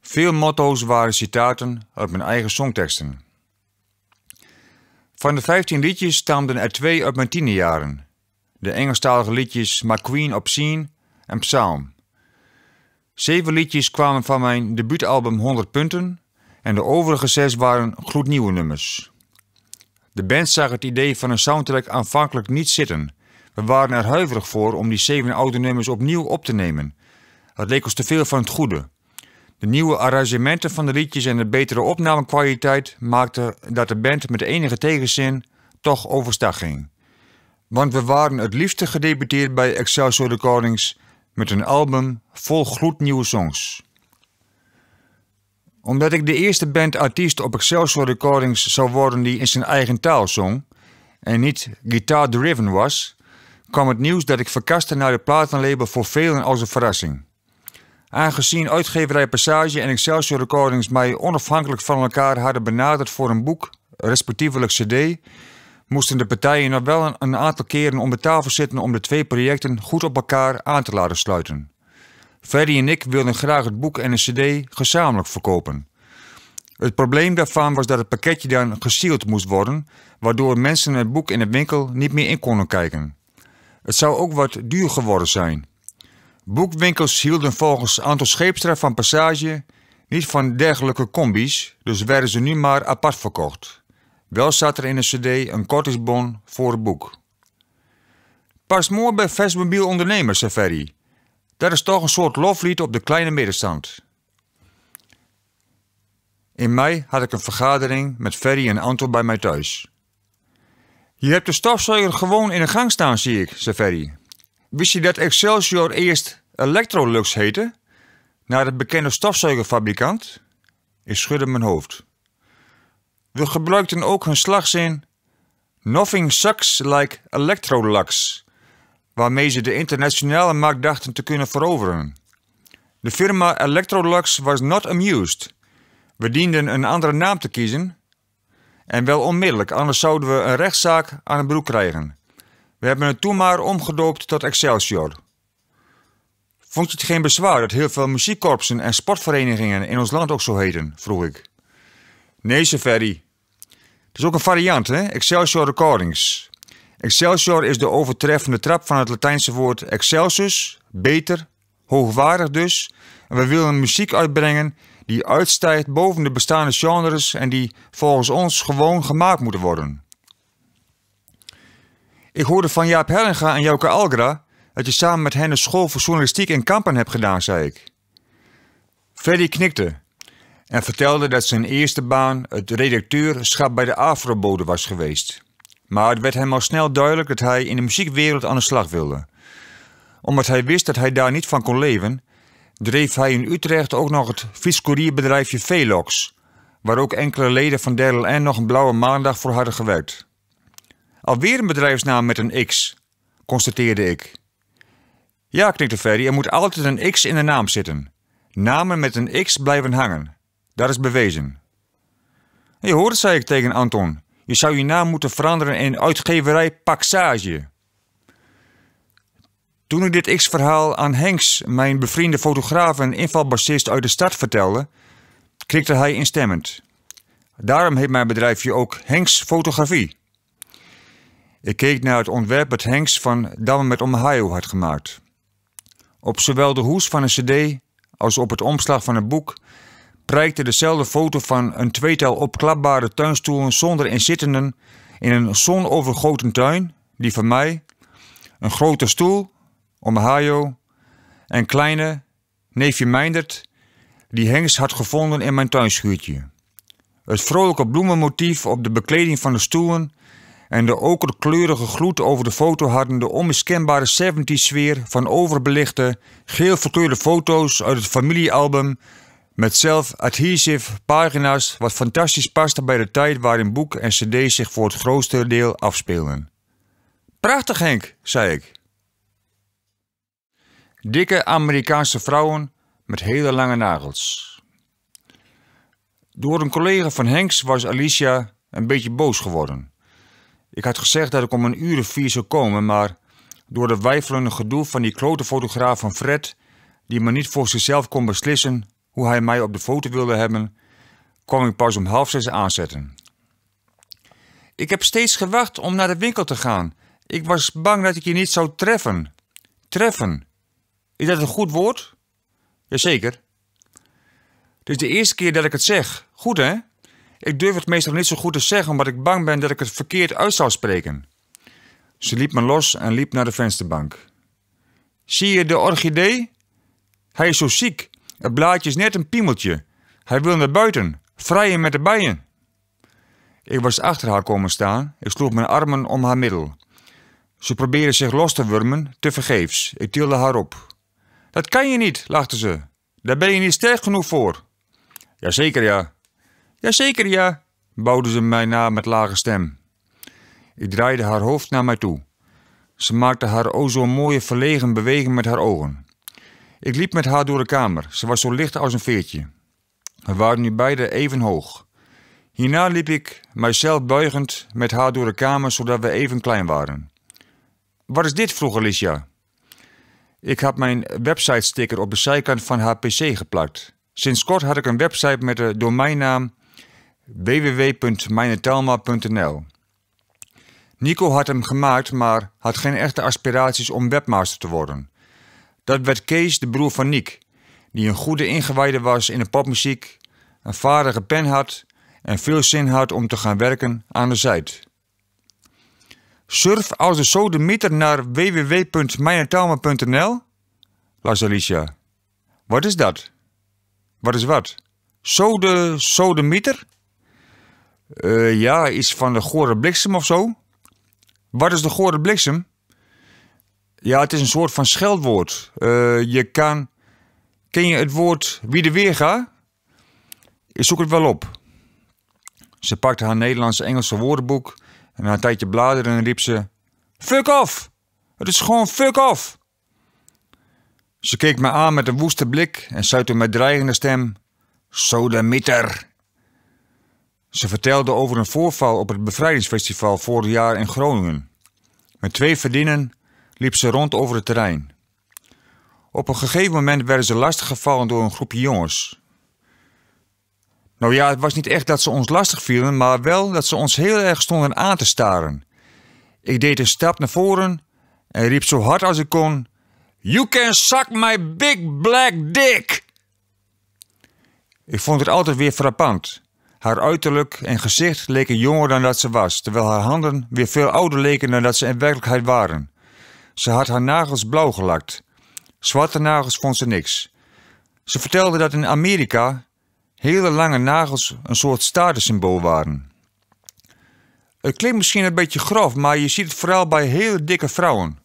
S1: Veel motto's waren citaten uit mijn eigen songteksten. Van de 15 liedjes stamden er twee uit mijn jaren. De Engelstalige liedjes Queen' op Scene en Psalm. Zeven liedjes kwamen van mijn debuutalbum 100 punten en de overige zes waren gloednieuwe nummers. De band zag het idee van een soundtrack aanvankelijk niet zitten. We waren er huiverig voor om die zeven oude nummers opnieuw op te nemen. Het leek ons te veel van het goede. De nieuwe arrangementen van de liedjes en de betere opnamekwaliteit maakten dat de band met enige tegenzin toch overstag ging. Want we waren het liefste gedebuteerd bij Excelsior Recordings met een album vol gloednieuwe songs. Omdat ik de eerste bandartiest op Excelsior Recordings zou worden die in zijn eigen taal zong en niet guitar-driven was, kwam het nieuws dat ik verkaste naar de platenlabel voor velen als een verrassing. Aangezien uitgeverij Passage en Excelsior Recordings mij onafhankelijk van elkaar hadden benaderd voor een boek, respectievelijk cd, moesten de partijen nog wel een, aantal keren om de tafel zitten om de twee projecten goed op elkaar aan te laten sluiten. Freddy en ik wilden graag het boek en een cd gezamenlijk verkopen. Het probleem daarvan was dat het pakketje dan gesield moest worden, waardoor mensen het boek in de winkel niet meer in konden kijken. Het zou ook wat duur geworden zijn. Boekwinkels hielden volgens Anton Scheepstra van Passage niet van dergelijke combis, dus werden ze nu maar apart verkocht. Wel zat er in de cd een kortingsbon voor het boek. Pas mooi bij Vestmobiel ondernemers, zei Ferry. Dat is toch een soort loflied op de kleine middenstand. In mei had ik een vergadering met Ferry en Anton bij mij thuis. Je hebt de stofzuiger gewoon in de gang staan, zie ik, zei Ferry. Wist je dat Excelsior eerst Electrolux heette? Naar de bekende stofzuigerfabrikant? Ik schudde mijn hoofd. We gebruikten ook hun slagzin Nothing sucks like Electrolux, waarmee ze de internationale markt dachten te kunnen veroveren. De firma Electrolux was not amused. We dienden een andere naam te kiezen. En wel onmiddellijk, anders zouden we een rechtszaak aan de broek krijgen. We hebben het toen maar omgedoopt tot Excelsior. Vond je het geen bezwaar dat heel veel muziekkorpsen en sportverenigingen in ons land ook zo heten? vroeg ik. Ferry. Het is ook een variant, hè? Excelsior Recordings. Excelsior is de overtreffende trap van het Latijnse woord excelsus, beter, hoogwaardig dus. En we willen muziek uitbrengen die uitstijgt boven de bestaande genres en die volgens ons gewoon gemaakt moeten worden. Ik hoorde van Jaap Hellinga en Jouke Algra dat je samen met hen de school voor journalistiek in Kampen hebt gedaan, zei ik. Ferry knikte en vertelde dat zijn eerste baan het redacteurschap bij de Afrobode was geweest. Maar het werd hem al snel duidelijk dat hij in de muziekwereld aan de slag wilde. Omdat hij wist dat hij daar niet van kon leven, dreef hij in Utrecht ook nog het fietscourierbedrijfje Velox, waar ook enkele leden van N nog een blauwe maandag voor hadden gewerkt. Alweer een bedrijfsnaam met een X, constateerde ik. Ja, knikte Ferry, er moet altijd een X in de naam zitten. Namen met een X blijven hangen. Dat is bewezen. Je hoort, zei ik tegen Anton. Je zou je naam moeten veranderen in uitgeverij Paxage. Toen ik dit X-verhaal aan Henks, mijn bevriende fotograaf en invalbassist uit de stad, vertelde, knikte hij instemmend. Daarom heet mijn bedrijfje ook Henks Fotografie. Ik keek naar het ontwerp dat Henks van Damme met Ohio had gemaakt. Op zowel de hoes van een cd als op het omslag van een boek reikte dezelfde foto van een tweetal opklapbare tuinstoelen zonder inzittenden in een zonovergoten tuin, die van mij, een grote stoel, Hayo en kleine, neefje Meindert, die Hengst had gevonden in mijn tuinschuurtje. Het vrolijke bloemenmotief op de bekleding van de stoelen en de okerkleurige gloed over de foto hadden de onmiskenbare 70 sfeer van overbelichte, geel verkleurde foto's uit het familiealbum met zelf adhesive pagina's wat fantastisch paste bij de tijd waarin boek en cd zich voor het grootste deel afspeelden. Prachtig Henk, zei ik. Dikke Amerikaanse vrouwen met hele lange nagels. Door een collega van Henks was Alicia een beetje boos geworden. Ik had gezegd dat ik om een uur of vier zou komen, maar door de wijfelende gedoe van die klote fotograaf van Fred, die maar niet voor zichzelf kon beslissen, hoe hij mij op de foto wilde hebben, kwam ik pas om half zes aanzetten. Ik heb steeds gewacht om naar de winkel te gaan. Ik was bang dat ik je niet zou treffen. Treffen. Is dat een goed woord? Jazeker. Dit is de eerste keer dat ik het zeg. Goed hè? Ik durf het meestal niet zo goed te zeggen omdat ik bang ben dat ik het verkeerd uit zou spreken. Ze liep me los en liep naar de vensterbank. Zie je de orchidee? Hij is zo ziek. Het blaadje is net een piemeltje. Hij wil naar buiten, vrijen met de bijen. Ik was achter haar komen staan. Ik sloeg mijn armen om haar middel. Ze probeerde zich los te wurmen, tevergeefs. Ik tilde haar op. Dat kan je niet, lachte ze. Daar ben je niet sterk genoeg voor. Jazeker ja. Jazeker ja, bouwde ze mij na met lage stem. Ik draaide haar hoofd naar mij toe. Ze maakte haar o zo'n mooie verlegen beweging met haar ogen. Ik liep met haar door de kamer. Ze was zo licht als een veertje. We waren nu beiden even hoog. Hierna liep ik, mijzelf buigend, met haar door de kamer zodat we even klein waren. Wat is dit? vroeg Alicia. Ik had mijn website-sticker op de zijkant van haar pc geplakt. Sinds kort had ik een website met de domeinnaam www.mijnetalma.nl. Nico had hem gemaakt, maar had geen echte aspiraties om webmaster te worden. Dat werd Kees, de broer van Niek, die een goede ingewijde was in de popmuziek, een vaardige pen had en veel zin had om te gaan werken aan de Zuid. Surf als de sodemieter naar www.mijnentaalman.nl, las Alicia. Wat is dat? Wat is wat? Zode sodemieter? Uh, ja, iets van de gore bliksem of zo. Wat is de gore bliksem? Ja, het is een soort van scheldwoord. Eh, je kan. Ken je het woord wie de weer gaat? Ik zoek het wel op. Ze pakte haar Nederlandse-Engelse woordenboek en na een tijdje bladeren en riep ze: Fuck off! Het is gewoon fuck off! Ze keek me aan met een woeste blik en zei toen met dreigende stem: mitter. Ze vertelde over een voorval op het bevrijdingsfestival vorig jaar in Groningen. Met twee verdienen liep ze rond over het terrein. Op een gegeven moment werden ze lastiggevallen door een groepje jongens. Nou ja, het was niet echt dat ze ons lastig vielen, maar wel dat ze ons heel erg stonden aan te staren. Ik deed een stap naar voren en riep zo hard als ik kon: You can suck my big black dick! Ik vond het altijd weer frappant. Haar uiterlijk en gezicht leken jonger dan dat ze was, terwijl haar handen weer veel ouder leken dan dat ze in werkelijkheid waren. Ze had haar nagels blauw gelakt. Zwarte nagels vond ze niks. Ze vertelde dat in Amerika hele lange nagels een soort statussymbool waren. Het klinkt misschien een beetje grof, maar je ziet het vooral bij hele dikke vrouwen.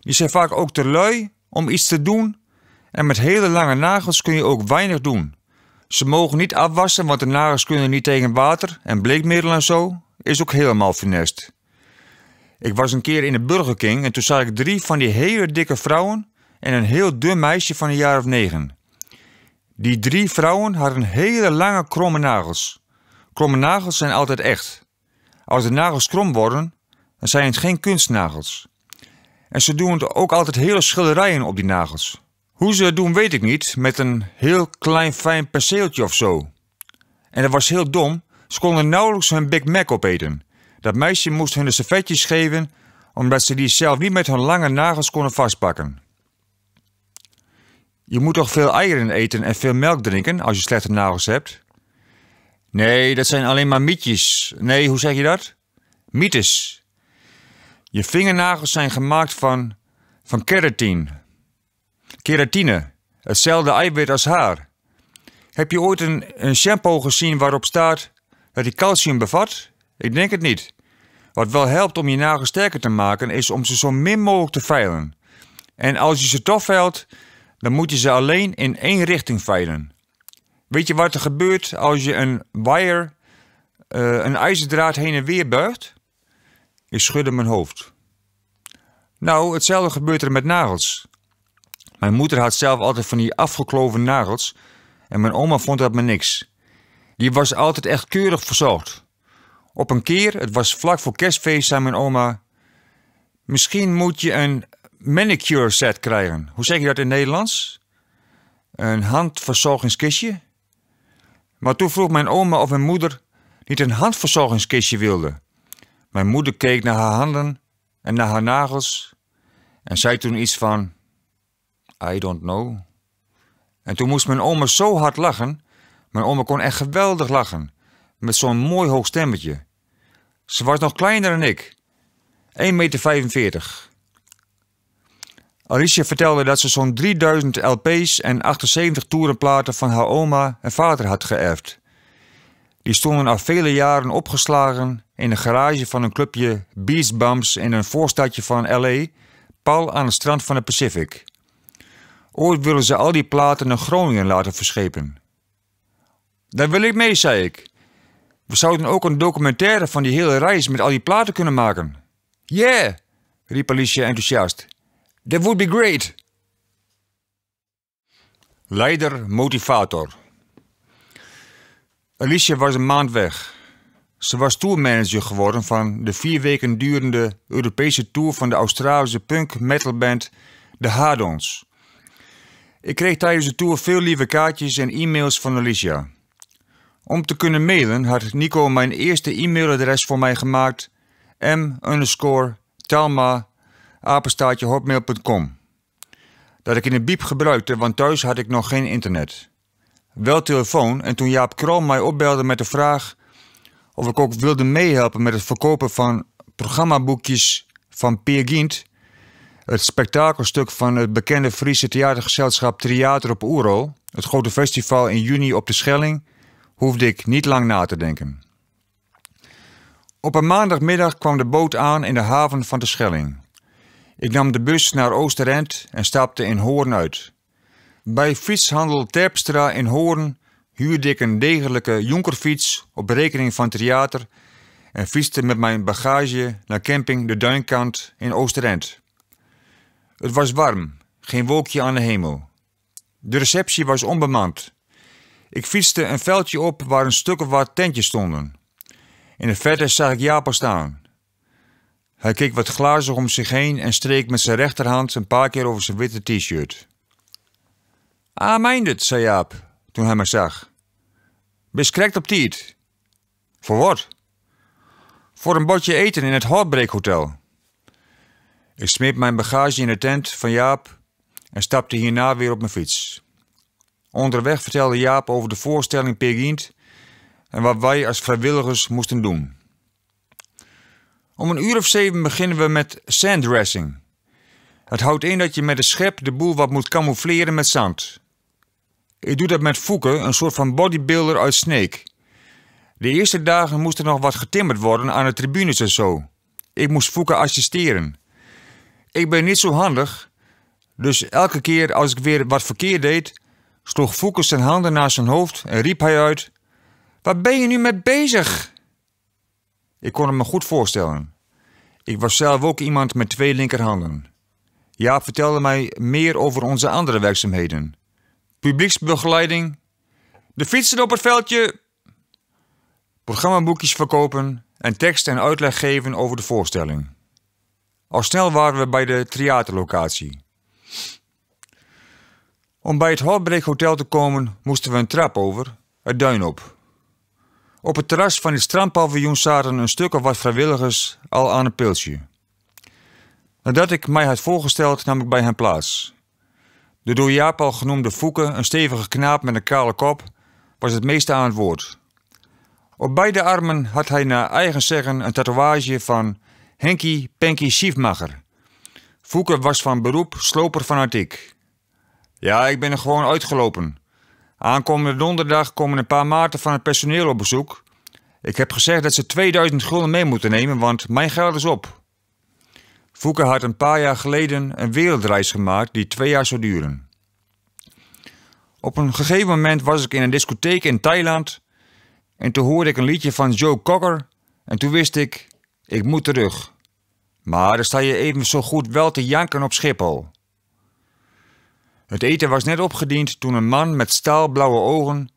S1: Die zijn vaak ook te lui om iets te doen en met hele lange nagels kun je ook weinig doen. Ze mogen niet afwassen, want de nagels kunnen niet tegen water en bleekmiddel en zo is ook helemaal finest. Ik was een keer in de Burger King en toen zag ik drie van die hele dikke vrouwen en een heel dun meisje van een jaar of negen. Die drie vrouwen hadden hele lange kromme nagels. Kromme nagels zijn altijd echt. Als de nagels krom worden, dan zijn het geen kunstnagels. En ze doen ook altijd hele schilderijen op die nagels. Hoe ze het doen weet ik niet, met een heel klein fijn penseeltje of zo. En dat was heel dom, ze konden nauwelijks hun Big Mac opeten. Dat meisje moest hun de servetjes geven, omdat ze die zelf niet met hun lange nagels konden vastpakken. Je moet toch veel eieren eten en veel melk drinken als je slechte nagels hebt? Nee, dat zijn alleen maar mietjes. Nee, hoe zeg je dat? Mietes. Je vingernagels zijn gemaakt van, van keratine. Keratine, hetzelfde eiwit als haar. Heb je ooit een, een shampoo gezien waarop staat dat die calcium bevat? Ik denk het niet. Wat wel helpt om je nagels sterker te maken, is om ze zo min mogelijk te veilen. En als je ze toch veilt, dan moet je ze alleen in één richting veilen. Weet je wat er gebeurt als je een wire, eh, een ijzerdraad heen en weer buigt? Ik schudde mijn hoofd. Nou, hetzelfde gebeurt er met nagels. Mijn moeder had zelf altijd van die afgekloven nagels en mijn oma vond dat maar niks. Die was altijd echt keurig verzorgd. Op een keer, het was vlak voor kerstfeest, zei mijn oma... Misschien moet je een manicure set krijgen. Hoe zeg je dat in Nederlands? Een handverzorgingskistje? Maar toen vroeg mijn oma of mijn moeder niet een handverzorgingskistje wilde. Mijn moeder keek naar haar handen en naar haar nagels en zei toen iets van: I don't know. En toen moest mijn oma zo hard lachen. Mijn oma kon echt geweldig lachen. Met zo'n mooi hoog stemmetje. Ze was nog kleiner dan ik. 1,45 meter. Alicia vertelde dat ze zo'n 3000 LP's en 78 toerenplaten van haar oma en vader had geërfd. Die stonden al vele jaren opgeslagen in de garage van een clubje Beast Bums in een voorstadje van LA, pal aan het strand van de Pacific. Ooit willen ze al die platen naar Groningen laten verschepen. Daar wil ik mee, zei ik. We zouden ook een documentaire van die hele reis met al die platen kunnen maken. Yeah, riep Alicia enthousiast. That would be great. Leider, motivator. Alicia was een maand weg. Ze was tourmanager geworden van de vier weken durende Europese tour van de Australische punk metalband The Hardons. Ik kreeg tijdens de tour veel lieve kaartjes en e-mails van Alicia. Om te kunnen mailen had Nico mijn eerste e-mailadres voor mij gemaakt: m underscore telma Dat ik in de biep gebruikte, want thuis had ik nog geen internet. Wel telefoon en toen Jaap Krol mij opbelde met de vraag of ik ook wilde meehelpen met het verkopen van programmaboekjes van Peer Gint, het spektakelstuk van het bekende Friese theatergezelschap Theater op Oerol, het grote festival in juni op de Schelling hoefde ik niet lang na te denken. Op een maandagmiddag kwam de boot aan in de haven van de Schelling. Ik nam de bus naar Oosterend en stapte in Hoorn uit. Bij fietshandel Terpstra in Hoorn huurde ik een degelijke jonkerfiets op rekening van theater en fietste met mijn bagage naar camping De Duinkant in Oosterend. Het was warm, geen wolkje aan de hemel. De receptie was onbemand. Ik fietste een veldje op waar een stuk of wat tentjes stonden. In de verte zag ik Jaap staan. Hij keek wat glazig om zich heen en streek met zijn rechterhand een paar keer over zijn witte t-shirt. Ah, mijn dit, zei Jaap toen hij me zag. Biskrekt op tiet. Voor wat? Voor een botje eten in het Hardbreekhotel. Ik smeet mijn bagage in de tent van Jaap en stapte hierna weer op mijn fiets. Onderweg vertelde Jaap over de voorstelling Perint en wat wij als vrijwilligers moesten doen. Om een uur of zeven beginnen we met sanddressing. Het houdt in dat je met een schep de boel wat moet camoufleren met zand. Ik doe dat met Fouke, een soort van bodybuilder uit Sneek. De eerste dagen moest er nog wat getimmerd worden aan de tribunes en zo. Ik moest Fouke assisteren. Ik ben niet zo handig, dus elke keer als ik weer wat verkeerd deed, sloeg Foekes zijn handen naar zijn hoofd en riep hij uit: Waar ben je nu mee bezig? Ik kon het me goed voorstellen. Ik was zelf ook iemand met twee linkerhanden. Ja, vertelde mij meer over onze andere werkzaamheden. Publieksbegeleiding, de fietsen op het veldje, programmaboekjes verkopen en tekst en uitleg geven over de voorstelling. Al snel waren we bij de theaterlocatie. Om bij het Halbreek Hotel te komen moesten we een trap over, het duin op. Op het terras van het strandpaviljoen zaten een stuk of wat vrijwilligers al aan een pilsje. Nadat ik mij had voorgesteld, nam ik bij hen plaats. De door Jaap al genoemde Foeke, een stevige knaap met een kale kop, was het meeste aan het woord. Op beide armen had hij naar eigen zeggen een tatoeage van Henkie Penkie Schiefmacher. Foeke was van beroep sloper fanatiek. Ja, ik ben er gewoon uitgelopen. Aankomende donderdag komen een paar maten van het personeel op bezoek. Ik heb gezegd dat ze 2000 gulden mee moeten nemen, want mijn geld is op. Fouke had een paar jaar geleden een wereldreis gemaakt die twee jaar zou duren. Op een gegeven moment was ik in een discotheek in Thailand en toen hoorde ik een liedje van Joe Cocker en toen wist ik, ik moet terug. Maar dan sta je even zo goed wel te janken op Schiphol. Het eten was net opgediend toen een man met staalblauwe ogen,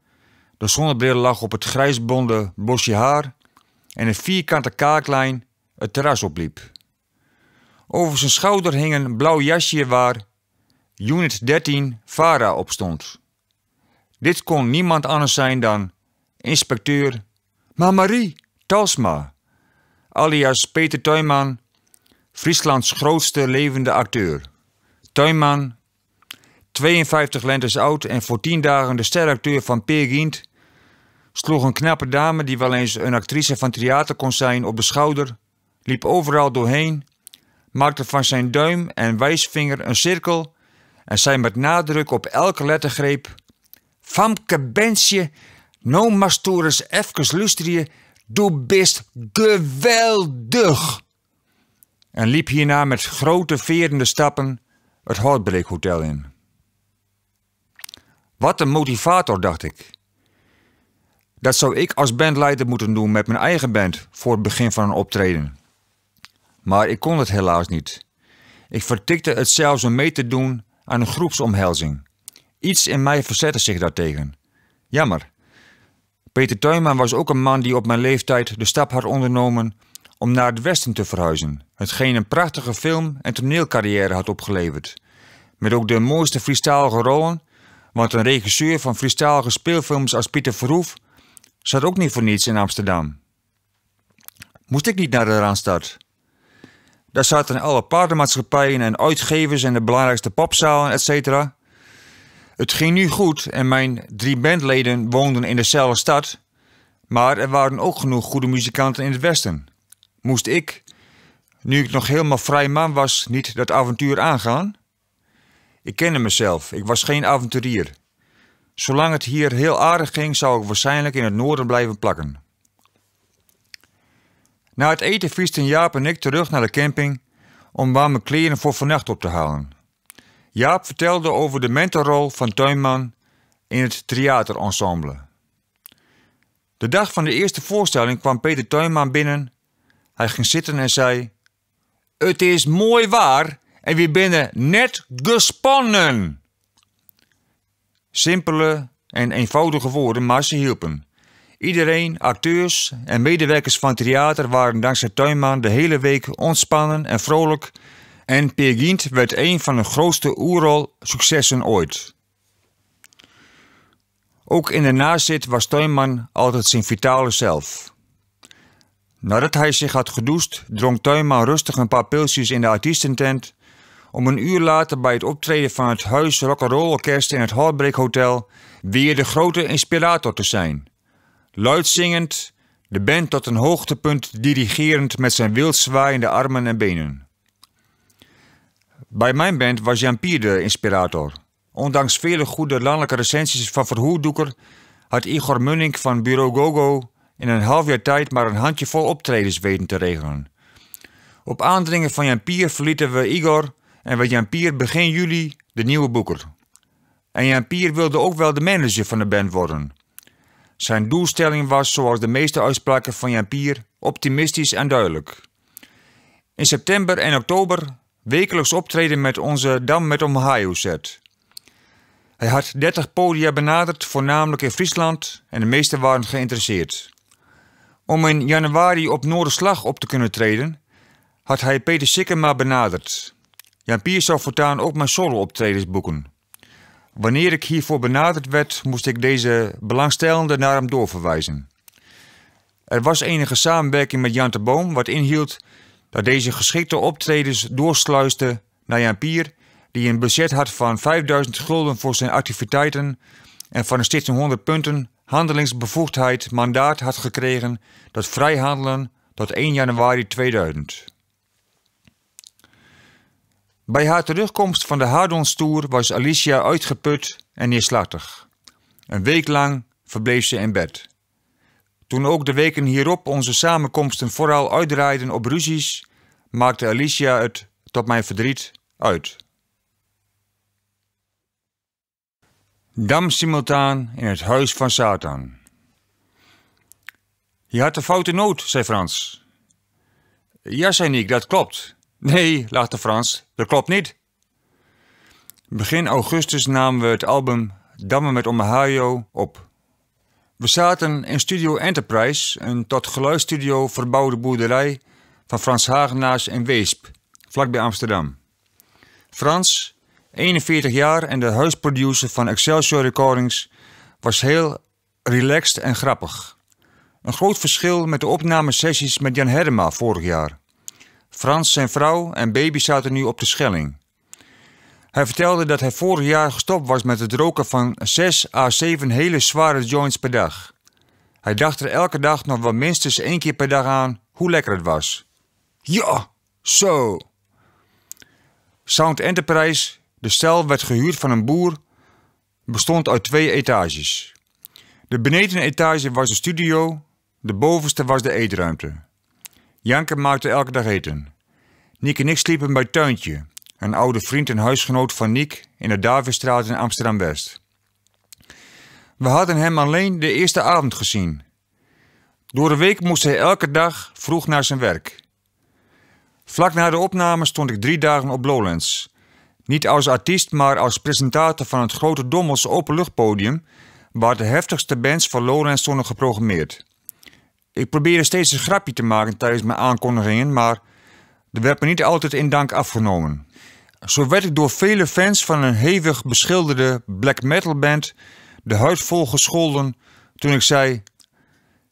S1: de zonnebril lag op het grijsbonde bosje haar en een vierkante kaaklijn het terras opliep. Over zijn schouder hing een blauw jasje waar Unit 13 VARA op stond. Dit kon niemand anders zijn dan inspecteur Mamarie Talsma, alias Peter Tuinman, Frieslands grootste levende acteur. Tuinman 52 lentes oud en voor 10 dagen de steracteur van Peer Gynt, sloeg een knappe dame die wel eens een actrice van theater kon zijn op de schouder, liep overal doorheen, maakte van zijn duim en wijsvinger een cirkel en zei met nadruk op elke lettergreep: Famke Bensje, no mastoris efkes lustrie, du bist geweldig! En liep hierna met grote verende stappen het Hotbreak Hotel in. Wat een motivator, dacht ik. Dat zou ik als bandleider moeten doen met mijn eigen band voor het begin van een optreden. Maar ik kon het helaas niet. Ik vertikte het zelfs om mee te doen aan een groepsomhelzing. Iets in mij verzette zich daartegen. Jammer. Peter Tuinman was ook een man die op mijn leeftijd de stap had ondernomen om naar het westen te verhuizen, hetgeen een prachtige film- en toneelcarrière had opgeleverd. Met ook de mooiste freestalige rollen want een regisseur van Friestalige speelfilms als Pieter Verhoef zat ook niet voor niets in Amsterdam. Moest ik niet naar de Randstad? Daar zaten alle paardenmaatschappijen en uitgevers en de belangrijkste popzalen, cetera. Het ging nu goed en mijn drie bandleden woonden in dezelfde stad, maar er waren ook genoeg goede muzikanten in het Westen. Moest ik, nu ik nog helemaal vrij man was, niet dat avontuur aangaan? Ik kende mezelf, ik was geen avonturier. Zolang het hier heel aardig ging, zou ik waarschijnlijk in het noorden blijven plakken. Na het eten fietsten Jaap en ik terug naar de camping om warme kleren voor vannacht op te halen. Jaap vertelde over de mentorrol van Tuinman in het theaterensemble. De dag van de eerste voorstelling kwam Peter Tuinman binnen. Hij ging zitten en zei: Het is mooi waar, en we binnen net gespannen. Simpele en eenvoudige woorden, maar ze hielpen. Iedereen, acteurs en medewerkers van theater waren dankzij Tuinman de hele week ontspannen en vrolijk. En Peer werd een van de grootste oerol-successen ooit. Ook in de nazit was Tuinman altijd zijn vitale zelf. Nadat hij zich had gedoest, dronk Tuinman rustig een paar pilsjes in de artiestentent om een uur later bij het optreden van het Huis Rock'n'Roll Orkest in het Heartbreak Hotel weer de grote inspirator te zijn. Luid zingend, de band tot een hoogtepunt dirigerend met zijn wild zwaaiende armen en benen. Bij mijn band was Jean-Pierre de inspirator. Ondanks vele goede landelijke recensies van Verhoerdoeker had Igor Munning van Bureau Gogo in een half jaar tijd maar een handjevol optredens weten te regelen. Op aandringen van Jean-Pierre verlieten we Igor en werd Jan Pier begin juli de nieuwe boeker. En Jan Pier wilde ook wel de manager van de band worden. Zijn doelstelling was, zoals de meeste uitspraken van Jan Pier, optimistisch en duidelijk. In september en oktober wekelijks optreden met onze Dam met Ohio set. Hij had 30 podia benaderd, voornamelijk in Friesland, en de meeste waren geïnteresseerd. Om in januari op Noorderslag op te kunnen treden, had hij Peter Sikkema benaderd. Jan Pier zou voortaan ook mijn solo-optredens boeken. Wanneer ik hiervoor benaderd werd, moest ik deze belangstellende naar hem doorverwijzen. Er was enige samenwerking met Jan de Boom, wat inhield dat deze geschikte optredens doorsluiste naar Jan Pier, die een budget had van 5000 gulden voor zijn activiteiten en van een stichting 100 punten handelingsbevoegdheid mandaat had gekregen dat vrijhandelen tot 1 januari 2000. Bij haar terugkomst van de Tour was Alicia uitgeput en neerslachtig. Een week lang verbleef ze in bed. Toen ook de weken hierop onze samenkomsten vooral uitdraaiden op ruzies, maakte Alicia het, tot mijn verdriet, uit. Dam simultaan in het huis van Satan. Je had de foute nood, zei Frans. Ja, zei Nick, dat klopt. Nee, lachte Frans, dat klopt niet. Begin augustus namen we het album Dammen met Omahio op. We zaten in Studio Enterprise, een tot geluidstudio verbouwde boerderij van Frans Hagenaars en Weesp, vlakbij Amsterdam. Frans, 41 jaar en de huisproducer van Excelsior Recordings, was heel relaxed en grappig. Een groot verschil met de opnamesessies met Jan Herma vorig jaar. Frans, zijn vrouw en baby zaten nu op de Schelling. Hij vertelde dat hij vorig jaar gestopt was met het roken van 6 à 7 hele zware joints per dag. Hij dacht er elke dag nog wel minstens één keer per dag aan hoe lekker het was. Ja, zo. Sound Enterprise, de stel werd gehuurd van een boer, bestond uit twee etages. De benedenetage was de studio, de bovenste was de eetruimte. Janke maakte elke dag eten. Niek en ik sliepen bij Tuintje, een oude vriend en huisgenoot van Niek in de Davidstraat in Amsterdam-West. We hadden hem alleen de eerste avond gezien. Door de week moest hij elke dag vroeg naar zijn werk. Vlak na de opname stond ik drie dagen op Lowlands. Niet als artiest, maar als presentator van het grote Dommels openluchtpodium, waar de heftigste bands van Lowlands stonden geprogrammeerd. Ik probeerde steeds een grapje te maken tijdens mijn aankondigingen, maar er werd me niet altijd in dank afgenomen. Zo werd ik door vele fans van een hevig beschilderde black metal band de huid vol gescholden toen ik zei: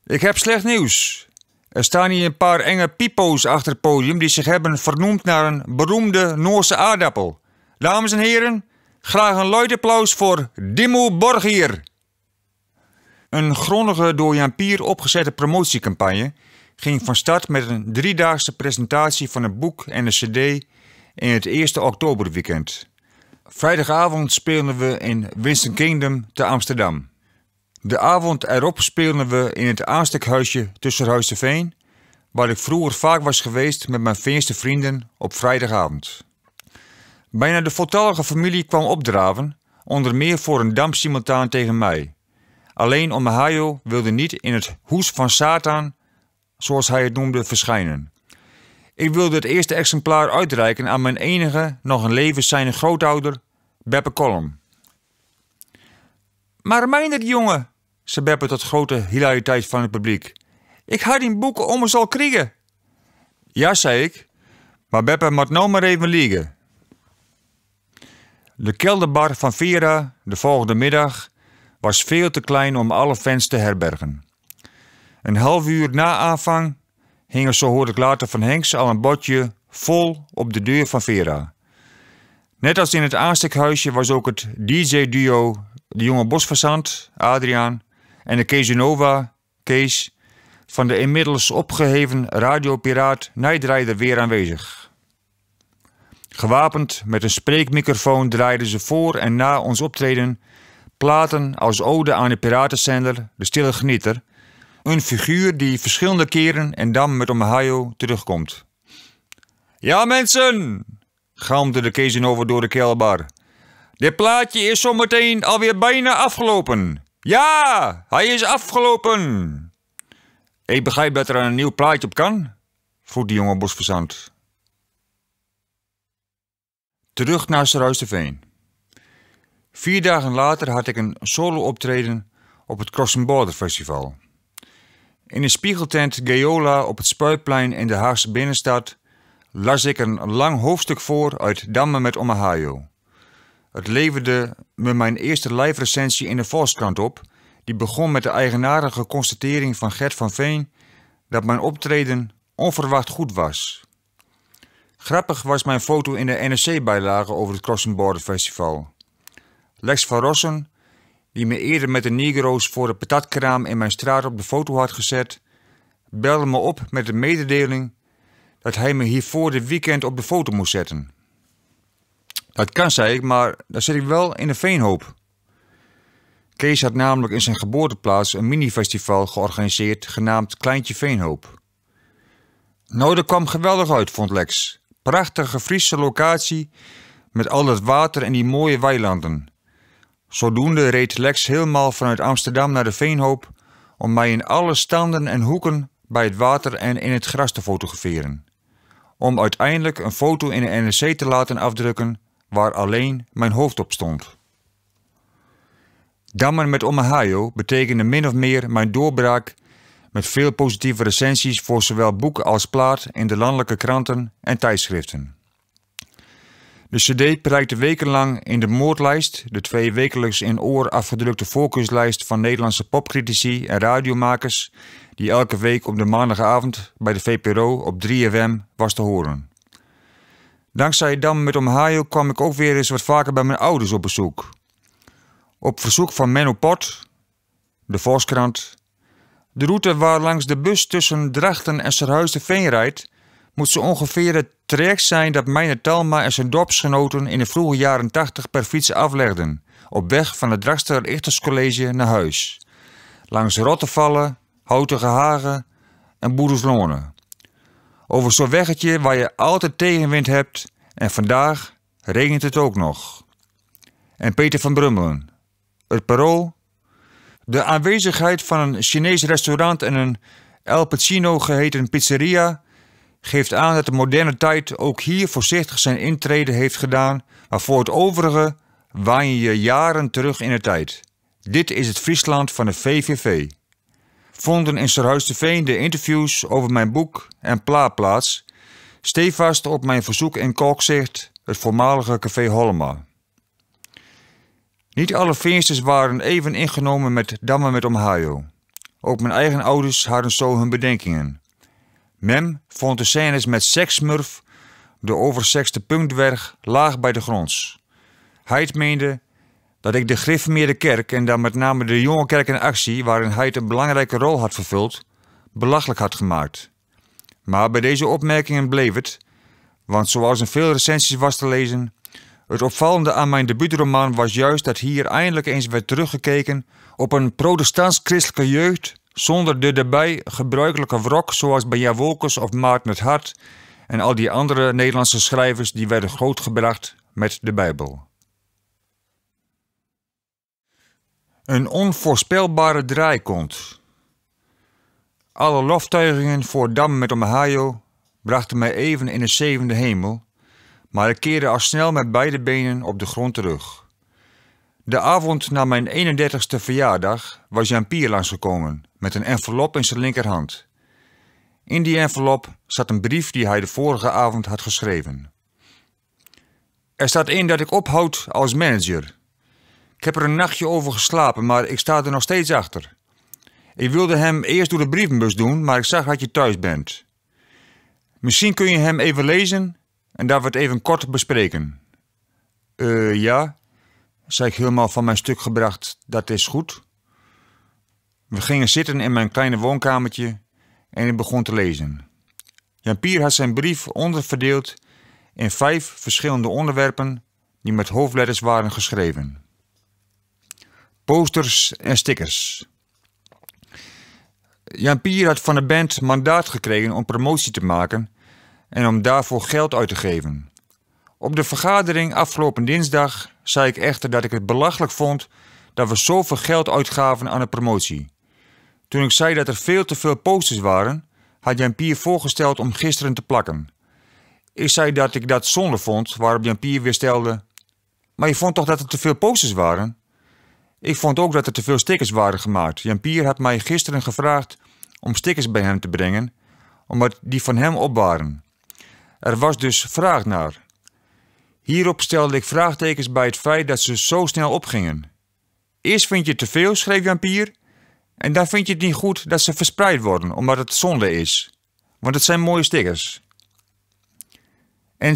S1: Ik heb slecht nieuws. Er staan hier een paar enge pipo's achter het podium die zich hebben vernoemd naar een beroemde Noorse aardappel. Dames en heren, graag een luid applaus voor Dimmu Borgir. Een grondige door Jan Pier opgezette promotiecampagne ging van start met een driedaagse presentatie van het boek en de cd in het eerste oktoberweekend. Vrijdagavond speelden we in Winston Kingdom te Amsterdam. De avond erop speelden we in het aanstekhuisje tussen Huis de Veen, waar ik vroeger vaak was geweest met mijn Veenste vrienden op vrijdagavond. Bijna de voltallige familie kwam opdraven, onder meer voor een damp simultaan tegen mij. Alleen Omahio wilde niet in het hoes van Satan, zoals hij het noemde, verschijnen. Ik wilde het eerste exemplaar uitreiken aan mijn enige, nog een levenszijnde grootouder, Beppe Colum. Maar mijner jongen, zei Beppe tot grote hilariteit van het publiek. Ik had die boeken om me zal kriegen. Ja, zei ik, maar Beppe moet nou maar even liegen. De kelderbar van Vera, de volgende middag, was veel te klein om alle fans te herbergen. Een half uur na aanvang er zo hoorde ik later van Henks, al een badje vol op de deur van Vera. Net als in het aanstekhuisje was ook het DJ-duo de jonge bosverzand, Adriaan, en de Casanova, Kees, van de inmiddels opgeheven radiopiraat Nijdrijder weer aanwezig. Gewapend met een spreekmicrofoon draaiden ze voor en na ons optreden Platen als ode aan de piratenzender De Stille Genieter. Een figuur die verschillende keren en dan met Omhaio terugkomt. Ja mensen, galmde de Casinover door de kelbar. Dit plaatje is zometeen alweer bijna afgelopen. Ja, hij is afgelopen. Ik begrijp dat er een nieuw plaatje op kan, vroeg de jonge bosverzand. Terug naar Veen. Vier dagen later had ik een solo-optreden op het Cross Border Festival. In een spiegeltent Geola op het Spuitplein in de Haagse binnenstad las ik een lang hoofdstuk voor uit Dammen met Omahio. Het leverde me mijn eerste live recensie in de Volkskrant op, die begon met de eigenaardige constatering van Gert van Veen dat mijn optreden onverwacht goed was. Grappig was mijn foto in de NRC-bijlage over het Crossing Border Festival. Lex van Rossen, die me eerder met de Negro's voor de patatkraam in mijn straat op de foto had gezet, belde me op met de mededeling dat hij me hiervoor de weekend op de foto moest zetten. Dat kan, zei ik, maar dan zit ik wel in de veenhoop. Kees had namelijk in zijn geboorteplaats een minifestival georganiseerd genaamd Kleintje Veenhoop. Nou, dat kwam geweldig uit, vond Lex. Prachtige Friese locatie met al het water en die mooie weilanden. Zodoende reed Lex helemaal vanuit Amsterdam naar de Veenhoop om mij in alle standen en hoeken bij het water en in het gras te fotograferen. Om uiteindelijk een foto in de NRC te laten afdrukken waar alleen mijn hoofd op stond. Dammen met Omahio betekende min of meer mijn doorbraak met veel positieve recensies voor zowel boeken als plaat in de landelijke kranten en tijdschriften. De CD prijkte wekenlang in de Moordlijst, de twee wekelijks in oor afgedrukte voorkeurslijst van Nederlandse popcritici en radiomakers, die elke week op de maandagavond bij de VPRO op 3FM was te horen. Dankzij Dam met omhaaien kwam ik ook weer eens wat vaker bij mijn ouders op bezoek. Op verzoek van Menno Pot, de Voskrant, de route waar langs de bus tussen Drachten en Serhuis de Veen rijdt, moet zo ongeveer het traject zijn dat Meijner Talma en zijn dorpsgenoten in de vroege jaren 80 per fiets aflegden, op weg van het Drachter Ichterscollege naar huis. Langs Rottevallen, Houtige Hagen en Boederslonen. Over zo'n weggetje waar je altijd tegenwind hebt en vandaag regent het ook nog. En Peter van Brummelen. Het parool. De aanwezigheid van een Chinees restaurant en een El Pacino geheten pizzeria geeft aan dat de moderne tijd ook hier voorzichtig zijn intrede heeft gedaan, maar voor het overige waan je je jaren terug in de tijd. Dit is het Friesland van de VVV. Vonden in Veen de interviews over mijn boek en plaat plaats, stevast op mijn verzoek in Kalkzicht, het voormalige café Holma. Niet alle feestjes waren even ingenomen met Dammen met Omhajo. Ook mijn eigen ouders hadden zo hun bedenkingen. Mem vond de scènes met seksmurf, de oversexte puntwerg, laag bij de gronds. Heid meende dat ik de Griffmeerde Kerk en dan met name de jonge kerk in actie, waarin Heid een belangrijke rol had vervuld, belachelijk had gemaakt. Maar bij deze opmerkingen bleef het, want zoals in veel recensies was te lezen, het opvallende aan mijn debuutroman was juist dat hier eindelijk eens werd teruggekeken op een protestants-christelijke jeugd zonder de daarbij gebruikelijke wrok zoals bij Jan Wolkers of Maarten het Hart en al die andere Nederlandse schrijvers die werden grootgebracht met de Bijbel. Een onvoorspelbare draai komt. Alle loftuigingen voor Dam met Omhajo brachten mij even in de zevende hemel, maar ik keerde al snel met beide benen op de grond terug. De avond na mijn 31ste verjaardag was Jean-Pierre langsgekomen met een envelop in zijn linkerhand. In die envelop zat een brief die hij de vorige avond had geschreven. Er staat in dat ik ophoud als manager. Ik heb er een nachtje over geslapen, maar ik sta er nog steeds achter. Ik wilde hem eerst door de brievenbus doen, maar ik zag dat je thuis bent. Misschien kun je hem even lezen en daar we even kort bespreken. Eh, uh, ja, zei ik helemaal van mijn stuk gebracht, dat is goed. We gingen zitten in mijn kleine woonkamertje en ik begon te lezen. Jan-Pier had zijn brief onderverdeeld in vijf verschillende onderwerpen die met hoofdletters waren geschreven. Posters en stickers. Jan-Pier had van de band mandaat gekregen om promotie te maken en om daarvoor geld uit te geven. Op de vergadering afgelopen dinsdag zei ik echter dat ik het belachelijk vond dat we zoveel geld uitgaven aan de promotie. Toen ik zei dat er veel te veel posters waren, had Jan-Pier voorgesteld om gisteren te plakken. Ik zei dat ik dat zonde vond, waarop Jan-Pier weer stelde... Maar je vond toch dat er te veel posters waren? Ik vond ook dat er te veel stickers waren gemaakt. Jan-Pier had mij gisteren gevraagd om stickers bij hem te brengen, omdat die van hem op waren. Er was dus vraag naar. Hierop stelde ik vraagtekens bij het feit dat ze zo snel opgingen. Eerst vind je te veel, schreef Jan en dan vind je het niet goed dat ze verspreid worden omdat het zonde is. Want het zijn mooie stickers. En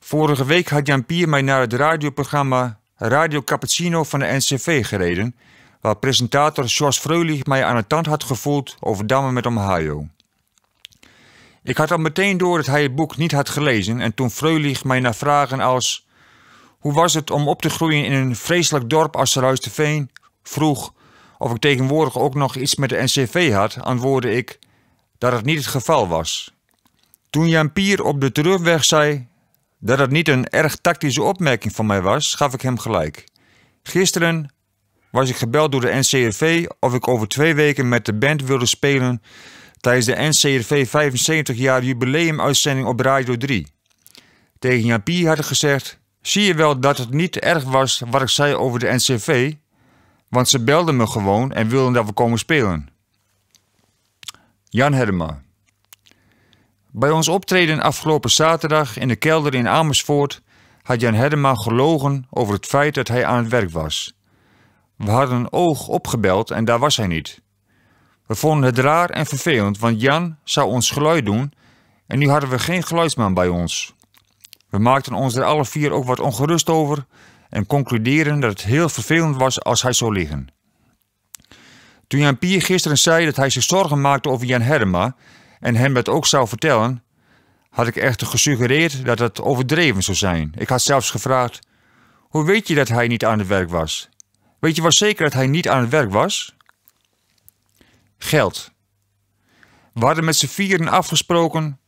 S1: Vorige week had Jan Pier mij naar het radioprogramma Radio Cappuccino van de NCV gereden, waar presentator George Freulich mij aan de tand had gevoeld over dammen met Ohio. Ik had al meteen door dat hij het boek niet had gelezen en toen Freulich mij naar vragen als... Hoe was het om op te groeien in een vreselijk dorp als Veen? vroeg of ik tegenwoordig ook nog iets met de NCV had, antwoordde ik dat het niet het geval was. Toen Jan Pier op de terugweg zei dat het niet een erg tactische opmerking van mij was, gaf ik hem gelijk. Gisteren was ik gebeld door de NCV of ik over twee weken met de band wilde spelen tijdens de NCRV 75 jaar jubileumuitzending op Radio 3. Tegen Jan Pie had ik gezegd: Zie je wel dat het niet erg was wat ik zei over de NCV? Want ze belden me gewoon en wilden dat we komen spelen. Jan Herma. Bij ons optreden afgelopen zaterdag in de kelder in Amersfoort had Jan Herma gelogen over het feit dat hij aan het werk was. We hadden een oog opgebeld en daar was hij niet. We vonden het raar en vervelend, want Jan zou ons geluid doen en nu hadden we geen geluidsman bij ons. We maakten ons er alle vier ook wat ongerust over en concluderen dat het heel vervelend was als hij zou liggen. Toen Jan Pier gisteren zei dat hij zich zorgen maakte over Jan Herma en hem het ook zou vertellen, had ik echter gesuggereerd dat het overdreven zou zijn. Ik had zelfs gevraagd: Hoe weet je dat hij niet aan het werk was? Weet je wel zeker dat hij niet aan het werk was? geld. We hadden met z'n vieren afgesproken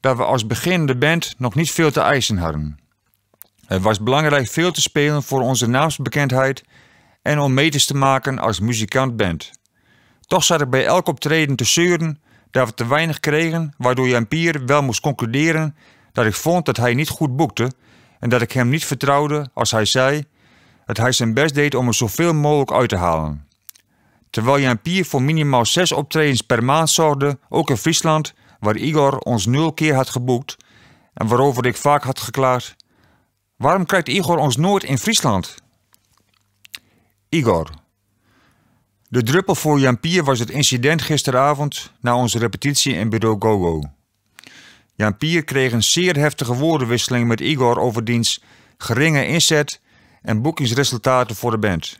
S1: dat we als beginnende band nog niet veel te eisen hadden. Het was belangrijk veel te spelen voor onze naamsbekendheid en om meters te maken als muzikant-band. Toch zat ik bij elk optreden te zeuren dat we te weinig kregen, waardoor Jan Pier wel moest concluderen dat ik vond dat hij niet goed boekte en dat ik hem niet vertrouwde als hij zei dat hij zijn best deed om er zoveel mogelijk uit te halen terwijl Jan Pier voor minimaal zes optredens per maand zorgde, ook in Friesland, waar Igor ons nul keer had geboekt en waarover ik vaak had geklaagd: Waarom krijgt Igor ons nooit in Friesland? Igor. De druppel voor Jan Pier was het incident gisteravond na onze repetitie in Bureau Gogo. Jan Pier kreeg een zeer heftige woordenwisseling met Igor over diens geringe inzet en boekingsresultaten voor de band.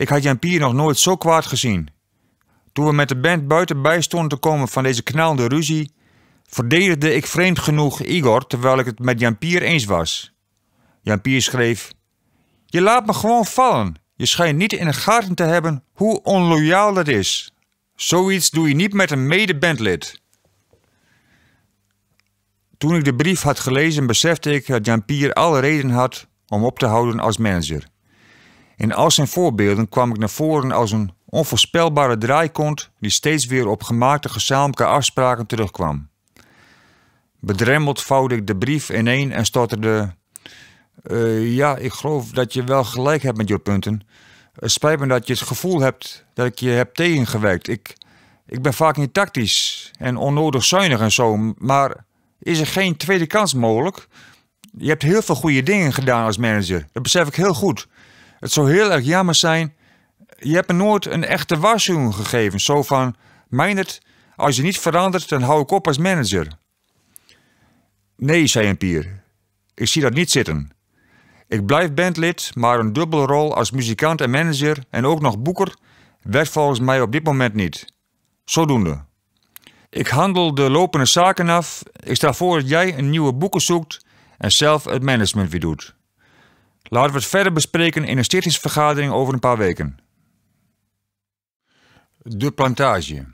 S1: Ik had Jan Pier nog nooit zo kwaad gezien. Toen we met de band buitenbij stonden te komen van deze knalende ruzie, verdedigde ik vreemd genoeg Igor terwijl ik het met Jan Pier eens was. Jan Pier schreef: Je laat me gewoon vallen. Je schijnt niet in de gaten te hebben hoe onloyaal dat is. Zoiets doe je niet met een mede-bandlid. Toen ik de brief had gelezen, besefte ik dat Jan Pier alle reden had om op te houden als manager. In al zijn voorbeelden kwam ik naar voren als een onvoorspelbare draaikont die steeds weer op gemaakte gezamenlijke afspraken terugkwam. Bedremmeld vouwde ik de brief ineen en stotterde: uh, eh, Ja, ik geloof dat je wel gelijk hebt met je punten. Het spijt me dat je het gevoel hebt dat ik je heb tegengewerkt. Ik, ik ben vaak niet tactisch en onnodig zuinig en zo, maar is er geen tweede kans mogelijk? Je hebt heel veel goede dingen gedaan als manager, dat besef ik heel goed. Het zou heel erg jammer zijn. Je hebt me nooit een echte waarschuwing gegeven. Zo van, Meindert, als je niet verandert, dan hou ik op als manager. Nee, zei een pier. Ik zie dat niet zitten. Ik blijf bandlid, maar een dubbele rol als muzikant en manager en ook nog boeker werkt volgens mij op dit moment niet. Zodoende. Ik handel de lopende zaken af. Ik stel voor dat jij een nieuwe boeken zoekt en zelf het management weer doet. Laten we het verder bespreken in een stichtingsvergadering over een paar weken. De plantage.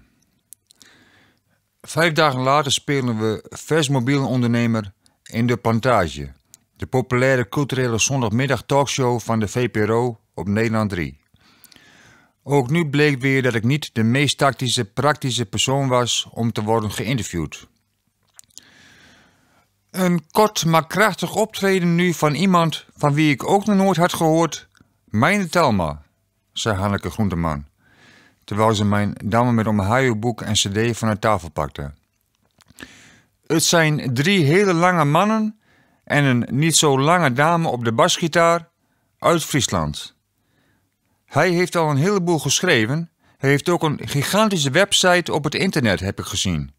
S1: Vijf dagen later spelen we Vers Mobiel Ondernemer in de plantage. De populaire culturele zondagmiddag talkshow van de VPRO op Nederland 3. Ook nu bleek weer dat ik niet de meest tactische, praktische persoon was om te worden geïnterviewd. Een kort maar krachtig optreden nu van iemand van wie ik ook nog nooit had gehoord. Mijn Telma, zei Hanneke Groenteman, terwijl ze mijn dame met boek en cd van de tafel pakte. Het zijn drie hele lange mannen en een niet zo lange dame op de basgitaar uit Friesland. Hij heeft al een heleboel geschreven. Hij heeft ook een gigantische website op het internet, heb ik gezien.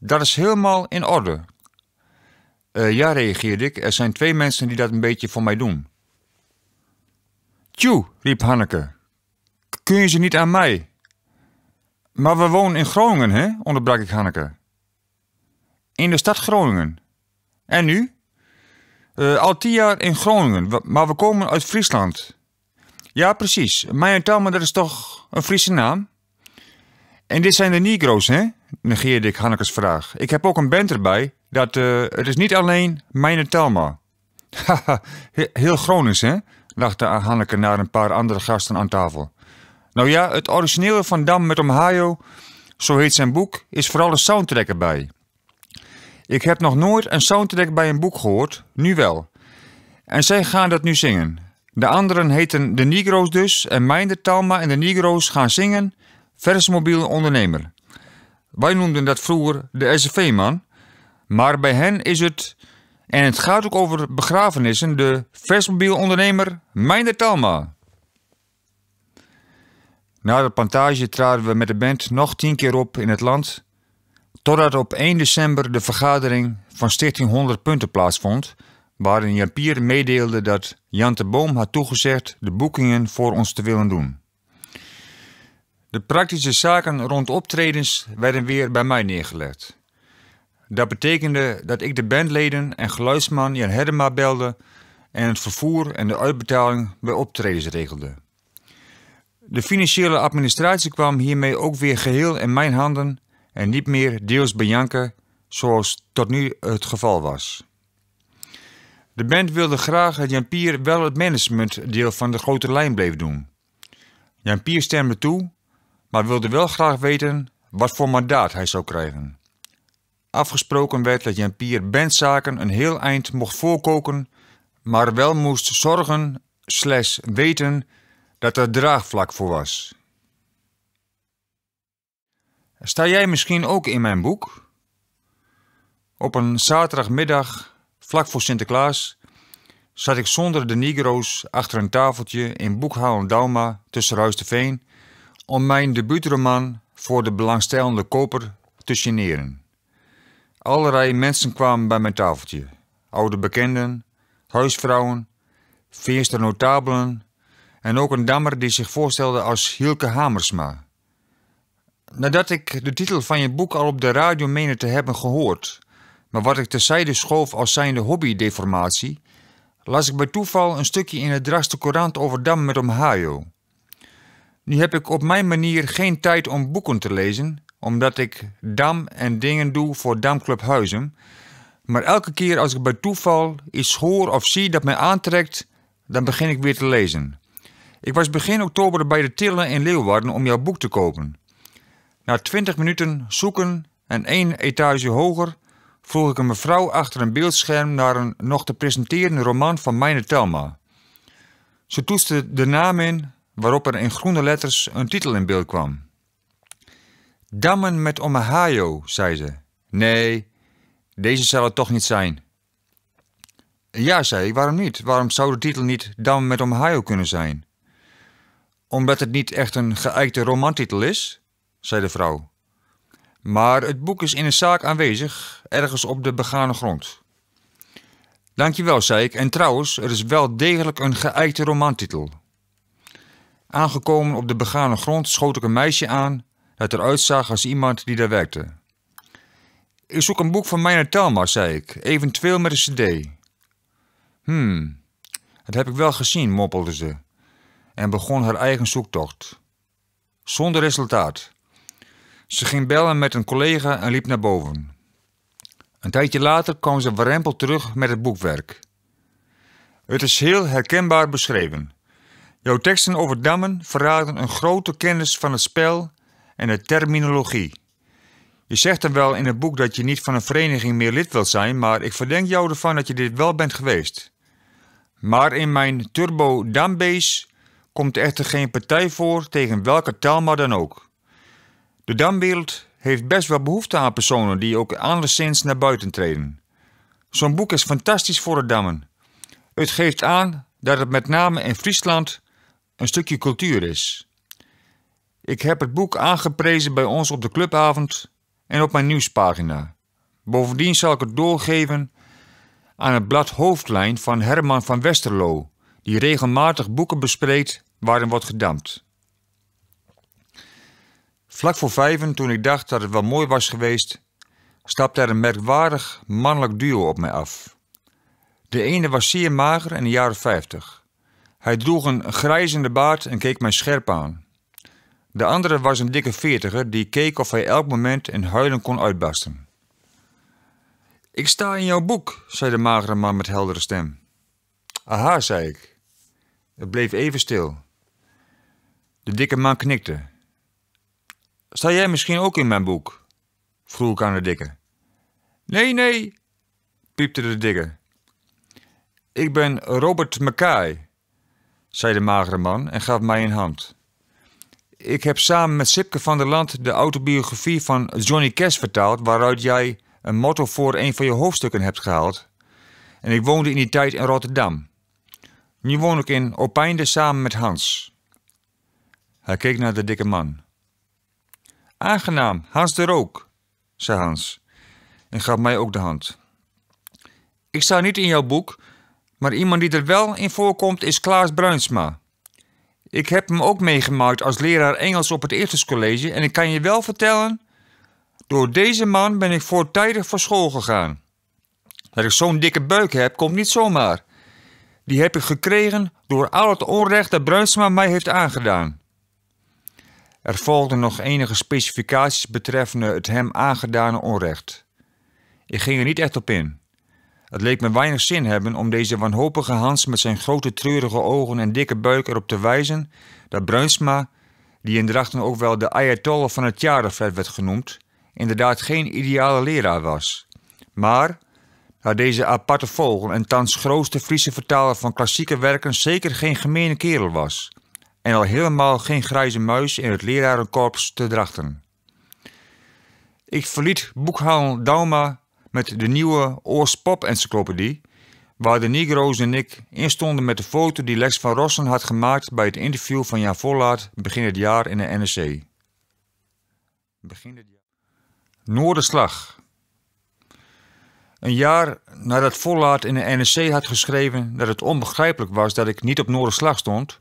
S1: Dat is helemaal in orde, eh, ja, reageerde ik. Er zijn twee mensen die dat een beetje voor mij doen. Tjoe, riep Hanneke. Kun je ze niet aan mij? Maar we wonen in Groningen, hè? onderbrak ik Hanneke. In de stad Groningen. En nu? Eh, al tien jaar in Groningen, maar we komen uit Friesland. Ja, precies. Mijn maar dat is toch een Friese naam? En dit zijn de Negro's, hè? negeerde ik Hannekes vraag. Ik heb ook een band erbij. Dat, eh, het is niet alleen mijn Telma. heel Gronings hè, lachte Hanneke naar een paar andere gasten aan tafel. Nou ja, het origineel van Dam met Omhayo, zo heet zijn boek, is vooral een soundtrack erbij. Ik heb nog nooit een soundtrack bij een boek gehoord, nu wel. En zij gaan dat nu zingen. De anderen heten de Negro's dus en mijn Talma en de Negro's gaan zingen. Versmobiel ondernemer. Wij noemden dat vroeger de sv man Maar bij hen is het, en het gaat ook over begrafenissen, de versmobiel ondernemer Meinder Talma. Na de plantage traden we met de band nog tien keer op in het land, totdat op 1 december de vergadering van Stichting 100 Punten plaatsvond, waarin Jan Pier meedeelde dat Jan de Boom had toegezegd de boekingen voor ons te willen doen. De praktische zaken rond optredens werden weer bij mij neergelegd. Dat betekende dat ik de bandleden en geluidsman Jan herma belde en het vervoer en de uitbetaling bij optredens regelde. De financiële administratie kwam hiermee ook weer geheel in mijn handen en niet meer deels bij Janke, zoals tot nu het geval was. De band wilde graag dat Jan Pier wel het managementdeel van de grote lijn bleef doen. Jan Pier stemde toe maar wilde wel graag weten wat voor mandaat hij zou krijgen. Afgesproken werd dat Jean-Pierre bandzaken een heel eind mocht voorkoken, maar wel moest zorgen slash weten dat er draagvlak voor was. Sta jij misschien ook in mijn boek? Op een zaterdagmiddag, vlak voor Sinterklaas, zat ik zonder de Negro's achter een tafeltje in Boekhouden Dauma tussen Veen om mijn debuutroman voor de belangstellende koper te generen. Allerlei mensen kwamen bij mijn tafeltje. Oude bekenden, huisvrouwen, veerste notabelen en ook een dammer die zich voorstelde als Hielke Hamersma. Nadat ik de titel van je boek al op de radio meende te hebben gehoord, maar wat ik terzijde schoof als zijnde hobbydeformatie, las ik bij toeval een stukje in het Draste Courant over Dam met Omhajo. Nu heb ik op mijn manier geen tijd om boeken te lezen, omdat ik dam en dingen doe voor Damclub Huizen. Maar elke keer als ik bij toeval iets hoor of zie dat mij aantrekt, dan begin ik weer te lezen. Ik was begin oktober bij de Tillen in Leeuwarden om jouw boek te kopen. Na twintig minuten zoeken en één etage hoger vroeg ik een mevrouw achter een beeldscherm naar een nog te presenteren roman van Meine Telma. Ze toetste de naam in waarop er in groene letters een titel in beeld kwam. Dammen met Omahayo, zei ze. Nee, deze zal het toch niet zijn. Ja, zei ik, waarom niet? Waarom zou de titel niet Dammen met Omahayo kunnen zijn? Omdat het niet echt een geëikte romantitel is, zei de vrouw. Maar het boek is in een zaak aanwezig, ergens op de begane grond. Dankjewel, zei ik. En trouwens, er is wel degelijk een geëikte romantitel. Aangekomen op de begane grond schoot ik een meisje aan dat eruit zag als iemand die daar werkte. Ik zoek een boek van Meiner Telma, zei ik, eventueel met een cd. Hmm, dat heb ik wel gezien, mompelde ze en begon haar eigen zoektocht. Zonder resultaat. Ze ging bellen met een collega en liep naar boven. Een tijdje later kwam ze warempel terug met het boekwerk. Het is heel herkenbaar beschreven. Jouw teksten over dammen verraden een grote kennis van het spel en de terminologie. Je zegt er wel in het boek dat je niet van een vereniging meer lid wilt zijn, maar ik verdenk jou ervan dat je dit wel bent geweest. Maar in mijn Turbo Dambase komt echter geen partij voor tegen welke taal maar dan ook. De damwereld heeft best wel behoefte aan personen die ook anderszins naar buiten treden. Zo'n boek is fantastisch voor het dammen. Het geeft aan dat het met name in Friesland een stukje cultuur is. Ik heb het boek aangeprezen bij ons op de clubavond en op mijn nieuwspagina. Bovendien zal ik het doorgeven aan het blad Hoofdlijn van Herman van Westerlo, die regelmatig boeken bespreekt waarin wordt gedampt. Vlak voor vijven, toen ik dacht dat het wel mooi was geweest, stapte er een merkwaardig mannelijk duo op mij af. De ene was zeer mager en in de jaren vijftig. Hij droeg een grijzende baard en keek mij scherp aan. De andere was een dikke veertiger die keek of hij elk moment in huilen kon uitbarsten. Ik sta in jouw boek, zei de magere man met heldere stem. Aha, zei ik. Het bleef even stil. De dikke man knikte. Sta jij misschien ook in mijn boek? vroeg ik aan de dikke. Nee, nee, piepte de dikke. Ik ben Robert McKay." zei de magere man en gaf mij een hand. Ik heb samen met Sipke van der Land de autobiografie van Johnny Cash vertaald, waaruit jij een motto voor een van je hoofdstukken hebt gehaald. En ik woonde in die tijd in Rotterdam. Nu woon ik in Opijnde samen met Hans. Hij keek naar de dikke man. Aangenaam, Hans de Rook, zei Hans en gaf mij ook de hand. Ik sta niet in jouw boek, maar iemand die er wel in voorkomt is Klaas Bruinsma. Ik heb hem ook meegemaakt als leraar Engels op het eerste college, en ik kan je wel vertellen, door deze man ben ik voortijdig van school gegaan. Dat ik zo'n dikke buik heb, komt niet zomaar. Die heb ik gekregen door al het onrecht dat Bruinsma mij heeft aangedaan. Er volgden nog enige specificaties betreffende het hem aangedane onrecht. Ik ging er niet echt op in. Het leek me weinig zin hebben om deze wanhopige Hans met zijn grote treurige ogen en dikke buik erop te wijzen dat Bruinsma, die in Drachten ook wel de Ayatollah van het jarenvet werd genoemd, inderdaad geen ideale leraar was. Maar dat deze aparte vogel en thans grootste Friese vertaler van klassieke werken zeker geen gemene kerel was. En al helemaal geen grijze muis in het lerarenkorps te drachten. Ik verliet boekhandel Dauma met de nieuwe pop encyclopedie, waar de Negro's en ik instonden met de foto die Lex van Rossen had gemaakt bij het interview van Jan Vollaat begin het jaar in de NRC. Begin Noorderslag. Een jaar nadat Vollaat in de NRC had geschreven dat het onbegrijpelijk was dat ik niet op Noorderslag stond,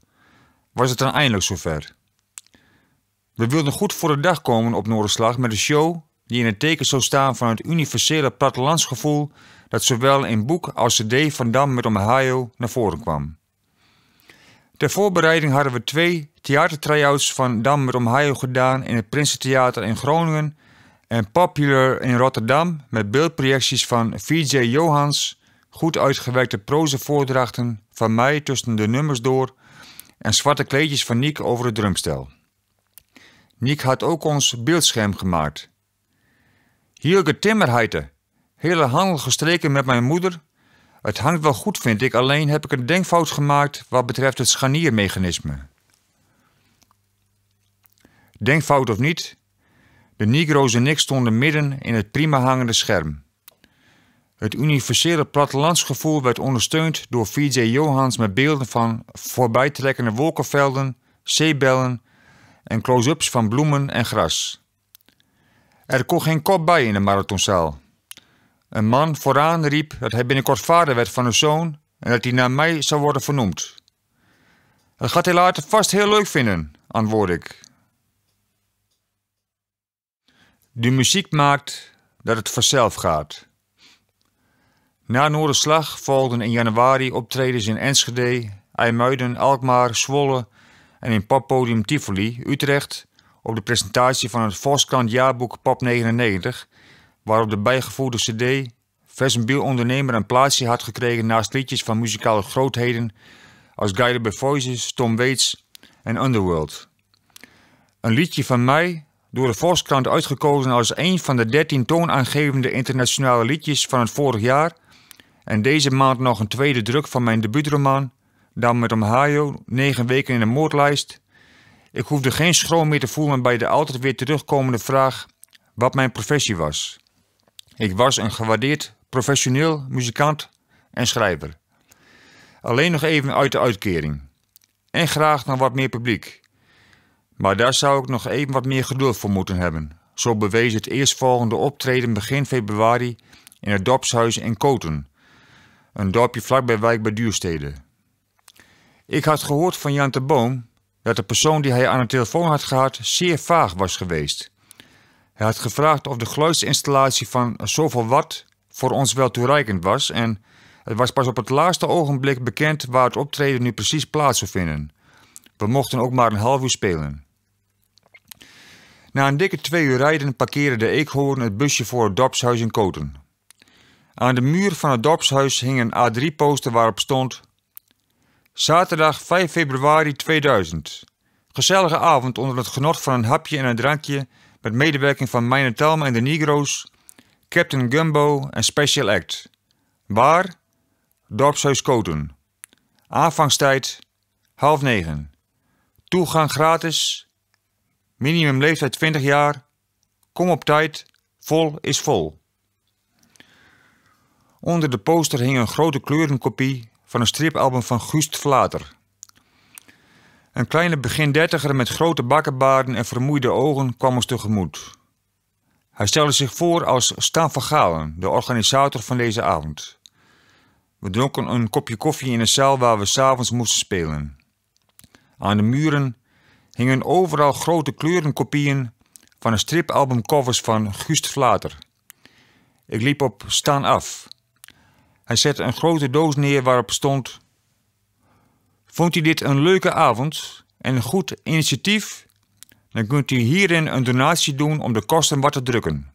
S1: was het dan eindelijk zover. We wilden goed voor de dag komen op Noorderslag met een show die in het teken zou staan van het universele plattelandsgevoel dat zowel in boek als cd van Dam met Ohio naar voren kwam. Ter voorbereiding hadden we twee theatertryouts van Dam met Ohio gedaan in het Prinsentheater in Groningen en Popular in Rotterdam met beeldprojecties van VJ Johans, goed uitgewerkte prozevoordrachten van mij tussen de nummers door en zwarte kleedjes van Niek over het drumstel. Niek had ook ons beeldscherm gemaakt. Hielke Timmerheiten. Hele handel gestreken met mijn moeder. Het hangt wel goed, vind ik, alleen heb ik een denkfout gemaakt wat betreft het scharniermechanisme. Denkfout of niet, de Negro's en ik stonden midden in het prima hangende scherm. Het universele plattelandsgevoel werd ondersteund door VJ Johans met beelden van voorbijtrekkende wolkenvelden, zeebellen en close-ups van bloemen en gras. Er kon geen kop bij in de marathonzaal. Een man vooraan riep dat hij binnenkort vader werd van een zoon en dat hij naar mij zou worden vernoemd. Dat gaat hij later vast heel leuk vinden, antwoord ik. De muziek maakt dat het vanzelf gaat. Na Noorderslag volgden in januari optredens in Enschede, IJmuiden, Alkmaar, Zwolle en in poppodium Tivoli, Utrecht op de presentatie van het Volkskrant Jaarboek Pop 99, waarop de bijgevoerde cd Vesenbiel Ondernemer een plaatsje had gekregen naast liedjes van muzikale grootheden als Guided by Voices, Tom Waits en Underworld. Een liedje van mij, door de Volkskrant uitgekozen als een van de 13 toonaangevende internationale liedjes van het vorig jaar en deze maand nog een tweede druk van mijn debuutroman, dan met Ohio, negen weken in de moordlijst, ik hoefde geen schroom meer te voelen bij de altijd weer terugkomende vraag wat mijn professie was. Ik was een gewaardeerd professioneel muzikant en schrijver. Alleen nog even uit de uitkering. En graag naar wat meer publiek. Maar daar zou ik nog even wat meer geduld voor moeten hebben. Zo bewees het eerstvolgende optreden begin februari in het dorpshuis in Koten. Een dorpje vlakbij Wijk bij Duurstede. Ik had gehoord van Jan de Boom dat de persoon die hij aan de telefoon had gehad zeer vaag was geweest. Hij had gevraagd of de geluidsinstallatie van zoveel watt voor ons wel toereikend was en het was pas op het laatste ogenblik bekend waar het optreden nu precies plaats zou vinden. We mochten ook maar een half uur spelen. Na een dikke twee uur rijden parkeerde de eekhoorn het busje voor het dorpshuis in Koten. Aan de muur van het dorpshuis hing een A3-poster waarop stond Zaterdag 5 februari 2000. Gezellige avond onder het genot van een hapje en een drankje met medewerking van Mijn Talma en de Negro's, Captain Gumbo en Special Act. Waar? Dorpshuis Koten. Aanvangstijd half negen. Toegang gratis. Minimum leeftijd 20 jaar. Kom op tijd. Vol is vol. Onder de poster hing een grote kleurenkopie van een stripalbum van Gust Vlater. Een kleine begin dertiger met grote bakkenbaarden en vermoeide ogen kwam ons tegemoet. Hij stelde zich voor als Stan van Galen, de organisator van deze avond. We dronken een kopje koffie in een zaal waar we s'avonds moesten spelen. Aan de muren hingen overal grote kleurenkopieën van een stripalbumcovers van Gust Vlater. Ik liep op Stan af hij zette een grote doos neer waarop stond: Vond u dit een leuke avond en een goed initiatief? Dan kunt u hierin een donatie doen om de kosten wat te drukken.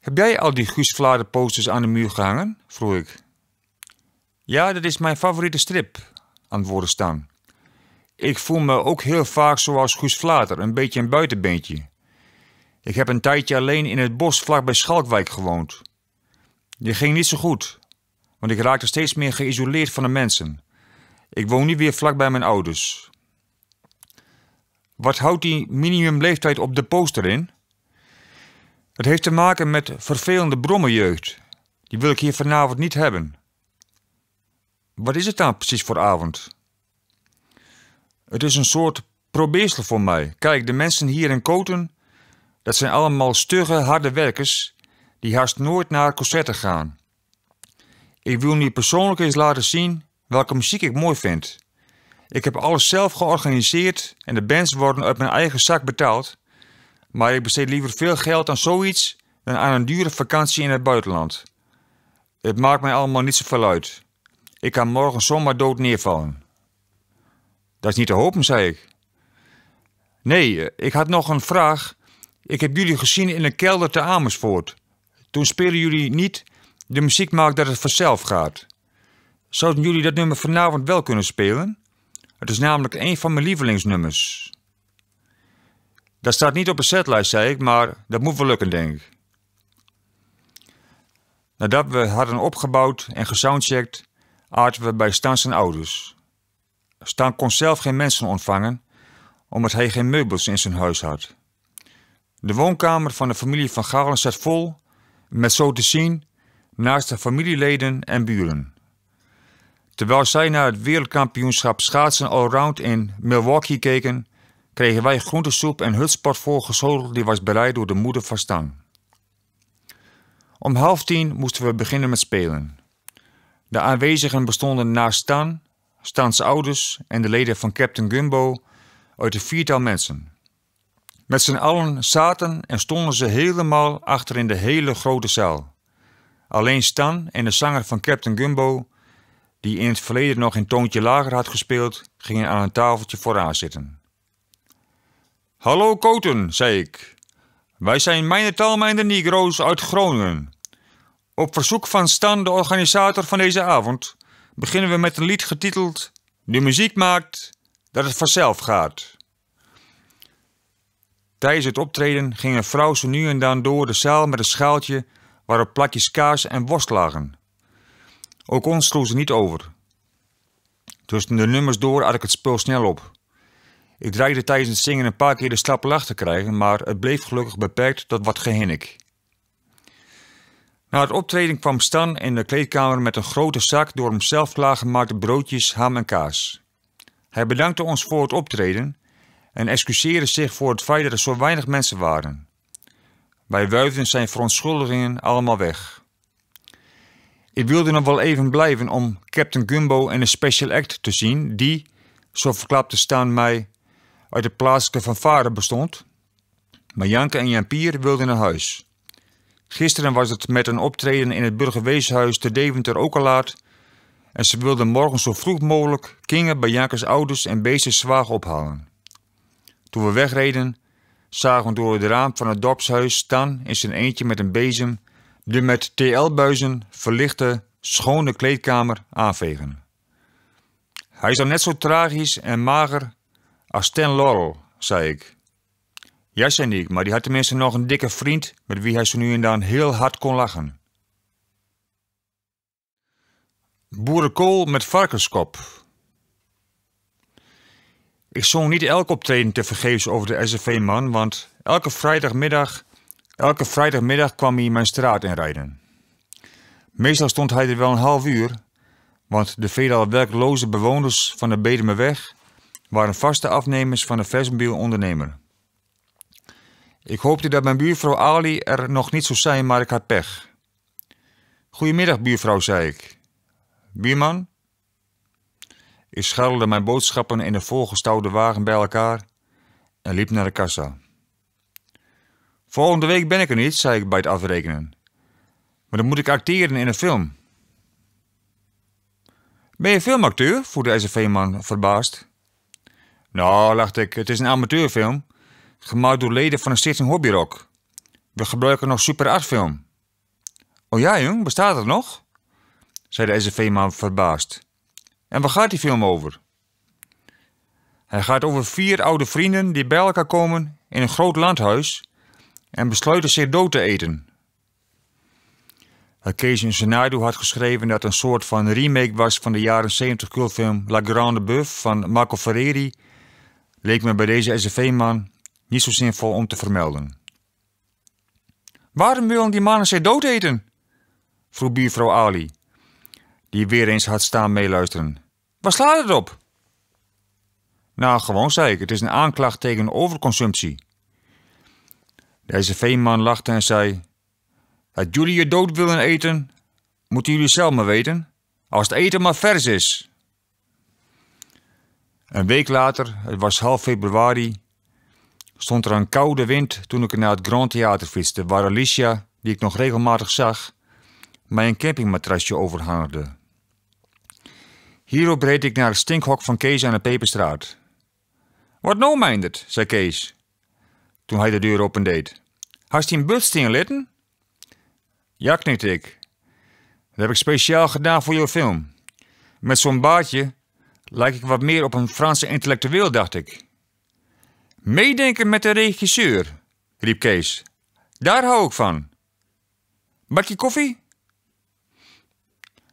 S1: Heb jij al die Guus Vlade posters aan de muur gehangen? vroeg ik. Ja, dat is mijn favoriete strip, antwoordde Stan. Ik voel me ook heel vaak zoals Gus Vlader, een beetje een buitenbeentje. Ik heb een tijdje alleen in het bos vlak bij Schalkwijk gewoond. Die ging niet zo goed, want ik raakte steeds meer geïsoleerd van de mensen. Ik woon nu weer vlak bij mijn ouders. Wat houdt die minimumleeftijd op de poster in? Het heeft te maken met vervelende brommenjeugd. Die wil ik hier vanavond niet hebben. Wat is het dan nou precies voor avond? Het is een soort probeersel voor mij. Kijk, de mensen hier in Koten, dat zijn allemaal stugge, harde werkers die haast nooit naar concerten gaan. Ik wil nu persoonlijk eens laten zien welke muziek ik mooi vind. Ik heb alles zelf georganiseerd en de bands worden uit mijn eigen zak betaald. Maar ik besteed liever veel geld aan zoiets dan aan een dure vakantie in het buitenland. Het maakt mij allemaal niet zoveel uit. Ik kan morgen zomaar dood neervallen. Dat is niet te hopen, zei ik. Nee, eh, ik had nog een vraag. Ik heb jullie gezien in een kelder te Amersfoort. Toen spelen jullie niet de muziek maakt dat het vanzelf gaat. Zouden jullie dat nummer vanavond wel kunnen spelen? Het is namelijk een van mijn lievelingsnummers. Dat staat niet op een setlijst, zei ik, maar dat moet wel lukken, denk ik. Nadat we hadden opgebouwd en gesoundcheckt, aarden we bij Stan zijn ouders. Stan kon zelf geen mensen ontvangen, omdat hij geen meubels in zijn huis had. De woonkamer van de familie van Galen zat vol met zo te zien naast de familieleden en buren. Terwijl zij naar het wereldkampioenschap schaatsen allround in Milwaukee keken, kregen wij groentesoep en hutspot voorgeschoteld die was bereid door de moeder van Stan. Om half tien moesten we beginnen met spelen. De aanwezigen bestonden naast Stan, Stans ouders en de leden van Captain Gumbo uit een viertal mensen. Met z'n allen zaten en stonden ze helemaal achter in de hele grote zaal. Alleen Stan en de zanger van Captain Gumbo, die in het verleden nog een toontje lager had gespeeld, gingen aan een tafeltje vooraan zitten. Hallo Koten, zei ik. Wij zijn mijn talmijnde Negro's uit Groningen. Op verzoek van Stan, de organisator van deze avond, beginnen we met een lied getiteld De muziek maakt dat het vanzelf gaat. Tijdens het optreden ging een vrouw zo nu en dan door de zaal met een schaaltje waarop plakjes kaas en worst lagen. Ook ons sloeg ze niet over. Tussen de nummers door had ik het spul snel op. Ik dreigde tijdens het zingen een paar keer de stap lach te krijgen, maar het bleef gelukkig beperkt tot wat gehinnik. Na het optreden kwam Stan in de kleedkamer met een grote zak door zelf klaargemaakte broodjes, ham en kaas. Hij bedankte ons voor het optreden en excuseerde zich voor het feit dat er zo weinig mensen waren. Wij wuifden zijn verontschuldigingen allemaal weg. Ik wilde nog wel even blijven om Captain Gumbo en een special act te zien die, zo verklapte staan mij, uit de plaatselijke fanfare bestond. Maar Janke en Jan Pier wilden naar huis. Gisteren was het met een optreden in het burgerweeshuis te Deventer ook al laat en ze wilden morgen zo vroeg mogelijk Kingen bij Jankes ouders en beestjes zwaag ophalen. Toen we wegreden, zagen we door het raam van het dorpshuis Stan, in zijn eentje met een bezem de met TL-buizen verlichte, schone kleedkamer aanvegen. Hij is dan net zo tragisch en mager als Stan Laurel, zei ik. Ja, zei ik, maar die had tenminste nog een dikke vriend met wie hij zo nu en dan heel hard kon lachen. Boerenkool met varkenskop. Ik zong niet elke optreden te vergeefs over de SFV-man, want elke vrijdagmiddag, elke vrijdagmiddag kwam hij mijn straat inrijden. Meestal stond hij er wel een half uur, want de veelal werkloze bewoners van de Bedemerweg waren vaste afnemers van de versmobiel ondernemer. Ik hoopte dat mijn buurvrouw Ali er nog niet zou zijn, maar ik had pech. Goedemiddag, buurvrouw, zei ik. Buurman, ik scharrelde mijn boodschappen in de volgestouwde wagen bij elkaar en liep naar de kassa. Volgende week ben ik er niet, zei ik bij het afrekenen. Maar dan moet ik acteren in een film. Ben je filmacteur? vroeg de S.V. man verbaasd. Nou, lacht ik, het is een amateurfilm. Gemaakt door leden van een stichting Hobbyrock. We gebruiken nog Super art film. Oh ja, jong, bestaat het nog? zei de S.V. man verbaasd. En waar gaat die film over? Hij gaat over vier oude vrienden die bij elkaar komen in een groot landhuis en besluiten zich dood te eten. Eh, Kees een scenario had geschreven dat een soort van remake was van de jaren 70 cultfilm La Grande Bœuf van Marco Ferreri, leek me bij deze SFV-man niet zo zinvol om te vermelden. Waarom willen die mannen zich dood eten? vroeg buvrouw Ali die weer eens had staan meeluisteren. Waar slaat het op? Nou, gewoon zei ik, het is een aanklacht tegen overconsumptie. Deze veeman lachte en zei: Dat jullie je dood willen eten, moeten jullie zelf maar weten, als het eten maar vers is. Een week later, het was half februari, stond er een koude wind toen ik naar het Grand Theater fietste, waar Alicia, die ik nog regelmatig zag, mij een campingmatrasje overhangerde... Hierop reed ik naar het stinkhok van Kees aan de Peperstraat. Wat nou, meindert, zei Kees, toen hij de deur opendeed. Hast hij een bus litten? Ja, knikte ik. Dat heb ik speciaal gedaan voor jouw film. Met zo'n baardje lijk ik wat meer op een Franse intellectueel, dacht ik. Meedenken met de regisseur, riep Kees. Daar hou ik van. Bakje koffie?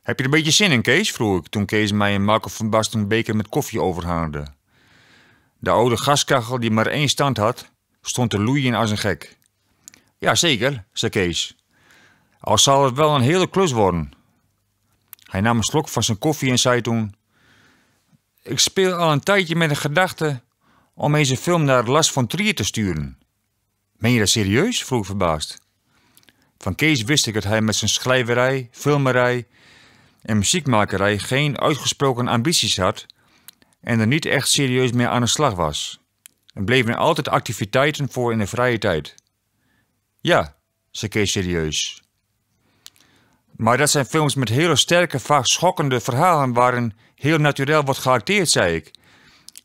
S1: Heb je er een beetje zin in, Kees? vroeg ik toen Kees mij en Marco van Basten een beker met koffie overhaalde. De oude gaskachel die maar één stand had, stond te loeien als een gek. Jazeker, zei Kees. Al zal het wel een hele klus worden. Hij nam een slok van zijn koffie en zei toen... Ik speel al een tijdje met de gedachte om deze film naar Las van Trier te sturen. Meen je dat serieus? vroeg ik verbaasd. Van Kees wist ik dat hij met zijn schrijverij, filmerij en muziekmakerij geen uitgesproken ambities had en er niet echt serieus mee aan de slag was. Er bleven altijd activiteiten voor in de vrije tijd. Ja, ze keek serieus. Maar dat zijn films met hele sterke, vaak schokkende verhalen waarin heel natuurlijk wordt geacteerd, zei ik.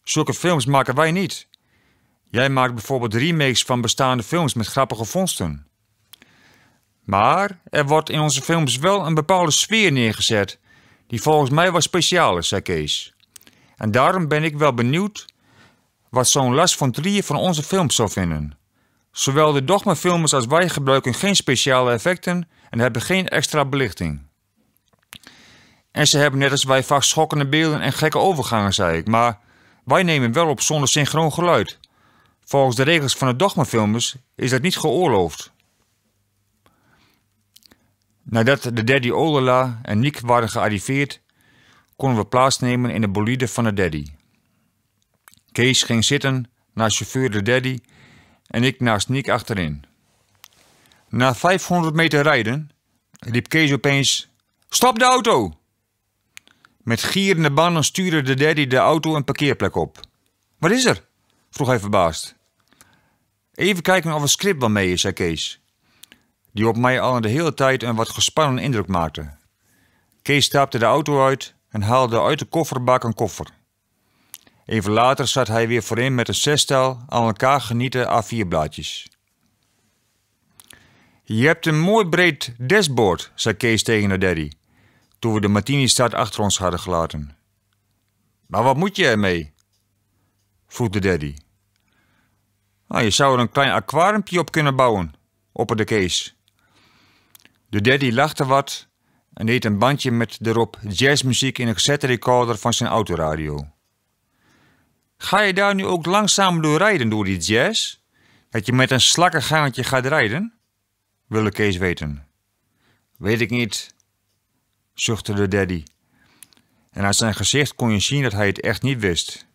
S1: Zulke films maken wij niet. Jij maakt bijvoorbeeld remakes van bestaande films met grappige vondsten. Maar er wordt in onze films wel een bepaalde sfeer neergezet, die volgens mij wel speciaal is, zei Kees. En daarom ben ik wel benieuwd wat zo'n Lars van Trier van onze films zou vinden. Zowel de dogmafilmer's als wij gebruiken geen speciale effecten en hebben geen extra belichting. En ze hebben net als wij vaak schokkende beelden en gekke overgangen, zei ik, maar wij nemen wel op zonder synchroon geluid. Volgens de regels van de dogmafilmer's is dat niet geoorloofd. Nadat de daddy Olala en Nick waren gearriveerd, konden we plaatsnemen in de bolide van de daddy. Kees ging zitten naast chauffeur de daddy en ik naast Nick achterin. Na 500 meter rijden riep Kees opeens: Stop de auto! Met gierende banden stuurde de daddy de auto een parkeerplek op. Wat is er? vroeg hij verbaasd. Even kijken of een script wel mee is, zei Kees die op mij al de hele tijd een wat gespannen indruk maakte. Kees stapte de auto uit en haalde uit de kofferbak een koffer. Even later zat hij weer voorin met een zestal aan elkaar genieten A4-blaadjes. Je hebt een mooi breed dashboard, zei Kees tegen de daddy, toen we de Martini-stad achter ons hadden gelaten. Maar wat moet je ermee? vroeg de daddy. Nou, je zou er een klein aquariumpje op kunnen bouwen, de Kees. De daddy lachte wat en deed een bandje met erop jazzmuziek in een recorder van zijn autoradio. Ga je daar nu ook langzaam door rijden door die jazz? Dat je met een slakkengangetje gaat rijden? wilde Kees weten. Weet ik niet, zuchtte de daddy. En uit zijn gezicht kon je zien dat hij het echt niet wist.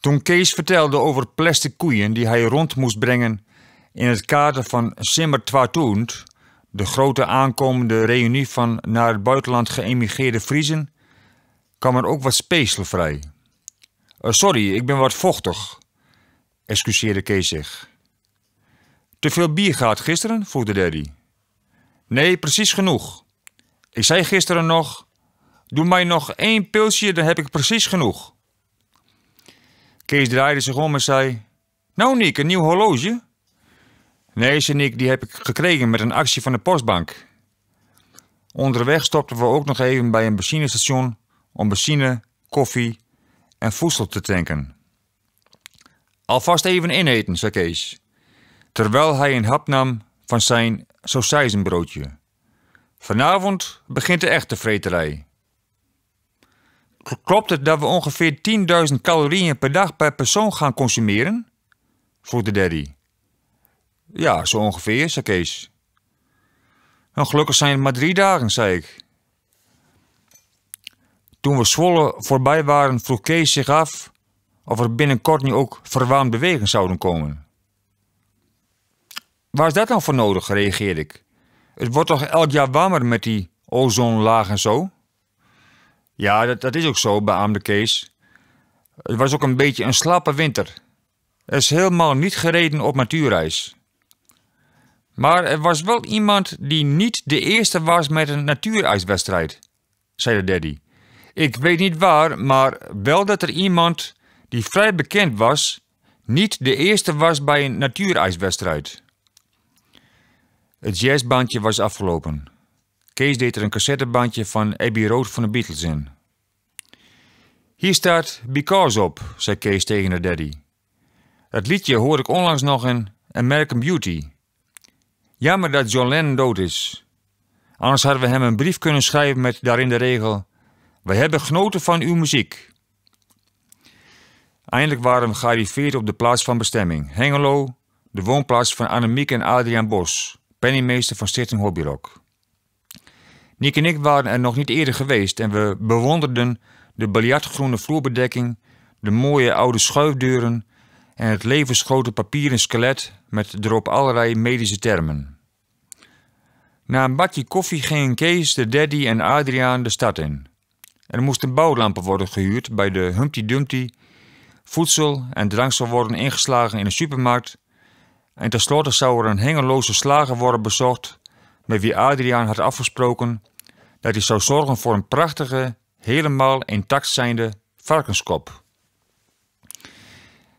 S1: Toen Kees vertelde over plastic koeien die hij rond moest brengen in het kader van Simmer Twatoend, de grote aankomende reunie van naar het buitenland geëmigreerde Friezen kwam er ook wat speesel vrij. Eh, sorry, ik ben wat vochtig, excuseerde Kees zich. Te veel bier gehad gisteren? vroeg de daddy. Nee, precies genoeg. Ik zei gisteren nog, doe mij nog één pilsje, dan heb ik precies genoeg. Kees draaide zich om en zei, nou Nick, een nieuw horloge? Nee, Nick, die heb ik gekregen met een actie van de postbank. Onderweg stopten we ook nog even bij een benzinestation om benzine, koffie en voedsel te tanken. Alvast even ineten, zei Kees, terwijl hij een hap nam van zijn sausijzenbroodje. Vanavond begint de echte vreterij. Klopt het dat we ongeveer 10.000 calorieën per dag per persoon gaan consumeren? vroeg de daddy. Ja, zo ongeveer, zei Kees. Nou, gelukkig zijn het maar drie dagen, zei ik. Toen we zwollen voorbij waren, vroeg Kees zich af of er binnenkort nu ook verwarmde wegen zouden komen. Waar is dat dan nou voor nodig, reageerde ik. Het wordt toch elk jaar warmer met die ozonlaag en zo? Ja, dat, dat is ook zo, beaamde Kees. Het was ook een beetje een slappe winter. Er is helemaal niet gereden op natuurreis. Maar er was wel iemand die niet de eerste was met een natuurijswedstrijd, zei de daddy. Ik weet niet waar, maar wel dat er iemand die vrij bekend was, niet de eerste was bij een natuurijswedstrijd. Het jazzbandje was afgelopen. Kees deed er een cassettebandje van Abbey Road van de Beatles in. Hier staat Because op, zei Kees tegen de daddy. "Het liedje hoor ik onlangs nog in American Beauty. Jammer dat John Lennon dood is. Anders hadden we hem een brief kunnen schrijven met daarin de regel: We hebben genoten van uw muziek. Eindelijk waren we gearriveerd op de plaats van bestemming, Hengelo, de woonplaats van Annemiek en Adriaan Bos, penningmeester van Stichting Hobbyrock. Nick en ik waren er nog niet eerder geweest en we bewonderden de biljartgroene vloerbedekking, de mooie oude schuifdeuren en het levensgrote papieren skelet met erop allerlei medische termen. Na een bakje koffie gingen Kees, de daddy en Adriaan de stad in. Er moesten bouwlampen worden gehuurd bij de Humpty Dumpty. Voedsel en drank zou worden ingeslagen in de supermarkt. En tenslotte zou er een hengeloze slager worden bezocht... met wie Adriaan had afgesproken dat hij zou zorgen voor een prachtige, helemaal intact zijnde varkenskop.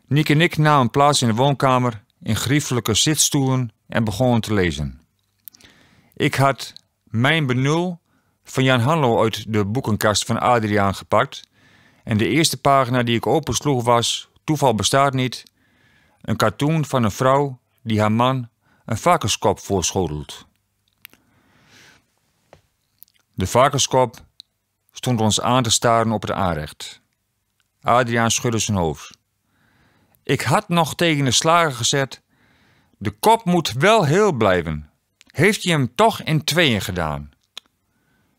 S1: Nick en ik namen plaats in de woonkamer in griefelijke zitstoelen en begonnen te lezen. Ik had Mijn Benul van Jan Hanlo uit de boekenkast van Adriaan gepakt. En de eerste pagina die ik opensloeg was Toeval bestaat niet. Een cartoon van een vrouw die haar man een varkenskop voorschotelt. De varkenskop stond ons aan te staren op het aanrecht. Adriaan schudde zijn hoofd. Ik had nog tegen de slager gezet: De kop moet wel heel blijven. Heeft hij hem toch in tweeën gedaan?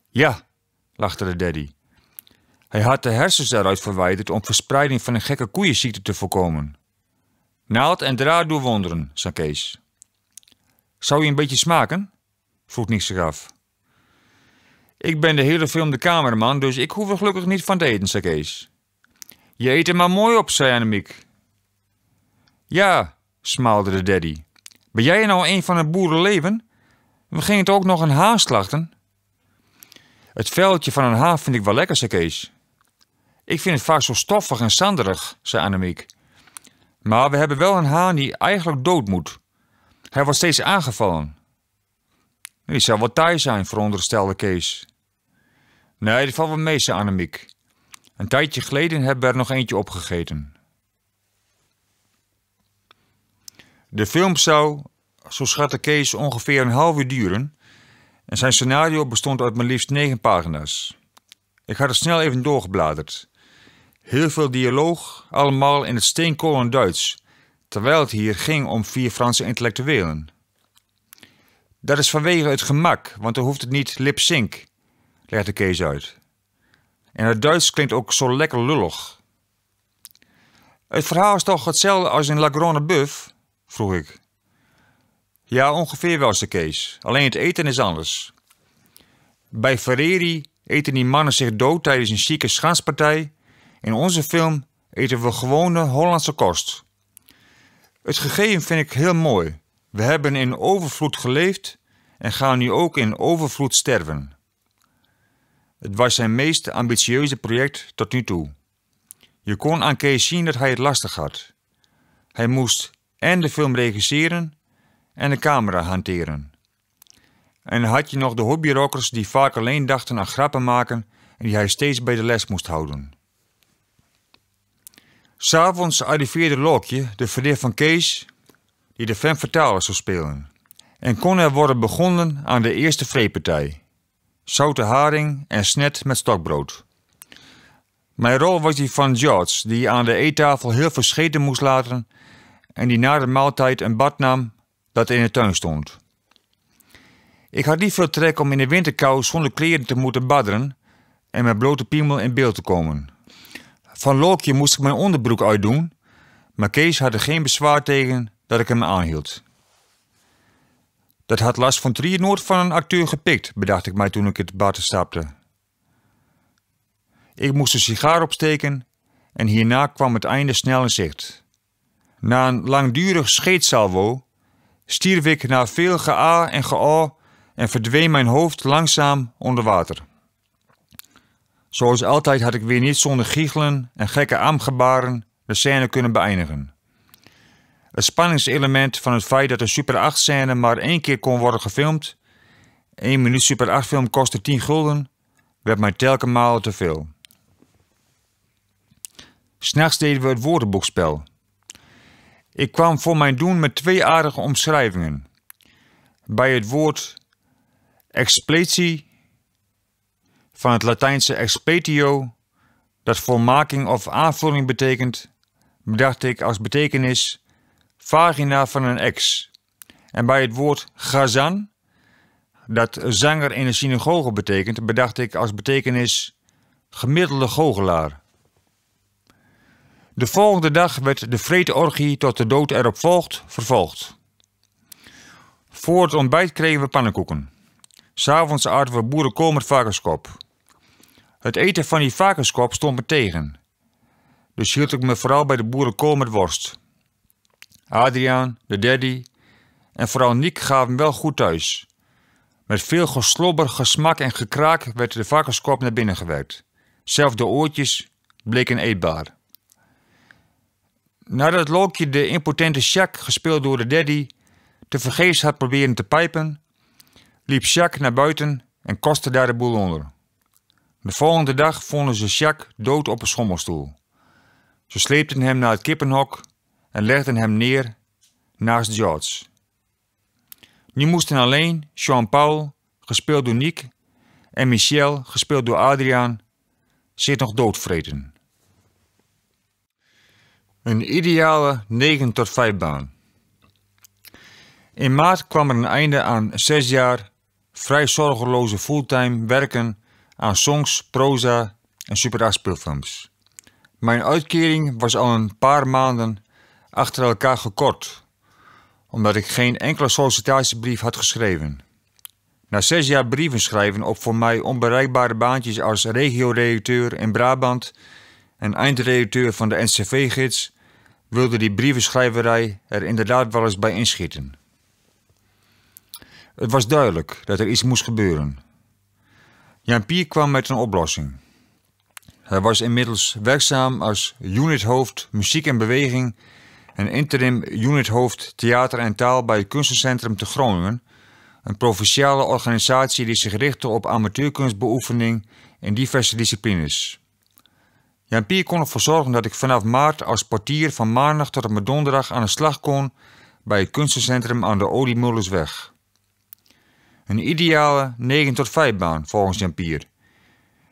S1: Ja, lachte de daddy. Hij had de hersens daaruit verwijderd om verspreiding van een gekke koeienziekte te voorkomen. Naald en draad doen wonderen, zei Kees. Zou je een beetje smaken? vroeg Nick zich af. Ik ben de hele film de cameraman, dus ik hoef er gelukkig niet van te eten, zei Kees. Je eet er maar mooi op, zei Annemiek. Ja, smaalde de daddy. Ben jij nou een van het boerenleven? We gingen het ook nog een haas slachten. Het veldje van een haas vind ik wel lekker, zei Kees. Ik vind het vaak zo stoffig en zanderig, zei Anamiek. Maar we hebben wel een haan die eigenlijk dood moet. Hij wordt steeds aangevallen. Die zou wat tijd zijn, veronderstelde Kees. Nee, dat valt wel mee, zei Anamiek. Een tijdje geleden hebben we er nog eentje opgegeten. De film zou zo schatte de case ongeveer een half uur duren en zijn scenario bestond uit maar liefst negen pagina's. Ik had het snel even doorgebladerd. Heel veel dialoog, allemaal in het steenkolen Duits, terwijl het hier ging om vier Franse intellectuelen. Dat is vanwege het gemak, want dan hoeft het niet lip-sync, legde Kees uit. En het Duits klinkt ook zo lekker lullig. Het verhaal is toch hetzelfde als in La Grande Buff? vroeg ik. Ja, ongeveer wel is de case. Alleen het eten is anders. Bij Ferreri eten die mannen zich dood tijdens een chique schaatspartij. In onze film eten we gewone Hollandse kost. Het gegeven vind ik heel mooi. We hebben in overvloed geleefd en gaan nu ook in overvloed sterven. Het was zijn meest ambitieuze project tot nu toe. Je kon aan Kees zien dat hij het lastig had. Hij moest en de film regisseren en de camera hanteren. En had je nog de hobbyrockers die vaak alleen dachten aan grappen maken en die hij steeds bij de les moest houden. S'avonds arriveerde Lokje, de vriendin van Kees, die de fan vertaler zou spelen. En kon er worden begonnen aan de eerste vreepartij. Zoute haring en snet met stokbrood. Mijn rol was die van George, die aan de eettafel heel scheten moest laten en die na de maaltijd een bad nam dat in de tuin stond. Ik had niet veel trek om in de winterkou zonder kleren te moeten badderen en met blote piemel in beeld te komen. Van Lookje moest ik mijn onderbroek uitdoen, maar Kees had er geen bezwaar tegen dat ik hem aanhield. Dat had last van nooit van een acteur gepikt, bedacht ik mij toen ik het bad stapte. Ik moest een sigaar opsteken en hierna kwam het einde snel in zicht. Na een langdurig scheetsalvo stierf ik na veel gea en geal en verdween mijn hoofd langzaam onder water. Zoals altijd had ik weer niet zonder giechelen en gekke amgebaren de scène kunnen beëindigen. Het spanningselement van het feit dat de Super 8 scène maar één keer kon worden gefilmd, één minuut Super 8 film kostte 10 gulden, werd mij telkenmalen te veel. S'nachts deden we het woordenboekspel. Ik kwam voor mijn doen met twee aardige omschrijvingen. Bij het woord expletie van het Latijnse 'expetio', dat volmaking of aanvulling betekent, bedacht ik als betekenis vagina van een ex. En bij het woord gazan, dat zanger in een synagoge betekent, bedacht ik als betekenis gemiddelde goochelaar. De volgende dag werd de vreetorgie tot de dood erop volgt vervolgd. Voor het ontbijt kregen we pannenkoeken. S'avonds aten we boerenkool met varkenskop. Het eten van die varkenskop stond me tegen. Dus hield ik me vooral bij de boerenkool met worst. Adriaan, de daddy en vooral Nick gaven wel goed thuis. Met veel geslobber, gesmak en gekraak werd de varkenskop naar binnen gewerkt. Zelfs de oortjes bleken eetbaar. Nadat Loki de impotente Shaq, gespeeld door de daddy, te vergeefs had proberen te pijpen, liep Shaq naar buiten en kostte daar de boel onder. De volgende dag vonden ze Jacques dood op een schommelstoel. Ze sleepten hem naar het kippenhok en legden hem neer naast George. Nu moesten alleen Jean-Paul, gespeeld door Nick, en Michel, gespeeld door Adriaan, zich nog doodvreten. Een ideale 9 tot 5 baan. In maart kwam er een einde aan zes jaar vrij zorgeloze fulltime werken aan songs, proza en super speelfilms. Mijn uitkering was al een paar maanden achter elkaar gekort, omdat ik geen enkele sollicitatiebrief had geschreven. Na zes jaar brieven schrijven op voor mij onbereikbare baantjes als regioredacteur in Brabant en eindredacteur van de NCV-gids, wilde die brievenschrijverij er inderdaad wel eens bij inschieten. Het was duidelijk dat er iets moest gebeuren. Jan Pier kwam met een oplossing. Hij was inmiddels werkzaam als unithoofd Muziek en Beweging en interim unithoofd Theater en Taal bij het Kunstencentrum te Groningen, een provinciale organisatie die zich richtte op amateurkunstbeoefening in diverse disciplines. Jan Pier kon ervoor zorgen dat ik vanaf maart als portier van maandag tot en met donderdag aan de slag kon bij het kunstencentrum aan de Oliemullersweg. Een ideale 9 tot 5 baan volgens Jan Pier,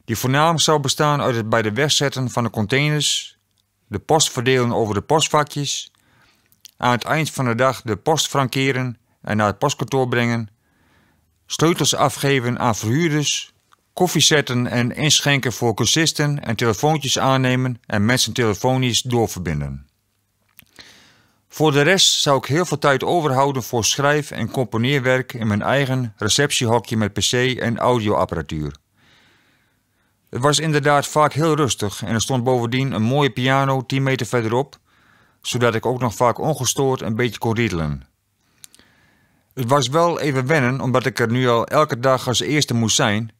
S1: die voornamelijk zou bestaan uit het bij de weg zetten van de containers, de post verdelen over de postvakjes, aan het eind van de dag de post frankeren en naar het postkantoor brengen, sleutels afgeven aan verhuurders Koffie zetten en inschenken voor cursisten en telefoontjes aannemen en mensen telefonisch doorverbinden. Voor de rest zou ik heel veel tijd overhouden voor schrijf- en componeerwerk in mijn eigen receptiehokje met pc en audioapparatuur. Het was inderdaad vaak heel rustig en er stond bovendien een mooie piano 10 meter verderop, zodat ik ook nog vaak ongestoord een beetje kon riedelen. Het was wel even wennen omdat ik er nu al elke dag als eerste moest zijn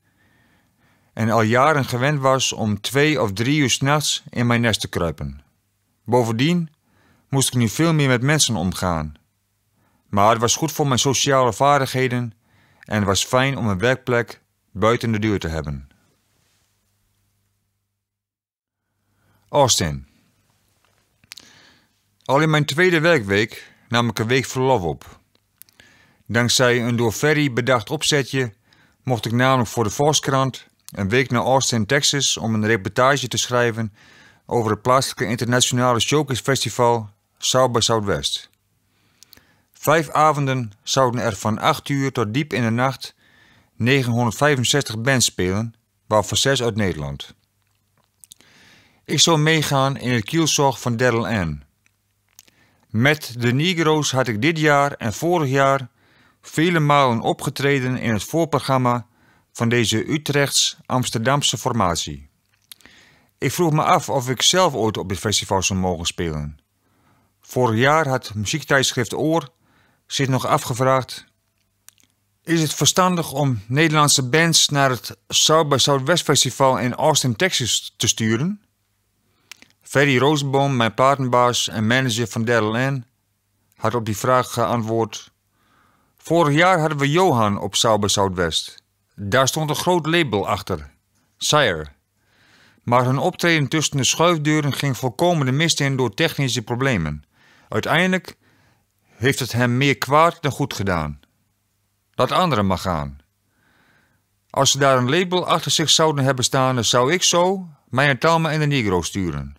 S1: en al jaren gewend was om twee of drie uur s'nachts in mijn nest te kruipen. Bovendien moest ik nu veel meer met mensen omgaan. Maar het was goed voor mijn sociale vaardigheden en het was fijn om een werkplek buiten de deur te hebben. Austin. Al in mijn tweede werkweek nam ik een week verlof op. Dankzij een door Ferry bedacht opzetje mocht ik namelijk voor de Volkskrant een week naar Austin, Texas om een reportage te schrijven over het plaatselijke internationale showcase festival South by Southwest. Vijf avonden zouden er van 8 uur tot diep in de nacht 965 bands spelen, waarvan zes uit Nederland. Ik zou meegaan in het kielzorg van Daryl Ann. Met de Negro's had ik dit jaar en vorig jaar vele malen opgetreden in het voorprogramma van deze Utrechts-Amsterdamse formatie. Ik vroeg me af of ik zelf ooit op dit festival zou mogen spelen. Vorig jaar had muziektijdschrift Oor zich nog afgevraagd: Is het verstandig om Nederlandse bands naar het South by Southwest Festival in Austin, Texas te sturen? Ferry Rosenboom, mijn partnerbaas en manager van Daryl N., had op die vraag geantwoord: Vorig jaar hadden we Johan op South by Southwest. Daar stond een groot label achter: Sire. Maar hun optreden tussen de schuifdeuren ging volkomen de mist in door technische problemen. Uiteindelijk heeft het hem meer kwaad dan goed gedaan. Dat anderen mag gaan. Als ze daar een label achter zich zouden hebben staan, zou ik zo mijn Talma en de Negro sturen.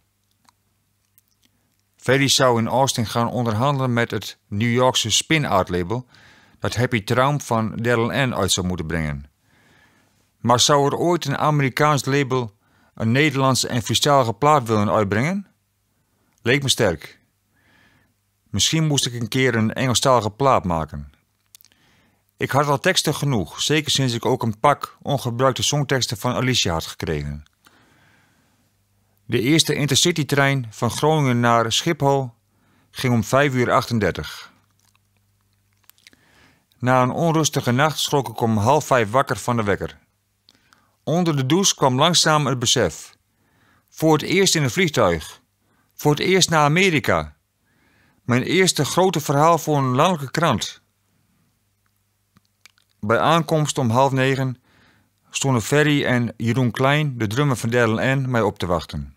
S1: Ferry zou in Austin gaan onderhandelen met het New Yorkse spin-art label dat Happy Traum van Daryl N uit zou moeten brengen. Maar zou er ooit een Amerikaans label een Nederlandse en Friestalige plaat willen uitbrengen? Leek me sterk. Misschien moest ik een keer een Engelstalige plaat maken. Ik had al teksten genoeg, zeker sinds ik ook een pak ongebruikte songteksten van Alicia had gekregen. De eerste intercitytrein van Groningen naar Schiphol ging om 5 uur 38. Na een onrustige nacht schrok ik om half vijf wakker van de wekker. Onder de douche kwam langzaam het besef. Voor het eerst in een vliegtuig. Voor het eerst naar Amerika. Mijn eerste grote verhaal voor een landelijke krant. Bij aankomst om half negen stonden Ferry en Jeroen Klein, de drummer van Dell mij op te wachten.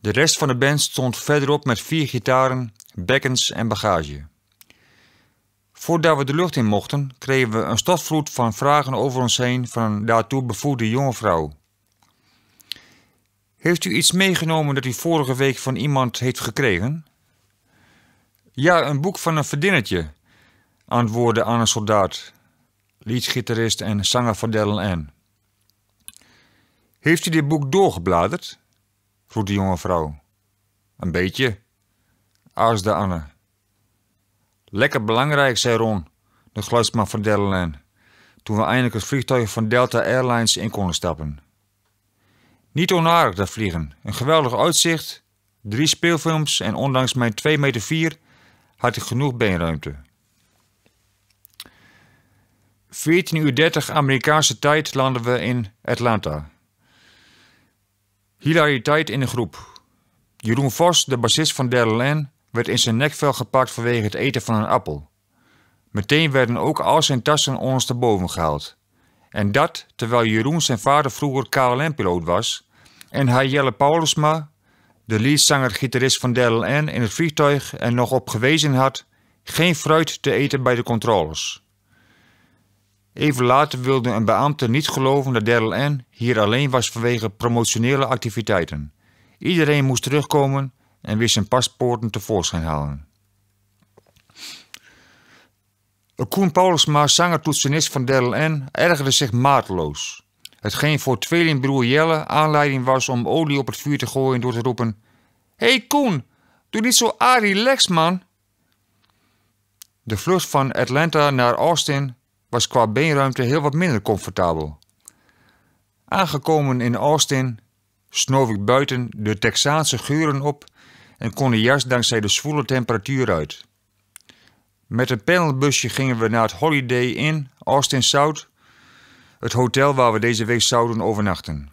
S1: De rest van de band stond verderop met vier gitaren, bekkens en bagage. Voordat we de lucht in mochten, kregen we een stortvloed van vragen over ons heen van een daartoe bevoerde jonge vrouw. Heeft u iets meegenomen dat u vorige week van iemand heeft gekregen? Ja, een boek van een verdinnetje, antwoordde Anne Soldaat, liedgitarist en zanger van Dell N. Heeft u dit boek doorgebladerd? vroeg de jonge vrouw. Een beetje, aarsde Anne. Lekker belangrijk, zei Ron, de geluidsman van Deltaland, toen we eindelijk het vliegtuig van Delta Airlines in konden stappen. Niet onaardig dat vliegen, een geweldig uitzicht, drie speelfilms en ondanks mijn 2 meter 4 had ik genoeg beenruimte. 14.30 uur Amerikaanse tijd landen we in Atlanta. Hilariteit in de groep. Jeroen Vos, de bassist van Deltaland, werd in zijn nekvel gepakt vanwege het eten van een appel. Meteen werden ook al zijn tassen ondersteboven gehaald. En dat terwijl Jeroen zijn vader vroeger KLM-piloot was en hij Jelle Paulusma, de leadzanger-gitarist van DNL in het vliegtuig en nog op gewezen had geen fruit te eten bij de controles. Even later wilde een beambte niet geloven dat Daryl hier alleen was vanwege promotionele activiteiten. Iedereen moest terugkomen en weer zijn paspoorten tevoorschijn halen. Koen Paulusma, zanger-toetsenist van N. ergerde zich maateloos. Hetgeen voor tweelingbroer Jelle aanleiding was om olie op het vuur te gooien door te roepen... Hé hey Koen, doe niet zo relax man! De vlucht van Atlanta naar Austin was qua beenruimte heel wat minder comfortabel. Aangekomen in Austin snoof ik buiten de Texaanse geuren op en konden juist dankzij de zwoele temperatuur uit. Met een panelbusje gingen we naar het Holiday Inn Austin South, het hotel waar we deze week zouden overnachten.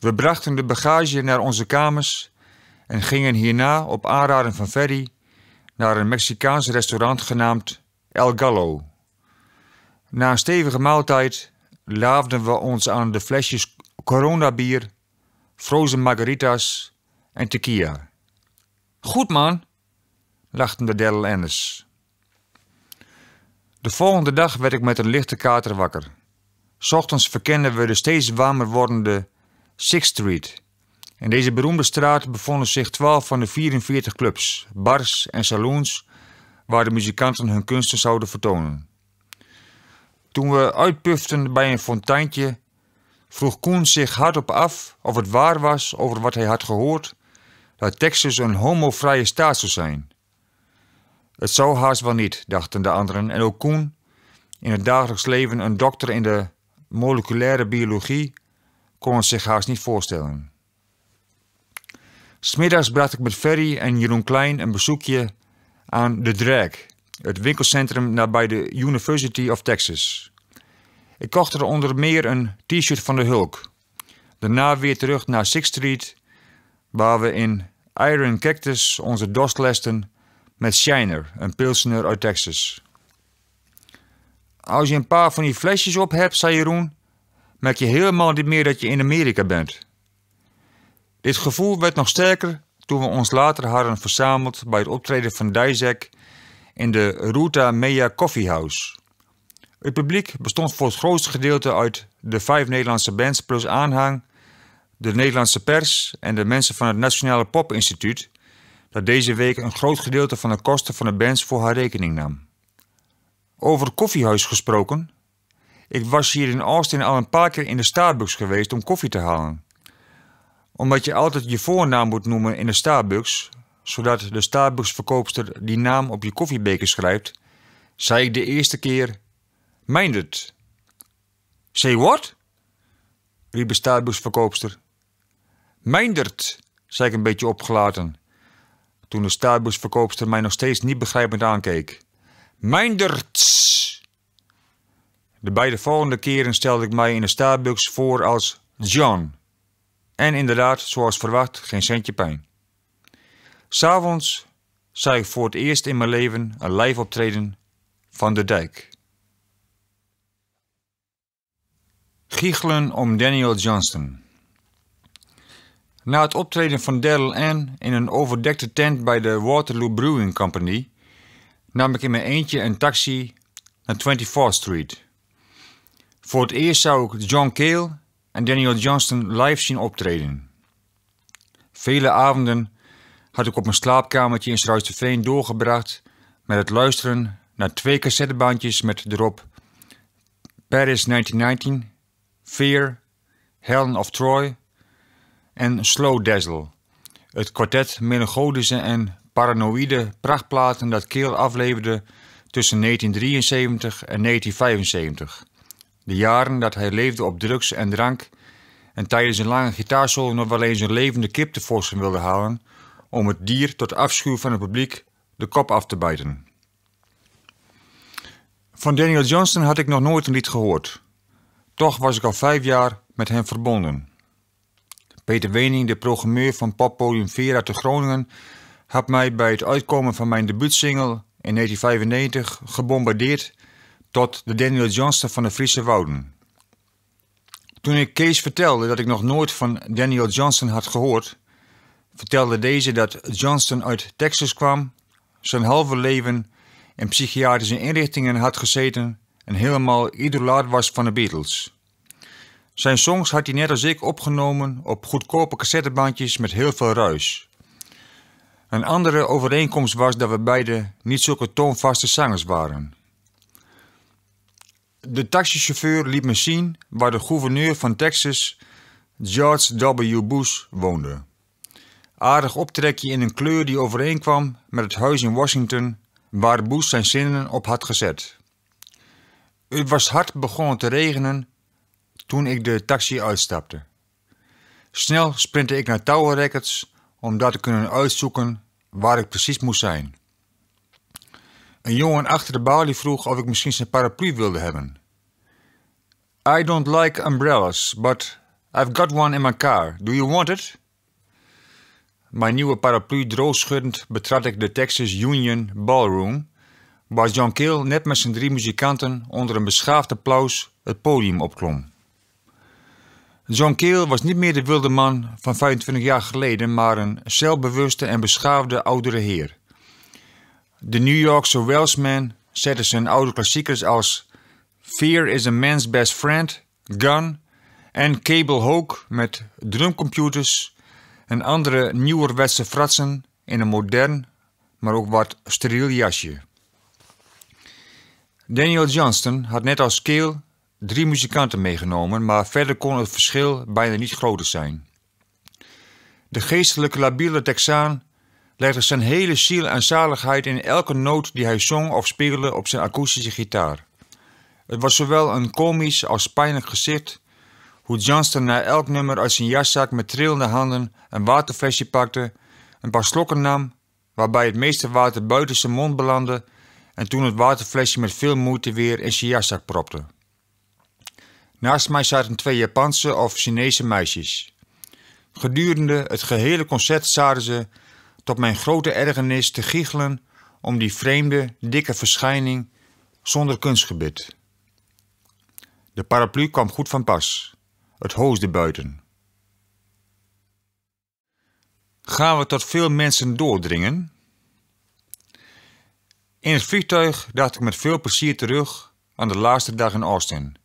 S1: We brachten de bagage naar onze kamers en gingen hierna op aanraden van Ferry naar een Mexicaans restaurant genaamd El Gallo. Na een stevige maaltijd laafden we ons aan de flesjes coronabier, frozen margaritas en tequila. Goed man, lachten de Ennis. De volgende dag werd ik met een lichte kater wakker. Ochtends verkenden we de steeds warmer wordende Sixth Street. In deze beroemde straat bevonden zich 12 van de 44 clubs, bars en saloons waar de muzikanten hun kunsten zouden vertonen. Toen we uitpuften bij een fonteintje, vroeg Koen zich hardop af of het waar was over wat hij had gehoord dat Texas een homovrije staat zou zijn. Het zou haast wel niet, dachten de anderen. En ook Koen, in het dagelijks leven een dokter in de moleculaire biologie, kon het zich haast niet voorstellen. Smiddags bracht ik met Ferry en Jeroen Klein een bezoekje aan De Drag, het winkelcentrum nabij de University of Texas. Ik kocht er onder meer een t-shirt van de Hulk. Daarna weer terug naar Sixth Street, waar we in Iron Cactus onze dorstlesten met Shiner, een pilsner uit Texas. Als je een paar van die flesjes op hebt, zei Jeroen, merk je helemaal niet meer dat je in Amerika bent. Dit gevoel werd nog sterker toen we ons later hadden verzameld bij het optreden van Dijzek in de Ruta Mea Coffeehouse. Het publiek bestond voor het grootste gedeelte uit de vijf Nederlandse bands plus aanhang de Nederlandse pers en de mensen van het Nationale Popinstituut dat deze week een groot gedeelte van de kosten van de bands voor haar rekening nam. Over koffiehuis gesproken. Ik was hier in Austin al een paar keer in de Starbucks geweest om koffie te halen. Omdat je altijd je voornaam moet noemen in de Starbucks, zodat de Starbucks-verkoopster die naam op je koffiebeker schrijft, zei ik de eerste keer: Mindert. Say what? riep de Starbucks-verkoopster. Meindert, zei ik een beetje opgelaten, toen de staatbusverkoopster mij nog steeds niet begrijpend aankeek. Meindert! De beide volgende keren stelde ik mij in de Starbucks voor als John. En inderdaad, zoals verwacht, geen centje pijn. S'avonds zag ik voor het eerst in mijn leven een live optreden van de dijk. Giechelen om Daniel Johnston. Na het optreden van Daryl Ann in een overdekte tent bij de Waterloo Brewing Company nam ik in mijn eentje een taxi naar 24th Street. Voor het eerst zou ik John Cale en Daniel Johnston live zien optreden. Vele avonden had ik op mijn slaapkamertje in Struisterveen doorgebracht met het luisteren naar twee cassettebandjes met erop Paris 1919, Fear, Helen of Troy en Slow Dazzle. Het kwartet melancholische en paranoïde prachtplaten dat Keel afleverde tussen 1973 en 1975. De jaren dat hij leefde op drugs en drank en tijdens een lange gitaarsolo nog wel eens een levende kip tevoorschijn wilde halen om het dier tot afschuw van het publiek de kop af te bijten. Van Daniel Johnston had ik nog nooit een lied gehoord. Toch was ik al vijf jaar met hem verbonden. Peter Wening, de programmeur van poppodium Vera te Groningen, had mij bij het uitkomen van mijn debuutsingle in 1995 gebombardeerd tot de Daniel Johnston van de Friese Wouden. Toen ik Kees vertelde dat ik nog nooit van Daniel Johnston had gehoord, vertelde deze dat Johnston uit Texas kwam, zijn halve leven in psychiatrische inrichtingen had gezeten en helemaal idolaat was van de Beatles. Zijn songs had hij net als ik opgenomen op goedkope cassettebandjes met heel veel ruis. Een andere overeenkomst was dat we beide niet zulke toonvaste zangers waren. De taxichauffeur liet me zien waar de gouverneur van Texas, George W. Bush, woonde. Aardig optrekje in een kleur die overeenkwam met het huis in Washington waar Bush zijn zinnen op had gezet. Het was hard begonnen te regenen toen ik de taxi uitstapte. Snel sprintte ik naar Tower Records om daar te kunnen uitzoeken waar ik precies moest zijn. Een jongen achter de balie vroeg of ik misschien zijn paraplu wilde hebben. I don't like umbrellas, but I've got one in my car. Do you want it? Mijn nieuwe paraplu droogschuddend betrad ik de Texas Union Ballroom, waar John Keel net met zijn drie muzikanten onder een beschaafd applaus het podium opklom. John Keel was niet meer de wilde man van 25 jaar geleden, maar een zelfbewuste en beschaafde oudere heer. De New Yorkse Welshman zette zijn oude klassiekers als Fear is a Man's Best Friend, Gun en Cable Hook met drumcomputers en andere nieuwerwetse fratsen in een modern, maar ook wat steriel jasje. Daniel Johnston had net als Keel drie muzikanten meegenomen, maar verder kon het verschil bijna niet groter zijn. De geestelijke labiele Texaan legde zijn hele ziel en zaligheid in elke noot die hij zong of speelde op zijn akoestische gitaar. Het was zowel een komisch als pijnlijk gezicht hoe Johnston na elk nummer uit zijn jaszak met trillende handen een waterflesje pakte, een paar slokken nam, waarbij het meeste water buiten zijn mond belandde en toen het waterflesje met veel moeite weer in zijn jaszak propte. Naast mij zaten twee Japanse of Chinese meisjes. Gedurende het gehele concert zaten ze, tot mijn grote ergernis, te giechelen om die vreemde, dikke verschijning zonder kunstgebit. De paraplu kwam goed van pas. Het hoosde buiten. Gaan we tot veel mensen doordringen? In het vliegtuig dacht ik met veel plezier terug aan de laatste dag in Austin.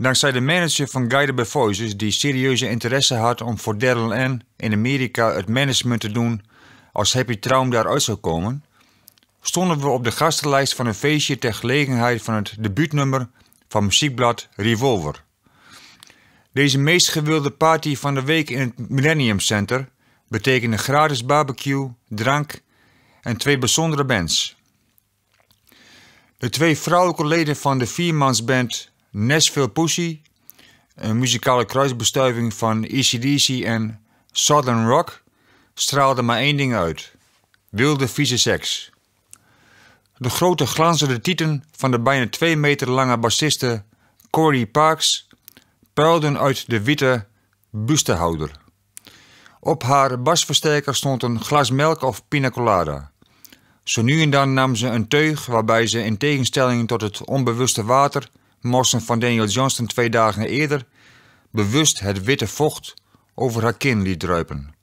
S1: Dankzij de manager van Guided by Voices, die serieuze interesse had om voor Daryl N. in Amerika het management te doen als Happy Traum daaruit zou komen, stonden we op de gastenlijst van een feestje ter gelegenheid van het debuutnummer van muziekblad Revolver. Deze meest gewilde party van de week in het Millennium Center betekende gratis barbecue, drank en twee bijzondere bands. De twee vrouwelijke leden van de viermansband Nashville Pussy, een muzikale kruisbestuiving van ECDC en Southern Rock, straalde maar één ding uit: wilde vieze seks. De grote glanzende tieten van de bijna twee meter lange bassiste Corey Parks puilden uit de witte bustehouder. Op haar basversterker stond een glas melk of pina colada. Zo nu en dan nam ze een teug waarbij ze in tegenstelling tot het onbewuste water morsen van Daniel Johnston twee dagen eerder bewust het witte vocht over haar kin liet druipen.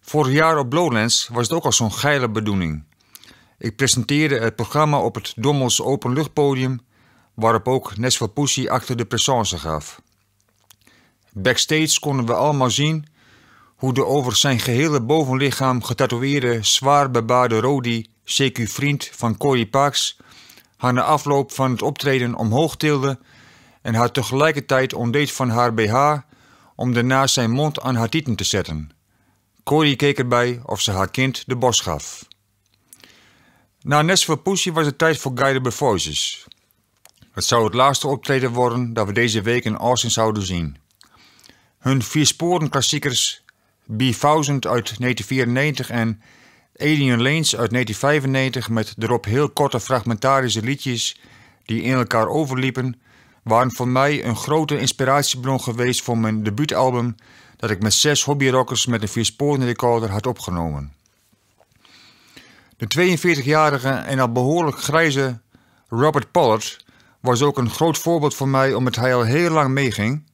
S1: Vorig jaar op Lowlands was het ook al zo'n geile bedoeling. Ik presenteerde het programma op het Dommels openluchtpodium, waarop ook Nesval Pussy achter de présence gaf. Backstage konden we allemaal zien hoe de over zijn gehele bovenlichaam getatoeëerde, zwaar bebaarde Rodi, CQ-vriend van Corey Pax, haar na afloop van het optreden omhoog tilde en haar tegelijkertijd ontdeed van haar BH om daarna zijn mond aan haar tieten te zetten. Corrie keek erbij of ze haar kind de bos gaf. Na Nes voor was het tijd voor Guide by Voices. Het zou het laatste optreden worden dat we deze week in Austin zouden zien. Hun vier sporen klassiekers B1000 uit 1994 en Alien Lanes uit 1995 met erop heel korte fragmentarische liedjes die in elkaar overliepen, waren voor mij een grote inspiratiebron geweest voor mijn debuutalbum dat ik met zes hobbyrockers met een viersporenrecorder had opgenomen. De 42-jarige en al behoorlijk grijze Robert Pollard was ook een groot voorbeeld voor mij omdat hij al heel lang meeging.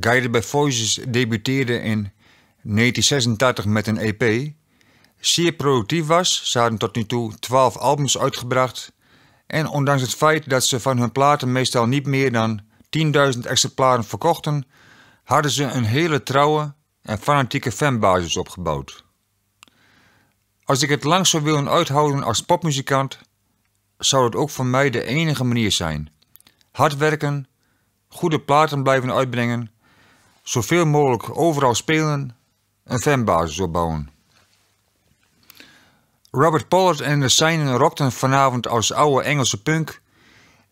S1: Guided by Voices debuteerde in 1986 met een EP zeer productief was. Ze hadden tot nu toe 12 albums uitgebracht. En ondanks het feit dat ze van hun platen meestal niet meer dan 10.000 exemplaren verkochten, hadden ze een hele trouwe en fanatieke fanbasis opgebouwd. Als ik het lang zou willen uithouden als popmuzikant, zou het ook voor mij de enige manier zijn. Hard werken, goede platen blijven uitbrengen, zoveel mogelijk overal spelen, een fanbasis opbouwen. Robert Pollard en de Seinen rockten vanavond als oude Engelse punk.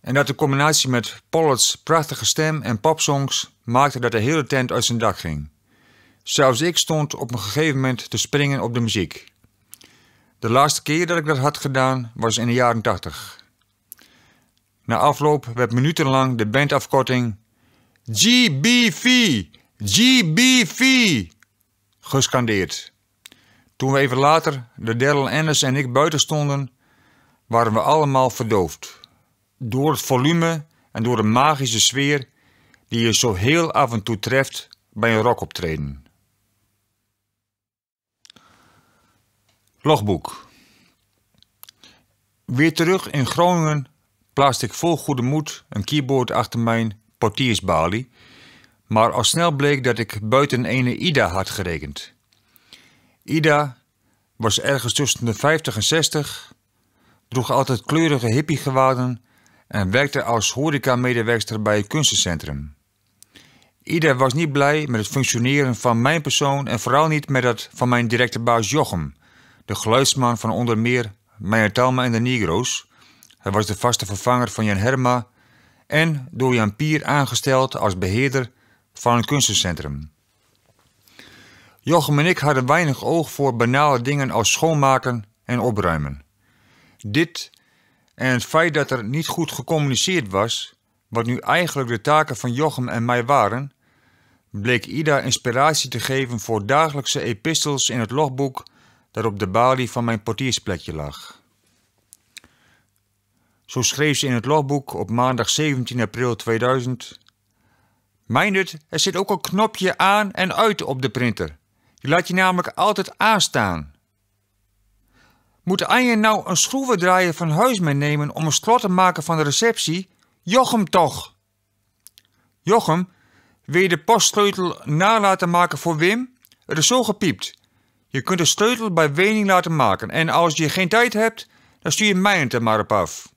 S1: En dat de combinatie met Pollard's prachtige stem en popsongs maakte dat de hele tent uit zijn dak ging. Zelfs ik stond op een gegeven moment te springen op de muziek. De laatste keer dat ik dat had gedaan was in de jaren 80. Na afloop werd minutenlang de bandafkorting GBV, GBV gescandeerd. Toen we even later, de Daryl Ennis en ik buiten stonden, waren we allemaal verdoofd. Door het volume en door de magische sfeer die je zo heel af en toe treft bij een rockoptreden. Logboek. Weer terug in Groningen plaatste ik vol goede moed een keyboard achter mijn portiersbalie, maar al snel bleek dat ik buiten ene Ida had gerekend. Ida was ergens tussen de 50 en 60, droeg altijd kleurige hippiegewaden en werkte als horeca-medewerker bij het kunstencentrum. Ida was niet blij met het functioneren van mijn persoon en vooral niet met dat van mijn directe baas Jochem, de geluidsman van onder meer Meijer Talma en de Negro's. Hij was de vaste vervanger van Jan Herma en door Jan Pier aangesteld als beheerder van het kunstencentrum. Jochem en ik hadden weinig oog voor banale dingen als schoonmaken en opruimen. Dit en het feit dat er niet goed gecommuniceerd was, wat nu eigenlijk de taken van Jochem en mij waren, bleek Ida inspiratie te geven voor dagelijkse epistels in het logboek dat op de balie van mijn portiersplekje lag. Zo schreef ze in het logboek op maandag 17 april 2000. Mijnet, er zit ook een knopje aan en uit op de printer. Je laat je namelijk altijd aanstaan. Moet Anje nou een schroevendraaier van huis meenemen om een slot te maken van de receptie? Jochem toch! Jochem, wil je de postsleutel nalaten maken voor Wim? Er is zo gepiept. Je kunt de sleutel bij Wening laten maken en als je geen tijd hebt, dan stuur je Meijert er maar op af.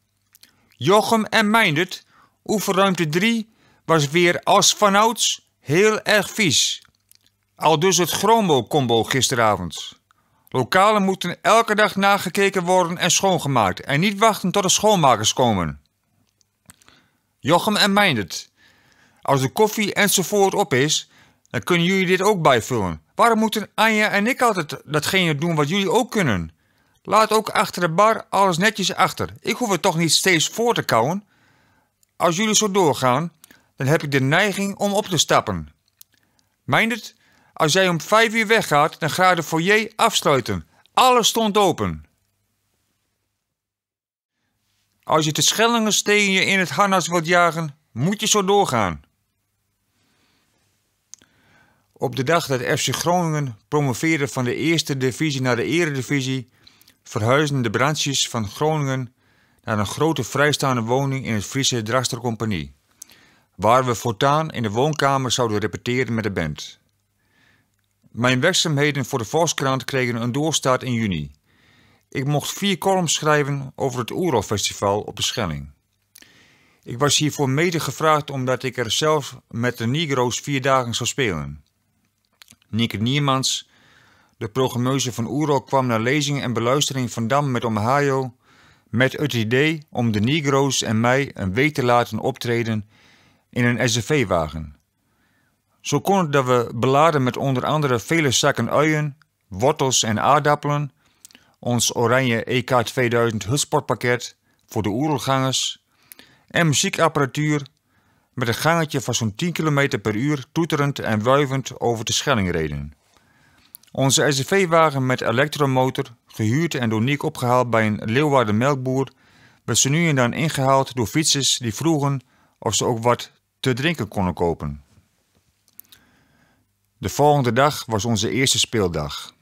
S1: Jochem en Meijert, oefenruimte 3, was weer als vanouds heel erg vies. Al dus het Chromo-combo gisteravond. Lokalen moeten elke dag nagekeken worden en schoongemaakt en niet wachten tot de schoonmakers komen. Jochem en Meindert, als de koffie enzovoort op is, dan kunnen jullie dit ook bijvullen. Waarom moeten Anja en ik altijd datgene doen wat jullie ook kunnen? Laat ook achter de bar alles netjes achter. Ik hoef het toch niet steeds voor te kouwen? Als jullie zo doorgaan, dan heb ik de neiging om op te stappen. Meindert, als jij om vijf uur weggaat, dan ga de foyer afsluiten. Alles stond open. Als je de schellingensteen je in het harnas wilt jagen, moet je zo doorgaan. Op de dag dat FC Groningen promoveerde van de eerste divisie naar de eredivisie, verhuisden de branches van Groningen naar een grote vrijstaande woning in het Friese Drastercompagnie, waar we voortaan in de woonkamer zouden repeteren met de band. Mijn werkzaamheden voor de Volkskrant kregen een doorstart in juni. Ik mocht vier columns schrijven over het Oerolfestival op de Schelling. Ik was hiervoor mede gevraagd omdat ik er zelf met de Negro's vier dagen zou spelen. Nieke Niermans, de programmeuse van Oerol, kwam naar lezing en beluistering van Dam met Ohio met het idee om de Negro's en mij een week te laten optreden in een SUV-wagen. Zo konden we beladen met onder andere vele zakken uien, wortels en aardappelen, ons oranje EK 2000 hutsportpakket voor de oerelgangers en muziekapparatuur met een gangetje van zo'n 10 km per uur toeterend en wuivend over de Schelling reden. Onze SUV-wagen met elektromotor, gehuurd en door Nick opgehaald bij een Leeuwarden melkboer, werd ze nu en dan ingehaald door fietsers die vroegen of ze ook wat te drinken konden kopen. De volgende dag was onze eerste speeldag.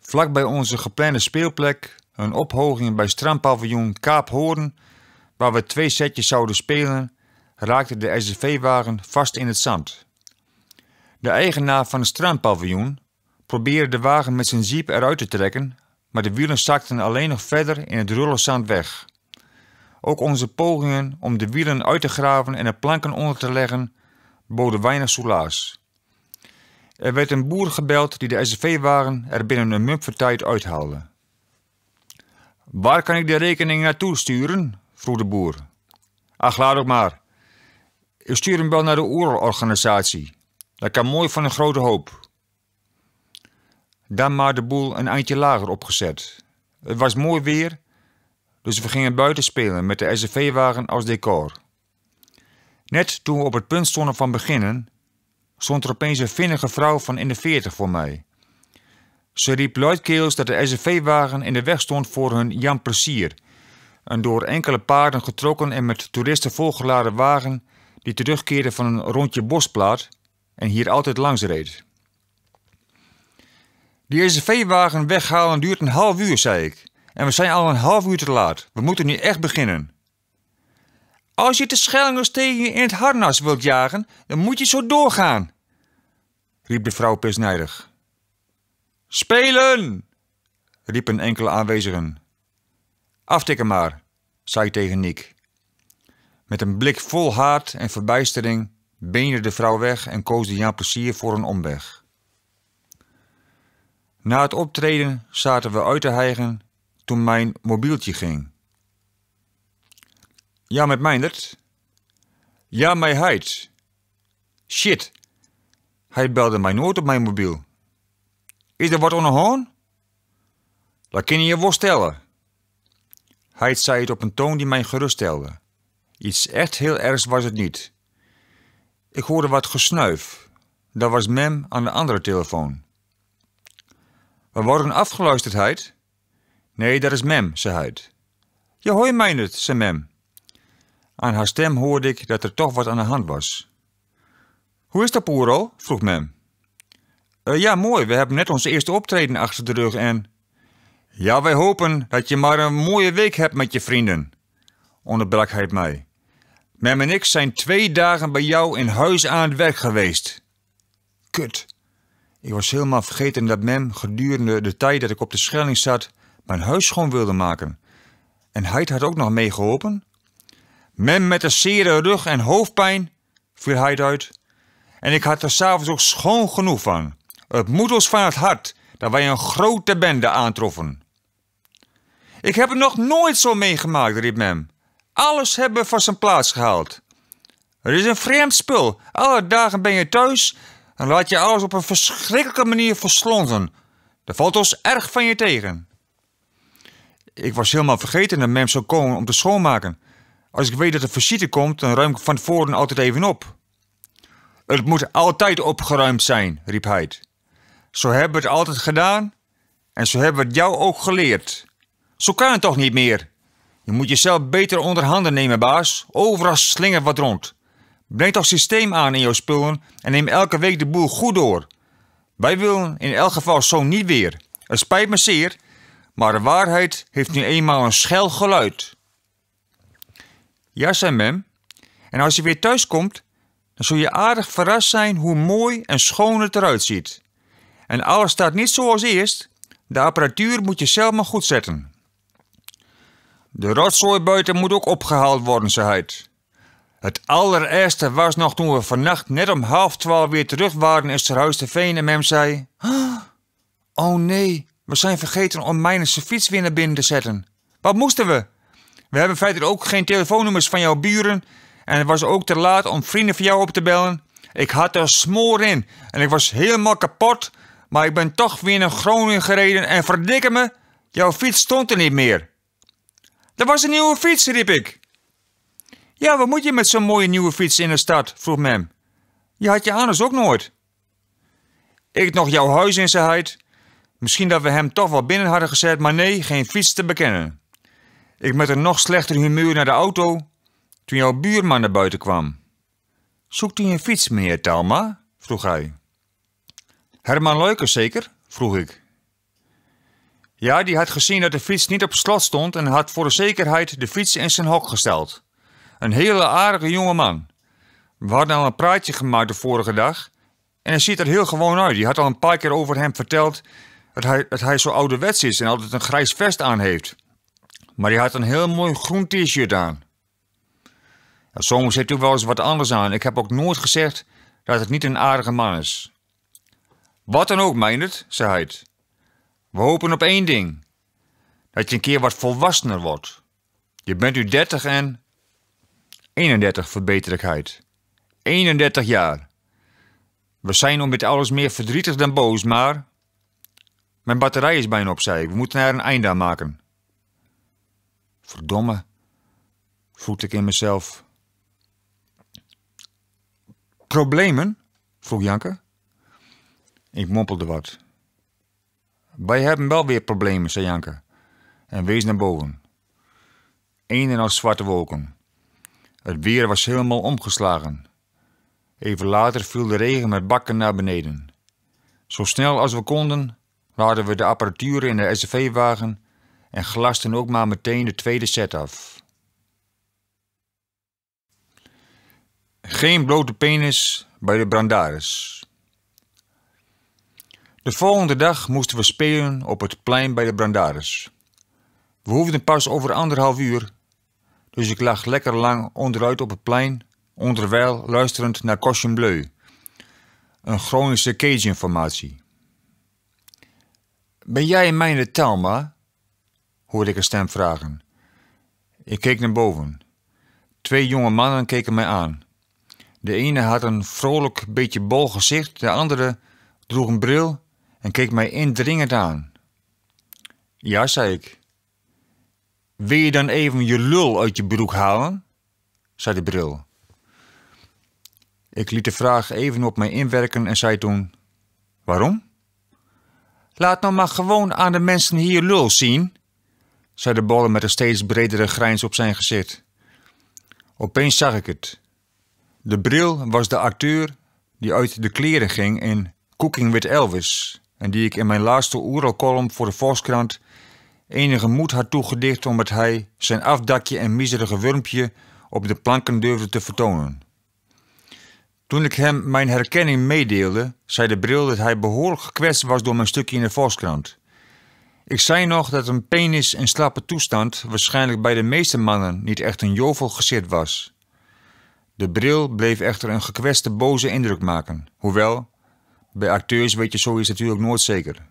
S1: Vlak bij onze geplande speelplek, een ophoging bij strandpaviljoen Hoorn, waar we twee setjes zouden spelen, raakte de SCV-wagen vast in het zand. De eigenaar van het strandpaviljoen probeerde de wagen met zijn jeep eruit te trekken, maar de wielen zakten alleen nog verder in het zand weg. Ook onze pogingen om de wielen uit te graven en de planken onder te leggen boden weinig soelaas. Er werd een boer gebeld die de S.V. wagen er binnen een mum van tijd uithaalde. Waar kan ik de rekening naartoe sturen? vroeg de boer. Ach, laat ook maar. Ik stuur hem wel naar de oerorganisatie. Dat kan mooi van een grote hoop. Dan maar de boel een eindje lager opgezet. Het was mooi weer, dus we gingen buiten spelen met de S.V. wagen als decor. Net toen we op het punt stonden van beginnen, stond er opeens een vinnige vrouw van in de veertig voor mij. Ze riep luidkeels dat de S.V. wagen in de weg stond voor hun Jan Plezier, een door enkele paarden getrokken en met toeristen volgeladen wagen die terugkeerde van een rondje bosplaat en hier altijd langs reed. Die S.V. wagen weghalen duurt een half uur, zei ik. En we zijn al een half uur te laat. We moeten nu echt beginnen. Als je de Schellingers-tegen in het harnas wilt jagen, dan moet je zo doorgaan, riep de vrouw pisnijdig. Spelen, riepen enkele aanwezigen. Aftikken maar, zei ik tegen Nick. Met een blik vol haat en verbijstering beende de vrouw weg en koos de Jan Plezier voor een omweg. Na het optreden zaten we uit te hijgen toen mijn mobieltje ging. Ja, met Meindert? Ja, mij Heids. Shit. Hij belde mij nooit op mijn mobiel. Is er wat onderhoorn? Dat kun je je voorstellen. Hij zei het op een toon die mij geruststelde. Iets echt heel ergs was het niet. Ik hoorde wat gesnuif. Dat was Mem aan de andere telefoon. We worden afgeluisterd, Heid. Nee, dat is Mem, zei Heid. Ja, mij Meindert, zei Mem. Aan haar stem hoorde ik dat er toch wat aan de hand was. Hoe is dat, Poero? vroeg Mem. Eh, ja, mooi. We hebben net onze eerste optreden achter de rug en... Ja, wij hopen dat je maar een mooie week hebt met je vrienden, onderbrak hij mij. Mem en ik zijn twee dagen bij jou in huis aan het werk geweest. Kut. Ik was helemaal vergeten dat Mem gedurende de tijd dat ik op de Schelling zat... mijn huis schoon wilde maken. En hij had ook nog meegeholpen. Men met een zere rug en hoofdpijn, viel hij uit. En ik had er s'avonds ook schoon genoeg van. Het moet ons van het hart dat wij een grote bende aantroffen. Ik heb het nog nooit zo meegemaakt, riep Mem. Alles hebben we van zijn plaats gehaald. Er is een vreemd spul. Alle dagen ben je thuis en laat je alles op een verschrikkelijke manier verslonden. Dat valt ons erg van je tegen. Ik was helemaal vergeten dat Mem zou komen om te schoonmaken. Als ik weet dat er visite komt, dan ruim ik van voren altijd even op. Het moet altijd opgeruimd zijn, riep hij. Zo hebben we het altijd gedaan en zo hebben we het jou ook geleerd. Zo kan het toch niet meer? Je moet jezelf beter onder handen nemen, baas. Overal slinger wat rond. Breng toch systeem aan in jouw spullen en neem elke week de boel goed door. Wij willen in elk geval zo niet weer. Het spijt me zeer, maar de waarheid heeft nu eenmaal een schel geluid. Ja, zijn mem. En als je weer thuis komt, dan zul je aardig verrast zijn hoe mooi en schoon het eruit ziet. En alles staat niet zoals eerst. De apparatuur moet je zelf maar goed zetten. De rotzooi buiten moet ook opgehaald worden, zei hij. Het allereerste was nog toen we vannacht net om half twaalf weer terug waren in Sterhuis de Veen en mem zei... Oh nee, we zijn vergeten om mijn fiets weer naar binnen te zetten. Wat moesten we? We hebben verder ook geen telefoonnummers van jouw buren. En het was ook te laat om vrienden van jou op te bellen. Ik had er smoor in en ik was helemaal kapot. Maar ik ben toch weer naar Groningen gereden en verdikke me, jouw fiets stond er niet meer. Dat was een nieuwe fiets, riep ik. Ja, wat moet je met zo'n mooie nieuwe fiets in de stad? vroeg Mem. Je had je anders ook nooit. Ik nog jouw huis in zijn huid. Misschien dat we hem toch wel binnen hadden gezet, maar nee, geen fiets te bekennen. Ik met een nog slechter humeur naar de auto toen jouw buurman naar buiten kwam. Zoekt u een fiets, meneer Talma? vroeg hij. Herman Leukers zeker? vroeg ik. Ja, die had gezien dat de fiets niet op slot stond en had voor de zekerheid de fiets in zijn hok gesteld. Een hele aardige jonge man. We hadden al een praatje gemaakt de vorige dag en hij ziet er heel gewoon uit. Die had al een paar keer over hem verteld dat hij, dat hij zo ouderwets is en altijd een grijs vest aan heeft. Maar die had een heel mooi groen t-shirt aan. soms zit u wel eens wat anders aan. Ik heb ook nooit gezegd dat het niet een aardige man is. Wat dan ook, Meindert, zei hij. We hopen op één ding. Dat je een keer wat volwassener wordt. Je bent nu 30 en... 31 verbeterlijkheid. 31 jaar. We zijn om met alles meer verdrietig dan boos, maar... Mijn batterij is bijna op, zei We moeten er een einde aan maken. Verdomme, vroeg ik in mezelf. Problemen? vroeg Janke. Ik mompelde wat. Wij hebben wel weer problemen, zei Janke. En wees naar boven. Een en al zwarte wolken. Het weer was helemaal omgeslagen. Even later viel de regen met bakken naar beneden. Zo snel als we konden, laden we de apparatuur in de sv wagen en glasten ook maar meteen de tweede set af. Geen blote penis bij de Brandaris. De volgende dag moesten we spelen op het plein bij de Brandaris. We hoefden pas over anderhalf uur, dus ik lag lekker lang onderuit op het plein, onderwijl luisterend naar Caution Bleu, een Groningse cajun Ben jij mijn telma? hoorde ik een stem vragen. Ik keek naar boven. Twee jonge mannen keken mij aan. De ene had een vrolijk, beetje bol gezicht, de andere droeg een bril en keek mij indringend aan. Ja, zei ik. Wil je dan even je lul uit je broek halen? zei de bril. Ik liet de vraag even op mij inwerken en zei toen: Waarom? Laat nou maar gewoon aan de mensen hier lul zien, zei de Bolle met een steeds bredere grijns op zijn gezicht. Opeens zag ik het. De bril was de acteur die uit de kleren ging in Cooking with Elvis en die ik in mijn laatste oeralcolumn voor de Volkskrant enige moed had toegedicht omdat hij zijn afdakje en miserige wurmpje op de planken durfde te vertonen. Toen ik hem mijn herkenning meedeelde, zei de bril dat hij behoorlijk gekwetst was door mijn stukje in de Volkskrant. Ik zei nog dat een penis in slappe toestand waarschijnlijk bij de meeste mannen niet echt een jovel gezicht was. De bril bleef echter een gekweste boze indruk maken, hoewel, bij acteurs weet je zoiets natuurlijk nooit zeker.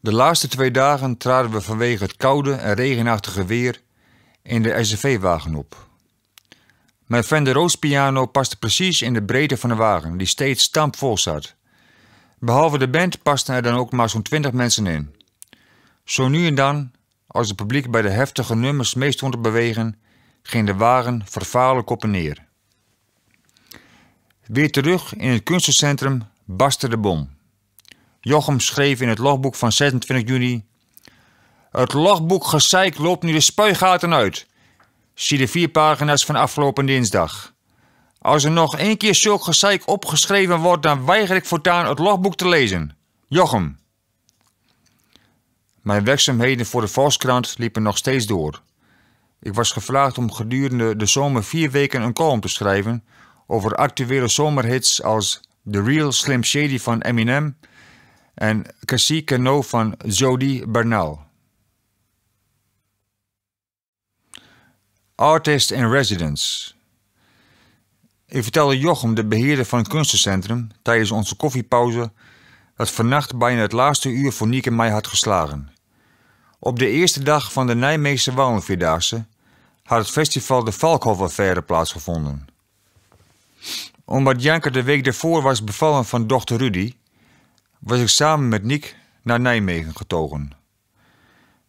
S1: De laatste twee dagen traden we vanwege het koude en regenachtige weer in de SUV-wagen op. Mijn Fender Rhodes piano paste precies in de breedte van de wagen, die steeds stampvol zat Behalve de band pasten er dan ook maar zo'n 20 mensen in. Zo nu en dan, als het publiek bij de heftige nummers meest stond te bewegen, ging de wagen vervaarlijk op en neer. Weer terug in het kunstencentrum barstte de bom. Jochem schreef in het logboek van 26 juni... Het logboek gezeik loopt nu de spuigaten uit. Zie de vier pagina's van afgelopen dinsdag. Als er nog één keer zulk gezeik opgeschreven wordt, dan weiger ik voortaan het logboek te lezen. Jochem. Mijn werkzaamheden voor de Volkskrant liepen nog steeds door. Ik was gevraagd om gedurende de zomer vier weken een column te schrijven over actuele zomerhits als The Real Slim Shady van Eminem en Cassie Cano van Jody Bernal. Artist in Residence ik vertelde Jochem, de beheerder van het kunstencentrum, tijdens onze koffiepauze dat vannacht bijna het laatste uur voor Niek en mij had geslagen. Op de eerste dag van de Nijmeegse Wouwenvierdaagse had het festival de valkhoff affaire plaatsgevonden. Omdat Janker de week daarvoor was bevallen van dochter Rudy, was ik samen met Niek naar Nijmegen getogen.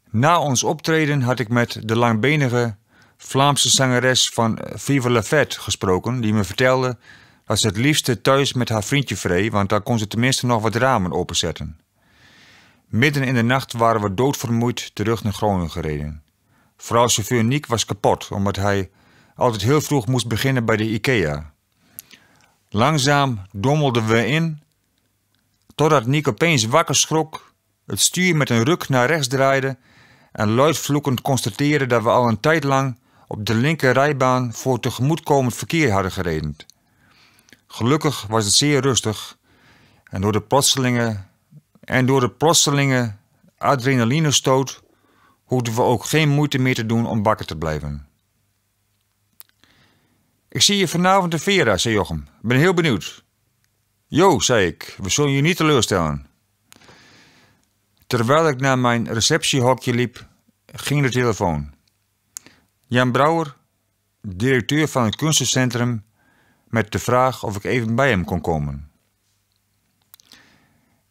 S1: Na ons optreden had ik met de langbenige Vlaamse zangeres van eh, Viva La Fête gesproken, die me vertelde dat ze het liefste thuis met haar vriendje vree, want daar kon ze tenminste nog wat ramen openzetten. Midden in de nacht waren we doodvermoeid terug naar Groningen gereden. Vooral chauffeur Niek was kapot, omdat hij altijd heel vroeg moest beginnen bij de IKEA. Langzaam dommelden we in, totdat Niek opeens wakker schrok, het stuur met een ruk naar rechts draaide en luidvloekend constateerde dat we al een tijd lang op de linker rijbaan voor tegemoetkomend verkeer hadden gereden. Gelukkig was het zeer rustig en door de plotselinge, en door de plotselinge adrenalinestoot hoefden we ook geen moeite meer te doen om bakken te blijven. Ik zie je vanavond in Vera, zei Jochem. ben heel benieuwd. Jo, zei ik, we zullen je niet teleurstellen. Terwijl ik naar mijn receptiehokje liep, ging de telefoon. Jan Brouwer, directeur van het kunstencentrum, met de vraag of ik even bij hem kon komen.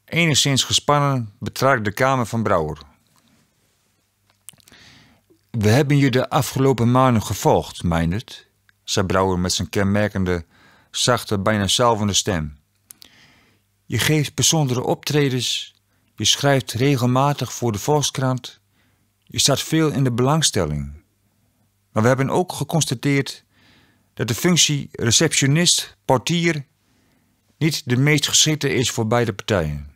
S1: Enigszins gespannen betraak ik de kamer van Brouwer. We hebben je de afgelopen maanden gevolgd, mijndert, zei Brouwer met zijn kenmerkende, zachte, bijna zalvende stem. Je geeft bijzondere optredens, je schrijft regelmatig voor de Volkskrant, je staat veel in de belangstelling. Maar we hebben ook geconstateerd dat de functie receptionist, portier niet de meest geschikte is voor beide partijen.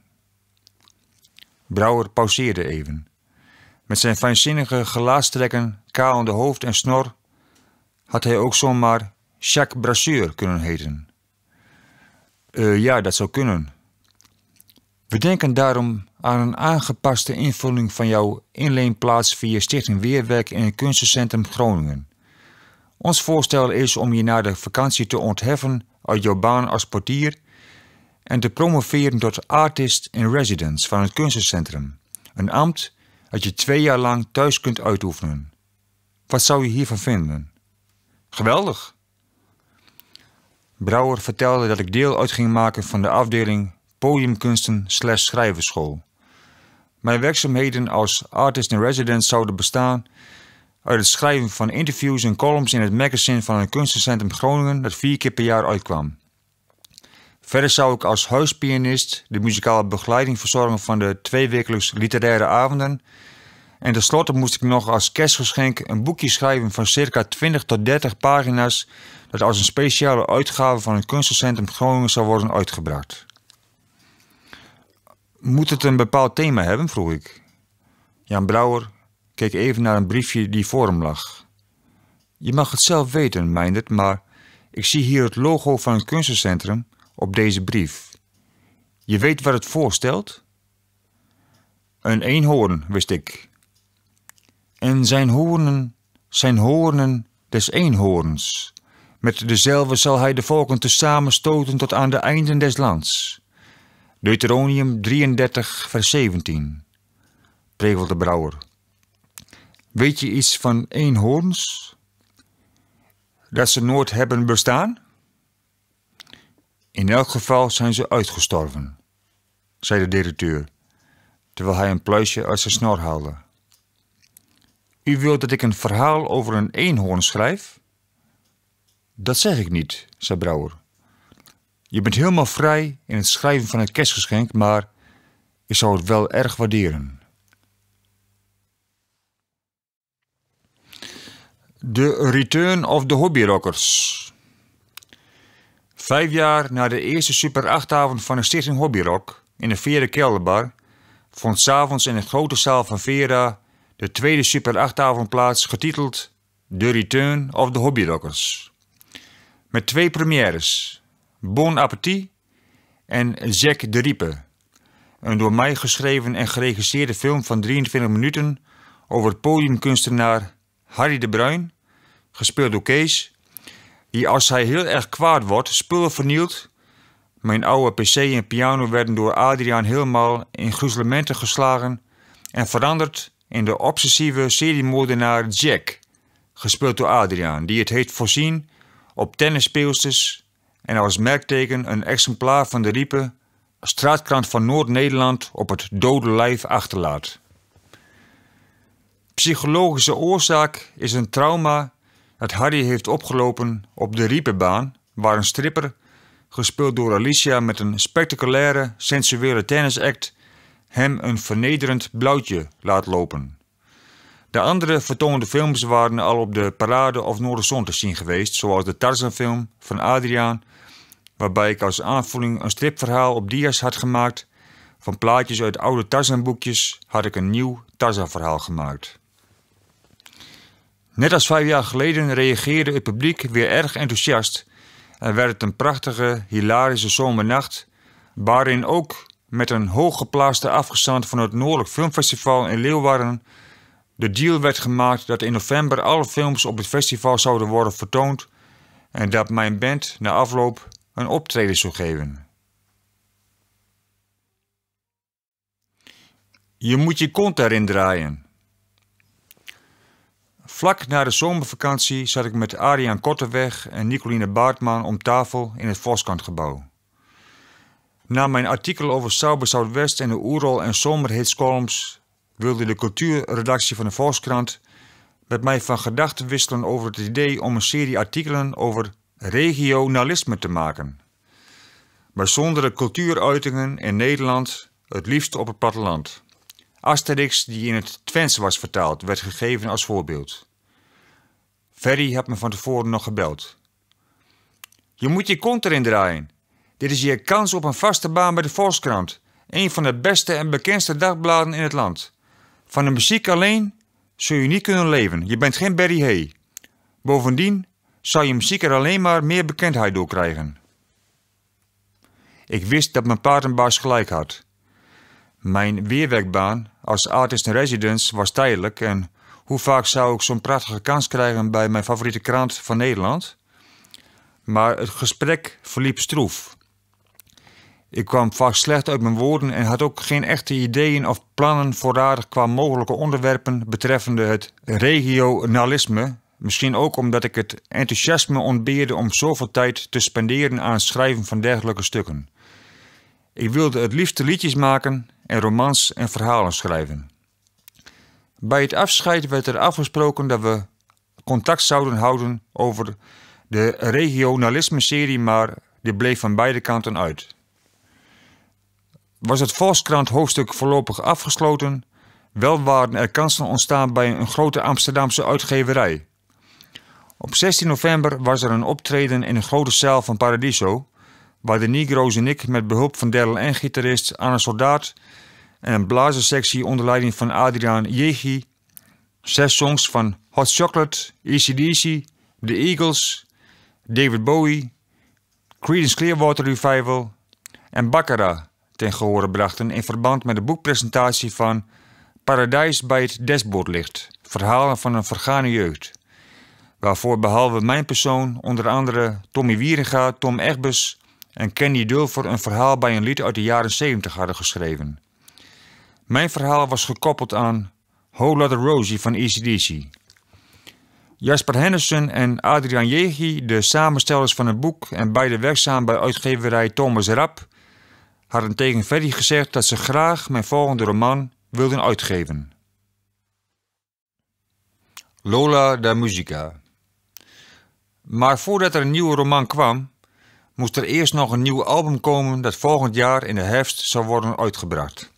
S1: Brouwer pauzeerde even. Met zijn fijnzinnige gelaatstrekken, kalende hoofd en snor had hij ook zomaar Jacques Brasseur kunnen heten. Eh, ja, dat zou kunnen. We denken daarom aan een aangepaste invulling van jouw inleenplaats via Stichting Weerwerk in het Kunstencentrum Groningen. Ons voorstel is om je na de vakantie te ontheffen uit jouw baan als portier en te promoveren tot Artist in Residence van het Kunstencentrum, een ambt dat je twee jaar lang thuis kunt uitoefenen. Wat zou je hiervan vinden? Geweldig! Brouwer vertelde dat ik deel uit ging maken van de afdeling podiumkunsten schrijverschool. Mijn werkzaamheden als artist in residence zouden bestaan uit het schrijven van interviews en columns in het magazine van het Kunstencentrum Groningen dat vier keer per jaar uitkwam. Verder zou ik als huispianist de muzikale begeleiding verzorgen van de tweewekelijks literaire avonden. En tenslotte moest ik nog als kerstgeschenk een boekje schrijven van circa 20 tot 30 pagina's dat als een speciale uitgave van het Kunstencentrum Groningen zou worden uitgebracht. Moet het een bepaald thema hebben, vroeg ik. Jan Brouwer keek even naar een briefje die voor hem lag. Je mag het zelf weten, Meindert, maar ik zie hier het logo van het kunstencentrum op deze brief. Je weet wat het voorstelt? Een eenhoorn, wist ik. En zijn hoornen zijn hoornen des eenhoorns. Met dezelfde zal hij de volken tezamen stoten tot aan de einden des lands. Deuteronium 33, vers 17. Prevelde de brouwer. Weet je iets van eenhoorns? Dat ze nooit hebben bestaan? In elk geval zijn ze uitgestorven, zei de directeur, terwijl hij een pluisje uit zijn snor haalde. U wilt dat ik een verhaal over een eenhoorn schrijf? Dat zeg ik niet, zei Brouwer. Je bent helemaal vrij in het schrijven van het kerstgeschenk, maar ik zou het wel erg waarderen. De Return of the Hobbyrockers. Vijf jaar na de eerste Super 8-avond van de Stichting Hobbyrock in de Vere Kelderbar vond s'avonds in de grote zaal van Vera de tweede Super 8-avond plaats getiteld The Return of the Hobbyrockers. Met twee premières, Bon Appetit en Jack de Riepe, Een door mij geschreven en geregisseerde film van 23 minuten over podiumkunstenaar Harry de Bruin, gespeeld door Kees, die als hij heel erg kwaad wordt, spullen vernielt. Mijn oude pc en piano werden door Adriaan helemaal in gruzelementen geslagen en veranderd in de obsessieve seriemoordenaar Jack, gespeeld door Adriaan, die het heeft voorzien op tennisspeelsters en als merkteken een exemplaar van de Riepe, straatkrant van Noord-Nederland, op het dode lijf achterlaat. Psychologische oorzaak is een trauma dat Harry heeft opgelopen op de Riepenbaan, waar een stripper, gespeeld door Alicia met een spectaculaire, sensuele tennisact, hem een vernederend blauwtje laat lopen. De andere vertoonde films waren al op de parade of Noorderzon te zien geweest, zoals de Tarzanfilm van Adriaan, waarbij ik als aanvulling een stripverhaal op dia's had gemaakt. Van plaatjes uit oude Tarzanboekjes had ik een nieuw Tarzanverhaal gemaakt. Net als vijf jaar geleden reageerde het publiek weer erg enthousiast en werd het een prachtige, hilarische zomernacht, waarin ook met een hooggeplaatste afgestand van het Noordelijk Filmfestival in Leeuwarden de deal werd gemaakt dat in november alle films op het festival zouden worden vertoond en dat mijn band na afloop een optreden zou geven. Je moet je kont daarin draaien. Vlak na de zomervakantie zat ik met Ariane Korteweg en Nicoline Baartman om tafel in het Voskantgebouw. Na mijn artikel over Sauber Zuidwest en de Oerol en zomerhitscolumns wilde de cultuurredactie van de Volkskrant met mij van gedachten wisselen over het idee om een serie artikelen over regionalisme te maken. maar Bijzondere cultuuruitingen in Nederland, het liefst op het platteland. Asterix, die in het Twents was vertaald, werd gegeven als voorbeeld. Ferry had me van tevoren nog gebeld. Je moet je kont erin draaien. Dit is je kans op een vaste baan bij de Volkskrant, een van de beste en bekendste dagbladen in het land. Van de muziek alleen zul je niet kunnen leven. Je bent geen Barry Hay. Bovendien zou je muziek er alleen maar meer bekendheid door krijgen. Ik wist dat mijn paardenbaas gelijk had. Mijn weerwerkbaan als artist in residence was tijdelijk en hoe vaak zou ik zo'n prachtige kans krijgen bij mijn favoriete krant van Nederland? Maar het gesprek verliep stroef. Ik kwam vaak slecht uit mijn woorden en had ook geen echte ideeën of plannen voorradig qua mogelijke onderwerpen betreffende het regionalisme. Misschien ook omdat ik het enthousiasme ontbeerde om zoveel tijd te spenderen aan het schrijven van dergelijke stukken. Ik wilde het liefst liedjes maken en romans en verhalen schrijven. Bij het afscheid werd er afgesproken dat we contact zouden houden over de regionalisme-serie, maar dit bleef van beide kanten uit was het Volkskrant hoofdstuk voorlopig afgesloten. Wel waren er kansen ontstaan bij een grote Amsterdamse uitgeverij. Op 16 november was er een optreden in een grote zaal van Paradiso, waar de Negro's en ik met behulp van Daryl en gitarist Anna Soldaat en een blazerssectie onder leiding van Adriaan Jegi zes songs van Hot Chocolate, ECDC, The Eagles, David Bowie, Creedence Clearwater Revival en Baccarat ten gehore brachten in verband met de boekpresentatie van Paradijs bij het Desbordlicht, verhalen van een vergane jeugd. Waarvoor behalve mijn persoon onder andere Tommy Wieringa, Tom Egbers en Kenny Dulfer een verhaal bij een lied uit de jaren 70 hadden geschreven. Mijn verhaal was gekoppeld aan Hola de Rosie van ECDC. Jasper Henderson en Adrian Jegi, de samenstellers van het boek en beide werkzaam bij uitgeverij Thomas Rapp, hadden tegen Ferry gezegd dat ze graag mijn volgende roman wilden uitgeven. Lola da Musica. Maar voordat er een nieuwe roman kwam, moest er eerst nog een nieuw album komen dat volgend jaar in de herfst zou worden uitgebracht.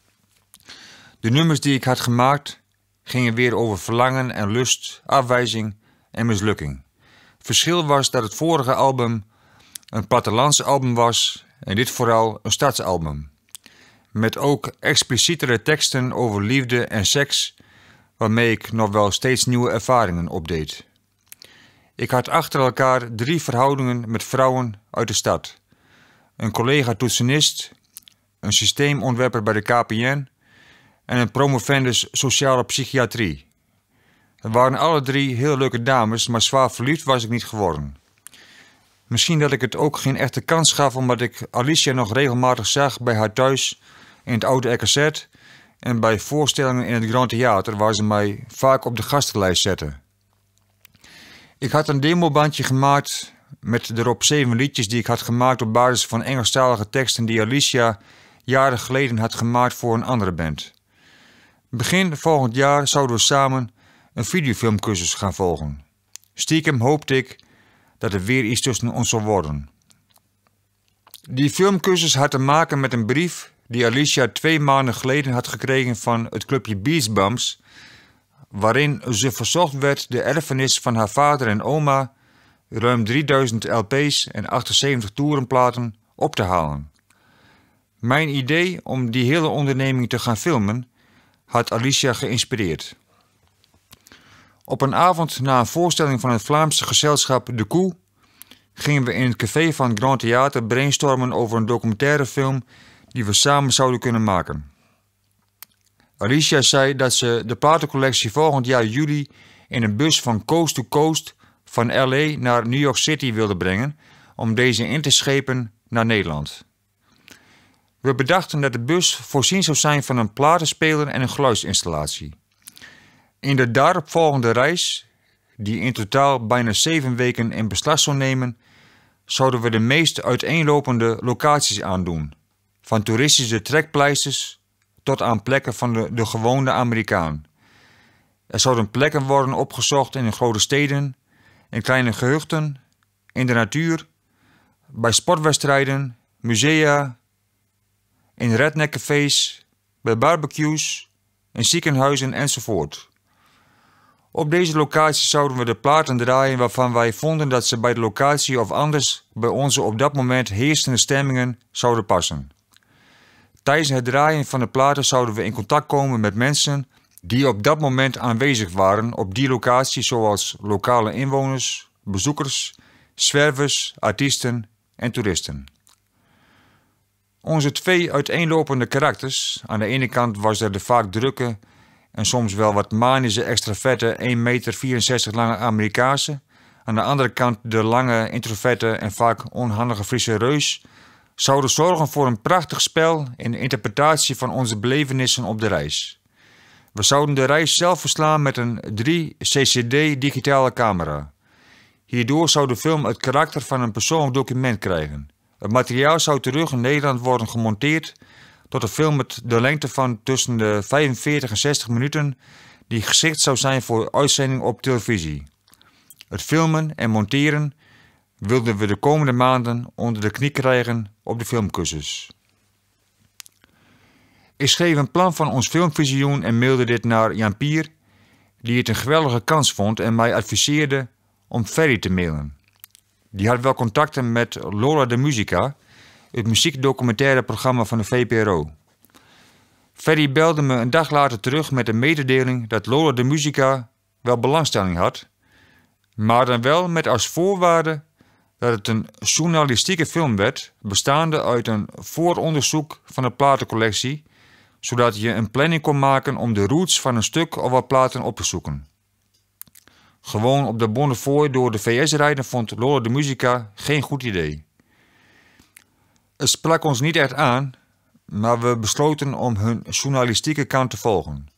S1: De nummers die ik had gemaakt gingen weer over verlangen en lust, afwijzing en mislukking. Verschil was dat het vorige album een plattelandsalbum was en dit vooral een stadsalbum. Met ook explicietere teksten over liefde en seks, waarmee ik nog wel steeds nieuwe ervaringen opdeed. Ik had achter elkaar drie verhoudingen met vrouwen uit de stad. Een collega-toetsenist, een systeemontwerper bij de KPN en een promovendus sociale psychiatrie. Het waren alle drie heel leuke dames, maar zwaar verliefd was ik niet geworden. Misschien dat ik het ook geen echte kans gaf omdat ik Alicia nog regelmatig zag bij haar thuis in het oude RKZ en bij voorstellingen in het Grand Theater waar ze mij vaak op de gastenlijst zetten. Ik had een demobandje gemaakt met erop zeven liedjes die ik had gemaakt op basis van Engelstalige teksten die Alicia jaren geleden had gemaakt voor een andere band. Begin volgend jaar zouden we samen een videofilmcursus gaan volgen. Stiekem hoopte ik dat er weer iets tussen ons zal worden. Die filmcursus had te maken met een brief die Alicia twee maanden geleden had gekregen van het clubje Beesbums, Bums, waarin ze verzocht werd de erfenis van haar vader en oma, ruim 3000 LP's en 78 toerenplaten, op te halen. Mijn idee om die hele onderneming te gaan filmen had Alicia geïnspireerd. Op een avond na een voorstelling van het Vlaamse gezelschap De Koe gingen we in het café van Grand Theater brainstormen over een documentairefilm die we samen zouden kunnen maken. Alicia zei dat ze de platencollectie volgend jaar juli in een bus van coast to coast van LA naar New York City wilde brengen om deze in te schepen naar Nederland. We bedachten dat de bus voorzien zou zijn van een platenspeler en een geluidsinstallatie. In de daaropvolgende reis, die in totaal bijna zeven weken in beslag zou nemen, zouden we de meest uiteenlopende locaties aandoen. Van toeristische trekpleisters tot aan plekken van de, gewone Amerikaan. Er zouden plekken worden opgezocht in grote steden, in kleine gehuchten, in de natuur, bij sportwedstrijden, musea, in redneckcafés, bij barbecues, in ziekenhuizen enzovoort. Op deze locatie zouden we de platen draaien waarvan wij vonden dat ze bij de locatie of anders bij onze op dat moment heersende stemmingen zouden passen. Tijdens het draaien van de platen zouden we in contact komen met mensen die op dat moment aanwezig waren op die locatie, zoals lokale inwoners, bezoekers, zwervers, artiesten en toeristen. Onze twee uiteenlopende karakters, aan de ene kant was er de vaak drukke, en soms wel wat manische vette 1,64 meter lange Amerikaanse. Aan de andere kant de lange, introverte en vaak onhandige Friese reus zouden zorgen voor een prachtig spel in de interpretatie van onze belevenissen op de reis. We zouden de reis zelf verslaan met een 3CCD digitale camera. Hierdoor zou de film het karakter van een persoonlijk document krijgen. Het materiaal zou terug in Nederland worden gemonteerd tot een film met de lengte van tussen de 45 en 60 minuten die geschikt zou zijn voor uitzending op televisie. Het filmen en monteren wilden we de komende maanden onder de knie krijgen op de filmcursus. Ik schreef een plan van ons filmvisioen en mailde dit naar Jan Pier, die het een geweldige kans vond en mij adviseerde om Ferry te mailen. Die had wel contacten met Lola de Musica, het muziekdocumentaire programma van de VPRO. Ferry belde me een dag later terug met de mededeling dat Lola de Musica wel belangstelling had, maar dan wel met als voorwaarde dat het een journalistieke film werd, bestaande uit een vooronderzoek van de platencollectie, zodat je een planning kon maken om de roots van een stuk of wat platen op te zoeken. Gewoon op de Bonnefoy door de VS rijden vond Lola de Musica geen goed idee. Het sprak ons niet echt aan, maar we besloten om hun journalistieke kant te volgen.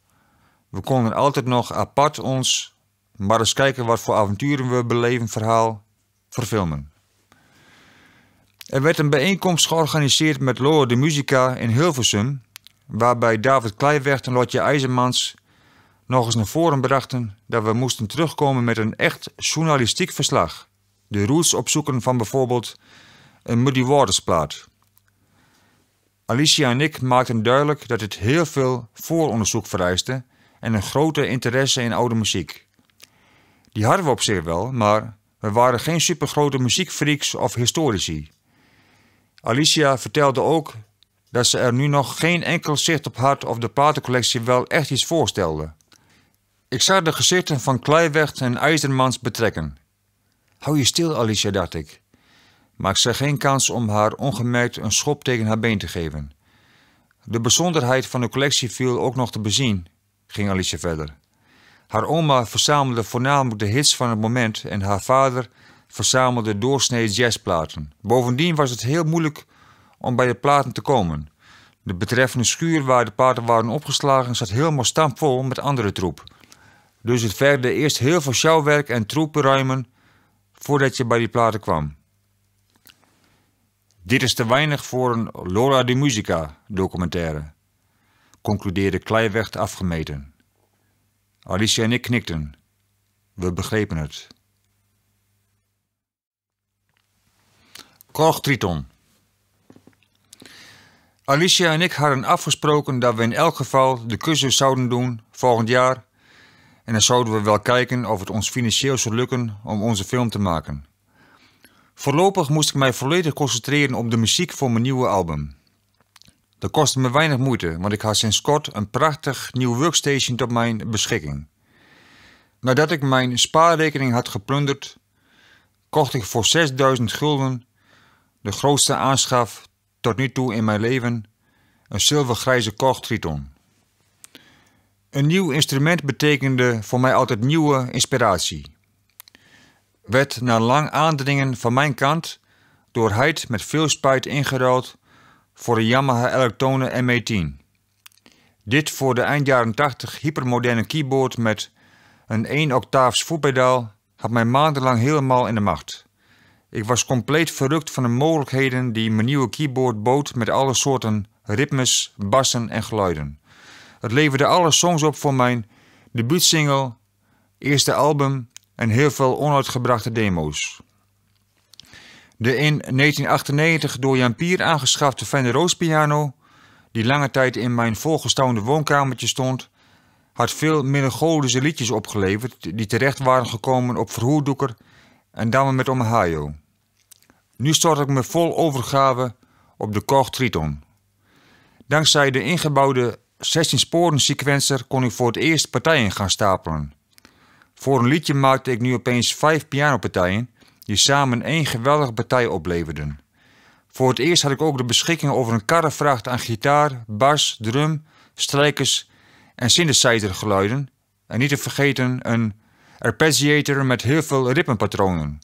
S1: We konden altijd nog apart ons, maar eens kijken wat voor avonturen we beleven verhaal, verfilmen. Er werd een bijeenkomst georganiseerd met Loa de Musica in Hilversum, waarbij David Kleiweg en Lotje IJzermans nog eens naar voren brachten dat we moesten terugkomen met een echt journalistiek verslag. De roots opzoeken van bijvoorbeeld een Muddy Waters plaat. Alicia en ik maakten duidelijk dat het heel veel vooronderzoek vereiste en een grote interesse in oude muziek. Die hadden we op zich wel, maar we waren geen supergrote muziekfreaks of historici. Alicia vertelde ook dat ze er nu nog geen enkel zicht op had of de platencollectie wel echt iets voorstelde. Ik zag de gezichten van Kleiwecht en IJzermans betrekken. Hou je stil, Alicia, dacht ik maakt zij geen kans om haar ongemerkt een schop tegen haar been te geven. De bijzonderheid van de collectie viel ook nog te bezien, ging Alice verder. Haar oma verzamelde voornamelijk de hits van het moment en haar vader verzamelde doorsnee jazzplaten. Bovendien was het heel moeilijk om bij de platen te komen. De betreffende schuur waar de platen waren opgeslagen zat helemaal stampvol met andere troep. Dus het vergde eerst heel veel sjouwwerk en troepen ruimen voordat je bij die platen kwam. Dit is te weinig voor een Laura de Musica documentaire, concludeerde Kleiweg afgemeten. Alicia en ik knikten. We begrepen het. Korg Triton. Alicia en ik hadden afgesproken dat we in elk geval de cursus zouden doen volgend jaar. En dan zouden we wel kijken of het ons financieel zou lukken om onze film te maken. Voorlopig moest ik mij volledig concentreren op de muziek voor mijn nieuwe album. Dat kostte me weinig moeite, want ik had sinds kort een prachtig nieuw workstation tot mijn beschikking. Nadat ik mijn spaarrekening had geplunderd, kocht ik voor 6000 gulden, de grootste aanschaf tot nu toe in mijn leven, een zilvergrijze Triton. Een nieuw instrument betekende voor mij altijd nieuwe inspiratie werd na lang aandringen van mijn kant door Heid met veel spijt ingeruild voor de Yamaha Electone m 10 e Dit voor de eind jaren 80 hypermoderne keyboard met een 1 octaafs voetpedaal had mij maandenlang helemaal in de macht. Ik was compleet verrukt van de mogelijkheden die mijn nieuwe keyboard bood met alle soorten ritmes, bassen en geluiden. Het leverde alle songs op voor mijn debuutsingle, eerste album en heel veel onuitgebrachte demo's. De in 1998 door Jan Pier aangeschafte Fender piano, die lange tijd in mijn volgestouwde woonkamertje stond, had veel melancholische liedjes opgeleverd die terecht waren gekomen op Verhoerdoeker en Dammen met Ohio. Nu stort ik me vol overgave op de Koch Triton. Dankzij de ingebouwde 16 sporen sequencer kon ik voor het eerst partijen gaan stapelen. Voor een liedje maakte ik nu opeens vijf pianopartijen die samen één geweldige partij opleverden. Voor het eerst had ik ook de beschikking over een karrevracht aan gitaar, bas, drum, strijkers en synthesizer-geluiden. En niet te vergeten een arpeggiator met heel veel rippenpatronen.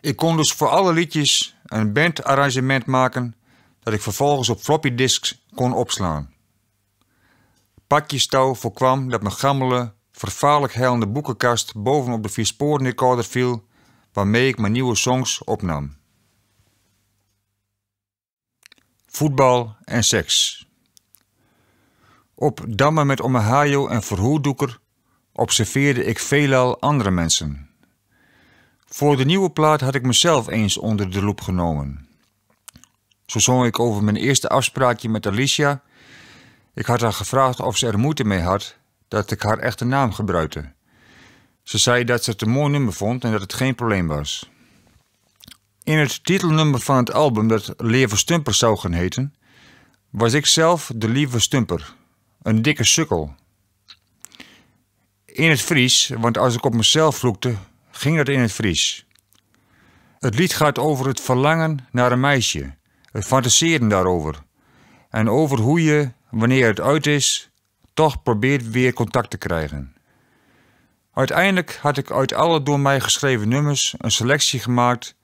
S1: Ik kon dus voor alle liedjes een bandarrangement maken dat ik vervolgens op floppy disks kon opslaan. touw voorkwam dat mijn gammelen vervaarlijk heilende boekenkast bovenop de viersporenrecorder viel, waarmee ik mijn nieuwe songs opnam. Voetbal en seks. Op dammen met Omahio en verhoerdoeker observeerde ik veelal andere mensen. Voor de nieuwe plaat had ik mezelf eens onder de loep genomen. Zo zong ik over mijn eerste afspraakje met Alicia. Ik had haar gevraagd of ze er moeite mee had dat ik haar echte naam gebruikte. Ze zei dat ze het een mooi nummer vond en dat het geen probleem was. In het titelnummer van het album dat Leer Stumper zou gaan heten, was ik zelf de lieve Stumper, een dikke sukkel. In het Fries, want als ik op mezelf vloekte, ging dat in het Fries. Het lied gaat over het verlangen naar een meisje, het fantaseren daarover en over hoe je, wanneer het uit is, toch probeert weer contact te krijgen. Uiteindelijk had ik uit alle door mij geschreven nummers een selectie gemaakt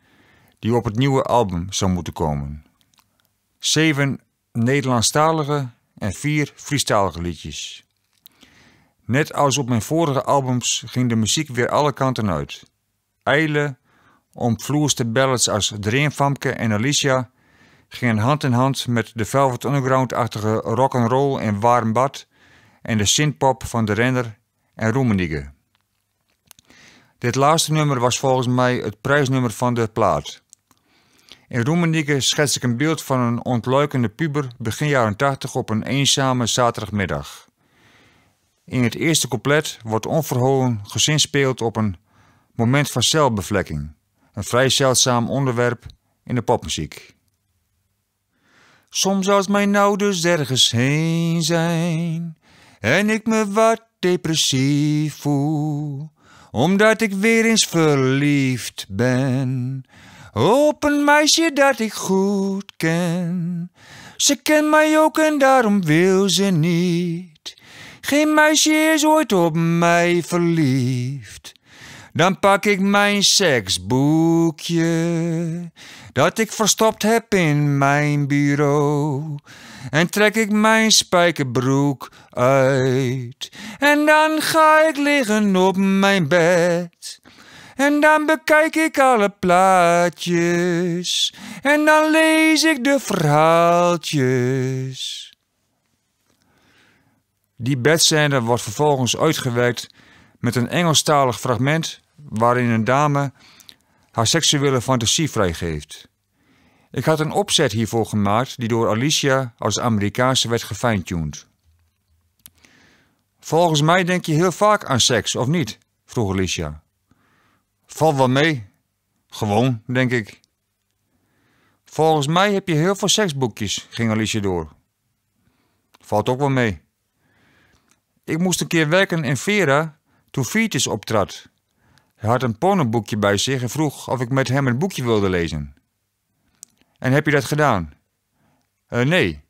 S1: die op het nieuwe album zou moeten komen. Zeven Nederlandstalige en vier Friestalige liedjes. Net als op mijn vorige albums ging de muziek weer alle kanten uit. Eile, omvloerde ballads als Dreamfamke en Alicia gingen hand in hand met de Velvet Underground-achtige rock'n'roll en warm bad en de synthpop van de renner en Roemenigge. Dit laatste nummer was volgens mij het prijsnummer van de plaat. In Roemenigge schets ik een beeld van een ontluikende puber begin jaren 80 op een eenzame zaterdagmiddag. In het eerste couplet wordt onverholen gezinspeeld op een moment van celbevlekking, een vrij zeldzaam onderwerp in de popmuziek. Soms als mijn ouders ergens heen zijn, en ik me wat depressief voel, omdat ik weer eens verliefd ben. Op een meisje dat ik goed ken. Ze kent mij ook en daarom wil ze niet. Geen meisje is ooit op mij verliefd. Dan pak ik mijn seksboekje, dat ik verstopt heb in mijn bureau en trek ik mijn spijkerbroek uit. En dan ga ik liggen op mijn bed. En dan bekijk ik alle plaatjes. En dan lees ik de verhaaltjes. Die bedscène wordt vervolgens uitgewerkt met een Engelstalig fragment waarin een dame haar seksuele fantasie vrijgeeft. Ik had een opzet hiervoor gemaakt die door Alicia als Amerikaanse werd gefijntuned. Volgens mij denk je heel vaak aan seks, of niet? vroeg Alicia. Valt wel mee. Gewoon, denk ik. Volgens mij heb je heel veel seksboekjes, ging Alicia door. Valt ook wel mee. Ik moest een keer werken in Vera toen Fietus optrad. Hij had een pornoboekje bij zich en vroeg of ik met hem een boekje wilde lezen. En heb je dat gedaan? Eh, nee.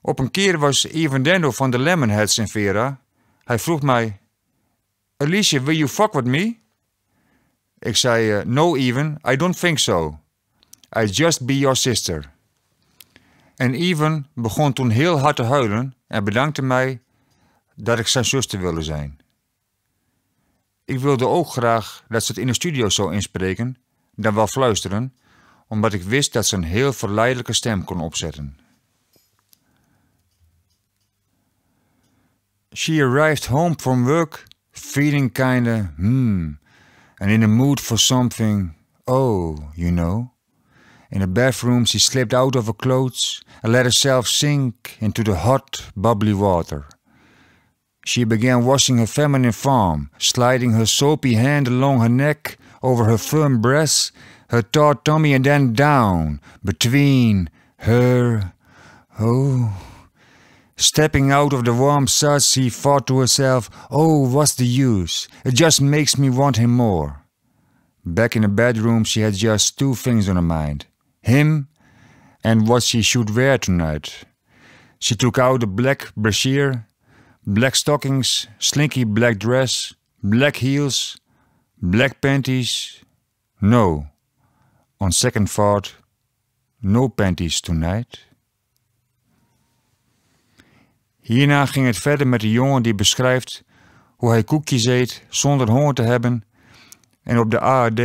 S1: Op een keer was Dendo van de Lemonheads in Vera. Hij vroeg mij... Alicia, will you fuck with me? Ik zei, eh, no Even, I don't think so. I just be your sister. En Even begon toen heel hard te huilen en bedankte mij dat ik zijn zuster wilde zijn. Ik wilde ook graag dat ze het in de studio zou inspreken, dan wel fluisteren, omdat ik wist dat ze een heel verleidelijke stem kon opzetten. She arrived home from work feeling kinda hmm and in a mood for something, oh, you know. In the bathroom she slipped out of her clothes and let herself sink into the hot, bubbly water. She began washing her feminine form, sliding her soapy hand along her neck, over her firm breasts, her taut tummy, and then down, between her. Oh. Stepping out of the warm suds, she thought to herself, Oh, what's the use? It just makes me want him more. Back in the bedroom, she had just two things on her mind him and what she should wear tonight. She took out a black brassiere black stockings, slinky black dress, black heels, black panties. No. On second thought, no panties tonight. Hierna ging het verder met de jongen die beschrijft hoe hij koekjes eet zonder honger te hebben en op de ARD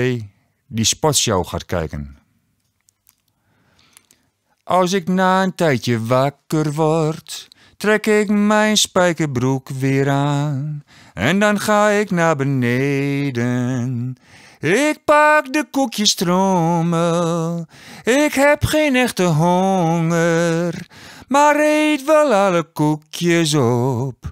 S1: die spatshow gaat kijken. Als ik na een tijdje wakker word, trek ik mijn spijkerbroek weer aan en dan ga ik naar beneden. Ik pak de koekjestrommel, ik heb geen echte honger, maar eet wel alle koekjes op.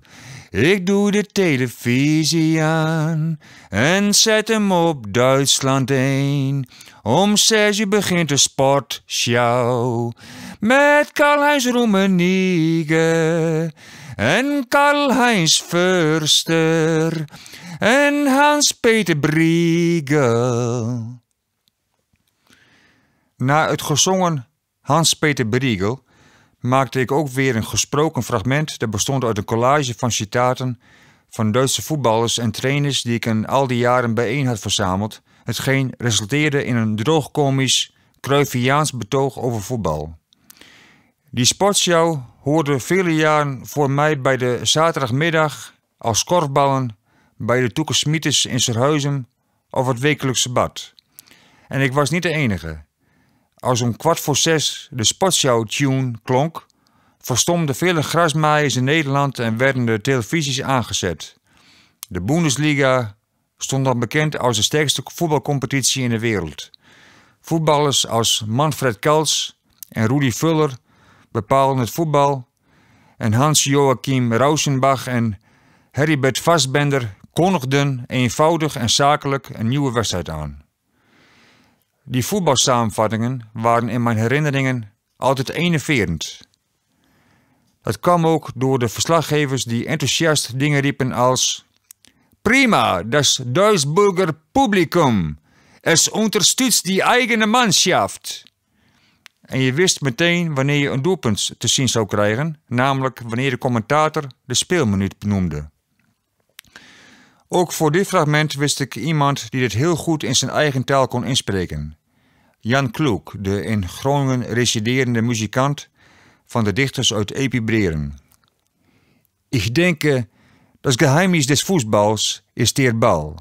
S1: Ik doe de televisie aan en zet hem op Duitsland 1. Om zes uur begint de sportshow met Karl-Heinz en Karl-Heinz Verster en Hans-Peter Briegel. Na het gezongen Hans-Peter Briegel maakte ik ook weer een gesproken fragment dat bestond uit een collage van citaten van Duitse voetballers en trainers die ik in al die jaren bijeen had verzameld – hetgeen resulteerde in een droogkomisch Cruyffiaans betoog over voetbal. Die sportshow hoorde vele jaren voor mij bij de zaterdagmiddag als korfballen bij de Toeke in Serhuizen of het wekelijkse bad. En ik was niet de enige. Als om kwart voor zes de sportshow-tune klonk, verstomden vele grasmaaiers in Nederland en werden de televisies aangezet. De Bundesliga, stond dan bekend als de sterkste voetbalcompetitie in de wereld. Voetballers als Manfred Kels en Rudi Vuller bepaalden het voetbal en Hans-Joachim Rauschenbach en Heribert Vastbender kondigden eenvoudig en zakelijk een nieuwe wedstrijd aan. Die voetbalsamenvattingen waren in mijn herinneringen altijd enerverend. Dat kwam ook door de verslaggevers die enthousiast dingen riepen als prima, das Duitsburger Publikum. Es unterstützt die eigene Mannschaft. En je wist meteen wanneer je een doelpunt te zien zou krijgen, namelijk wanneer de commentator de speelminuut noemde. Ook voor dit fragment wist ik iemand die dit heel goed in zijn eigen taal kon inspreken. Jan Kloek, de in Groningen residerende muzikant van de dichters uit Epibreren. Ik denk eh, Das Geheimnis des Fußballs ist der Ball.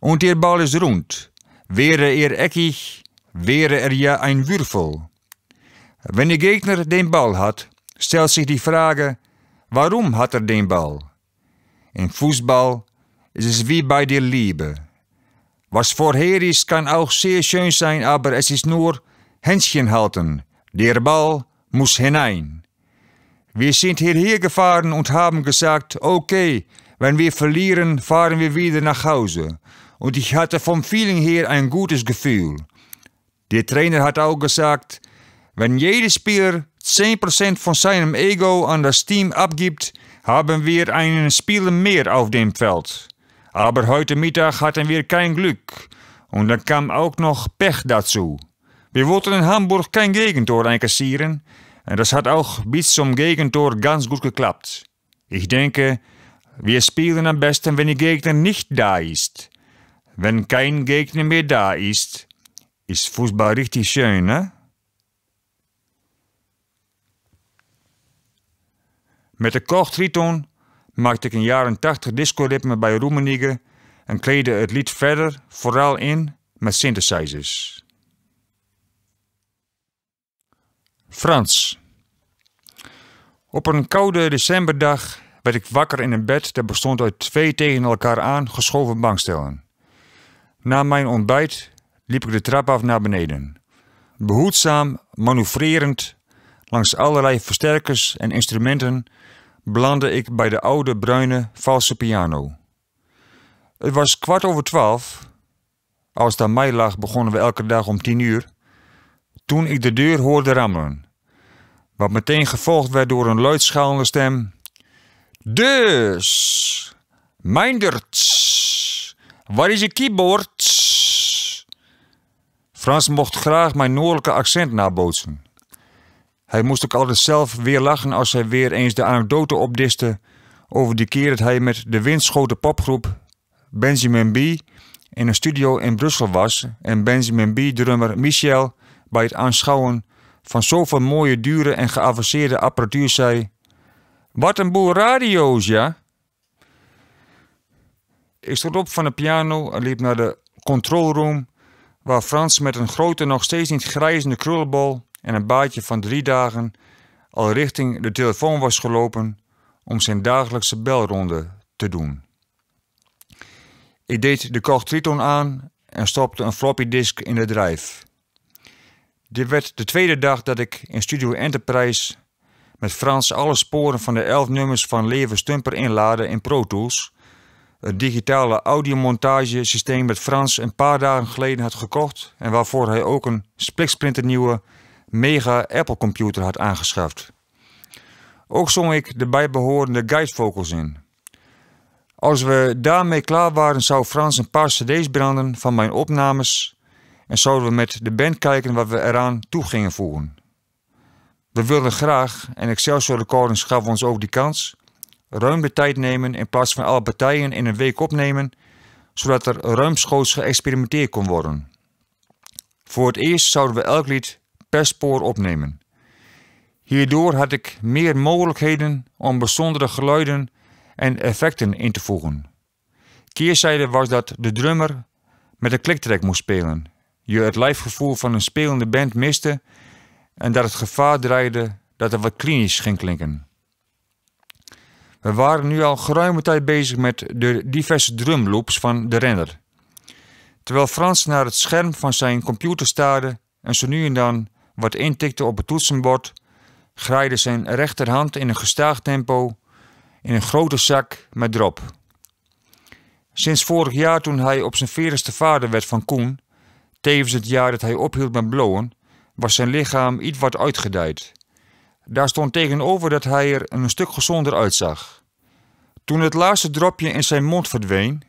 S1: Und der Ball ist rund. Wäre er eckig, wäre er ja ein Würfel. Wenn der Gegner den Ball hat, stellt sich die Frage, warum hat er den Ball? Im Fußball ist es wie bei der Liebe. Was vorher ist, kann auch sehr schön sein, aber es ist nur Händchen halten. Der Ball muss hinein. Wir sind hierher gefahren und haben gesagt, okay, wenn wir verlieren, fahren wir wieder nach Hause. Und ich hatte vom Feeling her ein gutes Gefühl. Der Trainer hat auch gesagt, wenn jeder Spieler 10% von seinem Ego an das Team abgibt, haben wir einen Spieler mehr auf dem Feld. Aber heute Mittag hatten wir kein Glück. Und dann kam auch noch Pech dazu. Wir wollten in Hamburg kein Gegentor einkassieren. En dat had ook bis zum Gegentor ganz goed geklapt. Ik denk, eh, we spelen am besten, wenn die Gegner nicht da ist. Wenn kein Gegner meer da is ist Fußball richtig schön, ne? Met de Koch Triton maakte ik in jaren 80 discoritme bij Roemenigge en kleedde het lied verder vooral in met synthesizers. Frans. Op een koude decemberdag werd ik wakker in een bed dat bestond uit twee tegen elkaar aan geschoven bankstellen. Na mijn ontbijt liep ik de trap af naar beneden. Behoedzaam, manoeuvrerend, langs allerlei versterkers en instrumenten, belandde ik bij de oude bruine valse piano. Het was kwart over twaalf. Als het aan mij lag, begonnen we elke dag om tien uur toen ik de deur hoorde rammelen. Wat meteen gevolgd werd door een luidschalende stem. Dus, Meinderts, waar is je keyboard? Frans mocht graag mijn noordelijke accent nabootsen. Hij moest ook altijd zelf weer lachen als hij weer eens de anekdote opdiste over die keer dat hij met de windschoten popgroep Benjamin B in een studio in Brussel was en Benjamin B drummer Michel bij het aanschouwen van zoveel mooie, dure en geavanceerde apparatuur zei: Wat een boel radio's, ja! Ik stond op van de piano en liep naar de controlroom waar Frans met een grote, nog steeds niet grijzende krullenbol en een baadje van drie dagen al richting de telefoon was gelopen om zijn dagelijkse belronde te doen. Ik deed de Triton aan en stopte een floppy disk in de drijf. Dit werd de tweede dag dat ik in Studio Enterprise met Frans alle sporen van de elf nummers van Leven Stumper inladen in Pro Tools. Het digitale audiomontagesysteem dat Frans een paar dagen geleden had gekocht en waarvoor hij ook een splitsprinter nieuwe mega Apple computer had aangeschaft. Ook zong ik de bijbehorende guide vocals in. Als we daarmee klaar waren zou Frans een paar cd's branden van mijn opnames en zouden we met de band kijken wat we eraan toe gingen voegen. We wilden graag, en Excelsior Recordings gaf ons ook die kans, ruim de tijd nemen in plaats van alle partijen in een week opnemen, zodat er ruimschoots geëxperimenteerd kon worden. Voor het eerst zouden we elk lied per spoor opnemen. Hierdoor had ik meer mogelijkheden om bijzondere geluiden en effecten in te voegen. Keerzijde was dat de drummer met een kliktrek moest spelen, je het lijfgevoel van een spelende band miste en dat het gevaar draaide dat het wat klinisch ging klinken. We waren nu al geruime tijd bezig met de diverse drumloops van de render. Terwijl Frans naar het scherm van zijn computer staarde en zo nu en dan wat intikte op het toetsenbord, graaide zijn rechterhand in een gestaag tempo in een grote zak met drop. Sinds vorig jaar toen hij op zijn veerste vader werd van Koen, Tevens het jaar dat hij ophield met blowen, was zijn lichaam iets wat uitgedijd. Daar stond tegenover dat hij er een stuk gezonder uitzag. Toen het laatste dropje in zijn mond verdween,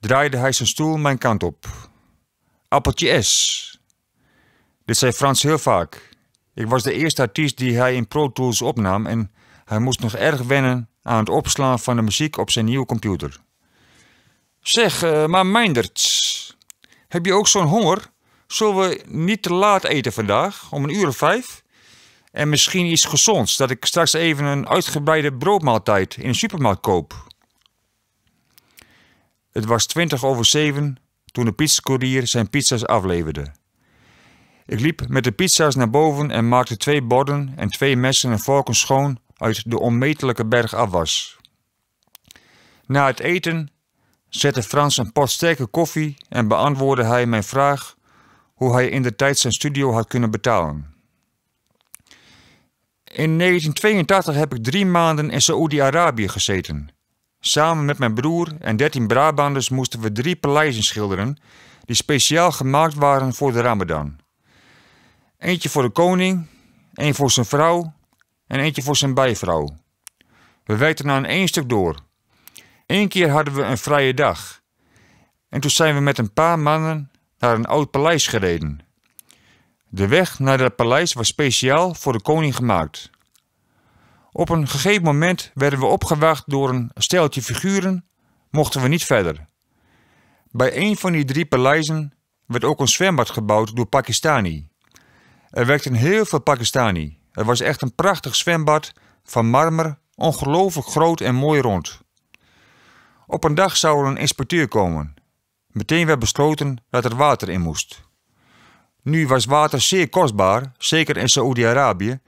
S1: draaide hij zijn stoel mijn kant op. Appeltje S. Dit zei Frans heel vaak. Ik was de eerste artiest die hij in Pro Tools opnam en hij moest nog erg wennen aan het opslaan van de muziek op zijn nieuwe computer. Zeg, eh, maar Meindert, heb je ook zo'n honger? Zullen we niet te laat eten vandaag, om een uur of vijf? En misschien iets gezonds, dat ik straks even een uitgebreide broodmaaltijd in de supermarkt koop. Het was twintig over zeven toen de pizzacourier zijn pizza's afleverde. Ik liep met de pizza's naar boven en maakte twee borden en twee messen en vorken schoon uit de onmetelijke berg afwas. Na het eten zette Frans een pot sterke koffie en beantwoordde hij mijn vraag hoe hij in de tijd zijn studio had kunnen betalen. In 1982 heb ik drie maanden in Saoedi-Arabië gezeten. Samen met mijn broer en dertien Brabanders moesten we drie paleizen schilderen die speciaal gemaakt waren voor de Ramadan. Eentje voor de koning, een voor zijn vrouw en eentje voor zijn bijvrouw. We werkten aan één stuk door. Eén keer hadden we een vrije dag. En toen zijn we met een paar mannen naar een oud paleis gereden. De weg naar dat paleis was speciaal voor de koning gemaakt. Op een gegeven moment werden we opgewacht door een steltje figuren, mochten we niet verder. Bij een van die drie paleizen werd ook een zwembad gebouwd door Pakistani. Er werkten heel veel Pakistani. Het was echt een prachtig zwembad van marmer, ongelooflijk groot en mooi rond. Op een dag zou er een inspecteur komen. Meteen werd besloten dat er water in moest. Nu was water zeer kostbaar, zeker in Saoedi-Arabië.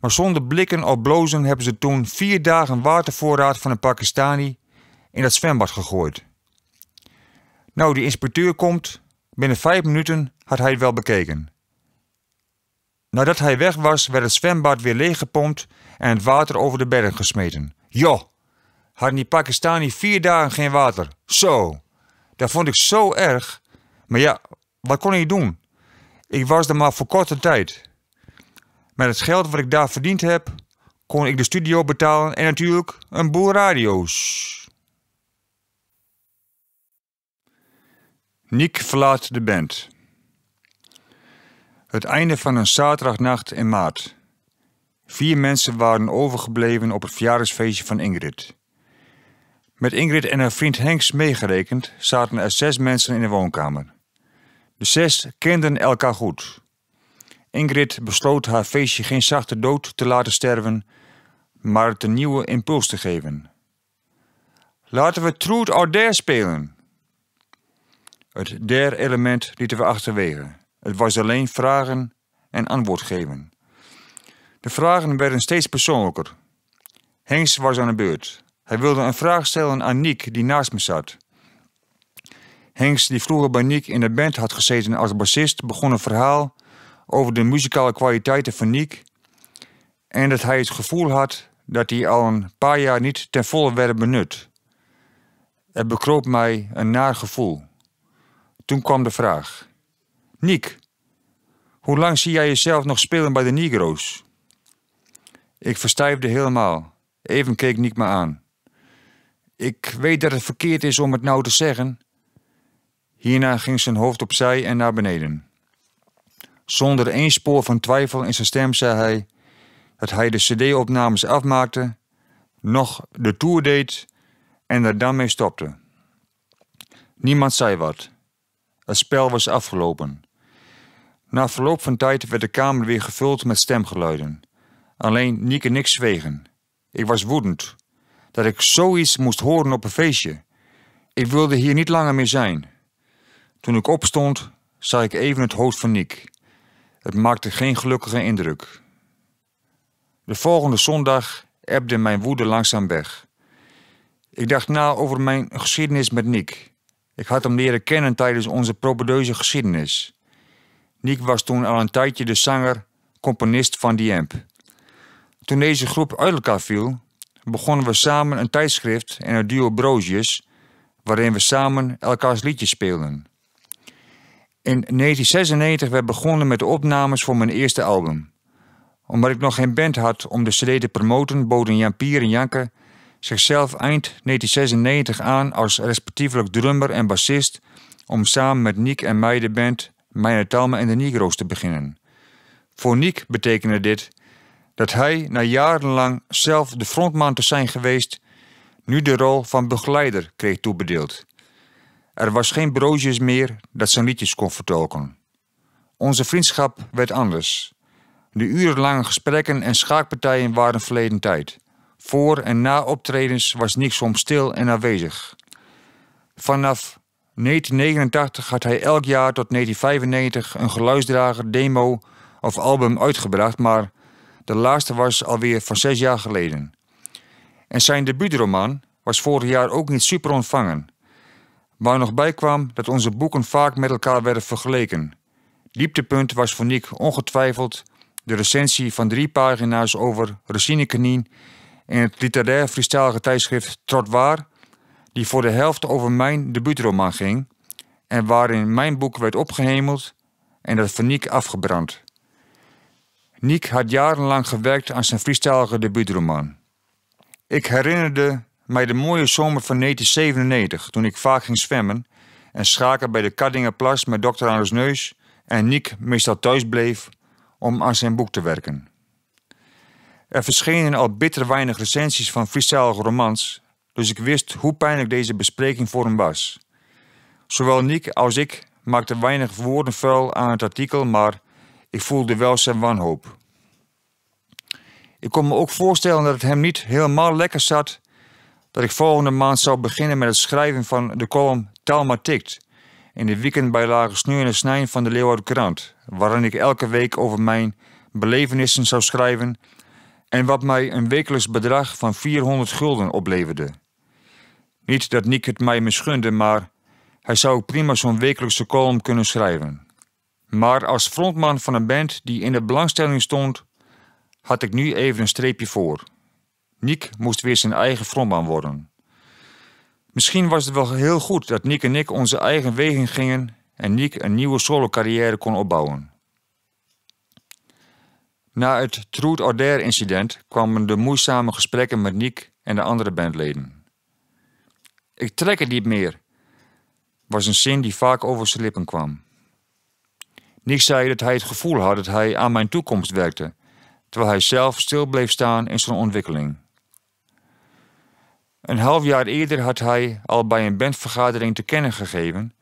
S1: Maar zonder blikken of blozen hebben ze toen vier dagen watervoorraad van een Pakistani in dat zwembad gegooid. Nou, die inspecteur komt. Binnen vijf minuten had hij het wel bekeken. Nadat hij weg was, werd het zwembad weer leeggepompt en het water over de bergen gesmeten. Jo, hadden die Pakistani vier dagen geen water. Zo. Dat vond ik zo erg. Maar ja, wat kon ik doen? Ik was er maar voor korte tijd. Met het geld wat ik daar verdiend heb, kon ik de studio betalen en natuurlijk een boel radio's. Nick verlaat de band. Het einde van een zaterdagnacht in maart. Vier mensen waren overgebleven op het verjaardagsfeestje van Ingrid. Met Ingrid en haar vriend Henks meegerekend zaten er zes mensen in de woonkamer. De zes kenden elkaar goed. Ingrid besloot haar feestje geen zachte dood te laten sterven, maar het een nieuwe impuls te geven. Laten we Truth or Dare spelen. Het dare-element lieten we achterwege. Het was alleen vragen en antwoord geven. De vragen werden steeds persoonlijker. Hengs was aan de beurt. Hij wilde een vraag stellen aan Niek die naast me zat. Hengst, die vroeger bij Nick in de band had gezeten als bassist, begon een verhaal over de muzikale kwaliteiten van Nick en dat hij het gevoel had dat hij al een paar jaar niet ten volle werd benut. Het bekroop mij een naar gevoel. Toen kwam de vraag: Nick, hoe lang zie jij jezelf nog spelen bij de Negro's? Ik verstijfde helemaal. Even keek Nick me aan. Ik weet dat het verkeerd is om het nou te zeggen. Hierna ging zijn hoofd opzij en naar beneden. Zonder één spoor van twijfel in zijn stem zei hij dat hij de CD-opnames afmaakte, nog de tour deed en er dan mee stopte. Niemand zei wat. Het spel was afgelopen. Na verloop van tijd werd de kamer weer gevuld met stemgeluiden. Alleen Niek en ik zwegen. Ik was woedend dat ik zoiets moest horen op een feestje. Ik wilde hier niet langer meer zijn. Toen ik opstond, zag ik even het hoofd van Nick. Het maakte geen gelukkige indruk. De volgende zondag ebde mijn woede langzaam weg. Ik dacht na over mijn geschiedenis met Nick. Ik had hem leren kennen tijdens onze propedeuse geschiedenis. Nick was toen al een tijdje de zanger, componist van die Amp. Toen deze groep uit elkaar viel, begonnen we samen een tijdschrift en het duo Broosjes, waarin we samen elkaars liedjes speelden. In 1996 werd begonnen met de opnames voor mijn eerste album. Omdat ik nog geen band had om de cd te promoten, boden Jan Pier en Janke zichzelf eind 1996 aan als respectievelijk drummer en bassist om samen met Niek en mij de band Mijn Talma en de Negro's te beginnen. Voor Niek betekende dit dat hij na jarenlang zelf de frontman te zijn geweest, nu de rol van begeleider kreeg toebedeeld. Er was geen broodjes meer dat zijn liedjes kon vertolken. Onze vriendschap werd anders. De urenlange gesprekken en schaakpartijen waren verleden tijd. Voor en na optredens was niks om stil en aanwezig. Vanaf 1989 had hij elk jaar tot 1995 een geluidsdrager, demo of album uitgebracht, maar de laatste was alweer van zes jaar geleden. En zijn debuutroman was vorig jaar ook niet super ontvangen. Waar nog bij kwam dat onze boeken vaak met elkaar werden vergeleken. Dieptepunt was voor Nick ongetwijfeld de recensie van drie pagina's over Racine Canin in het literair Friestalige tijdschrift Trotwaar, die voor de helft over mijn debuutroman ging en waarin mijn boek werd opgehemeld en dat van afgebrand. Niek had jarenlang gewerkt aan zijn freestylige debuutroman. Ik herinnerde mij de mooie zomer van 1997, toen ik vaak ging zwemmen en schaken bij de Kaddingenplas met dokter aan neus en Niek meestal thuis bleef om aan zijn boek te werken. Er verschenen al bitter weinig recensies van freestylige romans, dus ik wist hoe pijnlijk deze bespreking voor hem was. Zowel Niek als ik maakten weinig woorden vuil aan het artikel, maar ik voelde wel zijn wanhoop. Ik kon me ook voorstellen dat het hem niet helemaal lekker zat dat ik volgende maand zou beginnen met het schrijven van de column Talma Tikt in de weekend bij Lage en Snijn van de Leeuwarden Krant, waarin ik elke week over mijn belevenissen zou schrijven en wat mij een wekelijks bedrag van 400 gulden opleverde. Niet dat Nick het mij misgunde, maar hij zou prima zo'n wekelijkse column kunnen schrijven. Maar als frontman van een band die in de belangstelling stond, had ik nu even een streepje voor. Nick moest weer zijn eigen frontman worden. Misschien was het wel heel goed dat Nick en ik onze eigen wegen gingen en Nick een nieuwe solo-carrière kon opbouwen. Na het Trude Order incident kwamen de moeizame gesprekken met Nick en de andere bandleden. Ik trek het niet meer, was een zin die vaak over zijn lippen kwam. Nick zei dat hij het gevoel had dat hij aan mijn toekomst werkte, terwijl hij zelf stil bleef staan in zijn ontwikkeling. Een half jaar eerder had hij al bij een bandvergadering te kennen gegeven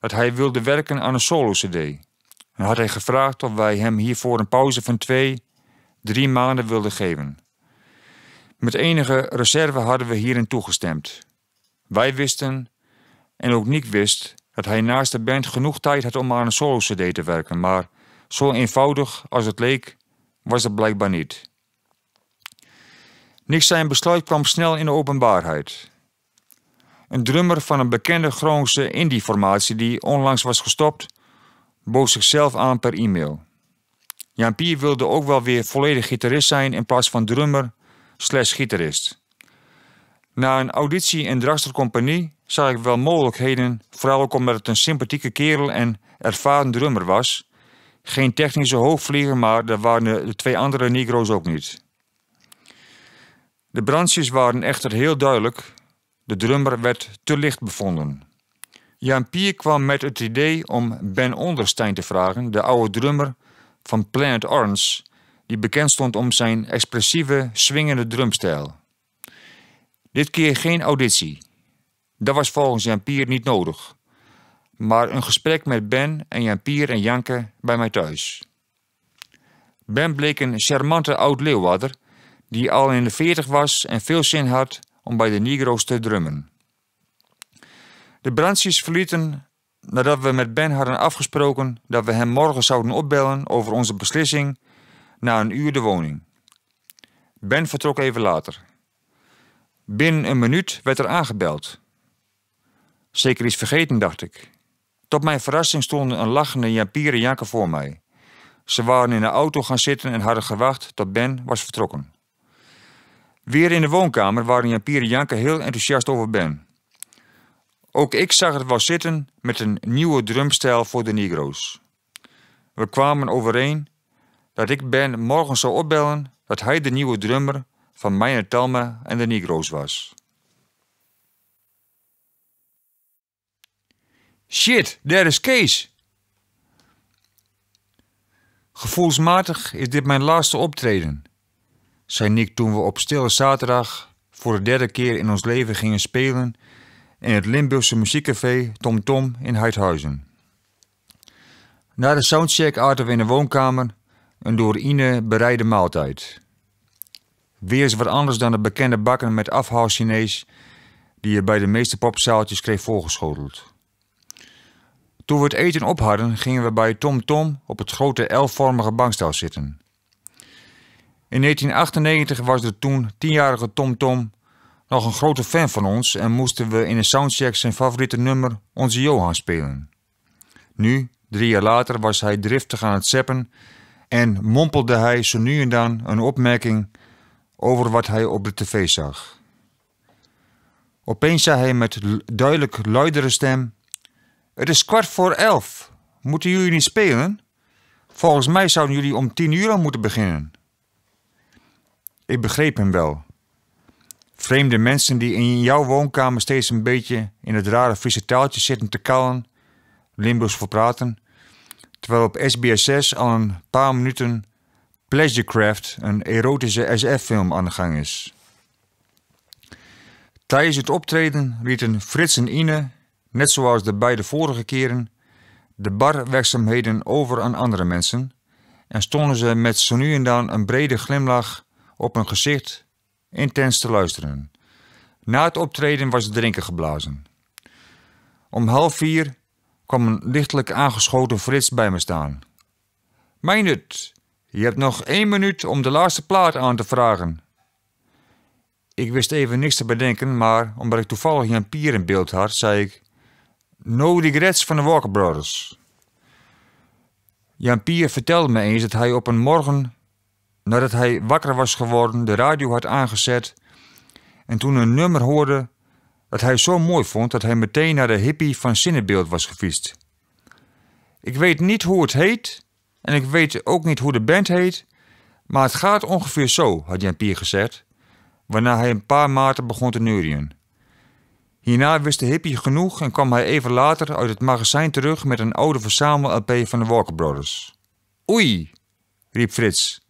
S1: dat hij wilde werken aan een solo-cd. En had hij gevraagd of wij hem hiervoor een pauze van twee, drie maanden wilden geven. Met enige reserve hadden we hierin toegestemd. Wij wisten, en ook Nick wist, dat hij naast de band genoeg tijd had om aan een solo-cd te werken, maar zo eenvoudig als het leek, was het blijkbaar niet. Niks zijn besluit kwam snel in de openbaarheid. Een drummer van een bekende Groningse indie-formatie die onlangs was gestopt, bood zichzelf aan per e-mail. Jan Pier wilde ook wel weer volledig gitarist zijn in plaats van drummer slash gitarist. Na een auditie in Drachter Compagnie zag ik wel mogelijkheden, vooral ook omdat het een sympathieke kerel en ervaren drummer was. Geen technische hoogvlieger, maar dat waren de twee andere Negro's ook niet. De brandjes waren echter heel duidelijk. De drummer werd te licht bevonden. Jan Pier kwam met het idee om Ben Onderstein te vragen, de oude drummer van Planet Orange, die bekend stond om zijn expressieve, swingende drumstijl. Dit keer geen auditie. Dat was volgens Jan-Pier niet nodig. Maar een gesprek met Ben en Jan-Pier en Janke bij mij thuis. Ben bleek een charmante oud-Leeuwarder die al in de veertig was en veel zin had om bij de Negro's te drummen. De brandjes verlieten nadat we met Ben hadden afgesproken dat we hem morgen zouden opbellen over onze beslissing na een uur de woning. Ben vertrok even later. Binnen een minuut werd er aangebeld. Zeker iets vergeten, dacht ik. Tot mijn verrassing stonden een lachende Japieren Jakke voor mij. Ze waren in de auto gaan zitten en hadden gewacht tot Ben was vertrokken. Weer in de woonkamer waren Japieren Janke heel enthousiast over Ben. Ook ik zag het wel zitten met een nieuwe drumstijl voor de Negro's. We kwamen overeen dat ik Ben morgen zou opbellen dat hij de nieuwe drummer van Meyer en de Negro's was. Shit, daar is Kees! Gevoelsmatig is dit mijn laatste optreden, zei Nick toen we op stille zaterdag voor de derde keer in ons leven gingen spelen in het Limburgse muziekcafé Tom Tom in Huidhuizen. Na de soundcheck aten we in de woonkamer een door Ine bereide maaltijd. Weer eens wat anders dan de bekende bakken met afhaal Chinees die je bij de meeste popzaaltjes kreeg voorgeschoteld. Toen we het eten op gingen we bij Tom Tom op het grote L-vormige bankstel zitten. In 1998 was de toen tienjarige Tom Tom nog een grote fan van ons en moesten we in een soundcheck zijn favoriete nummer Onze Johan spelen. Nu, drie jaar later, was hij driftig aan het zeppen en mompelde hij zo nu en dan een opmerking over wat hij op de tv zag. Opeens zei hij met duidelijk luidere stem: Het is kwart voor elf. Moeten jullie niet spelen? Volgens mij zouden jullie om tien uur al moeten beginnen. Ik begreep hem wel. Vreemde mensen die in jouw woonkamer steeds een beetje in het rare frisse taaltje zitten te kallen, Limburgs voor praten, terwijl op SBS al een paar minuten Pleasurecraft, een erotische SF-film, aan de gang is. Tijdens het optreden rieten Frits en Ine, net zoals de beide vorige keren, de barwerkzaamheden over aan andere mensen en stonden ze met zo nu en dan een brede glimlach op hun gezicht intens te luisteren. Na het optreden was het drinken geblazen. Om half vier kwam een lichtelijk aangeschoten Frits bij me staan. Meindert, je hebt nog één minuut om de laatste plaat aan te vragen. Ik wist even niks te bedenken, maar omdat ik toevallig een pier in beeld had, zei ik... No regrets van de Walker Brothers. Jan Pier vertelde me eens dat hij op een morgen, nadat hij wakker was geworden, de radio had aangezet en toen een nummer hoorde dat hij zo mooi vond dat hij meteen naar de hippie van Zinnebeeld was gefietst. Ik weet niet hoe het heet, en ik weet ook niet hoe de band heet, maar het gaat ongeveer zo, had Jan Pier gezegd, waarna hij een paar maten begon te neurien. Hierna wist de hippie genoeg en kwam hij even later uit het magazijn terug met een oude verzamel-LP van de Walker Brothers. Oei, riep Frits.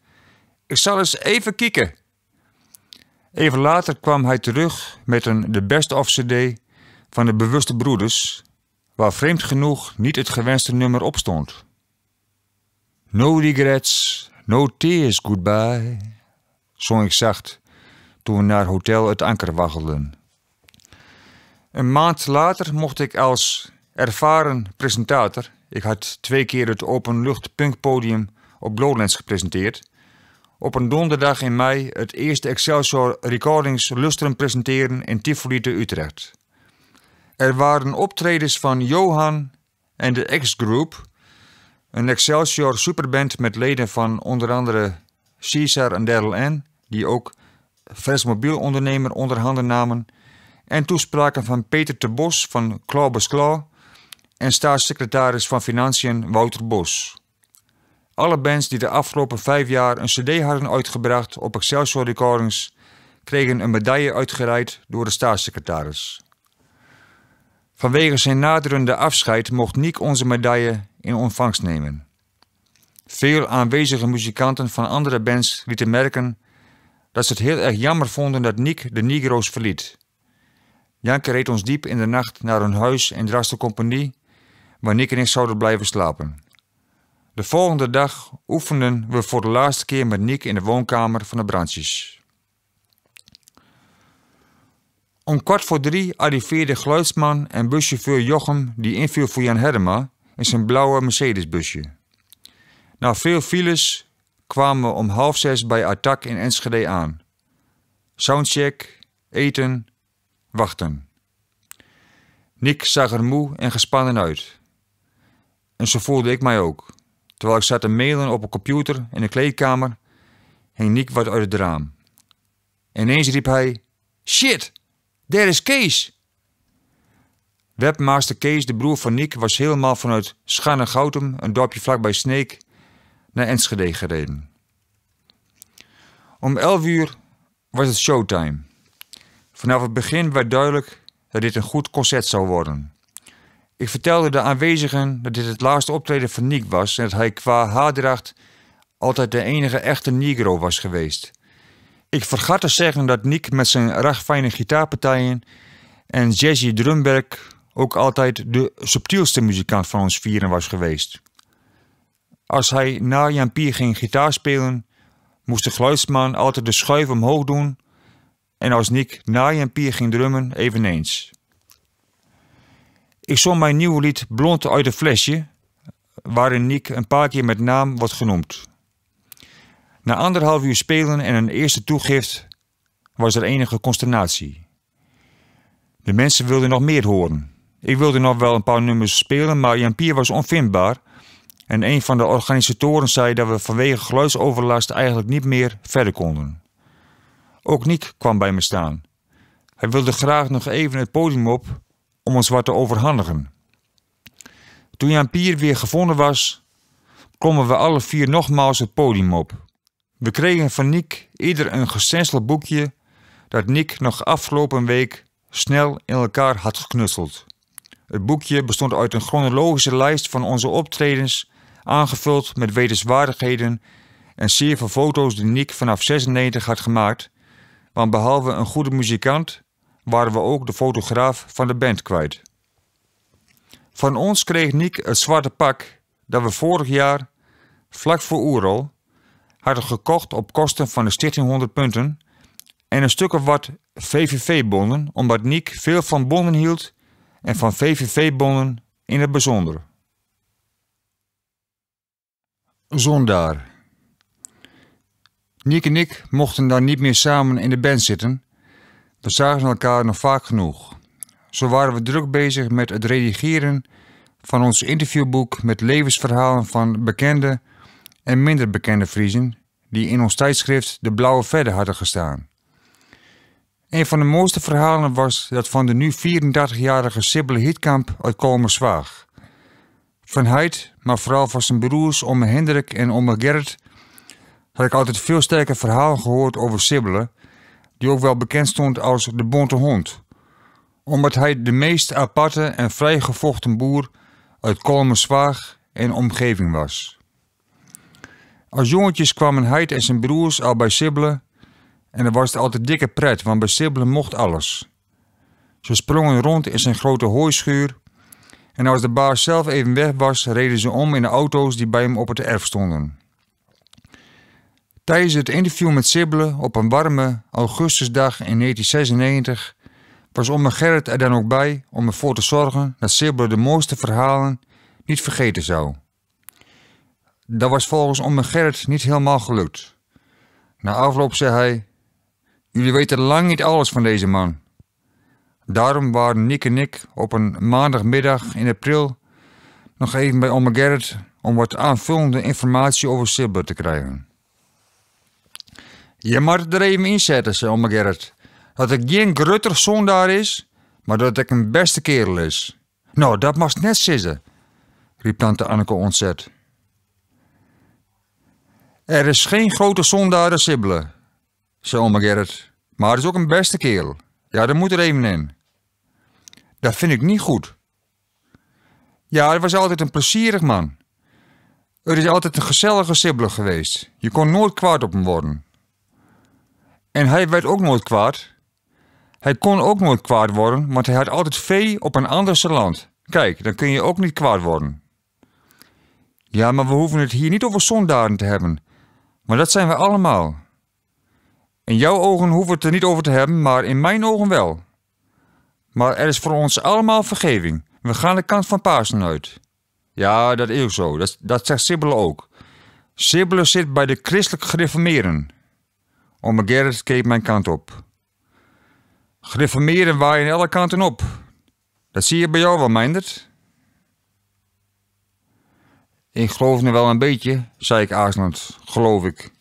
S1: Ik zal eens even kieken. Even later kwam hij terug met een de Best of CD van de bewuste broeders, waar vreemd genoeg niet het gewenste nummer op stond. No regrets, no tears goodbye, zong ik zacht toen we naar Hotel Het Anker waggelden. Een maand later mocht ik als ervaren presentator, ik had twee keer het openlucht punkpodium op Lowlands gepresenteerd, op een donderdag in mei het eerste Excelsior Recordings Lustrum presenteren in Tivoli te Utrecht. Er waren optredens van Johan en de x groep een Excelsior superband met leden van onder andere Caesar en Daryl N., die ook Fresmobiel ondernemer onder handen namen. En toespraken van Peter de Bos van Claubus Claw en staatssecretaris van Financiën Wouter Bos. Alle bands die de afgelopen vijf jaar een cd hadden uitgebracht op Excelsior Recordings kregen een medaille uitgereikt door de staatssecretaris. Vanwege zijn naderende afscheid mocht Nick onze medaille in ontvangst nemen. Veel aanwezige muzikanten van andere bands lieten merken dat ze het heel erg jammer vonden dat Nick de Negro's verliet. Janke reed ons diep in de nacht naar hun huis in Draste Compagnie, waar Nick en ik zouden blijven slapen. De volgende dag oefenden we voor de laatste keer met Nick in de woonkamer van de Brandjes. Om kwart voor drie arriveerde geluidsman en buschauffeur Jochem, die inviel voor Jan Herma, in zijn blauwe Mercedes-busje. Na veel files kwamen we om half zes bij Attack in Enschede aan. Soundcheck, eten, wachten. Nick zag er moe en gespannen uit. En zo voelde ik mij ook. Terwijl ik zat te mailen op een computer in de kleedkamer, hing Nick wat uit het raam. Ineens riep hij: Shit, daar is Kees! Webmaster Kees, de broer van Nick, was helemaal vanuit Gautum, een dorpje vlakbij Sneek, naar Enschede gereden. Om 11 uur was het showtime. Vanaf het begin werd duidelijk dat dit een goed concert zou worden. Ik vertelde de aanwezigen dat dit het laatste optreden van Nick was en dat hij qua haardracht altijd de enige echte Negro was geweest. Ik vergat te zeggen dat Nick met zijn fijne gitaarpartijen en jazzy drumwerk ook altijd de subtielste muzikant van ons vieren was geweest. Als hij na Jan Pier ging gitaar spelen, moest de geluidsman altijd de schuif omhoog doen en als Nick na Jan Pier ging drummen eveneens. Ik zong mijn nieuwe lied Blond uit een flesje, waarin Nick een paar keer met naam wordt genoemd. Na anderhalf uur spelen en een eerste toegift was er enige consternatie. De mensen wilden nog meer horen. Ik wilde nog wel een paar nummers spelen, maar Jan Pier was onvindbaar. En een van de organisatoren zei dat we vanwege geluidsoverlast eigenlijk niet meer verder konden. Ook Nick kwam bij me staan. Hij wilde graag nog even het podium op om ons wat te overhandigen. Toen Jan Pier weer gevonden was, klommen we alle vier nogmaals het podium op. We kregen van Nick ieder een gestenceld boekje dat Nick nog afgelopen week snel in elkaar had geknutseld. Het boekje bestond uit een chronologische lijst van onze optredens, aangevuld met wetenswaardigheden en zeer veel foto's die Nick vanaf 96 had gemaakt. Want behalve een goede muzikant waren we ook de fotograaf van de band kwijt. Van ons kreeg Nick het zwarte pak dat we vorig jaar, vlak voor Oerol, hadden gekocht op kosten van de Stichting 100 Punten en een stuk of wat VVV-bonden, omdat Nick veel van bonden hield en van VVV-bonnen in het bijzonder. Zondaar. Niek en ik mochten daar niet meer samen in de band zitten. We zagen elkaar nog vaak genoeg. Zo waren we druk bezig met het redigeren van ons interviewboek met levensverhalen van bekende en minder bekende Friesen, die in ons tijdschrift De Blauwe Verde hadden gestaan. Een van de mooiste verhalen was dat van de nu 34-jarige Sibylle Hietkamp uit Kolmerswaag. Van Heid, maar vooral van zijn broers Omme Hendrik en Omme Gerrit, had ik altijd veel sterke verhalen gehoord over Sibylle, die ook wel bekend stond als de bonte hond. Omdat hij de meest aparte en vrijgevochten boer uit Kolmerswaag en omgeving was. Als jongetjes kwamen Heid en zijn broers al bij Sibylle en er was het altijd dikke pret, want bij Sibbelen mocht alles. Ze sprongen rond in zijn grote hooischuur. En als de baas zelf even weg was, reden ze om in de auto's die bij hem op het erf stonden. Tijdens het interview met Sibbelen op een warme augustusdag in 1996 was Omme Gerrit er dan ook bij om ervoor te zorgen dat Sibbelen de mooiste verhalen niet vergeten zou. Dat was volgens Omme Gerrit niet helemaal gelukt. Na afloop zei hij: Jullie weten lang niet alles van deze man. Daarom waren Nick en ik op een maandagmiddag in april nog even bij Oma Gerrit om wat aanvullende informatie over Silber te krijgen. Je moet er even inzetten, zei Oma Gerrit, dat ik geen grutter zondaar is, maar dat ik een beste kerel is. Nou, dat mag net zitten, riep tante Anneke ontzet. Er is geen grote zondaar Sibbelen, zomaar Gerrit. Maar het is ook een beste kerel. Ja, dat moet er even in. Dat vind ik niet goed. Ja, hij was altijd een plezierig man. Het is altijd een gezellige sibbel geweest. Je kon nooit kwaad op hem worden. En hij werd ook nooit kwaad. Hij kon ook nooit kwaad worden, want hij had altijd vee op een ander land. Kijk, dan kun je ook niet kwaad worden. Ja, maar we hoeven het hier niet over zondaren te hebben. Maar dat zijn we allemaal. In jouw ogen hoeven we het er niet over te hebben, maar in mijn ogen wel. Maar er is voor ons allemaal vergeving. We gaan de kant van Pasen uit. Ja, dat is ook zo. Dat, dat zegt Sibbele ook. Sibbele zit bij de christelijke gereformeerden. Oma Gerrit keek mijn kant op. Gereformeerden waaien alle kanten op. Dat zie je bij jou wel, Meindert. Ik geloof nu wel een beetje, zei ik aarzelend. Geloof ik.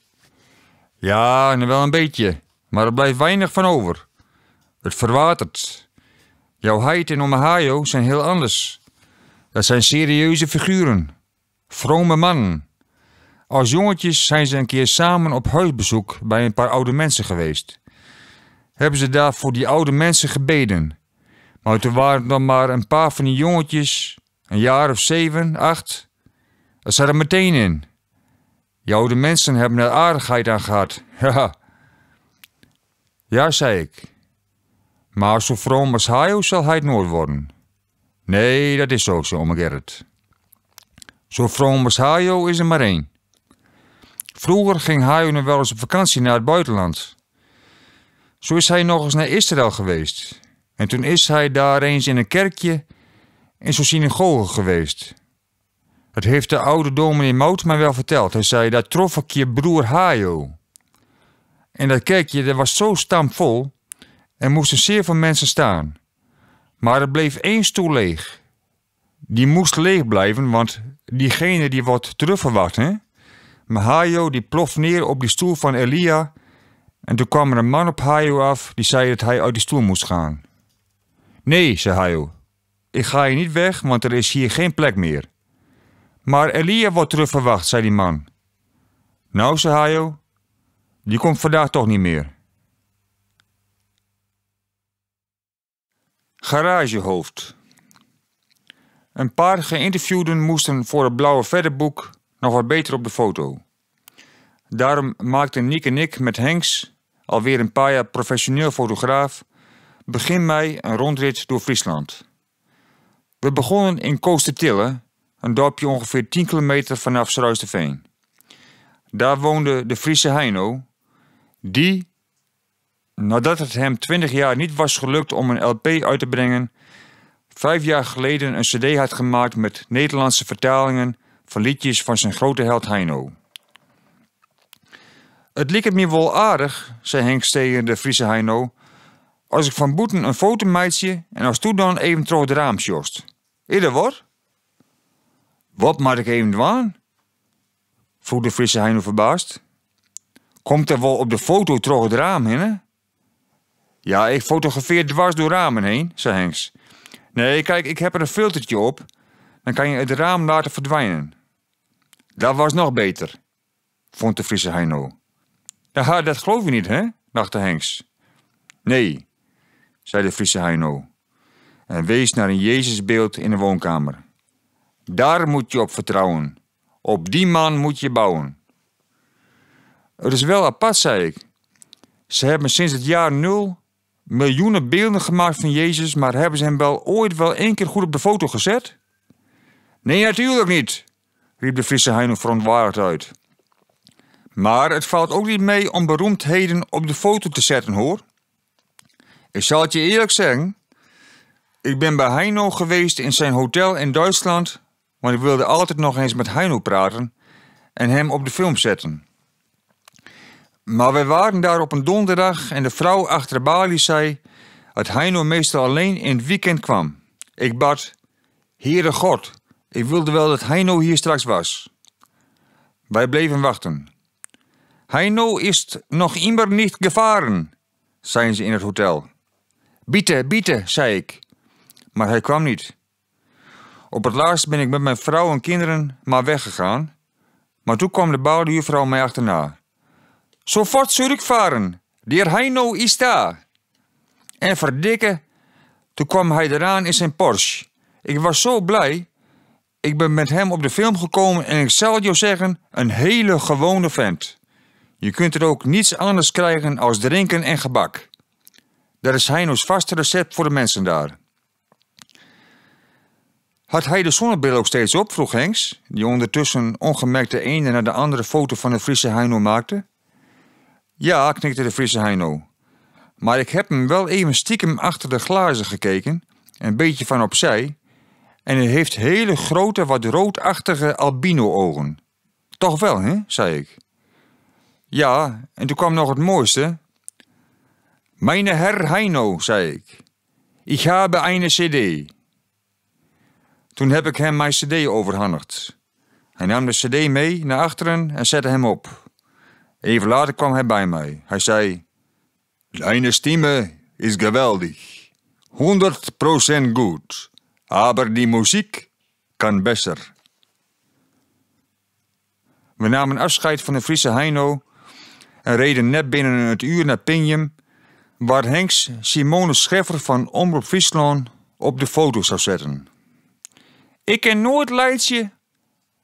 S1: Ja, nou, wel een beetje, maar er blijft weinig van over. Het verwatert. Jouw Heid en Ohio zijn heel anders. Dat zijn serieuze figuren, vrome mannen. Als jongetjes zijn ze een keer samen op huisbezoek bij een paar oude mensen geweest. Hebben ze daar voor die oude mensen gebeden. Maar toen waren dan maar een paar van die jongetjes, een jaar of zeven, acht. Dat zat er meteen in. Jouw mensen hebben er aardigheid aan gehad. Ja. ja, zei ik. Maar zo vroom als hij zal hij nooit worden. Nee, dat is zo, oma Gerrit. Zo vroom als is er maar één. Vroeger ging hij nu wel eens op vakantie naar het buitenland. Zo is hij nog eens naar Israël geweest. En toen is hij daar eens in een kerkje in zo'n synagoge geweest. Het heeft de oude dominee Mout mij wel verteld. Hij zei, daar trof ik je broer Hayo. En dat kerkje dat was zo stampvol en moesten zeer veel mensen staan. Maar er bleef één stoel leeg. Die moest leeg blijven, want diegene die wordt terugverwacht. Hè? Maar Hajo die ploft neer op die stoel van Elia. En toen kwam er een man op Hajo af die zei dat hij uit die stoel moest gaan. Nee, zei Hajo. Ik ga hier niet weg, want er is hier geen plek meer. Maar Elia wordt terugverwacht, zei die man. Nou, zei Hajo, die komt vandaag toch niet meer. Garagehoofd. Een paar geïnterviewden moesten voor het blauwe verderboek nog wat beter op de foto. Daarom maakten Nick en ik met Henks, alweer een paar jaar professioneel fotograaf, begin mei een rondrit door Friesland. We begonnen in Koos Tille, een dorpje ongeveer 10 kilometer vanaf Sruisterveen. Daar woonde de Friese Heino, die, nadat het hem 20 jaar niet was gelukt om een LP uit te brengen, vijf jaar geleden een cd had gemaakt met Nederlandse vertalingen van liedjes van zijn grote held Heino. Het liep het me wel aardig, zei Henk tegen de Friese Heino, als ik van boeten een foto en als toen dan even terug de raam sjost. Eerder wat maak ik even waan? vroeg de frisse Heino verbaasd. Komt er wel op de foto terug het raam heen? Ja, ik fotografeer dwars door ramen heen, zei Hengs. Nee, kijk, ik heb er een filtertje op. Dan kan je het raam laten verdwijnen. Dat was nog beter, vond de frisse Heino. dat geloof je niet, hè? lachte Hengs. Nee, zei de frisse Heino. En wees naar een Jezusbeeld in de woonkamer. Daar moet je op vertrouwen. Op die man moet je bouwen. Het is wel apart, zei ik. Ze hebben sinds het jaar nul miljoenen beelden gemaakt van Jezus, maar hebben ze hem wel ooit wel één keer goed op de foto gezet? Nee, natuurlijk niet, riep de Friese Heino verontwaardigd uit. Maar het valt ook niet mee om beroemdheden op de foto te zetten, hoor. Ik zal het je eerlijk zeggen. Ik ben bij Heino geweest in zijn hotel in Duitsland want ik wilde altijd nog eens met Heino praten en hem op de film zetten. Maar wij waren daar op een donderdag en de vrouw achter de balie zei dat Heino meestal alleen in het weekend kwam. Ik bad, Heere God, ik wilde wel dat Heino hier straks was. Wij bleven wachten. Heino is nog immer niet gevaren, zeiden ze in het hotel. Bieten, bieten, zei ik. Maar hij kwam niet. Op het laatst ben ik met mijn vrouw en kinderen maar weggegaan. Maar toen kwam de juffrouw mij achterna. Zo fort terugvaren, varen. heer Heino is daar. En verdikken, toen kwam hij eraan in zijn Porsche. Ik was zo blij. Ik ben met hem op de film gekomen en ik zal je zeggen, een hele gewone vent. Je kunt er ook niets anders krijgen als drinken en gebak. Dat is Heino's vaste recept voor de mensen daar. Had hij de zonnebril ook steeds op? vroeg Hengs, die ondertussen ongemerkt de ene naar de andere foto van de Friese Heino maakte. Ja, knikte de Friese Heino. Maar ik heb hem wel even stiekem achter de glazen gekeken, een beetje van opzij, en hij heeft hele grote, wat roodachtige albino-ogen. Toch wel, hè? zei ik. Ja, en toen kwam nog het mooiste. Mijn Herr Heino, zei ik. Ik heb een CD. Toen heb ik hem mijn cd overhandigd. Hij nam de cd mee naar achteren en zette hem op. Even later kwam hij bij mij. Hij zei... Zijn stemme is geweldig. 100% goed. Aber die muziek kan besser. We namen afscheid van de Friese Heino en reden net binnen het uur naar Pinjum, waar Henks Simone Scheffer van Omroep Friesland op de foto zou zetten. Ik ken nooit Leidje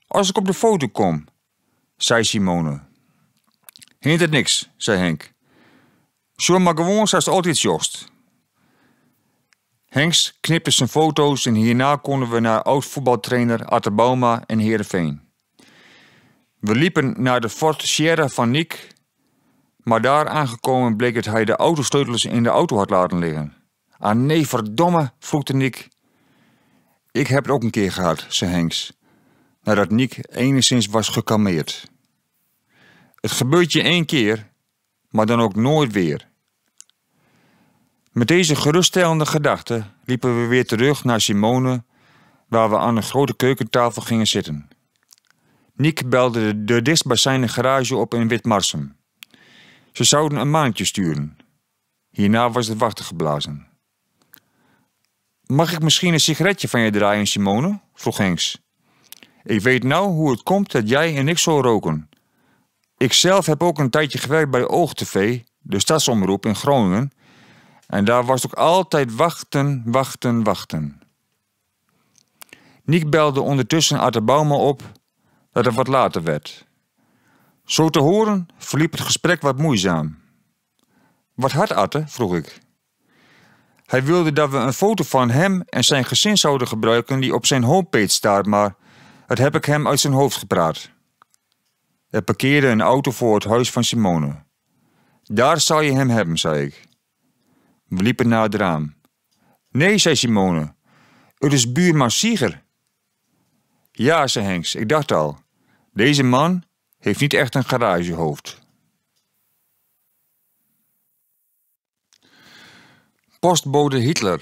S1: als ik op de foto kom, zei Simone. Hint het niks, zei Henk. Zo maar gewoon zoals altijd Jost. Henks knipte zijn foto's en hierna konden we naar oud-voetbaltrainer Atte Boma en Heerenveen. We liepen naar de Fort Sierra van Nick, maar daar aangekomen bleek dat hij de autosleutels in de auto had laten liggen. Ah nee, verdomme, vloekte Nick. Ik heb het ook een keer gehad, zei Henks, nadat Nick enigszins was gekalmeerd. Het gebeurt je één keer, maar dan ook nooit weer. Met deze geruststellende gedachte liepen we weer terug naar Simone, waar we aan een grote keukentafel gingen zitten. Nick belde de dichtstbijzijnde garage op in Witmarsum. Ze zouden een maandje sturen. Hierna was het wachten geblazen. Mag ik misschien een sigaretje van je draaien, Simone? vroeg Henks. Ik weet nou hoe het komt dat jij en ik zo roken. Ik zelf heb ook een tijdje gewerkt bij Oog-TV, de stadsomroep in Groningen. En daar was ook altijd wachten, wachten, wachten. Nick belde ondertussen de Bouwman op dat het wat later werd. Zo te horen verliep het gesprek wat moeizaam. Wat hard, Atte? vroeg ik. Hij wilde dat we een foto van hem en zijn gezin zouden gebruiken die op zijn homepage staat, maar het heb ik hem uit zijn hoofd gepraat. Er parkeerde een auto voor het huis van Simone. Daar zal je hem hebben, zei ik. We liepen naar het raam. Nee, zei Simone. Het is buurman Sieger. Ja, zei Henks, ik dacht al. Deze man heeft niet echt een garagehoofd. Postbode Hitler.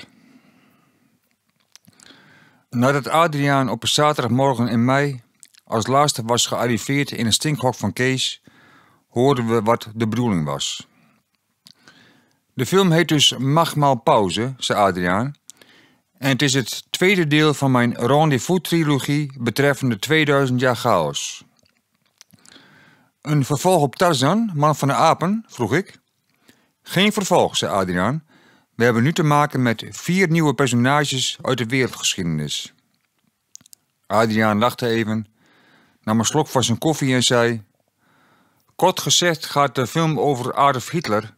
S1: Nadat Adriaan op een zaterdagmorgen in mei als laatste was gearriveerd in een stinkhok van Kees, hoorden we wat de bedoeling was. De film heet dus Magmaal Pauze, zei Adriaan. En het is het tweede deel van mijn Rendezvous-trilogie betreffende 2000 jaar chaos. Een vervolg op Tarzan, man van de apen, vroeg ik. Geen vervolg, zei Adriaan. We hebben nu te maken met vier nieuwe personages uit de wereldgeschiedenis. Adriaan lachte even, nam een slok van zijn koffie en zei... Kort gezegd gaat de film over Adolf Hitler,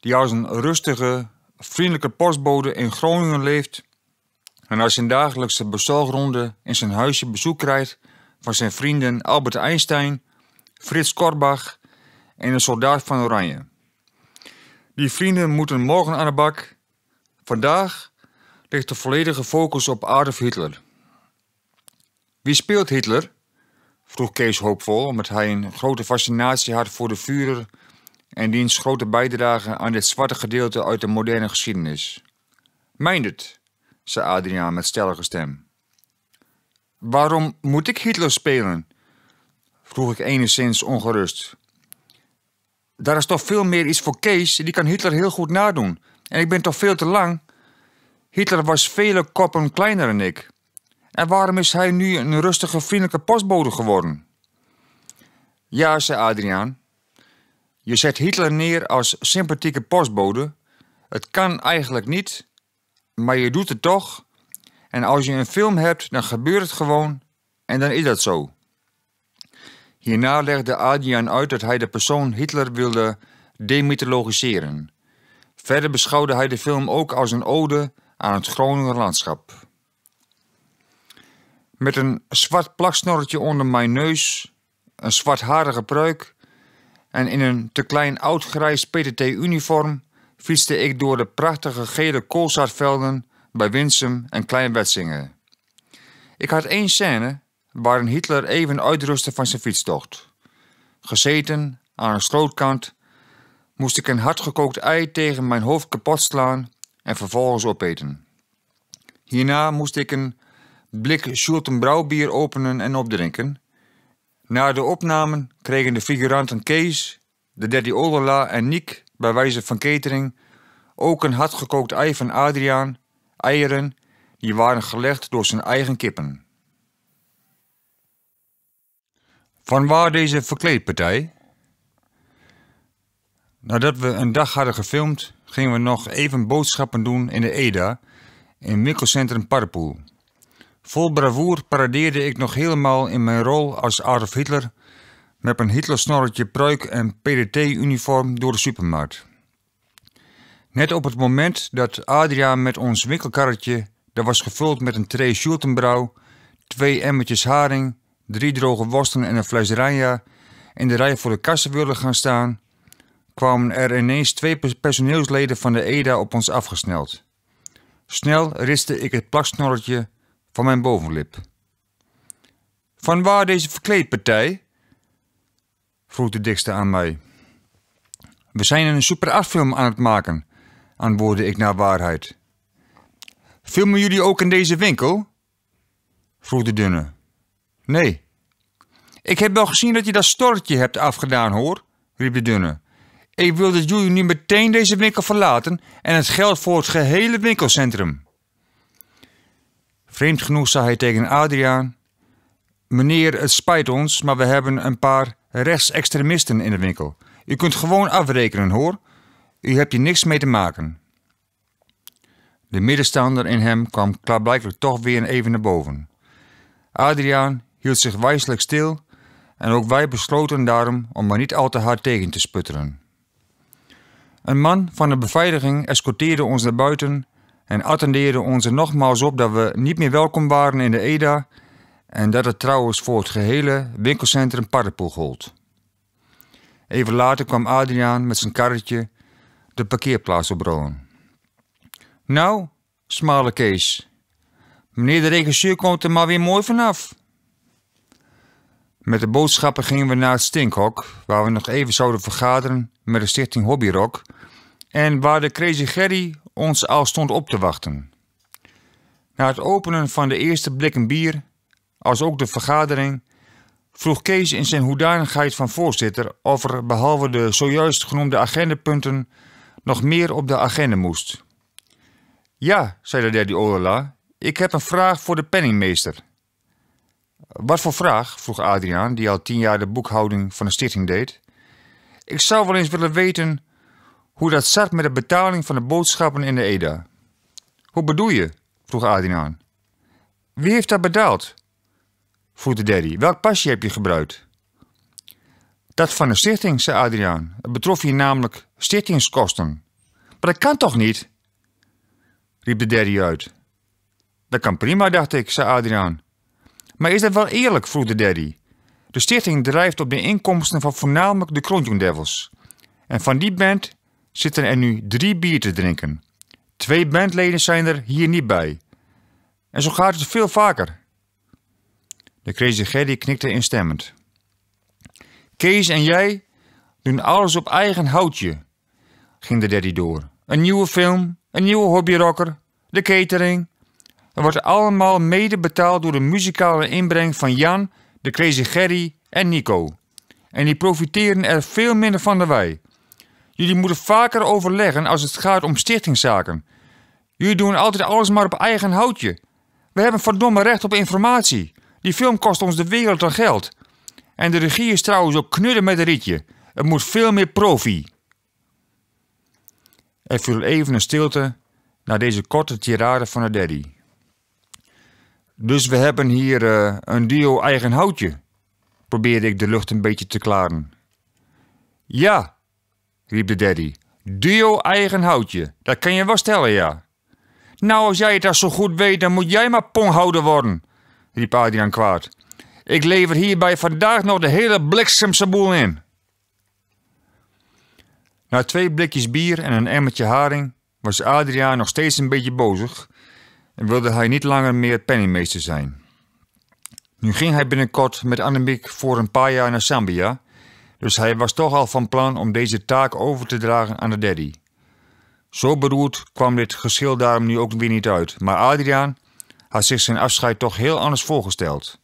S1: die als een rustige, vriendelijke postbode in Groningen leeft... en als zijn dagelijkse bestelronde in zijn huisje bezoek krijgt van zijn vrienden Albert Einstein, Frits Korbach en een soldaat van Oranje. Die vrienden moeten morgen aan de bak. Vandaag ligt de volledige focus op Adolf Hitler. Wie speelt Hitler? vroeg Kees hoopvol, omdat hij een grote fascinatie had voor de Führer en diens grote bijdrage aan dit zwarte gedeelte uit de moderne geschiedenis. Meindert, zei Adriaan met stellige stem. Waarom moet ik Hitler spelen? vroeg ik enigszins ongerust. Daar is toch veel meer iets voor Kees, die kan Hitler heel goed nadoen. En ik ben toch veel te lang? Hitler was vele koppen kleiner dan ik. En waarom is hij nu een rustige, vriendelijke postbode geworden? Ja, zei Adriaan. Je zet Hitler neer als sympathieke postbode. Het kan eigenlijk niet, maar je doet het toch. En als je een film hebt, dan gebeurt het gewoon en dan is dat zo. Hierna legde Adian uit dat hij de persoon Hitler wilde demythologiseren. Verder beschouwde hij de film ook als een ode aan het Groninger landschap. Met een zwart plaksnorretje onder mijn neus, een zwartharige pruik en in een te klein oud-grijs PTT-uniform fietste ik door de prachtige gele koolzaadvelden bij Winsum en Kleinwetsingen. Ik had één scène waarin Hitler even uitrustte van zijn fietstocht. Gezeten aan een slootkant moest ik een hardgekookt ei tegen mijn hoofd kapot slaan en vervolgens opeten. Hierna moest ik een blik Schultenbrouwbier openen en opdrinken. Na de opnamen kregen de figuranten Kees, de Daddy Olala en Niek bij wijze van catering ook een hardgekookt ei van Adriaan, eieren die waren gelegd door zijn eigen kippen. Van waar deze verkleedpartij? Nadat we een dag hadden gefilmd, gingen we nog even boodschappen doen in de EDA, in winkelcentrum Parpoel. Vol bravoer paradeerde ik nog helemaal in mijn rol als Adolf Hitler met een Hitlersnorretje, pruik en PDT-uniform door de supermarkt. Net op het moment dat Adriaan met ons winkelkarretje, dat was gevuld met een tray Schultenbrouw, twee emmertjes haring drie droge worsten en een fles in de rij voor de kassen wilden gaan staan, kwamen er ineens twee personeelsleden van de EDA op ons afgesneld. Snel riste ik het plaksnorretje van mijn bovenlip. Van waar deze verkleedpartij? vroeg de dikste aan mij. We zijn een superartfilm aan het maken, antwoordde ik naar waarheid. Filmen jullie ook in deze winkel? vroeg de dunne. Nee. Ik heb wel gezien dat je dat stortje hebt afgedaan, hoor, riep de dunne. Ik wil dat jullie nu meteen deze winkel verlaten en het geld voor het gehele winkelcentrum. Vreemd genoeg zei hij tegen Adriaan: Meneer, het spijt ons, maar we hebben een paar rechtsextremisten in de winkel. U kunt gewoon afrekenen hoor. U hebt hier niks mee te maken. De middenstander in hem kwam klaarblijkelijk toch weer even naar boven. Adriaan, hield zich wijselijk stil en ook wij besloten daarom om maar niet al te hard tegen te sputteren. Een man van de beveiliging escorteerde ons naar buiten en attendeerde ons er nogmaals op dat we niet meer welkom waren in de EDA en dat het trouwens voor het gehele winkelcentrum Paddepoel gold. Even later kwam Adriaan met zijn karretje de parkeerplaats oprollen. Nou, smale Kees, meneer de regisseur komt er maar weer mooi vanaf. Met de boodschappen gingen we naar het Stinkhok, waar we nog even zouden vergaderen met de stichting Hobbyrock en waar de Crazy Gerry ons al stond op te wachten. Na het openen van de eerste blikken bier, als ook de vergadering, vroeg Kees in zijn hoedanigheid van voorzitter of er behalve de zojuist genoemde agendapunten nog meer op de agenda moest. Ja, zei de derde Olala, ik heb een vraag voor de penningmeester. Wat voor vraag? vroeg Adriaan, die al tien jaar de boekhouding van de stichting deed. Ik zou wel eens willen weten hoe dat zat met de betaling van de boodschappen in de EDA. Hoe bedoel je? vroeg Adriaan. Wie heeft dat betaald? vroeg de daddy. Welk pasje heb je gebruikt? Dat van de stichting, zei Adriaan. Het betrof hier namelijk stichtingskosten. Maar dat kan toch niet? riep de daddy uit. Dat kan prima, dacht ik, zei Adriaan. Maar is dat wel eerlijk, vroeg de daddy. De stichting drijft op de inkomsten van voornamelijk de Kronjoen Devils. En van die band zitten er nu drie bier te drinken. Twee bandleden zijn er hier niet bij. En zo gaat het veel vaker. De crazy Geddy knikte instemmend. Kees en jij doen alles op eigen houtje, ging de daddy door. Een nieuwe film, een nieuwe hobbyrocker, de catering, er wordt allemaal mede betaald door de muzikale inbreng van Jan, de Crazy Gerry en Nico. En die profiteren er veel minder van dan wij. Jullie moeten vaker overleggen als het gaat om stichtingszaken. Jullie doen altijd alles maar op eigen houtje. We hebben verdomme recht op informatie. Die film kost ons de wereld aan geld. En de regie is trouwens ook knudden met een rietje. Het moet veel meer profi. Er viel even een stilte na deze korte tirade van de daddy. Dus we hebben hier eh, een duo eigen houtje, probeerde ik de lucht een beetje te klaren. Ja, riep de daddy, duo eigen houtje, dat kan je wel stellen, ja. Nou, als jij het al zo goed weet, dan moet jij maar ponghouder worden, riep Adriaan kwaad. Ik lever hierbij vandaag nog de hele bliksemse boel in. Na twee blikjes bier en een emmertje haring was Adriaan nog steeds een beetje bozig en wilde hij niet langer meer penningmeester zijn. Nu ging hij binnenkort met Annemiek voor een paar jaar naar Zambia, dus hij was toch al van plan om deze taak over te dragen aan de daddy. Zo beroerd kwam dit geschil daarom nu ook weer niet uit, maar Adriaan had zich zijn afscheid toch heel anders voorgesteld.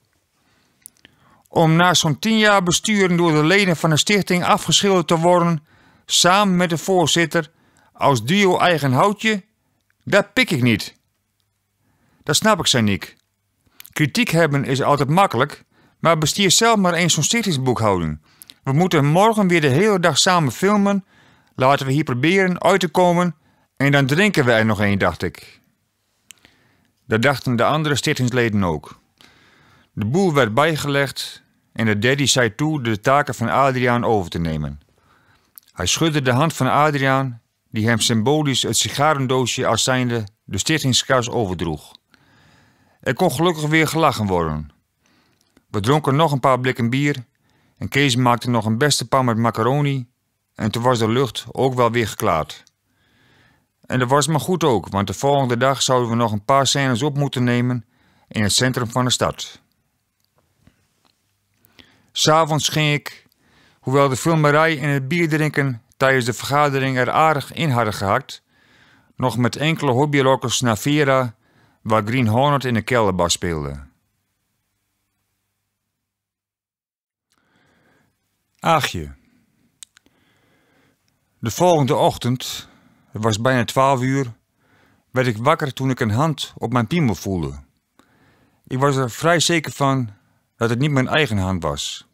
S1: Om na zo'n tien jaar besturen door de leden van de stichting afgeschilderd te worden, samen met de voorzitter, als duo eigen houtje, dat pik ik niet. Dat snap ik, zei Nick. Kritiek hebben is altijd makkelijk, maar bestier zelf maar eens zo'n stichtingsboekhouding. We moeten morgen weer de hele dag samen filmen. Laten we hier proberen uit te komen en dan drinken we er nog één, dacht ik. Dat dachten de andere stichtingsleden ook. De boel werd bijgelegd en de daddy zei toe de taken van Adriaan over te nemen. Hij schudde de hand van Adriaan, die hem symbolisch het sigarendoosje als zijnde de stichtingskas overdroeg. Er kon gelukkig weer gelachen worden. We dronken nog een paar blikken bier en Kees maakte nog een beste pan met macaroni en toen was de lucht ook wel weer geklaard. En dat was maar goed ook, want de volgende dag zouden we nog een paar scènes op moeten nemen in het centrum van de stad. S'avonds ging ik, hoewel de filmerij en het bier drinken tijdens de vergadering er aardig in hadden gehakt, nog met enkele hobbylokkers naar Vera waar Green Hornet in de kelderbar speelde. Aagje. De volgende ochtend, het was bijna twaalf uur, werd ik wakker toen ik een hand op mijn piemel voelde. Ik was er vrij zeker van dat het niet mijn eigen hand was.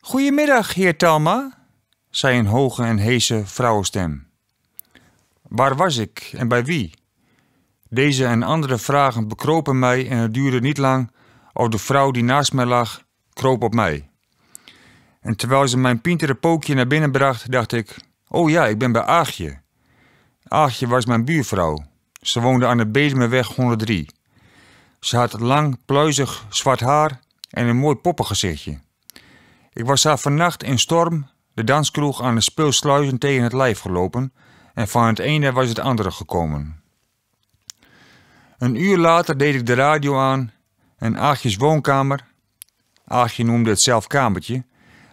S1: Goedemiddag, heer Talma, zei een hoge en heese vrouwenstem. Waar was ik en bij wie? Deze en andere vragen bekropen mij en het duurde niet lang of de vrouw die naast mij lag kroop op mij. En terwijl ze mijn pintere pookje naar binnen bracht, dacht ik: Oh ja, ik ben bij Aagje. Aagje was mijn buurvrouw. Ze woonde aan de Bezemenweg 103. Ze had lang, pluizig, zwart haar en een mooi poppengezichtje. Ik was haar vannacht in storm de danskroeg aan de speelsluizen tegen het lijf gelopen en van het ene was het andere gekomen. Een uur later deed ik de radio aan en Aagjes woonkamer, Aagje noemde het zelf kamertje,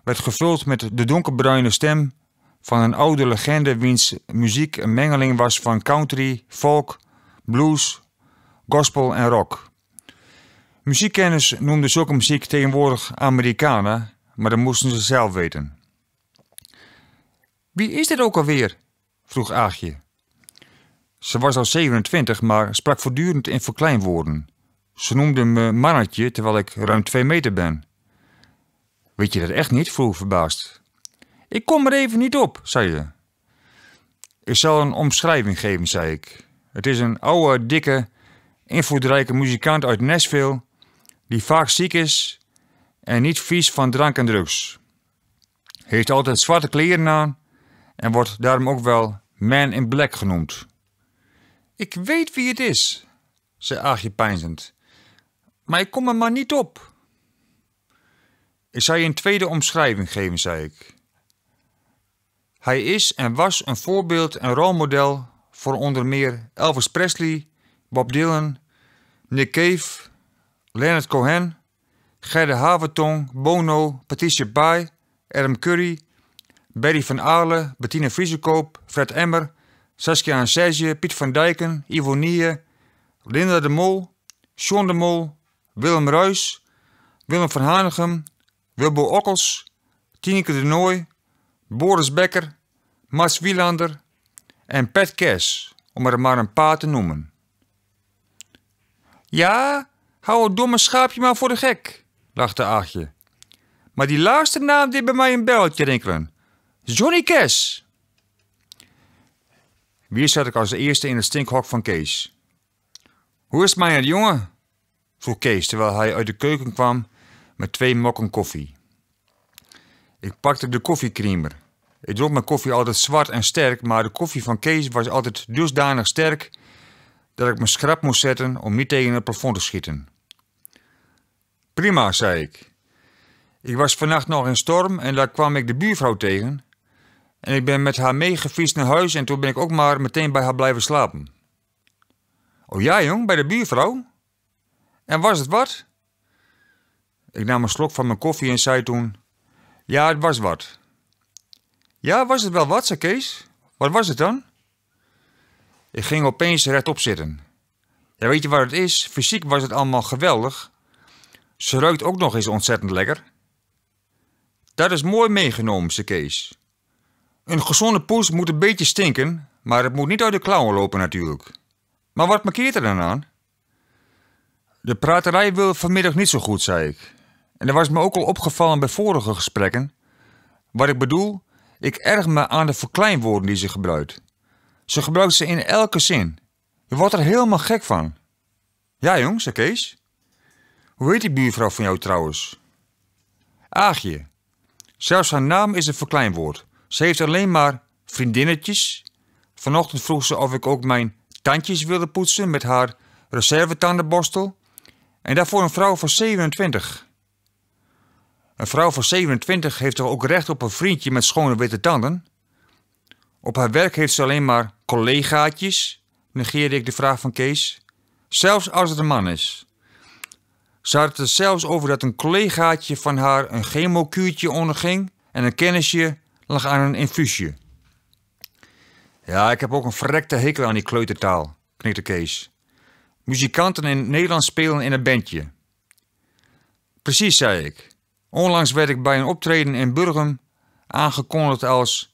S1: werd gevuld met de donkerbruine stem van een oude legende wiens muziek een mengeling was van country, folk, blues, gospel en rock. Muziekkenners noemden zulke muziek tegenwoordig Amerikanen, maar dat moesten ze zelf weten. Wie is dit ook alweer? vroeg Aagje. Ze was al 27, maar sprak voortdurend in verkleinwoorden. Ze noemde me mannetje terwijl ik ruim twee meter ben. Weet je dat echt niet? vroeg verbaasd. Ik kom er even niet op, zei ze. Ik zal een omschrijving geven, zei ik. Het is een oude, dikke, invloedrijke muzikant uit Nashville die vaak ziek is en niet vies van drank en drugs. heeft altijd zwarte kleren aan en wordt daarom ook wel Man in Black genoemd. Ik weet wie het is, zei Aagje pijnzend, maar ik kom er maar niet op. Ik zou je een tweede omschrijving geven, zei ik. Hij is en was een voorbeeld en rolmodel voor onder meer Elvis Presley, Bob Dylan, Nick Cave, Leonard Cohen, Gerde Havertong, Bono, Patricia Bay, Adam Curry, Barry van Aalen, Bettine Vriesekoop, Fred Emmer, Saskia Serge, Piet van Dijken, Ivonie, Linda de Mol, Sean de Mol, Willem Ruys, Willem van Hanegem, Wilbo Okkels, Tineke de Nooi, Boris Becker, Mas Wielander en Pat Kes, om er maar een paar te noemen. Ja, hou het domme schaapje maar voor de gek, lachte Aagje. Maar die laatste naam deed bij mij een belletje rinkelen. Johnny Kes. Wie zat ik als eerste in het stinkhok van Kees. Hoe is het, mijn jongen? vroeg Kees terwijl hij uit de keuken kwam met twee mokken koffie. Ik pakte de koffiecreamer. Ik dronk mijn koffie altijd zwart en sterk, maar de koffie van Kees was altijd dusdanig sterk dat ik mijn schrap moest zetten om niet tegen het plafond te schieten. Prima, zei ik. Ik was vannacht nog in storm en daar kwam ik de buurvrouw tegen en ik ben met haar meegefietst naar huis en toen ben ik ook maar meteen bij haar blijven slapen. Oh ja, jong, bij de buurvrouw? En was het wat? Ik nam een slok van mijn koffie en zei toen: Ja, het was wat. Ja, was het wel wat, zei Kees? Wat was het dan? Ik ging opeens rechtop zitten. Ja, weet je wat het is? Fysiek was het allemaal geweldig. Ze ruikt ook nog eens ontzettend lekker. Dat is mooi meegenomen, zei Kees. Een gezonde poes moet een beetje stinken, maar het moet niet uit de klauwen lopen natuurlijk. Maar wat markeert er dan aan? De praterij wil vanmiddag niet zo goed, zei ik. En dat was me ook al opgevallen bij vorige gesprekken. Wat ik bedoel, ik erg me aan de verkleinwoorden die ze gebruikt. Ze gebruikt ze in elke zin. Je wordt er helemaal gek van. Ja, jongens, zei Kees. Hoe heet die buurvrouw van jou trouwens? Aagje. Zelfs haar naam is een verkleinwoord. Ze heeft alleen maar vriendinnetjes. Vanochtend vroeg ze of ik ook mijn tandjes wilde poetsen met haar reservetandenborstel. En daarvoor een vrouw van 27. Een vrouw van 27 heeft toch ook recht op een vriendje met schone witte tanden? Op haar werk heeft ze alleen maar collegaatjes, negeerde ik de vraag van Kees. Zelfs als het een man is. Ze had het er zelfs over dat een collegaatje van haar een chemokuurtje onderging en een kennisje lag aan een infuusje. Ja, ik heb ook een verrekte hekel aan die kleutertaal, knikte Kees. Muzikanten in Nederland spelen in een bandje. Precies, zei ik. Onlangs werd ik bij een optreden in Burgum aangekondigd als...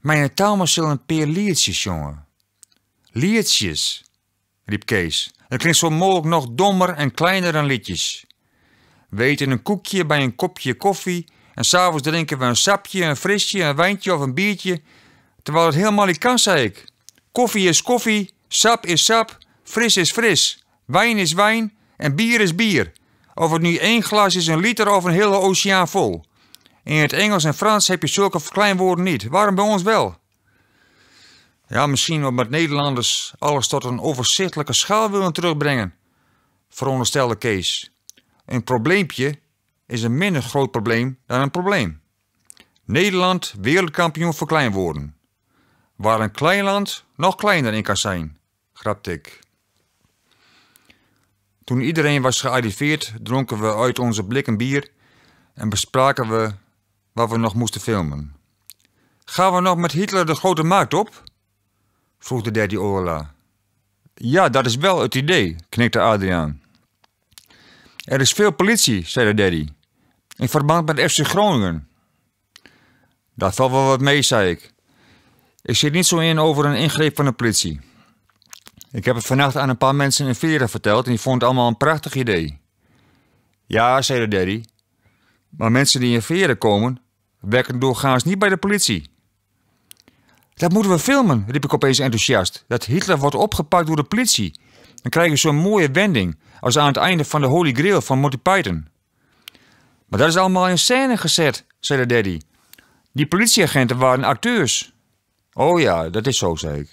S1: Mijn taalmaat zullen een peer liertjes, jongen. Liertjes, riep Kees. Het klinkt zo mogelijk nog dommer en kleiner dan liedjes. Weet in een koekje bij een kopje koffie en s'avonds drinken we een sapje, een frisje, een wijntje of een biertje. Terwijl het helemaal niet kan, zei ik. Koffie is koffie, sap is sap, fris is fris. Wijn is wijn en bier is bier. Of het nu één glas is, een liter of een hele oceaan vol. In het Engels en Frans heb je zulke verkleinwoorden niet. Waarom bij ons wel? Ja, misschien omdat Nederlanders alles tot een overzichtelijke schaal willen terugbrengen, veronderstelde Kees. Een probleempje is een minder groot probleem dan een probleem. Nederland wereldkampioen voor klein worden. Waar een klein land nog kleiner in kan zijn, grapte ik. Toen iedereen was gearriveerd, dronken we uit onze blikken bier en bespraken we wat we nog moesten filmen. Gaan we nog met Hitler de grote markt op? vroeg de derde Orla. Ja, dat is wel het idee, knikte Adriaan. Er is veel politie, zei de daddy. In verband met FC Groningen. Dat valt wel wat mee, zei ik. Ik zit niet zo in over een ingreep van de politie. Ik heb het vannacht aan een paar mensen in veren verteld en die vonden het allemaal een prachtig idee. Ja, zei de daddy. Maar mensen die in veren komen, werken doorgaans niet bij de politie. Dat moeten we filmen, riep ik opeens enthousiast. Dat Hitler wordt opgepakt door de politie. Dan krijgen ze zo'n mooie wending als aan het einde van de Holy Grail van Monty Python. Maar dat is allemaal in scène gezet, zei de daddy. Die politieagenten waren acteurs. Oh ja, dat is zo, zei ik.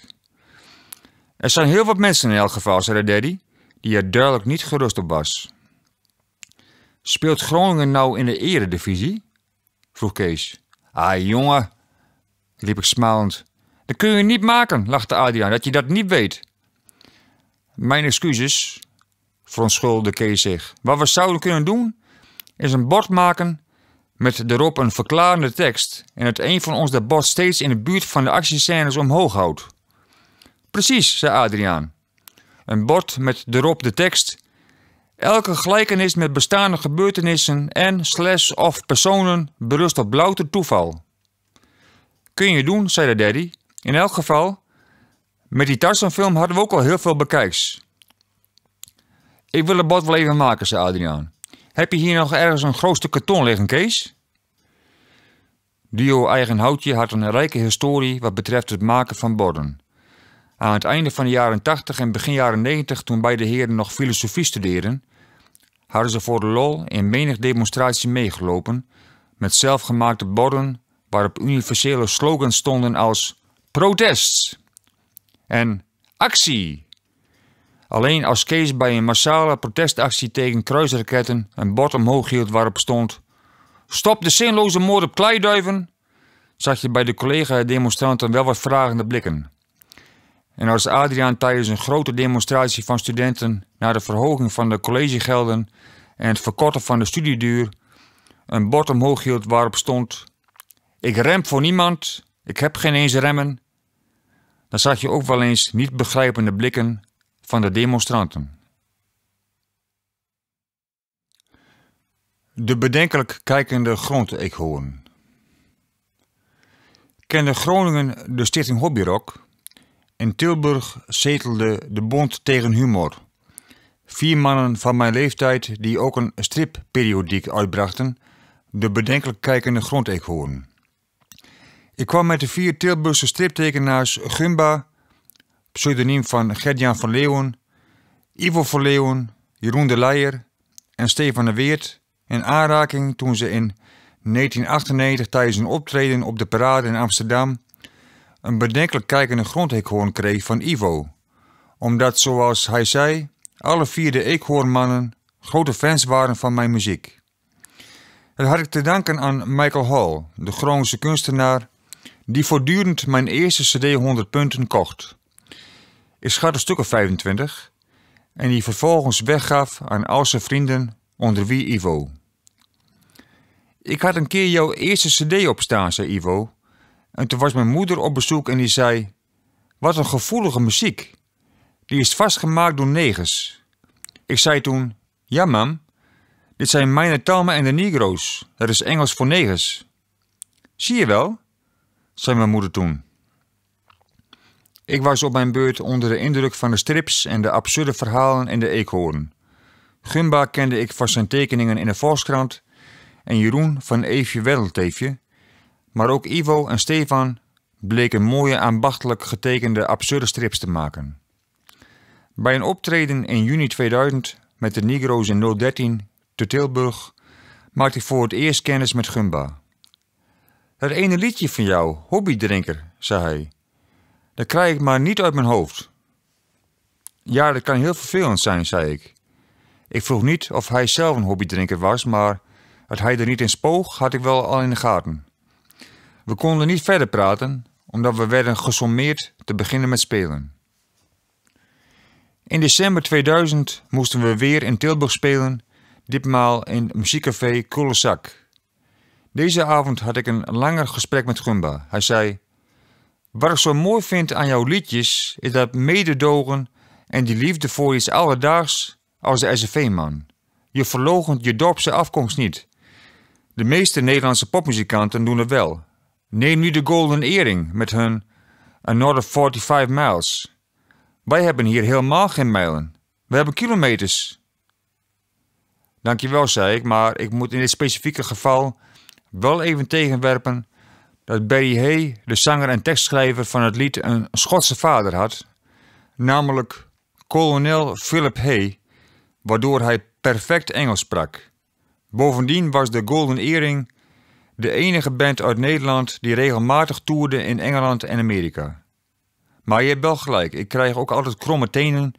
S1: Er zijn heel wat mensen in elk geval, zei de daddy, die er duidelijk niet gerust op was. Speelt Groningen nou in de eredivisie? vroeg Kees. Ah, jongen, riep ik smalend. Dat kun je niet maken, lachte Adriaan, dat je dat niet weet. Mijn excuses, verontschuldigde Kees zich. Wat we zouden kunnen doen, is een bord maken met erop een verklarende tekst en dat een van ons dat bord steeds in de buurt van de actiescènes omhoog houdt. Precies, zei Adriaan. Een bord met erop de tekst. Elke gelijkenis met bestaande gebeurtenissen en slash of personen berust op louter toeval. Kun je doen, zei de daddy. In elk geval, met die Tarzanfilm hadden we ook al heel veel bekijks. Ik wil een bod wel even maken, zei Adriaan. Heb je hier nog ergens een grootste stuk karton liggen, Kees? Duo Eigen Houtje had een rijke historie wat betreft het maken van borden. Aan het einde van de jaren 80 en begin jaren 90, toen beide heren nog filosofie studeerden, hadden ze voor de lol in menig demonstratie meegelopen met zelfgemaakte borden waarop universele slogans stonden als protest en actie. Alleen als Kees bij een massale protestactie tegen kruisraketten een bord omhoog hield waarop stond: Stop de zinloze moord op kleiduiven! zag je bij de collega-demonstranten wel wat vragende blikken. En als Adriaan tijdens een grote demonstratie van studenten naar de verhoging van de collegegelden en het verkorten van de studieduur een bord omhoog hield waarop stond: Ik rem voor niemand, ik heb geen eens remmen. Dan zag je ook wel eens niet begrijpende blikken van de demonstranten. De bedenkelijk kijkende grondekhoorn. Kende Groningen de stichting Hobbyrock? In Tilburg zetelde de Bond tegen Humor. Vier mannen van mijn leeftijd die ook een stripperiodiek uitbrachten, de bedenkelijk kijkende grondekhoorn. Ik kwam met de vier Tilburgse striptekenaars Gumba, pseudoniem van Gerdjan van Leeuwen, Ivo van Leeuwen, Jeroen de Leijer en Stefan de Weert in aanraking toen ze in 1998 tijdens een optreden op de parade in Amsterdam een bedenkelijk kijkende grondhekhoorn kreeg van Ivo. Omdat, zoals hij zei, alle vier de eekhoornmannen grote fans waren van mijn muziek. Dat had ik te danken aan Michael Hall, de Groningse kunstenaar, die voortdurend mijn eerste CD 100 punten kocht is een stuk of 25 en die vervolgens weggaf aan al zijn vrienden, onder wie Ivo. Ik had een keer jouw eerste cd opstaan, zei Ivo. En toen was mijn moeder op bezoek en die zei... Wat een gevoelige muziek. Die is vastgemaakt door negers. Ik zei toen... Ja, mam. Dit zijn mijn Talma en de Negro's. Dat is Engels voor negers. Zie je wel? zei mijn moeder toen. Ik was op mijn beurt onder de indruk van de strips en de absurde verhalen in de eekhoorn. Gumba kende ik van zijn tekeningen in de Volkskrant en Jeroen van Eefje Weddelteefje. Maar ook Ivo en Stefan bleken mooie aanbachtelijk getekende absurde strips te maken. Bij een optreden in juni 2000 met de Negro's in 013 te Tilburg maakte ik voor het eerst kennis met Gumba. Het ene liedje van jou, hobbydrinker, zei hij. Dat krijg ik maar niet uit mijn hoofd. Ja, dat kan heel vervelend zijn, zei ik. Ik vroeg niet of hij zelf een hobbydrinker was, maar dat hij er niet in spoog, had ik wel al in de gaten. We konden niet verder praten, omdat we werden gesommeerd te beginnen met spelen. In december 2000 moesten we weer in Tilburg spelen, ditmaal in het muziekcafé Koelenzak. Deze avond had ik een langer gesprek met Gumba. Hij zei, wat ik zo mooi vind aan jouw liedjes is dat mededogen en die liefde voor iets alledaags als de SFV-man. Je verlogent je dorpse afkomst niet. De meeste Nederlandse popmuzikanten doen het wel. Neem nu de Golden Earring met hun Another 45 Miles. Wij hebben hier helemaal geen mijlen. We hebben kilometers. Dankjewel, zei ik, maar ik moet in dit specifieke geval wel even tegenwerpen dat Barry Hay, de zanger en tekstschrijver van het lied, een Schotse vader had, namelijk kolonel Philip Hay, waardoor hij perfect Engels sprak. Bovendien was de Golden Earring de enige band uit Nederland die regelmatig toerde in Engeland en Amerika. Maar je hebt wel gelijk, ik krijg ook altijd kromme tenen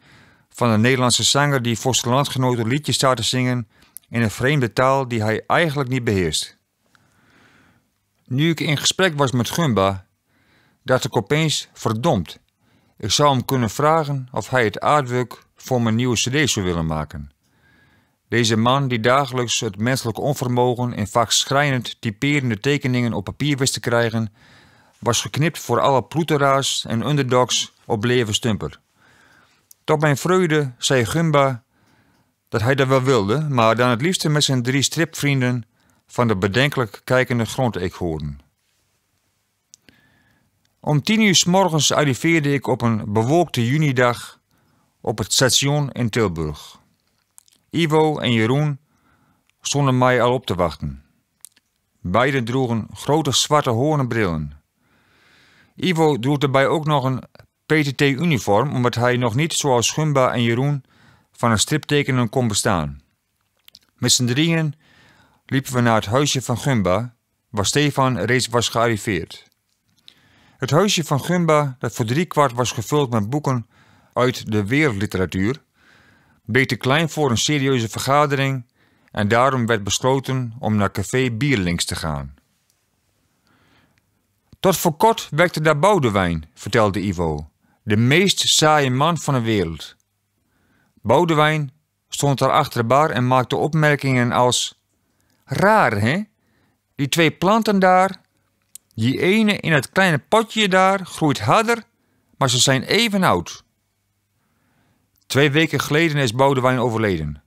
S1: van een Nederlandse zanger die voor zijn landgenoten liedjes staat te zingen in een vreemde taal die hij eigenlijk niet beheerst. Nu ik in gesprek was met Gumba, dat ik opeens verdomd. Ik zou hem kunnen vragen of hij het aardwerk voor mijn nieuwe cd zou willen maken. Deze man die dagelijks het menselijk onvermogen in vaak schrijnend typerende tekeningen op papier wist te krijgen, was geknipt voor alle ploeteraars en underdogs op leven stumper. Tot mijn vreugde zei Gumba dat hij dat wel wilde, maar dan het liefste met zijn drie stripvrienden van de bedenkelijk kijkende grondekhoorn. Om tien uur s morgens arriveerde ik op een bewolkte junidag op het station in Tilburg. Ivo en Jeroen stonden mij al op te wachten. Beiden droegen grote zwarte hoornenbrillen. Ivo droeg erbij ook nog een PTT-uniform, omdat hij nog niet zoals Gumba en Jeroen van een striptekenen kon bestaan. Met z'n drieën liepen we naar het huisje van Gumba, waar Stefan reeds was gearriveerd. Het huisje van Gumba, dat voor kwart was gevuld met boeken uit de wereldliteratuur, bleek te klein voor een serieuze vergadering en daarom werd besloten om naar café Bierlinks te gaan. Tot voor kort werkte daar Boudewijn, vertelde Ivo, de meest saaie man van de wereld. Boudewijn stond daar achter de bar en maakte opmerkingen als Raar, hè? Die twee planten daar, die ene in het kleine potje daar, groeit harder, maar ze zijn even oud. Twee weken geleden is Boudewijn overleden.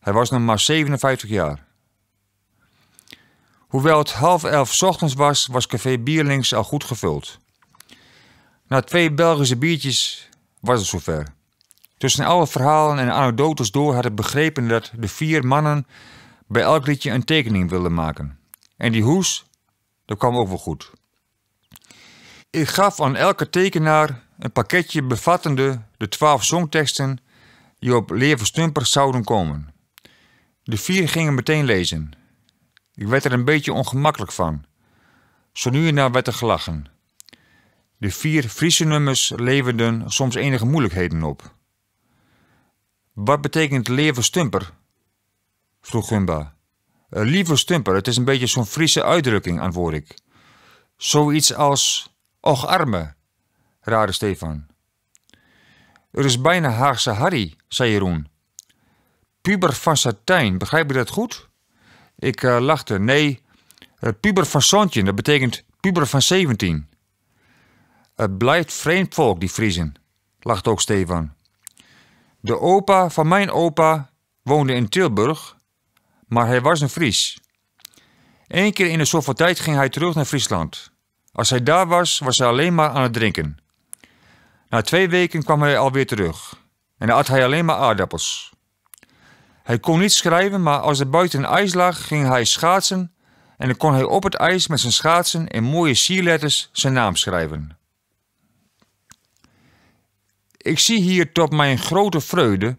S1: Hij was nog maar 57 jaar. Hoewel het half elf ochtends was, was café Bierlings al goed gevuld. Na twee Belgische biertjes was het zover. Tussen alle verhalen en anekdotes door had ik begrepen dat de vier mannen bij elk liedje een tekening wilde maken. En die hoes, dat kwam ook wel goed. Ik gaf aan elke tekenaar een pakketje bevattende de twaalf zongteksten die op Stumper zouden komen. De vier gingen meteen lezen. Ik werd er een beetje ongemakkelijk van. Zo nu en dan werd er gelachen. De vier Friese nummers leverden soms enige moeilijkheden op. Wat betekent Stumper? vroeg Gumba. Eh, lieve Stumper, het is een beetje zo'n Friese uitdrukking, antwoord ik. Zoiets als, och arme, raadde Stefan. Er is bijna Haagse Harry, zei Jeroen. Puber van Satijn, begrijp je dat goed? Ik eh, lachte. Nee, uh, puber van Santje, dat betekent puber van 17. Het blijft vreemd volk, die Friesen, lacht ook Stefan. De opa van mijn opa woonde in Tilburg maar hij was een Fries. Eén keer in de zoveel tijd ging hij terug naar Friesland. Als hij daar was, was hij alleen maar aan het drinken. Na twee weken kwam hij alweer terug en dan at hij alleen maar aardappels. Hij kon niet schrijven, maar als er buiten ijs lag, ging hij schaatsen en dan kon hij op het ijs met zijn schaatsen in mooie sierletters zijn naam schrijven. Ik zie hier tot mijn grote vreugde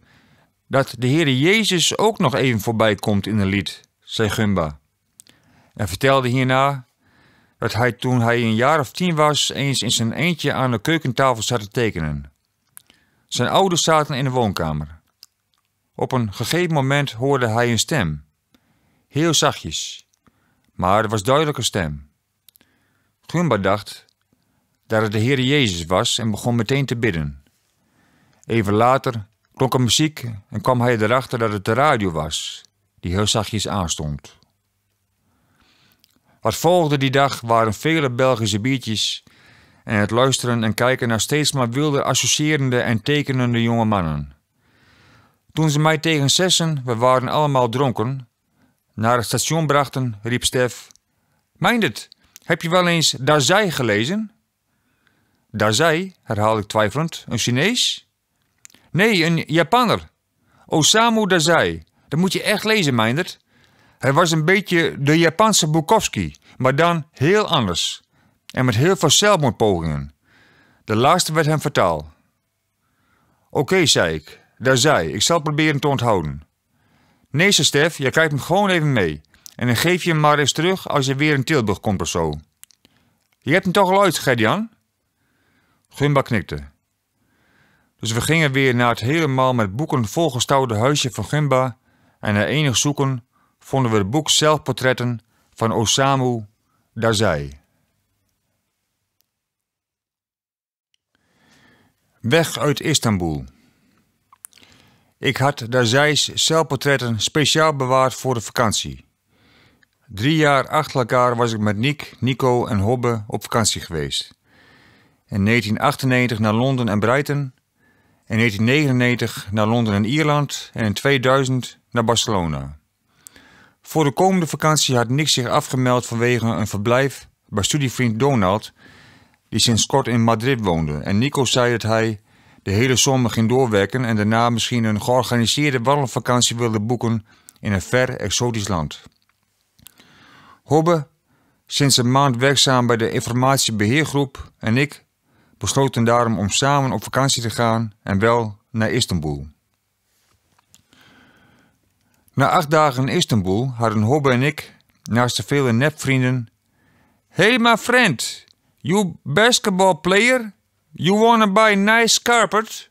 S1: dat de Heere Jezus ook nog even voorbij komt in een lied, zei Gumba. En vertelde hierna dat hij toen hij een jaar of tien was eens in zijn eentje aan de keukentafel zat te tekenen. Zijn ouders zaten in de woonkamer. Op een gegeven moment hoorde hij een stem, heel zachtjes, maar het was duidelijk een stem. Gumba dacht dat het de Heere Jezus was en begon meteen te bidden. Even later klonk er muziek en kwam hij erachter dat het de radio was, die heel zachtjes aanstond. Wat volgde die dag waren vele Belgische biertjes en het luisteren en kijken naar steeds maar wilde associërende en tekenende jonge mannen. Toen ze mij tegen zessen, we waren allemaal dronken, naar het station brachten, riep Stef: Mind het, heb je wel eens Dazai gelezen? Daar herhaalde ik twijfelend, een Chinees? Nee, een Japanner. Osamu Dazai. Dat moet je echt lezen, Meindert. Hij was een beetje de Japanse Bukowski, maar dan heel anders. En met heel veel zelfmoordpogingen. De laatste werd hem vertaald. Oké, zei ik. Daar zei, ik zal proberen te onthouden. Nee, ze Stef, je krijgt hem gewoon even mee. En dan geef je hem maar eens terug als je weer in Tilburg komt of zo. Je hebt hem toch al uit, Gerdian? Gumba knikte. Dus we gingen weer naar het helemaal met boeken volgestouwde huisje van Gimba en na enig zoeken vonden we het boek Zelfportretten van Osamu Dazai. Weg uit Istanbul. Ik had Dazai's zelfportretten speciaal bewaard voor de vakantie. Drie jaar achter elkaar was ik met Nick, Nico en Hobbe op vakantie geweest. In 1998 naar Londen en Brighton in 1999 naar Londen en Ierland en in 2000 naar Barcelona. Voor de komende vakantie had Nick zich afgemeld vanwege een verblijf bij studievriend Donald, die sinds kort in Madrid woonde. En Nico zei dat hij de hele zomer ging doorwerken en daarna misschien een georganiseerde wandelvakantie wilde boeken in een ver exotisch land. Hobbe, sinds een maand werkzaam bij de informatiebeheergroep, en ik besloten daarom om samen op vakantie te gaan en wel naar Istanbul. Na acht dagen in Istanbul hadden Hobbe en ik, naast de vele nepvrienden... Hey my friend, you basketball player? You wanna buy nice carpet?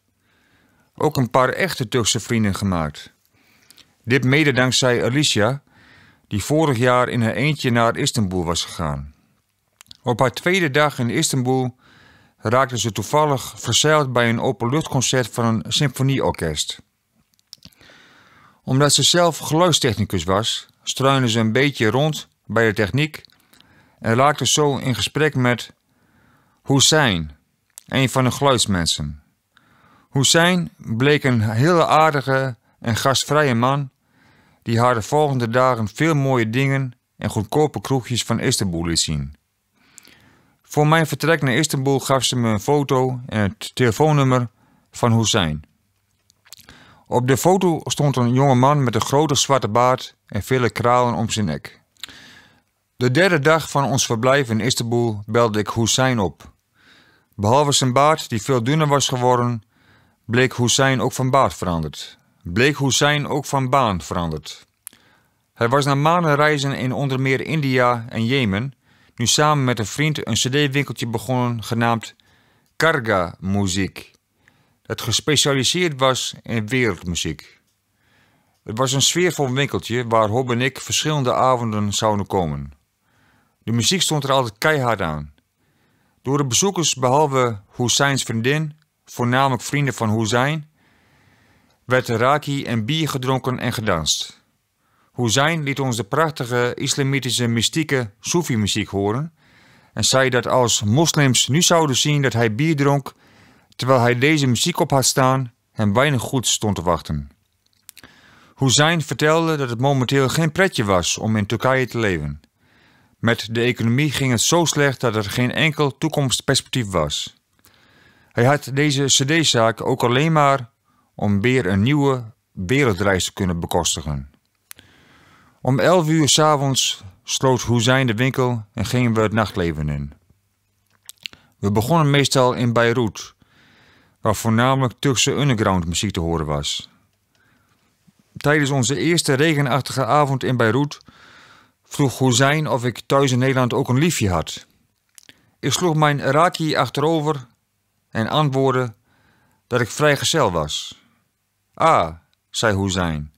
S1: Ook een paar echte Turkse vrienden gemaakt. Dit mede dankzij Alicia, die vorig jaar in haar eentje naar Istanbul was gegaan. Op haar tweede dag in Istanbul Raakte ze toevallig verzeild bij een openluchtconcert van een symfonieorkest. Omdat ze zelf geluidstechnicus was, struinde ze een beetje rond bij de techniek en raakte zo in gesprek met Hussein, een van de geluidsmensen. Hussein bleek een hele aardige en gastvrije man die haar de volgende dagen veel mooie dingen en goedkope kroegjes van Istanbul liet zien. Voor mijn vertrek naar Istanbul gaf ze me een foto en het telefoonnummer van Hussein. Op de foto stond een jonge man met een grote zwarte baard en vele kralen om zijn nek. De derde dag van ons verblijf in Istanbul belde ik Hussein op. Behalve zijn baard, die veel dunner was geworden, bleek Hussein ook van baard veranderd. Bleek Hussein ook van baan veranderd. Hij was na maanden reizen in onder meer India en Jemen nu samen met een vriend een cd-winkeltje begonnen genaamd Karga Muziek. Dat gespecialiseerd was in wereldmuziek. Het was een sfeervol winkeltje waar Hob en ik verschillende avonden zouden komen. De muziek stond er altijd keihard aan. Door de bezoekers, behalve Hussein's vriendin, voornamelijk vrienden van Hussein, werd raki en bier gedronken en gedanst. Hoezijn liet ons de prachtige islamitische mystieke Soefi-muziek horen en zei dat als moslims nu zouden zien dat hij bier dronk terwijl hij deze muziek op had staan, hem weinig goed stond te wachten. Hoezijn vertelde dat het momenteel geen pretje was om in Turkije te leven. Met de economie ging het zo slecht dat er geen enkel toekomstperspectief was. Hij had deze cd-zaak ook alleen maar om weer een nieuwe wereldreis te kunnen bekostigen. Om elf uur s'avonds sloot Hoezijn de winkel en gingen we het nachtleven in. We begonnen meestal in Beirut, waar voornamelijk Turkse underground muziek te horen was. Tijdens onze eerste regenachtige avond in Beirut vroeg Hoezijn of ik thuis in Nederland ook een liefje had. Ik sloeg mijn Iraki achterover en antwoordde dat ik vrijgezel was. Ah, zei Hoezijn,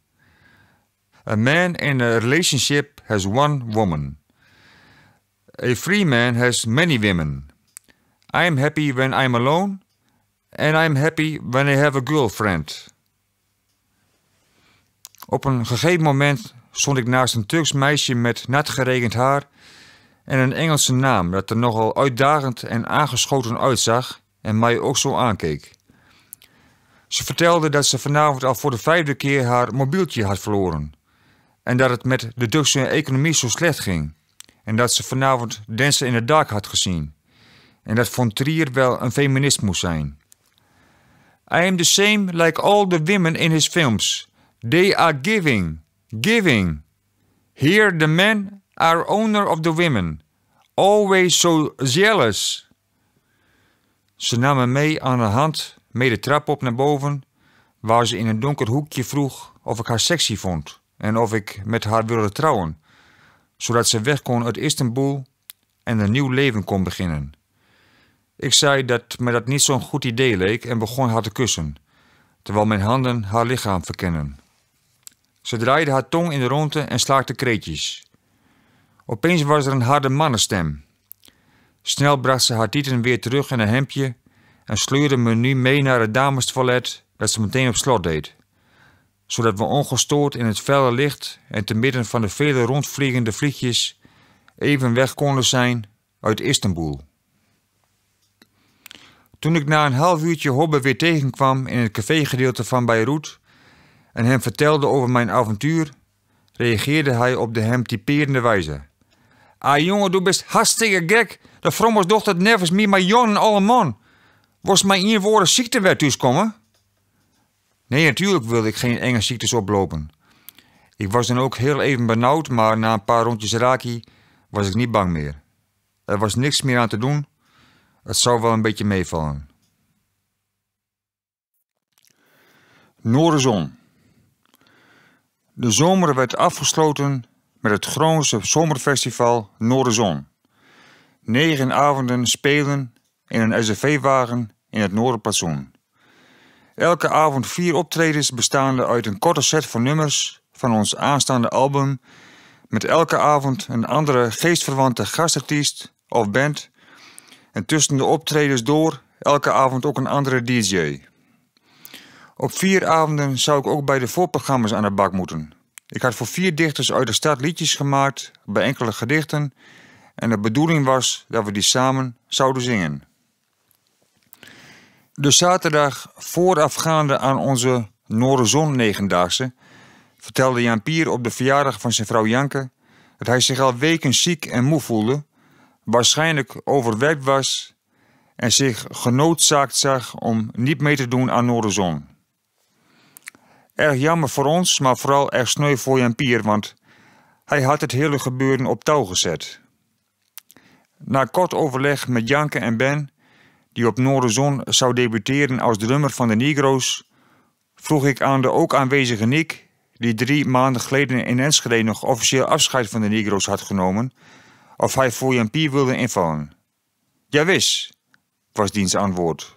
S1: A man in a relationship has one woman. A free man has many women. I am happy when I'm alone and I'm happy when I have a girlfriend. Op een gegeven moment stond ik naast een Turks meisje met nat geregend haar en een Engelse naam dat er nogal uitdagend en aangeschoten uitzag en mij ook zo aankeek. Ze vertelde dat ze vanavond al voor de vijfde keer haar mobieltje had verloren. En dat het met de Duitse economie zo slecht ging. En dat ze vanavond Dansen in het Dark had gezien. En dat Von Trier wel een feminist moest zijn. I am the same like all the women in his films. They are giving, giving. Here the men are owner of the women. Always so jealous. Ze nam me mee aan de hand, mee de trap op naar boven, waar ze in een donker hoekje vroeg of ik haar sexy vond en of ik met haar wilde trouwen, zodat ze weg kon uit Istanbul en een nieuw leven kon beginnen. Ik zei dat me dat niet zo'n goed idee leek en begon haar te kussen, terwijl mijn handen haar lichaam verkennen. Ze draaide haar tong in de rondte en slaakte kreetjes. Opeens was er een harde mannenstem. Snel bracht ze haar tieten weer terug in een hemdje en sleurde me nu mee naar het damestoilet dat ze meteen op slot deed zodat we ongestoord in het felle licht en te midden van de vele rondvliegende vliegjes even weg konden zijn uit Istanbul. Toen ik na een half uurtje Hobbe weer tegenkwam in het cafégedeelte van Beirut en hem vertelde over mijn avontuur, reageerde hij op de hem typerende wijze. Ah jongen, du bist hartstikke gek. De frommers dochter nergens meer maar jongen alle man. Was mijn woorden ziekte werd dus, komen? Nee, natuurlijk wilde ik geen enge ziektes oplopen. Ik was dan ook heel even benauwd, maar na een paar rondjes raki was ik niet bang meer. Er was niks meer aan te doen. Het zou wel een beetje meevallen. Noorderzon. De zomer werd afgesloten met het Groningse zomerfestival Noorderzon. Negen avonden spelen in een SUV-wagen in het Noorderplatsoen. Elke avond vier optredens bestaande uit een korte set van nummers van ons aanstaande album. Met elke avond een andere geestverwante gastartiest of band. En tussen de optredens door elke avond ook een andere DJ. Op vier avonden zou ik ook bij de voorprogramma's aan de bak moeten. Ik had voor vier dichters uit de stad liedjes gemaakt bij enkele gedichten. En de bedoeling was dat we die samen zouden zingen. De zaterdag voorafgaande aan onze Noorderzon negendaagse vertelde Jan Pier op de verjaardag van zijn vrouw Janke dat hij zich al weken ziek en moe voelde, waarschijnlijk overwerkt was en zich genoodzaakt zag om niet mee te doen aan Noorderzon. Erg jammer voor ons, maar vooral erg sneu voor Jan Pier, want hij had het hele gebeuren op touw gezet. Na kort overleg met Janke en Ben die op Noorderzon zou debuteren als drummer van de Negro's, vroeg ik aan de ook aanwezige Nick, die drie maanden geleden in Enschede nog officieel afscheid van de Negro's had genomen, of hij voor je Pier wilde invallen. Jawis, was diens antwoord.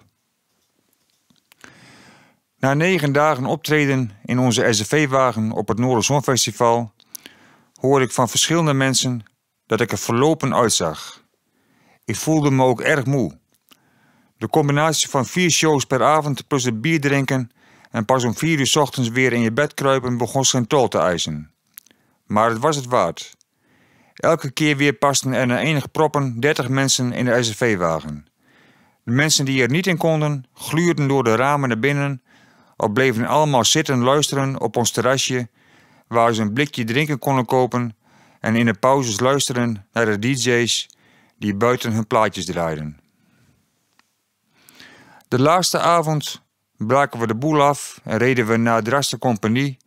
S1: Na negen dagen optreden in onze S.V. wagen op het Festival, hoorde ik van verschillende mensen dat ik er verlopen uitzag. Ik voelde me ook erg moe. De combinatie van vier shows per avond plus het bier drinken en pas om vier uur ochtends weer in je bed kruipen begon zijn tol te eisen. Maar het was het waard. Elke keer weer pasten er na enig proppen dertig mensen in de sv wagen De mensen die er niet in konden, gluurden door de ramen naar binnen of bleven allemaal zitten luisteren op ons terrasje, waar ze een blikje drinken konden kopen en in de pauzes luisteren naar de DJ's die buiten hun plaatjes draaiden. De laatste avond braken we de boel af en reden we naar Draste Compagnie,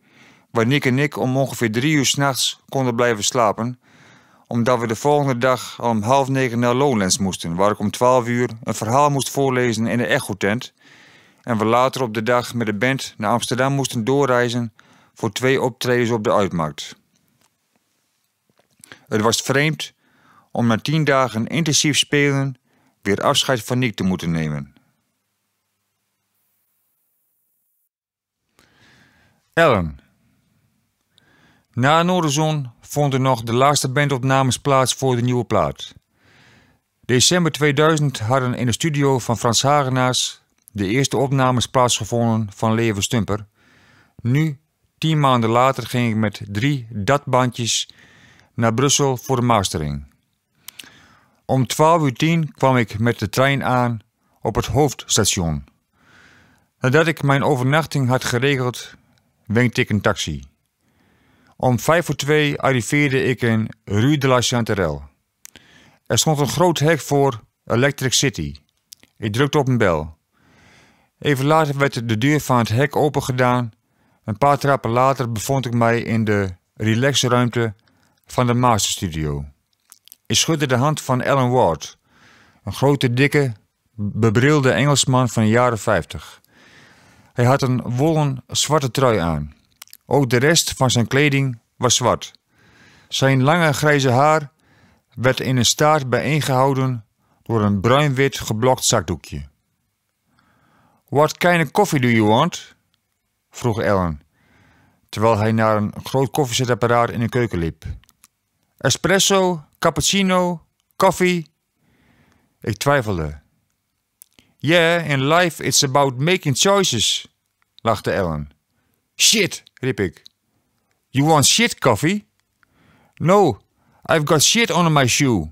S1: waar Nick en ik om ongeveer drie uur s'nachts konden blijven slapen, omdat we de volgende dag om half negen naar Lowlands moesten, waar ik om twaalf uur een verhaal moest voorlezen in de echo-tent, en we later op de dag met de band naar Amsterdam moesten doorreizen voor twee optredens op de uitmarkt. Het was vreemd om na tien dagen intensief spelen weer afscheid van Nick te moeten nemen. Na een vond vonden nog de laatste bandopnames plaats voor de nieuwe plaat. December 2000 hadden in de studio van Frans Hagenaars de eerste opnames plaatsgevonden van Leven Stumper. Nu, tien maanden later, ging ik met drie datbandjes naar Brussel voor de mastering. Om 12.10 uur kwam ik met de trein aan op het hoofdstation. Nadat ik mijn overnachting had geregeld, wenkte ik een taxi. Om vijf voor twee arriveerde ik in Rue de la Chanterelle. Er stond een groot hek voor Electric City. Ik drukte op een bel. Even later werd de deur van het hek opengedaan. Een paar trappen later bevond ik mij in de relaxruimte van de masterstudio. Ik schudde de hand van Alan Ward, een grote, dikke, bebrilde Engelsman van de jaren 50. Hij had een wollen zwarte trui aan. Ook de rest van zijn kleding was zwart. Zijn lange grijze haar werd in een staart bijeengehouden door een bruin-wit geblokt zakdoekje. What kind of coffee do you want? vroeg Ellen, terwijl hij naar een groot koffiezetapparaat in de keuken liep. Espresso, cappuccino, koffie? Ik twijfelde. Yeah, in life it's about making choices, lachte Ellen. Shit, riep ik. You want shit coffee? No, I've got shit on my shoe.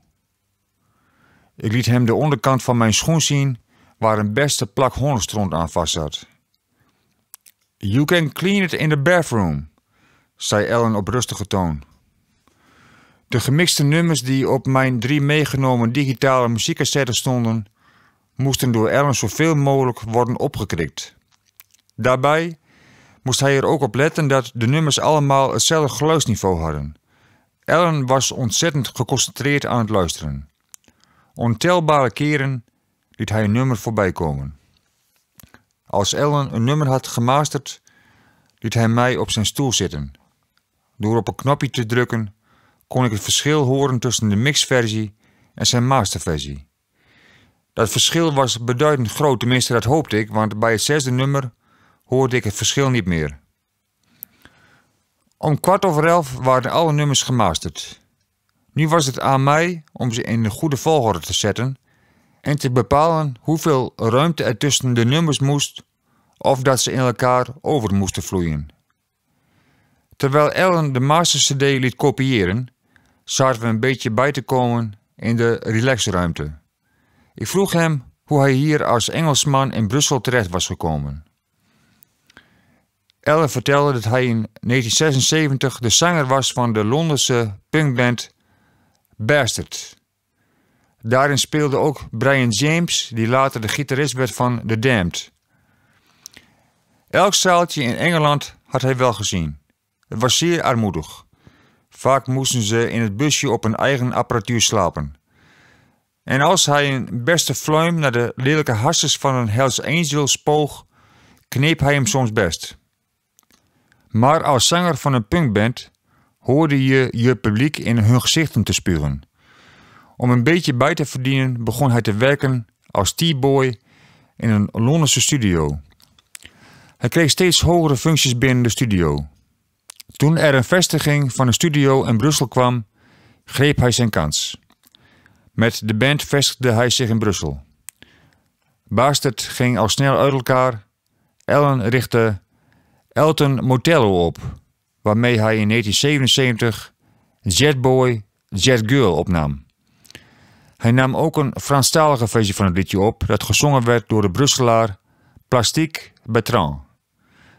S1: Ik liet hem de onderkant van mijn schoen zien, waar een beste plak hondenstront aan vast zat. You can clean it in the bathroom, zei Ellen op rustige toon. De gemixte nummers die op mijn drie meegenomen digitale muziekcassettes stonden, moesten door Ellen zoveel mogelijk worden opgekrikt. Daarbij moest hij er ook op letten dat de nummers allemaal hetzelfde geluidsniveau hadden. Ellen was ontzettend geconcentreerd aan het luisteren. Ontelbare keren liet hij een nummer voorbij komen. Als Ellen een nummer had gemasterd, liet hij mij op zijn stoel zitten. Door op een knopje te drukken, kon ik het verschil horen tussen de mixversie en zijn masterversie. Dat verschil was beduidend groot, tenminste dat hoopte ik, want bij het zesde nummer hoorde ik het verschil niet meer. Om kwart over elf waren alle nummers gemasterd. Nu was het aan mij om ze in de goede volgorde te zetten en te bepalen hoeveel ruimte er tussen de nummers moest of dat ze in elkaar over moesten vloeien. Terwijl Ellen de master CD liet kopiëren, zaten we een beetje bij te komen in de relaxruimte. Ik vroeg hem hoe hij hier als Engelsman in Brussel terecht was gekomen. Elle vertelde dat hij in 1976 de zanger was van de Londense punkband Bastard. Daarin speelde ook Brian James, die later de gitarist werd van The Damned. Elk zaaltje in Engeland had hij wel gezien. Het was zeer armoedig. Vaak moesten ze in het busje op hun eigen apparatuur slapen. En als hij een beste vluim naar de lelijke harses van een Hells angel spoog, kneep hij hem soms best. Maar als zanger van een punkband hoorde je je publiek in hun gezichten te spuren. Om een beetje bij te verdienen begon hij te werken als T-boy in een Londense studio. Hij kreeg steeds hogere functies binnen de studio. Toen er een vestiging van een studio in Brussel kwam, greep hij zijn kans. Met de band vestigde hij zich in Brussel. Bastard ging al snel uit elkaar. Ellen richtte Elton Motello op, waarmee hij in 1977 Jet Boy, Jet Girl opnam. Hij nam ook een Franstalige versie van het liedje op dat gezongen werd door de Brusselaar Plastique Bertrand.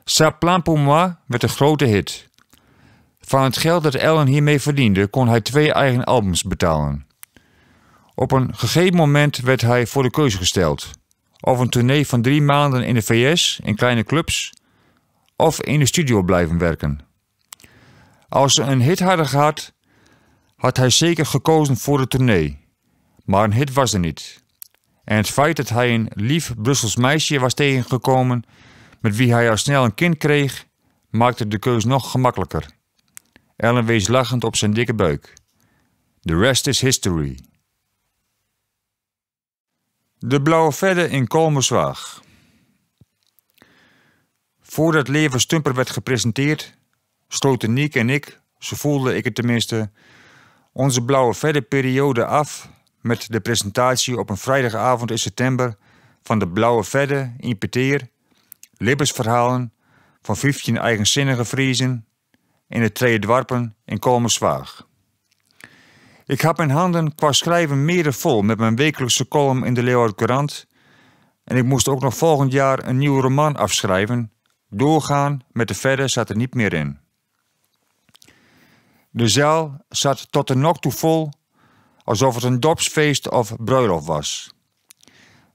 S1: Sa plan pour moi werd een grote hit. Van het geld dat Ellen hiermee verdiende kon hij twee eigen albums betalen. Op een gegeven moment werd hij voor de keuze gesteld. Of een tournee van drie maanden in de VS, in kleine clubs, of in de studio blijven werken. Als ze een hit hadden gehad, had hij zeker gekozen voor de tournee. Maar een hit was er niet. En het feit dat hij een lief Brussels meisje was tegengekomen, met wie hij al snel een kind kreeg, maakte de keus nog gemakkelijker. Ellen wees lachend op zijn dikke buik. The rest is history. De Blauwe Vedde in Kolmerswaag. Voordat Leven Stumper werd gepresenteerd, sloten Niek en ik, zo voelde ik het tenminste, onze Blauwe Vedde periode af met de presentatie op een vrijdagavond in september van de Blauwe Vedde in Peteer, Libbersverhalen van 15 eigenzinnige Vriezen in de Twee Dwarpen in Kolmerswaag. Ik had mijn handen qua schrijven meer vol met mijn wekelijkse column in de Leeuward Courant. En ik moest ook nog volgend jaar een nieuwe roman afschrijven. Doorgaan met de verder zat er niet meer in. De zaal zat tot de nok toe vol, alsof het een dorpsfeest of bruiloft was.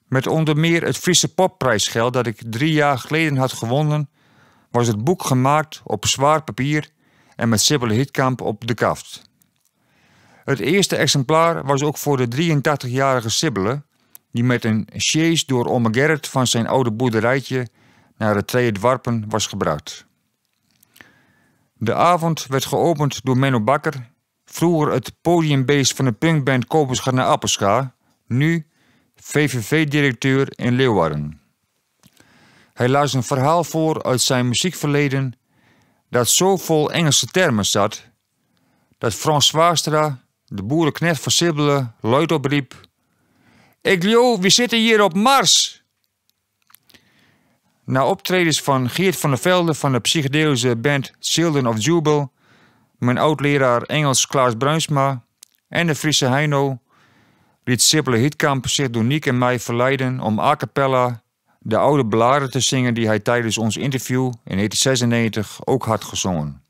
S1: Met onder meer het Friese popprijsgeld dat ik drie jaar geleden had gewonnen, was het boek gemaakt op zwaar papier en met Sibylle Hitkamp op de kaft. Het eerste exemplaar was ook voor de 83-jarige Sibbelen, die met een sjees door Ome Gerrit van zijn oude boerderijtje naar het Tweede Dwarpen was gebruikt. De avond werd geopend door Menno Bakker, vroeger het podiumbeest van de punkband Koperscha naar Appelscha, nu VVV-directeur in Leeuwarden. Hij las een verhaal voor uit zijn muziekverleden dat zo vol Engelse termen zat dat Frans Waastra de boerenknecht van Sibbelen luid opriep: Ik Leo, we zitten hier op Mars! Na optredens van Geert van der Velde van de psychedelische band Children of Jubel, mijn oud-leraar Engels Klaas Bruinsma en de Friese Heino, liet Sibbelen Hitkamp zich door Niek en mij verleiden om a cappella de oude bladen te zingen die hij tijdens ons interview in 1996 ook had gezongen.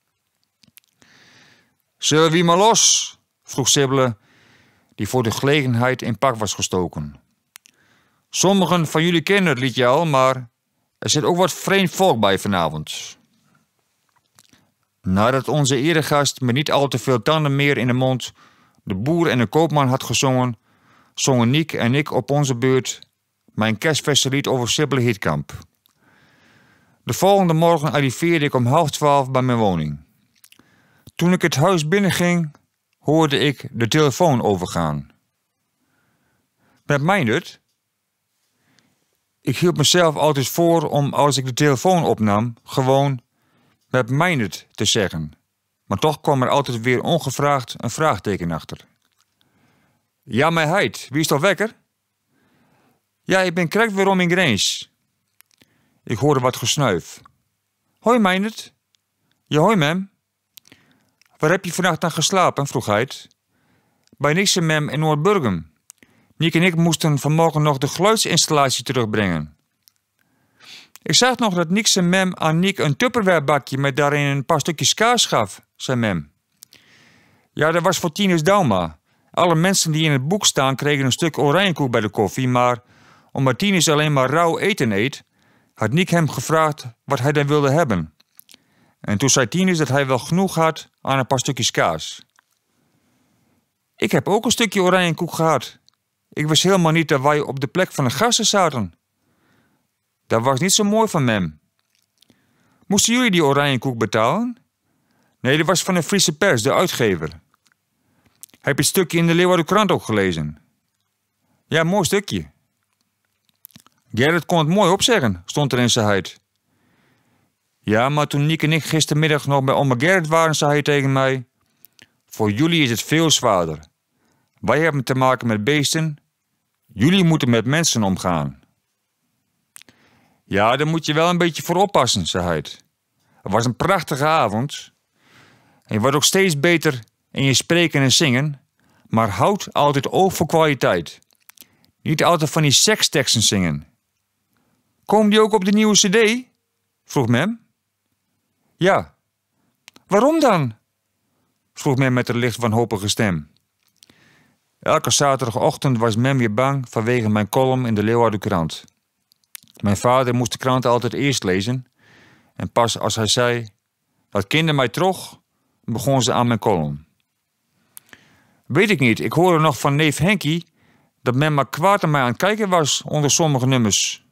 S1: Zullen we maar los? vroeg Sibbelen, die voor de gelegenheid in pak was gestoken. Sommigen van jullie kennen het liedje al, maar er zit ook wat vreemd volk bij vanavond. Nadat onze eregast met niet al te veel tanden meer in de mond de boer en de koopman had gezongen, zongen Niek en ik op onze beurt mijn lied over Sibbele Hitkamp. De volgende morgen arriveerde ik om half twaalf bij mijn woning. Toen ik het huis binnenging, hoorde ik de telefoon overgaan. Met Meindert? Ik hield mezelf altijd voor om als ik de telefoon opnam gewoon met Meindert te zeggen. Maar toch kwam er altijd weer ongevraagd een vraagteken achter. Ja, mijn wie is toch wekker? Ja, ik ben weer om in Greens. Ik hoorde wat gesnuif. Hoi Meindert. Ja, hoi mem. Waar heb je vannacht dan geslapen? vroeg hij Bij Nixemem in Noordburgum. Nick en ik moesten vanmorgen nog de geluidsinstallatie terugbrengen. Ik zag nog dat Nix en Mem aan Nick een tupperwarebakje met daarin een paar stukjes kaas gaf, zei Mem. Ja, dat was voor Tinus Dauma. Alle mensen die in het boek staan kregen een stuk oranjekoek bij de koffie, maar omdat Tinus alleen maar rauw eten eet, had Nick hem gevraagd wat hij dan wilde hebben. En toen zei Tinus dat hij wel genoeg had aan een paar stukjes kaas. Ik heb ook een stukje oranje koek gehad. Ik wist helemaal niet dat wij op de plek van de gasten zaten. Dat was niet zo mooi van mem. Moesten jullie die oranje koek betalen? Nee, dat was van de Friese pers, de uitgever. Heb je het stukje in de Leeuwarden krant ook gelezen? Ja, mooi stukje. Gerrit kon het mooi opzeggen, stond er in zijn huid. Ja, maar toen Nick en ik gistermiddag nog bij Oma Gerrit waren, zei hij tegen mij... Voor jullie is het veel zwaarder. Wij hebben te maken met beesten. Jullie moeten met mensen omgaan. Ja, daar moet je wel een beetje voor oppassen, zei hij. Het was een prachtige avond. En je wordt ook steeds beter in je spreken en zingen. Maar houd altijd oog voor kwaliteit. Niet altijd van die seksteksten zingen. Kom die ook op de nieuwe cd? vroeg Mem. Ja. Waarom dan? vroeg men met een licht wanhopige stem. Elke zaterdagochtend was men weer bang vanwege mijn column in de Leeuwardenkrant. krant. Mijn vader moest de krant altijd eerst lezen. En pas als hij zei dat kinderen mij trog, begon ze aan mijn column. Weet ik niet, ik hoorde nog van neef Henkie dat men maar kwaad aan mij aan het kijken was onder sommige nummers.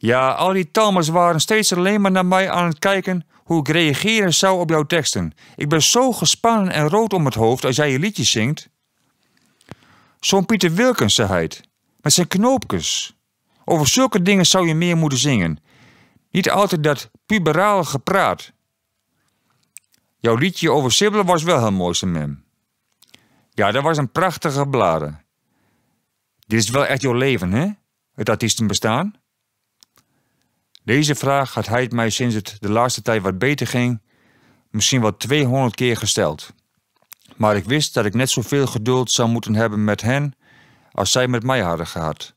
S1: Ja, al die talmers waren steeds alleen maar naar mij aan het kijken hoe ik reageren zou op jouw teksten. Ik ben zo gespannen en rood om het hoofd als jij je liedjes zingt. Zo'n Pieter Wilkens, zei hij met zijn knoopjes. Over zulke dingen zou je meer moeten zingen. Niet altijd dat puberale gepraat. Jouw liedje over Sibbelen was wel heel mooi, mem. Ja, dat was een prachtige bladen. Dit is wel echt jouw leven, hè? Het artiestenbestaan. Deze vraag had hij mij sinds het de laatste tijd wat beter ging, misschien wel 200 keer gesteld. Maar ik wist dat ik net zoveel geduld zou moeten hebben met hen als zij met mij hadden gehad.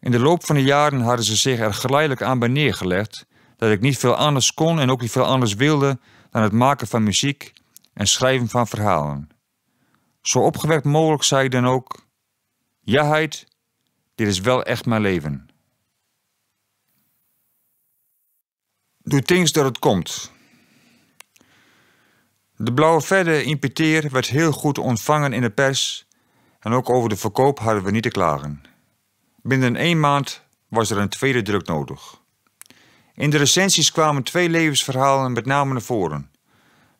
S1: In de loop van de jaren hadden ze zich er geleidelijk aan bij neergelegd dat ik niet veel anders kon en ook niet veel anders wilde dan het maken van muziek en schrijven van verhalen. Zo opgewekt mogelijk zei ik dan ook: dit is wel echt mijn leven. Doe things dat het komt. De blauwe verder in werd heel goed ontvangen in de pers en ook over de verkoop hadden we niet te klagen. Binnen één maand was er een tweede druk nodig. In de recensies kwamen twee levensverhalen met name naar voren.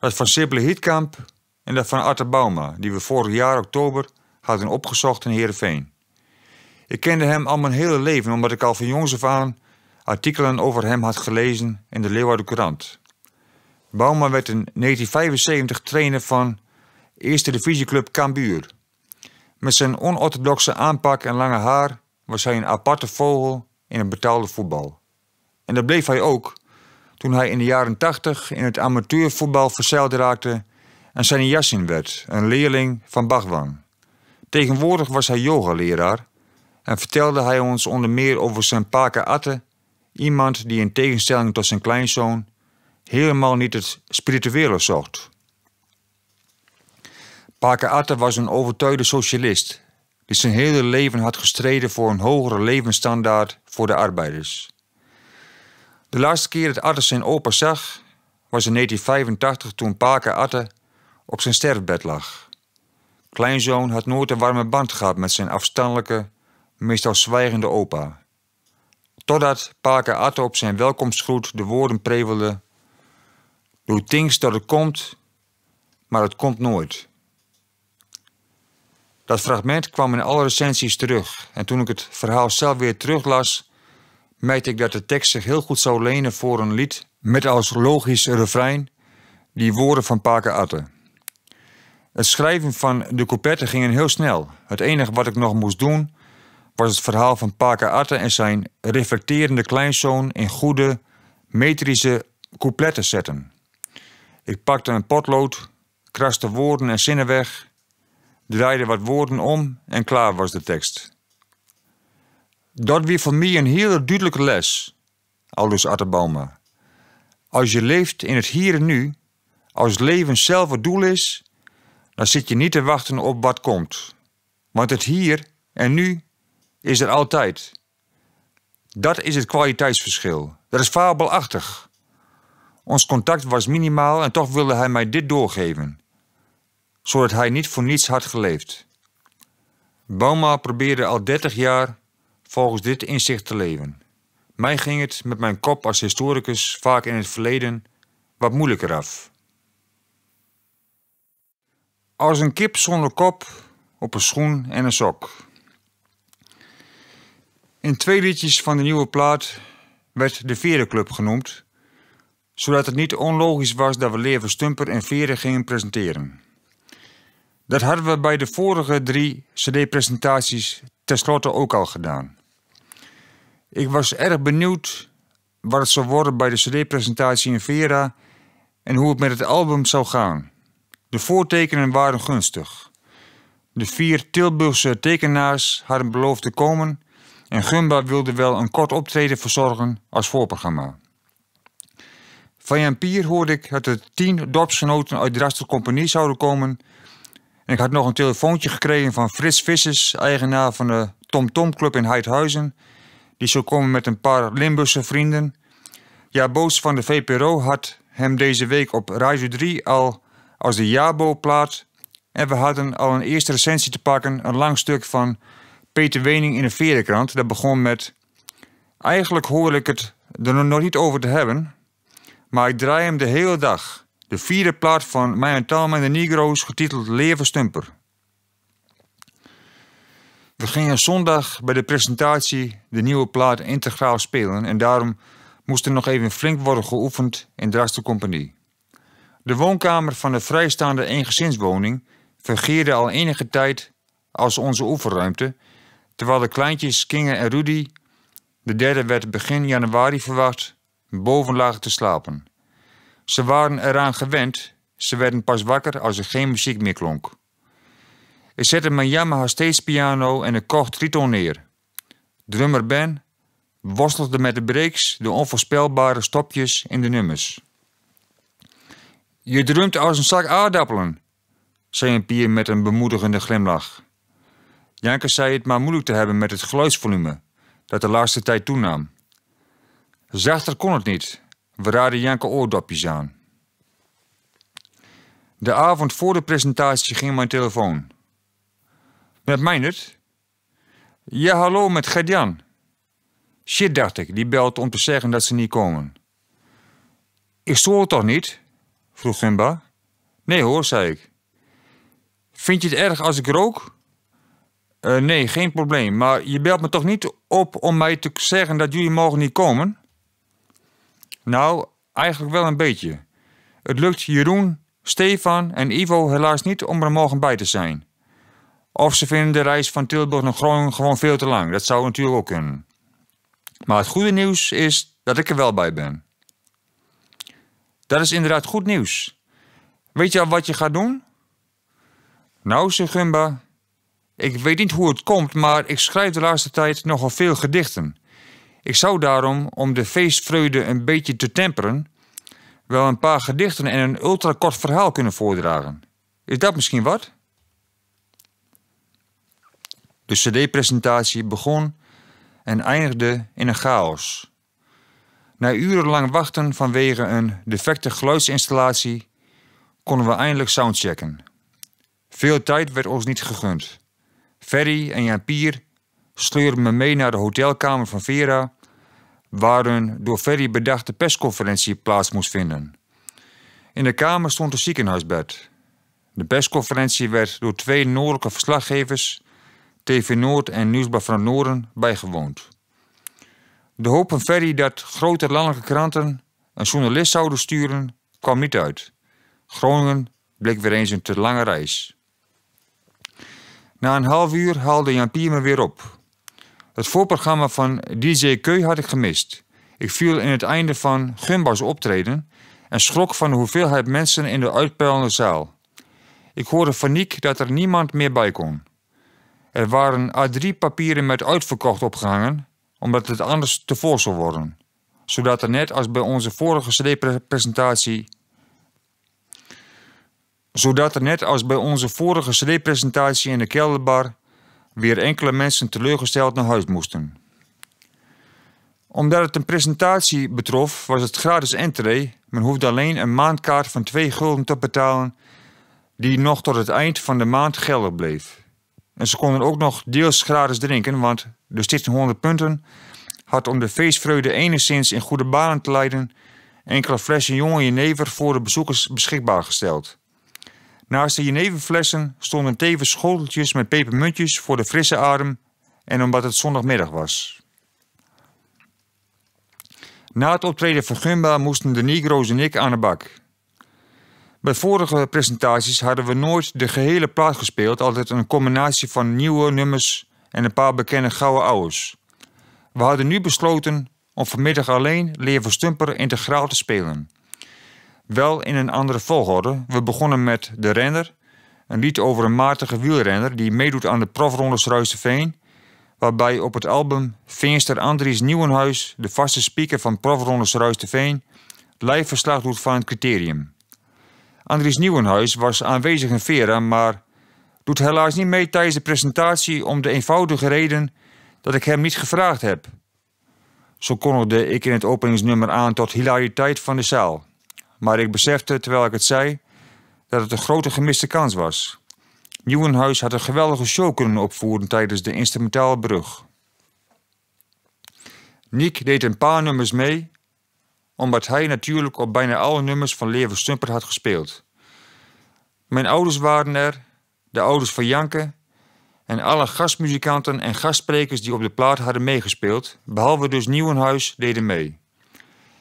S1: Dat van Sibylle Hietkamp en dat van Arthur Bauma, die we vorig jaar oktober hadden opgezocht in Heerenveen. Ik kende hem al mijn hele leven omdat ik al van jongs af aan artikelen over hem had gelezen in de Leeuwarden Courant. Bouwman werd in 1975 trainer van Eerste Divisieclub Cambuur. Met zijn onorthodoxe aanpak en lange haar was hij een aparte vogel in het betaalde voetbal. En dat bleef hij ook toen hij in de jaren 80 in het amateurvoetbal verzeild raakte en zijn in werd, een leerling van Bhagwan. Tegenwoordig was hij yogaleraar en vertelde hij ons onder meer over zijn paken Atte Iemand die in tegenstelling tot zijn kleinzoon helemaal niet het spirituele zocht. Parker Atte was een overtuigde socialist die zijn hele leven had gestreden voor een hogere levensstandaard voor de arbeiders. De laatste keer dat Atte zijn opa zag was in 1985 toen Parker Atte op zijn sterfbed lag. Kleinzoon had nooit een warme band gehad met zijn afstandelijke, meestal zwijgende opa totdat Pake Atte op zijn welkomstgroet de woorden prevelde: Doe things dat het komt, maar het komt nooit. Dat fragment kwam in alle recensies terug en toen ik het verhaal zelf weer teruglas, merkte ik dat de tekst zich heel goed zou lenen voor een lied met als logisch refrein die woorden van Pake Atte. Het schrijven van de coupetten ging heel snel. Het enige wat ik nog moest doen was het verhaal van Paka Atte en zijn reflecterende kleinzoon in goede, metrische coupletten zetten. Ik pakte een potlood, kraste woorden en zinnen weg, draaide wat woorden om en klaar was de tekst. Dat weer voor mij een heel duidelijke les, aldus Attenbauma. Als je leeft in het hier en nu, als leven zelf het doel is, dan zit je niet te wachten op wat komt. Want het hier en nu is er altijd. Dat is het kwaliteitsverschil. Dat is fabelachtig. Ons contact was minimaal en toch wilde hij mij dit doorgeven, zodat hij niet voor niets had geleefd. Bauma probeerde al 30 jaar volgens dit inzicht te leven. Mij ging het met mijn kop als historicus vaak in het verleden wat moeilijker af. Als een kip zonder kop op een schoen en een sok. In twee liedjes van de nieuwe plaat werd de Verenclub genoemd, zodat het niet onlogisch was dat we Leven Stumper en Veren gingen presenteren. Dat hadden we bij de vorige drie CD-presentaties tenslotte ook al gedaan. Ik was erg benieuwd wat het zou worden bij de CD-presentatie in Vera en hoe het met het album zou gaan. De voortekenen waren gunstig. De vier Tilburgse tekenaars hadden beloofd te komen en Gumba wilde wel een kort optreden verzorgen als voorprogramma. Van Jan Pier hoorde ik dat er tien dorpsgenoten uit de Compagnie zouden komen. En ik had nog een telefoontje gekregen van Fris Vissers, eigenaar van de Tom Tom Club in Heidhuizen. Die zou komen met een paar Limburgse vrienden. boos van de VPRO had hem deze week op Radio 3 al als de Jabo plaat. En we hadden al een eerste recensie te pakken, een lang stuk van Peter Wening in de Verenkrant. Dat begon met... Eigenlijk hoor ik het er nog niet over te hebben, maar ik draai hem de hele dag. De vierde plaat van Mijn Talm en de Negro's, getiteld Leven Stumper. We gingen zondag bij de presentatie de nieuwe plaat integraal spelen en daarom moest er nog even flink worden geoefend in Draste Compagnie. De woonkamer van de vrijstaande eengezinswoning vergeerde al enige tijd als onze oefenruimte terwijl de kleintjes Kinga en Rudy, de derde werd begin januari verwacht, boven lagen te slapen. Ze waren eraan gewend, ze werden pas wakker als er geen muziek meer klonk. Ik zette mijn Yamaha steeds piano en een kocht Triton neer. Drummer Ben worstelde met de breaks, de onvoorspelbare stopjes in de nummers. Je drumt als een zak aardappelen, zei een pier met een bemoedigende glimlach. Janke zei het maar moeilijk te hebben met het geluidsvolume, dat de laatste tijd toenam. Zachter kon het niet. We raden Janke oordopjes aan. De avond voor de presentatie ging mijn telefoon. Met niet. Ja, hallo, met Gerdjan. Shit, dacht ik, die belt om te zeggen dat ze niet komen. Ik stoor toch niet? vroeg Gimba. Nee hoor, zei ik. Vind je het erg als ik rook? Eh, nee, geen probleem. Maar je belt me toch niet op om mij te zeggen dat jullie morgen niet komen? Nou, eigenlijk wel een beetje. Het lukt Jeroen, Stefan en Ivo helaas niet om er morgen bij te zijn. Of ze vinden de reis van Tilburg naar Groningen gewoon veel te lang. Dat zou natuurlijk ook kunnen. Maar het goede nieuws is dat ik er wel bij ben. Dat is inderdaad goed nieuws. Weet je al wat je gaat doen? Nou, Segumba, ik weet niet hoe het komt, maar ik schrijf de laatste tijd nogal veel gedichten. Ik zou daarom, om de feestvreugde een beetje te temperen, wel een paar gedichten en een ultrakort verhaal kunnen voordragen. Is dat misschien wat? De CD-presentatie begon en eindigde in een chaos. Na urenlang wachten vanwege een defecte geluidsinstallatie konden we eindelijk soundchecken. Veel tijd werd ons niet gegund. Ferry en Jan Pier sleurden me mee naar de hotelkamer van Vera, waar een door Ferry bedachte persconferentie plaats moest vinden. In de kamer stond een ziekenhuisbed. De persconferentie werd door twee noordelijke verslaggevers, TV Noord en Nieuwsblad van Noorden, bijgewoond. De hoop van Ferry dat grote landelijke kranten een journalist zouden sturen, kwam niet uit. Groningen bleek weer eens een te lange reis. Na een half uur haalde Jan Pier me weer op. Het voorprogramma van DJ Keu had ik gemist. Ik viel in het einde van Gumbas optreden en schrok van de hoeveelheid mensen in de uitpuilende zaal. Ik hoorde paniek dat er niemand meer bij kon. Er waren A3-papieren met uitverkocht opgehangen, omdat het anders te vol zou worden. Zodat er net als bij onze vorige CD-presentatie zodat er net als bij onze vorige cd in de kelderbar weer enkele mensen teleurgesteld naar huis moesten. Omdat het een presentatie betrof, was het gratis entree. Men hoefde alleen een maandkaart van 2 gulden te betalen, die nog tot het eind van de maand geldig bleef. En ze konden ook nog deels gratis drinken, want de Stichting 100 Punten had om de feestvreugde enigszins in goede banen te leiden enkele flessen jonge jenever voor de bezoekers beschikbaar gesteld. Naast de jeneverflessen stonden tevens schoteltjes met pepermuntjes voor de frisse adem en omdat het zondagmiddag was. Na het optreden van Gumba moesten de Negro's en ik aan de bak. Bij vorige presentaties hadden we nooit de gehele plaat gespeeld, altijd een combinatie van nieuwe nummers en een paar bekende gouden ouders. We hadden nu besloten om vanmiddag alleen Lever Stumper integraal te spelen wel in een andere volgorde. We begonnen met De Renner, een lied over een matige wielrenner die meedoet aan de de Veen, waarbij op het album Veenster Andries Nieuwenhuis, de vaste speaker van profrondes Ruisterveen, live verslag doet van het criterium. Andries Nieuwenhuis was aanwezig in Vera, maar doet helaas niet mee tijdens de presentatie om de eenvoudige reden dat ik hem niet gevraagd heb. Zo kondigde ik in het openingsnummer aan tot hilariteit van de zaal maar ik besefte terwijl ik het zei dat het een grote gemiste kans was. Nieuwenhuis had een geweldige show kunnen opvoeren tijdens de instrumentale brug. Nick deed een paar nummers mee, omdat hij natuurlijk op bijna alle nummers van Lever Stumper had gespeeld. Mijn ouders waren er, de ouders van Janke en alle gastmuzikanten en gastsprekers die op de plaat hadden meegespeeld, behalve dus Nieuwenhuis, deden mee.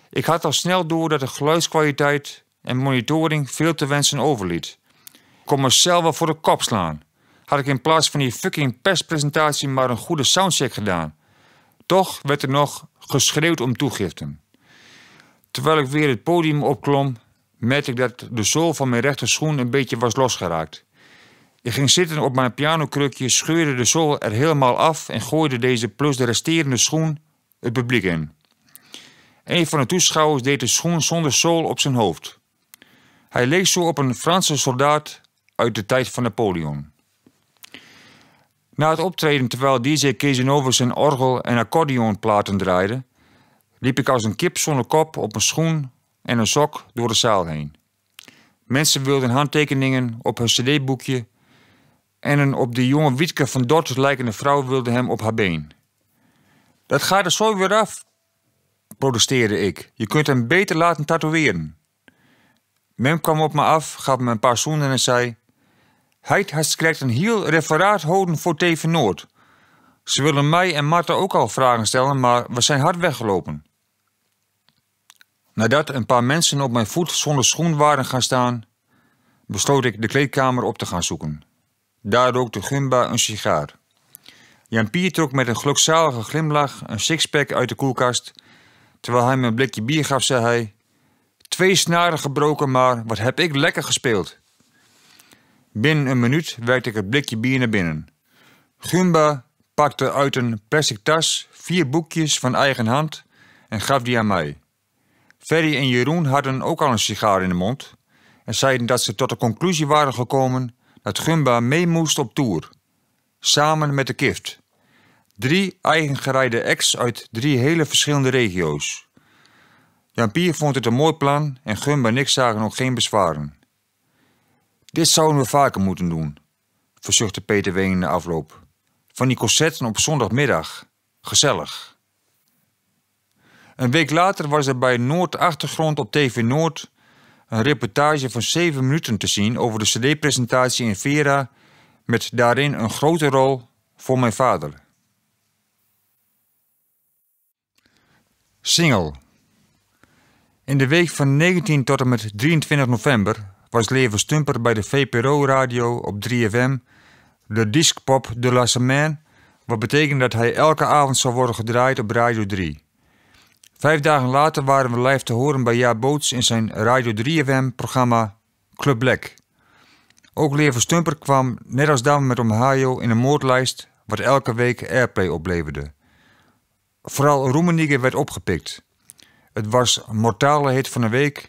S1: Ik had al snel door dat de geluidskwaliteit en monitoring veel te wensen overliet. Ik kon mezelf wel voor de kop slaan. Had ik in plaats van die fucking perspresentatie maar een goede soundcheck gedaan. Toch werd er nog geschreeuwd om toegiften. Terwijl ik weer het podium opklom, merkte ik dat de zool van mijn rechterschoen een beetje was losgeraakt. Ik ging zitten op mijn pianokrukje, scheurde de zool er helemaal af en gooide deze plus de resterende schoen het publiek in. Een van de toeschouwers deed de schoen zonder zool op zijn hoofd. Hij leek zo op een Franse soldaat uit de tijd van Napoleon. Na het optreden, terwijl DJ Casanova zijn orgel- en accordeonplaten draaide, liep ik als een kip zonder kop op een schoen en een sok door de zaal heen. Mensen wilden handtekeningen op hun cd-boekje en een op de jonge Wietke van Dort lijkende vrouw wilde hem op haar been. Dat gaat er zo weer af, protesteerde ik. Je kunt hem beter laten tatoeëren. Mem kwam op me af, gaf me een paar zoenen en zei... hij had krijgt een heel referaat houden voor TV Noord. Ze willen mij en Marta ook al vragen stellen, maar we zijn hard weggelopen. Nadat een paar mensen op mijn voet zonder schoen waren gaan staan, besloot ik de kleedkamer op te gaan zoeken. Daar rookte de gumba een sigaar. Jan Pier trok met een gelukzalige glimlach een sixpack uit de koelkast Terwijl hij me een blikje bier gaf, zei hij: Twee snaren gebroken, maar wat heb ik lekker gespeeld. Binnen een minuut werkte ik het blikje bier naar binnen. Gumba pakte uit een plastic tas vier boekjes van eigen hand en gaf die aan mij. Ferry en Jeroen hadden ook al een sigaar in de mond en zeiden dat ze tot de conclusie waren gekomen dat Gumba mee moest op tour, samen met de kift. Drie eigengereide ex uit drie hele verschillende regio's. jan Pier vond het een mooi plan en Gum en ik zagen nog geen bezwaren. Dit zouden we vaker moeten doen, verzuchtte Peter Ween in de afloop. Van die concerten op zondagmiddag. Gezellig. Een week later was er bij Noord-Achtergrond op TV Noord een reportage van 7 minuten te zien over de CD-presentatie in Vera, met daarin een grote rol voor mijn vader. single. In de week van 19 tot en met 23 november was Lever Stumper bij de VPRO Radio op 3FM de discpop de la semaine, wat betekende dat hij elke avond zou worden gedraaid op Radio 3. Vijf dagen later waren we live te horen bij Jaap Boots in zijn Radio 3FM-programma Club Black. Ook Lever Stumper kwam, net als Dame met Ohio, in een moordlijst wat elke week airplay opleverde. Vooral Roemenigge werd opgepikt. Het was mortale hit van de week.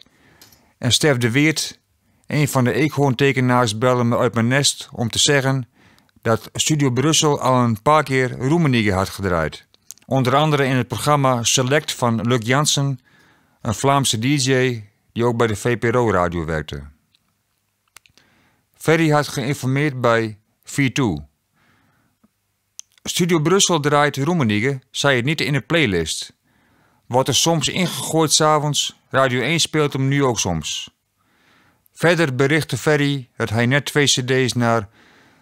S1: En Stef de Weert, een van de eekhoorntekenaars, belde me uit mijn nest om te zeggen dat Studio Brussel al een paar keer Roemenigge had gedraaid. Onder andere in het programma Select van Luc Jansen, een Vlaamse DJ die ook bij de VPRO-radio werkte. Ferry had geïnformeerd bij V2. Studio Brussel draait Roemenigge, zei het niet in de playlist. Wordt er soms ingegooid s'avonds, Radio 1 speelt hem nu ook soms. Verder berichtte Ferry dat hij net twee cd's naar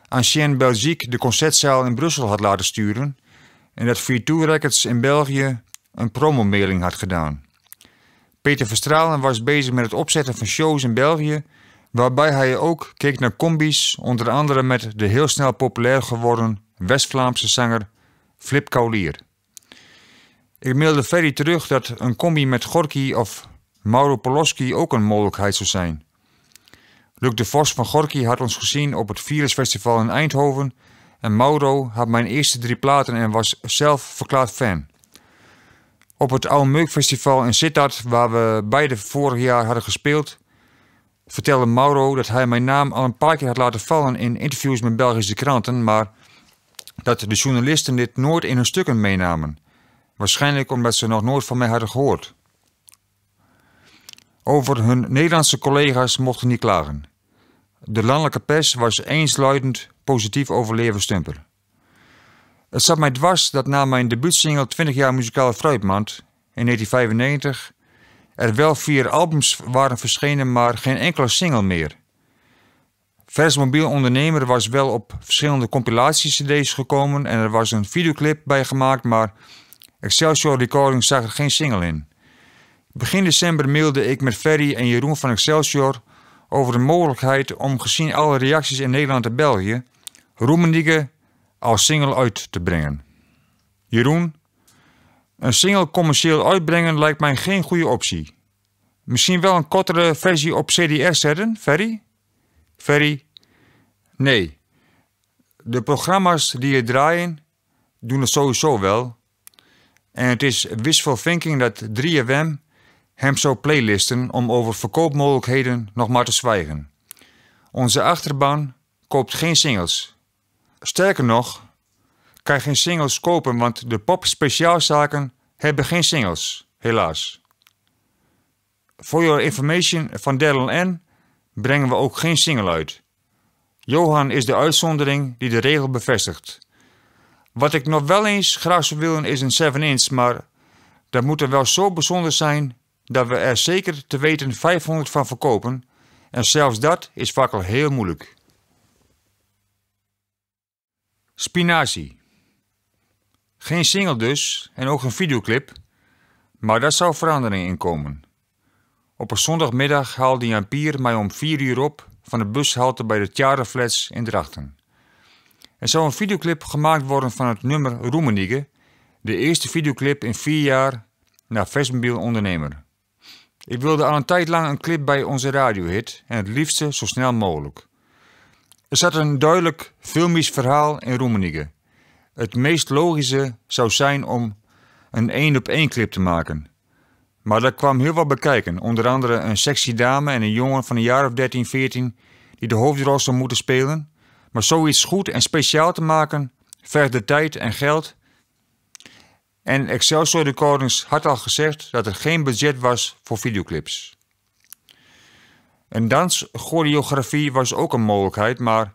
S1: Ancien Belgique, de concertzaal in Brussel, had laten sturen en dat V2 Records in België een promomailing had gedaan. Peter Verstralen was bezig met het opzetten van shows in België, waarbij hij ook keek naar combis, onder andere met de heel snel populair geworden West-Vlaamse zanger Flip Kaulier. Ik mailde Ferry terug dat een combi met Gorky of Mauro Poloski ook een mogelijkheid zou zijn. Luc de Vos van Gorky had ons gezien op het Virusfestival in Eindhoven en Mauro had mijn eerste drie platen en was zelf verklaard fan. Op het Oude Festival in Sittard, waar we beide vorig jaar hadden gespeeld, vertelde Mauro dat hij mijn naam al een paar keer had laten vallen in interviews met Belgische kranten, maar dat de journalisten dit nooit in hun stukken meenamen. Waarschijnlijk omdat ze nog nooit van mij hadden gehoord. Over hun Nederlandse collega's mochten niet klagen. De landelijke pers was eensluidend positief over Leven Stumper. Het zat mij dwars dat na mijn debuutsingle 20 jaar muzikale fruitmand in 1995 er wel vier albums waren verschenen, maar geen enkele single meer. Vers Ondernemer was wel op verschillende compilatie-cd's gekomen en er was een videoclip bij gemaakt, maar Excelsior Recordings zag er geen single in. Begin december mailde ik met Ferry en Jeroen van Excelsior over de mogelijkheid om gezien alle reacties in Nederland en België Roemendieke als single uit te brengen. Jeroen, een single commercieel uitbrengen lijkt mij geen goede optie. Misschien wel een kortere versie op CDS zetten, Ferry? Ferry, Nee, de programma's die je draaien, doen het sowieso wel. En het is wistful thinking dat 3FM hem zou playlisten om over verkoopmogelijkheden nog maar te zwijgen. Onze achterban koopt geen singles. Sterker nog, kan geen singles kopen, want de pop-speciaalzaken hebben geen singles, helaas. Voor your information van Daryl N brengen we ook geen single uit. Johan is de uitzondering die de regel bevestigt. Wat ik nog wel eens graag zou willen is een 7-inch, maar dat moet er wel zo bijzonder zijn dat we er zeker te weten 500 van verkopen. En zelfs dat is vaak al heel moeilijk. Spinazie. Geen single dus en ook een videoclip, maar daar zou verandering in komen. Op een zondagmiddag haalde Jan Pier mij om 4 uur op van de bushalte bij de Tjarenflats in Drachten. Er zou een videoclip gemaakt worden van het nummer Roemenige, de eerste videoclip in vier jaar naar Vestmobiel Ondernemer. Ik wilde al een tijd lang een clip bij onze radiohit en het liefste zo snel mogelijk. Er zat een duidelijk filmisch verhaal in Roemenige. Het meest logische zou zijn om een één op één clip te maken. Maar er kwam heel wat bekijken, onder andere een sexy dame en een jongen van een jaar of 13, 14 die de hoofdrol zou moeten spelen. Maar zoiets goed en speciaal te maken vergt de tijd en geld. En Excelsior Recordings had al gezegd dat er geen budget was voor videoclips. Een danschoreografie was ook een mogelijkheid, maar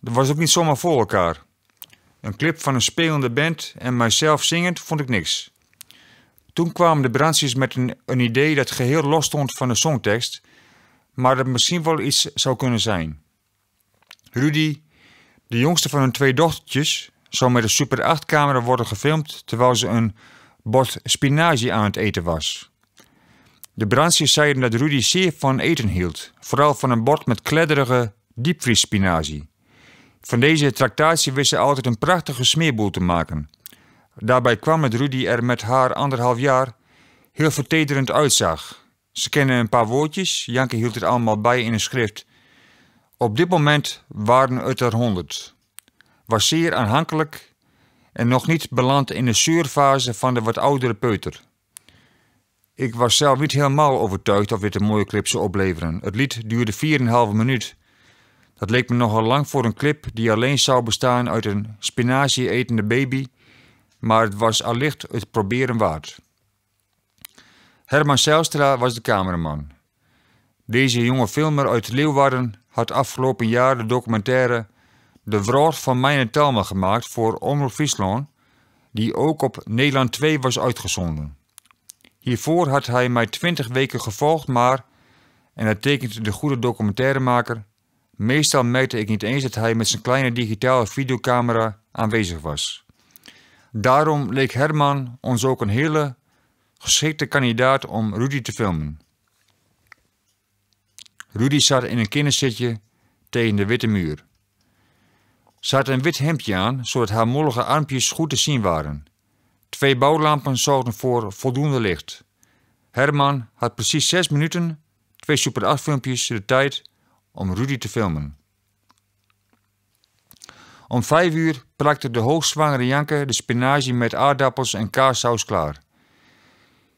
S1: dat was ook niet zomaar voor elkaar. Een clip van een spelende band en mijzelf zingend vond ik niks. Toen kwamen de Bransies met een, een idee dat geheel los stond van de songtekst, maar dat misschien wel iets zou kunnen zijn. Rudy, de jongste van hun twee dochtertjes, zou met een Super 8-camera worden gefilmd terwijl ze een bord spinazie aan het eten was. De bransjes zeiden dat Rudy zeer van eten hield, vooral van een bord met kledderige diepvriesspinazie. Van deze tractatie wist ze altijd een prachtige smeerboel te maken. Daarbij kwam het Rudy er met haar anderhalf jaar heel vertederend uitzag. Ze kenden een paar woordjes, Janke hield het allemaal bij in een schrift. Op dit moment waren het er honderd. Was zeer aanhankelijk en nog niet beland in de zuurfase van de wat oudere peuter. Ik was zelf niet helemaal overtuigd of dit een mooie clip zou opleveren. Het lied duurde 4,5 minuut. Dat leek me nogal lang voor een clip die alleen zou bestaan uit een spinazie-etende baby maar het was allicht het proberen waard. Herman Zijlstra was de cameraman. Deze jonge filmer uit Leeuwarden had afgelopen jaar de documentaire De vrouw van Mijn Talma gemaakt voor Omroep Friesland, die ook op Nederland 2 was uitgezonden. Hiervoor had hij mij twintig weken gevolgd, maar, en dat tekent de goede documentairemaker, meestal merkte ik niet eens dat hij met zijn kleine digitale videocamera aanwezig was. Daarom leek Herman ons ook een hele geschikte kandidaat om Rudy te filmen. Rudy zat in een kinderzitje tegen de witte muur. Ze had een wit hemdje aan, zodat haar mollige armpjes goed te zien waren. Twee bouwlampen zorgden voor voldoende licht. Herman had precies zes minuten, twee Super 8 filmpjes, de tijd om Rudy te filmen. Om vijf uur plakte de hoogzwangere Janke de spinazie met aardappels en kaassaus klaar.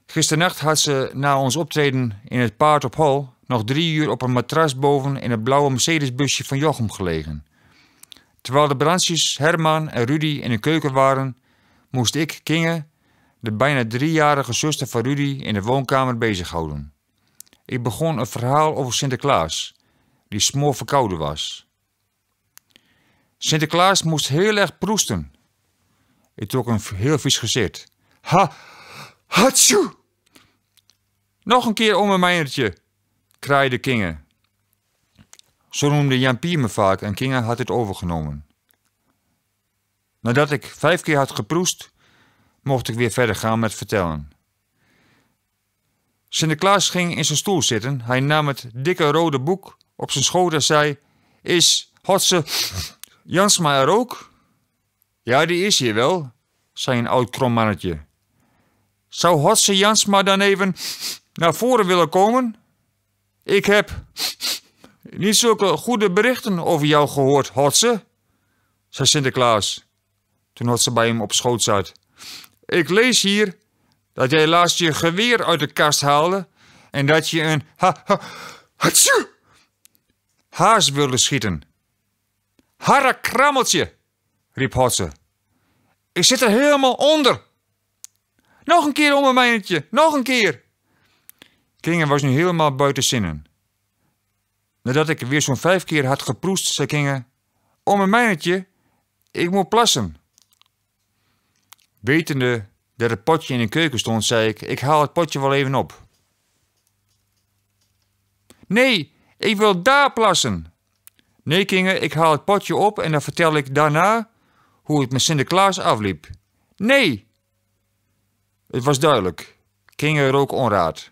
S1: Gisternacht had ze na ons optreden in het paard op hol nog drie uur op een matras boven in het blauwe Mercedesbusje van Jochem gelegen. Terwijl de brandjes Herman en Rudy in de keuken waren, moest ik Kinge, de bijna driejarige zuster van Rudy, in de woonkamer bezighouden. Ik begon een verhaal over Sinterklaas, die smoor verkouden was. Sinterklaas moest heel erg proesten. Ik trok een heel vies gezicht. Ha! Hatsjoe! Nog een keer om een mijnertje, kraaide Kinge. Zo noemde Jan Pier me vaak en Kinge had het overgenomen. Nadat ik vijf keer had geproest, mocht ik weer verder gaan met vertellen. Sinterklaas ging in zijn stoel zitten. Hij nam het dikke rode boek op zijn schoot en zei: Is hotse Jansma er ook? Ja, die is hier wel, zei een oud krommannetje. Zou Hotse Jansma dan even naar voren willen komen? Ik heb niet zulke goede berichten over jou gehoord, Hotse, zei Sinterklaas, toen Hotse bij hem op schoot zat. Ik lees hier dat jij laatst je geweer uit de kast haalde en dat je een ha, ha haas wilde schieten. Hara riep Hotze. Ik zit er helemaal onder. Nog een keer om mijn mijntje, nog een keer. Kingen was nu helemaal buiten zinnen. Nadat ik weer zo'n vijf keer had geproest, zei Kingen... Om mijn mijntje, ik moet plassen. Wetende dat het potje in de keuken stond, zei ik... Ik haal het potje wel even op. Nee, ik wil daar plassen, Nee, Kinge, ik haal het potje op en dan vertel ik daarna hoe het met Sinterklaas afliep. Nee! Het was duidelijk. Kinger rook onraad.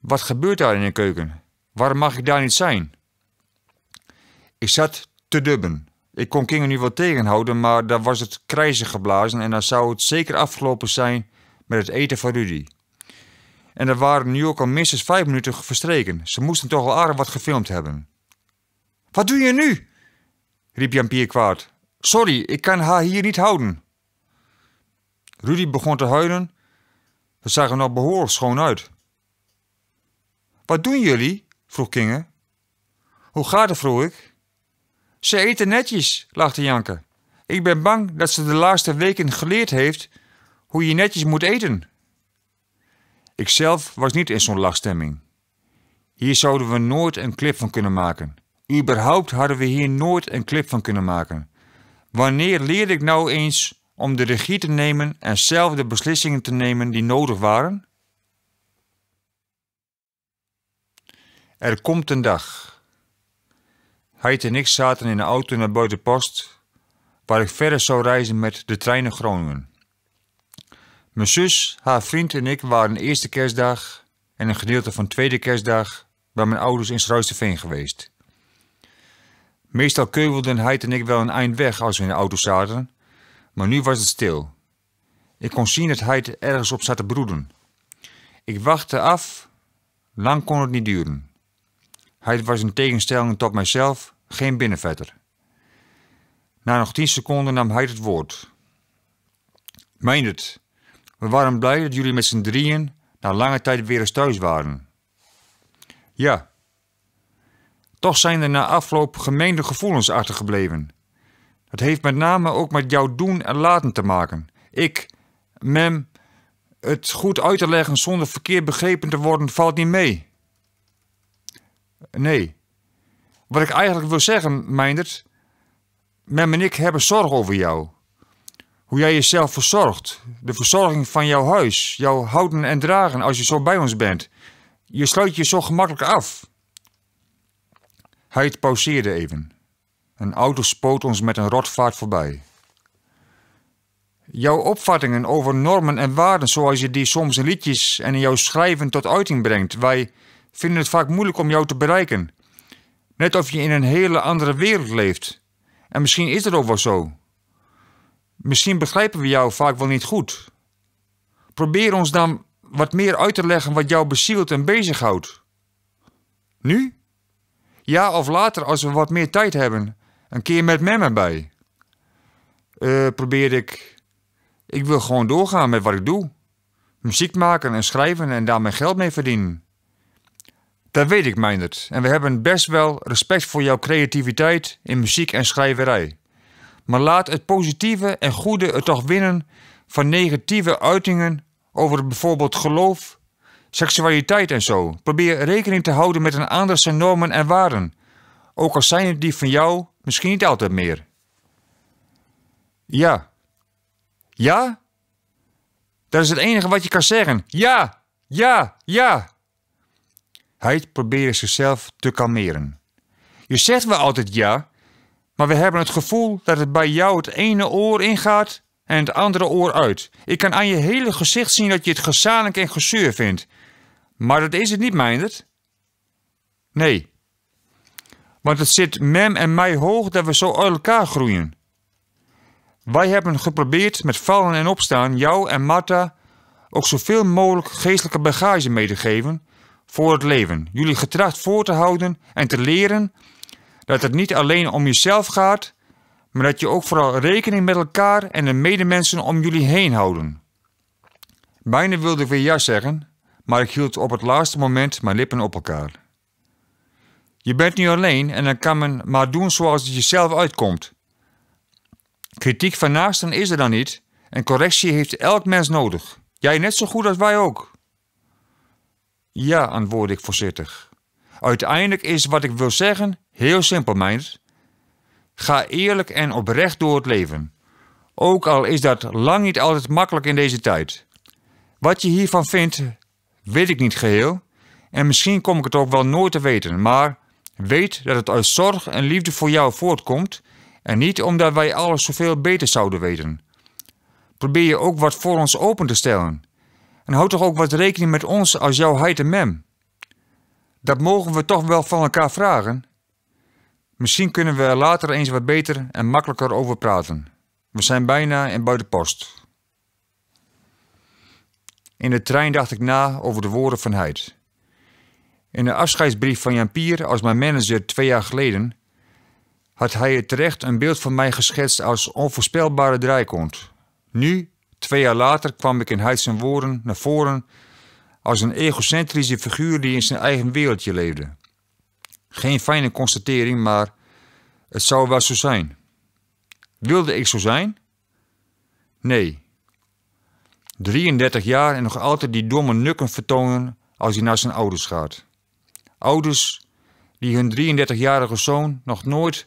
S1: Wat gebeurt daar in de keuken? Waarom mag ik daar niet zijn? Ik zat te dubben. Ik kon kinger nu wel tegenhouden, maar daar was het krijzig geblazen en dan zou het zeker afgelopen zijn met het eten van Rudy. En er waren nu ook al minstens vijf minuten verstreken. Ze moesten toch al aardig wat gefilmd hebben. Wat doe je nu? riep Jan-Pierre kwaad. Sorry, ik kan haar hier niet houden. Rudy begon te huilen. Het zag er nog behoorlijk schoon uit. Wat doen jullie? vroeg Kinge. Hoe gaat het? vroeg ik. Ze eten netjes, lachte Janke. Ik ben bang dat ze de laatste weken geleerd heeft hoe je netjes moet eten. Ikzelf was niet in zo'n lachstemming. Hier zouden we nooit een clip van kunnen maken. Überhaupt hadden we hier nooit een clip van kunnen maken. Wanneer leerde ik nou eens om de regie te nemen en zelf de beslissingen te nemen die nodig waren? Er komt een dag. Hij en ik zaten in de auto naar Buitenpost, waar ik verder zou reizen met de trein naar Groningen. Mijn zus, haar vriend en ik waren de eerste kerstdag en een gedeelte van tweede kerstdag bij mijn ouders in Schruisterveen geweest. Meestal keuvelden hij en ik wel een eind weg als we in de auto zaten, maar nu was het stil. Ik kon zien dat hij ergens op zat te broeden. Ik wachtte af, lang kon het niet duren. Hij was in tegenstelling tot mijzelf geen binnenvetter. Na nog tien seconden nam hij het woord. Meen het, we waren blij dat jullie met z'n drieën na lange tijd weer eens thuis waren. Ja, toch zijn er na afloop gemeende gevoelens achtergebleven. Dat heeft met name ook met jouw doen en laten te maken. Ik, mem, het goed uit te leggen zonder verkeerd begrepen te worden valt niet mee. Nee. Wat ik eigenlijk wil zeggen, Meindert, mem en ik hebben zorg over jou. Hoe jij jezelf verzorgt, de verzorging van jouw huis, jouw houden en dragen als je zo bij ons bent. Je sluit je zo gemakkelijk af. Hij pauzeerde even. Een auto spoot ons met een rotvaart voorbij. Jouw opvattingen over normen en waarden zoals je die soms in liedjes en in jouw schrijven tot uiting brengt, wij vinden het vaak moeilijk om jou te bereiken. Net of je in een hele andere wereld leeft. En misschien is dat ook wel zo. Misschien begrijpen we jou vaak wel niet goed. Probeer ons dan wat meer uit te leggen wat jou bezielt en bezighoudt. Nu? Ja, of later als we wat meer tijd hebben. Een keer met Memmen bij. Eh, probeer ik. Ik wil gewoon doorgaan met wat ik doe: muziek maken en schrijven en daar mijn geld mee verdienen. Dat weet ik, Meindert. En we hebben best wel respect voor jouw creativiteit in muziek en schrijverij. Maar laat het positieve en goede het toch winnen van negatieve uitingen over bijvoorbeeld geloof, seksualiteit en zo. Probeer rekening te houden met een ander zijn normen en waarden. Ook al zijn het die van jou misschien niet altijd meer. Ja. Ja? Dat is het enige wat je kan zeggen. Ja, ja, ja. Hij probeert zichzelf te kalmeren. Je zegt wel altijd ja, maar we hebben het gevoel dat het bij jou het ene oor ingaat en het andere oor uit. Ik kan aan je hele gezicht zien dat je het gezalig en gezeur vindt. Maar dat is het niet, Meindert. Nee. Want het zit mem en mij hoog dat we zo uit elkaar groeien. Wij hebben geprobeerd met vallen en opstaan jou en Martha ook zoveel mogelijk geestelijke bagage mee te geven voor het leven. Jullie getracht voor te houden en te leren dat het niet alleen om jezelf gaat, maar dat je ook vooral rekening met elkaar en de medemensen om jullie heen houden. Bijna wilde ik weer ja zeggen, maar ik hield op het laatste moment mijn lippen op elkaar. Je bent niet alleen en dan kan men maar doen zoals het jezelf uitkomt. Kritiek van naasten is er dan niet en correctie heeft elk mens nodig. Jij net zo goed als wij ook. Ja, antwoordde ik voorzichtig. Uiteindelijk is wat ik wil zeggen heel simpel, meid. Ga eerlijk en oprecht door het leven. Ook al is dat lang niet altijd makkelijk in deze tijd. Wat je hiervan vindt, weet ik niet geheel. En misschien kom ik het ook wel nooit te weten, maar weet dat het uit zorg en liefde voor jou voortkomt en niet omdat wij alles zoveel beter zouden weten. Probeer je ook wat voor ons open te stellen. En houd toch ook wat rekening met ons als jouw heid en mem. Dat mogen we toch wel van elkaar vragen. Misschien kunnen we er later eens wat beter en makkelijker over praten. We zijn bijna in buitenpost. In de trein dacht ik na over de woorden van Heid. In de afscheidsbrief van Jan Pier als mijn manager twee jaar geleden had hij terecht een beeld van mij geschetst als onvoorspelbare draaikont. Nu, twee jaar later, kwam ik in Heid woorden naar voren als een egocentrische figuur die in zijn eigen wereldje leefde. Geen fijne constatering, maar het zou wel zo zijn. Wilde ik zo zijn? Nee, 33 jaar en nog altijd die domme nukken vertonen als hij naar zijn ouders gaat. Ouders die hun 33-jarige zoon nog nooit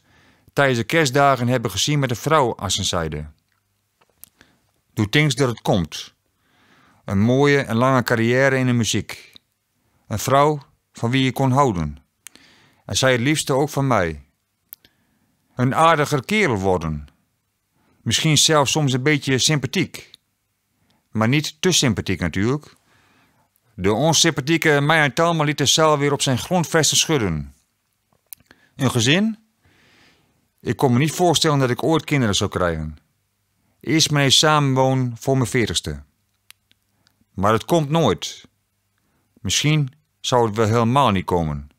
S1: tijdens de kerstdagen hebben gezien met een vrouw aan zijn zijde. Doe things dat het komt. Een mooie en lange carrière in de muziek. Een vrouw van wie je kon houden. En zij het liefste ook van mij. Een aardiger kerel worden. Misschien zelfs soms een beetje sympathiek. Maar niet te sympathiek natuurlijk. De onsympathieke Meijer Talma liet de zaal weer op zijn grondvesten schudden. Een gezin? Ik kon me niet voorstellen dat ik ooit kinderen zou krijgen. Eerst mijn samenwoon voor mijn veertigste. Maar het komt nooit. Misschien zou het wel helemaal niet komen.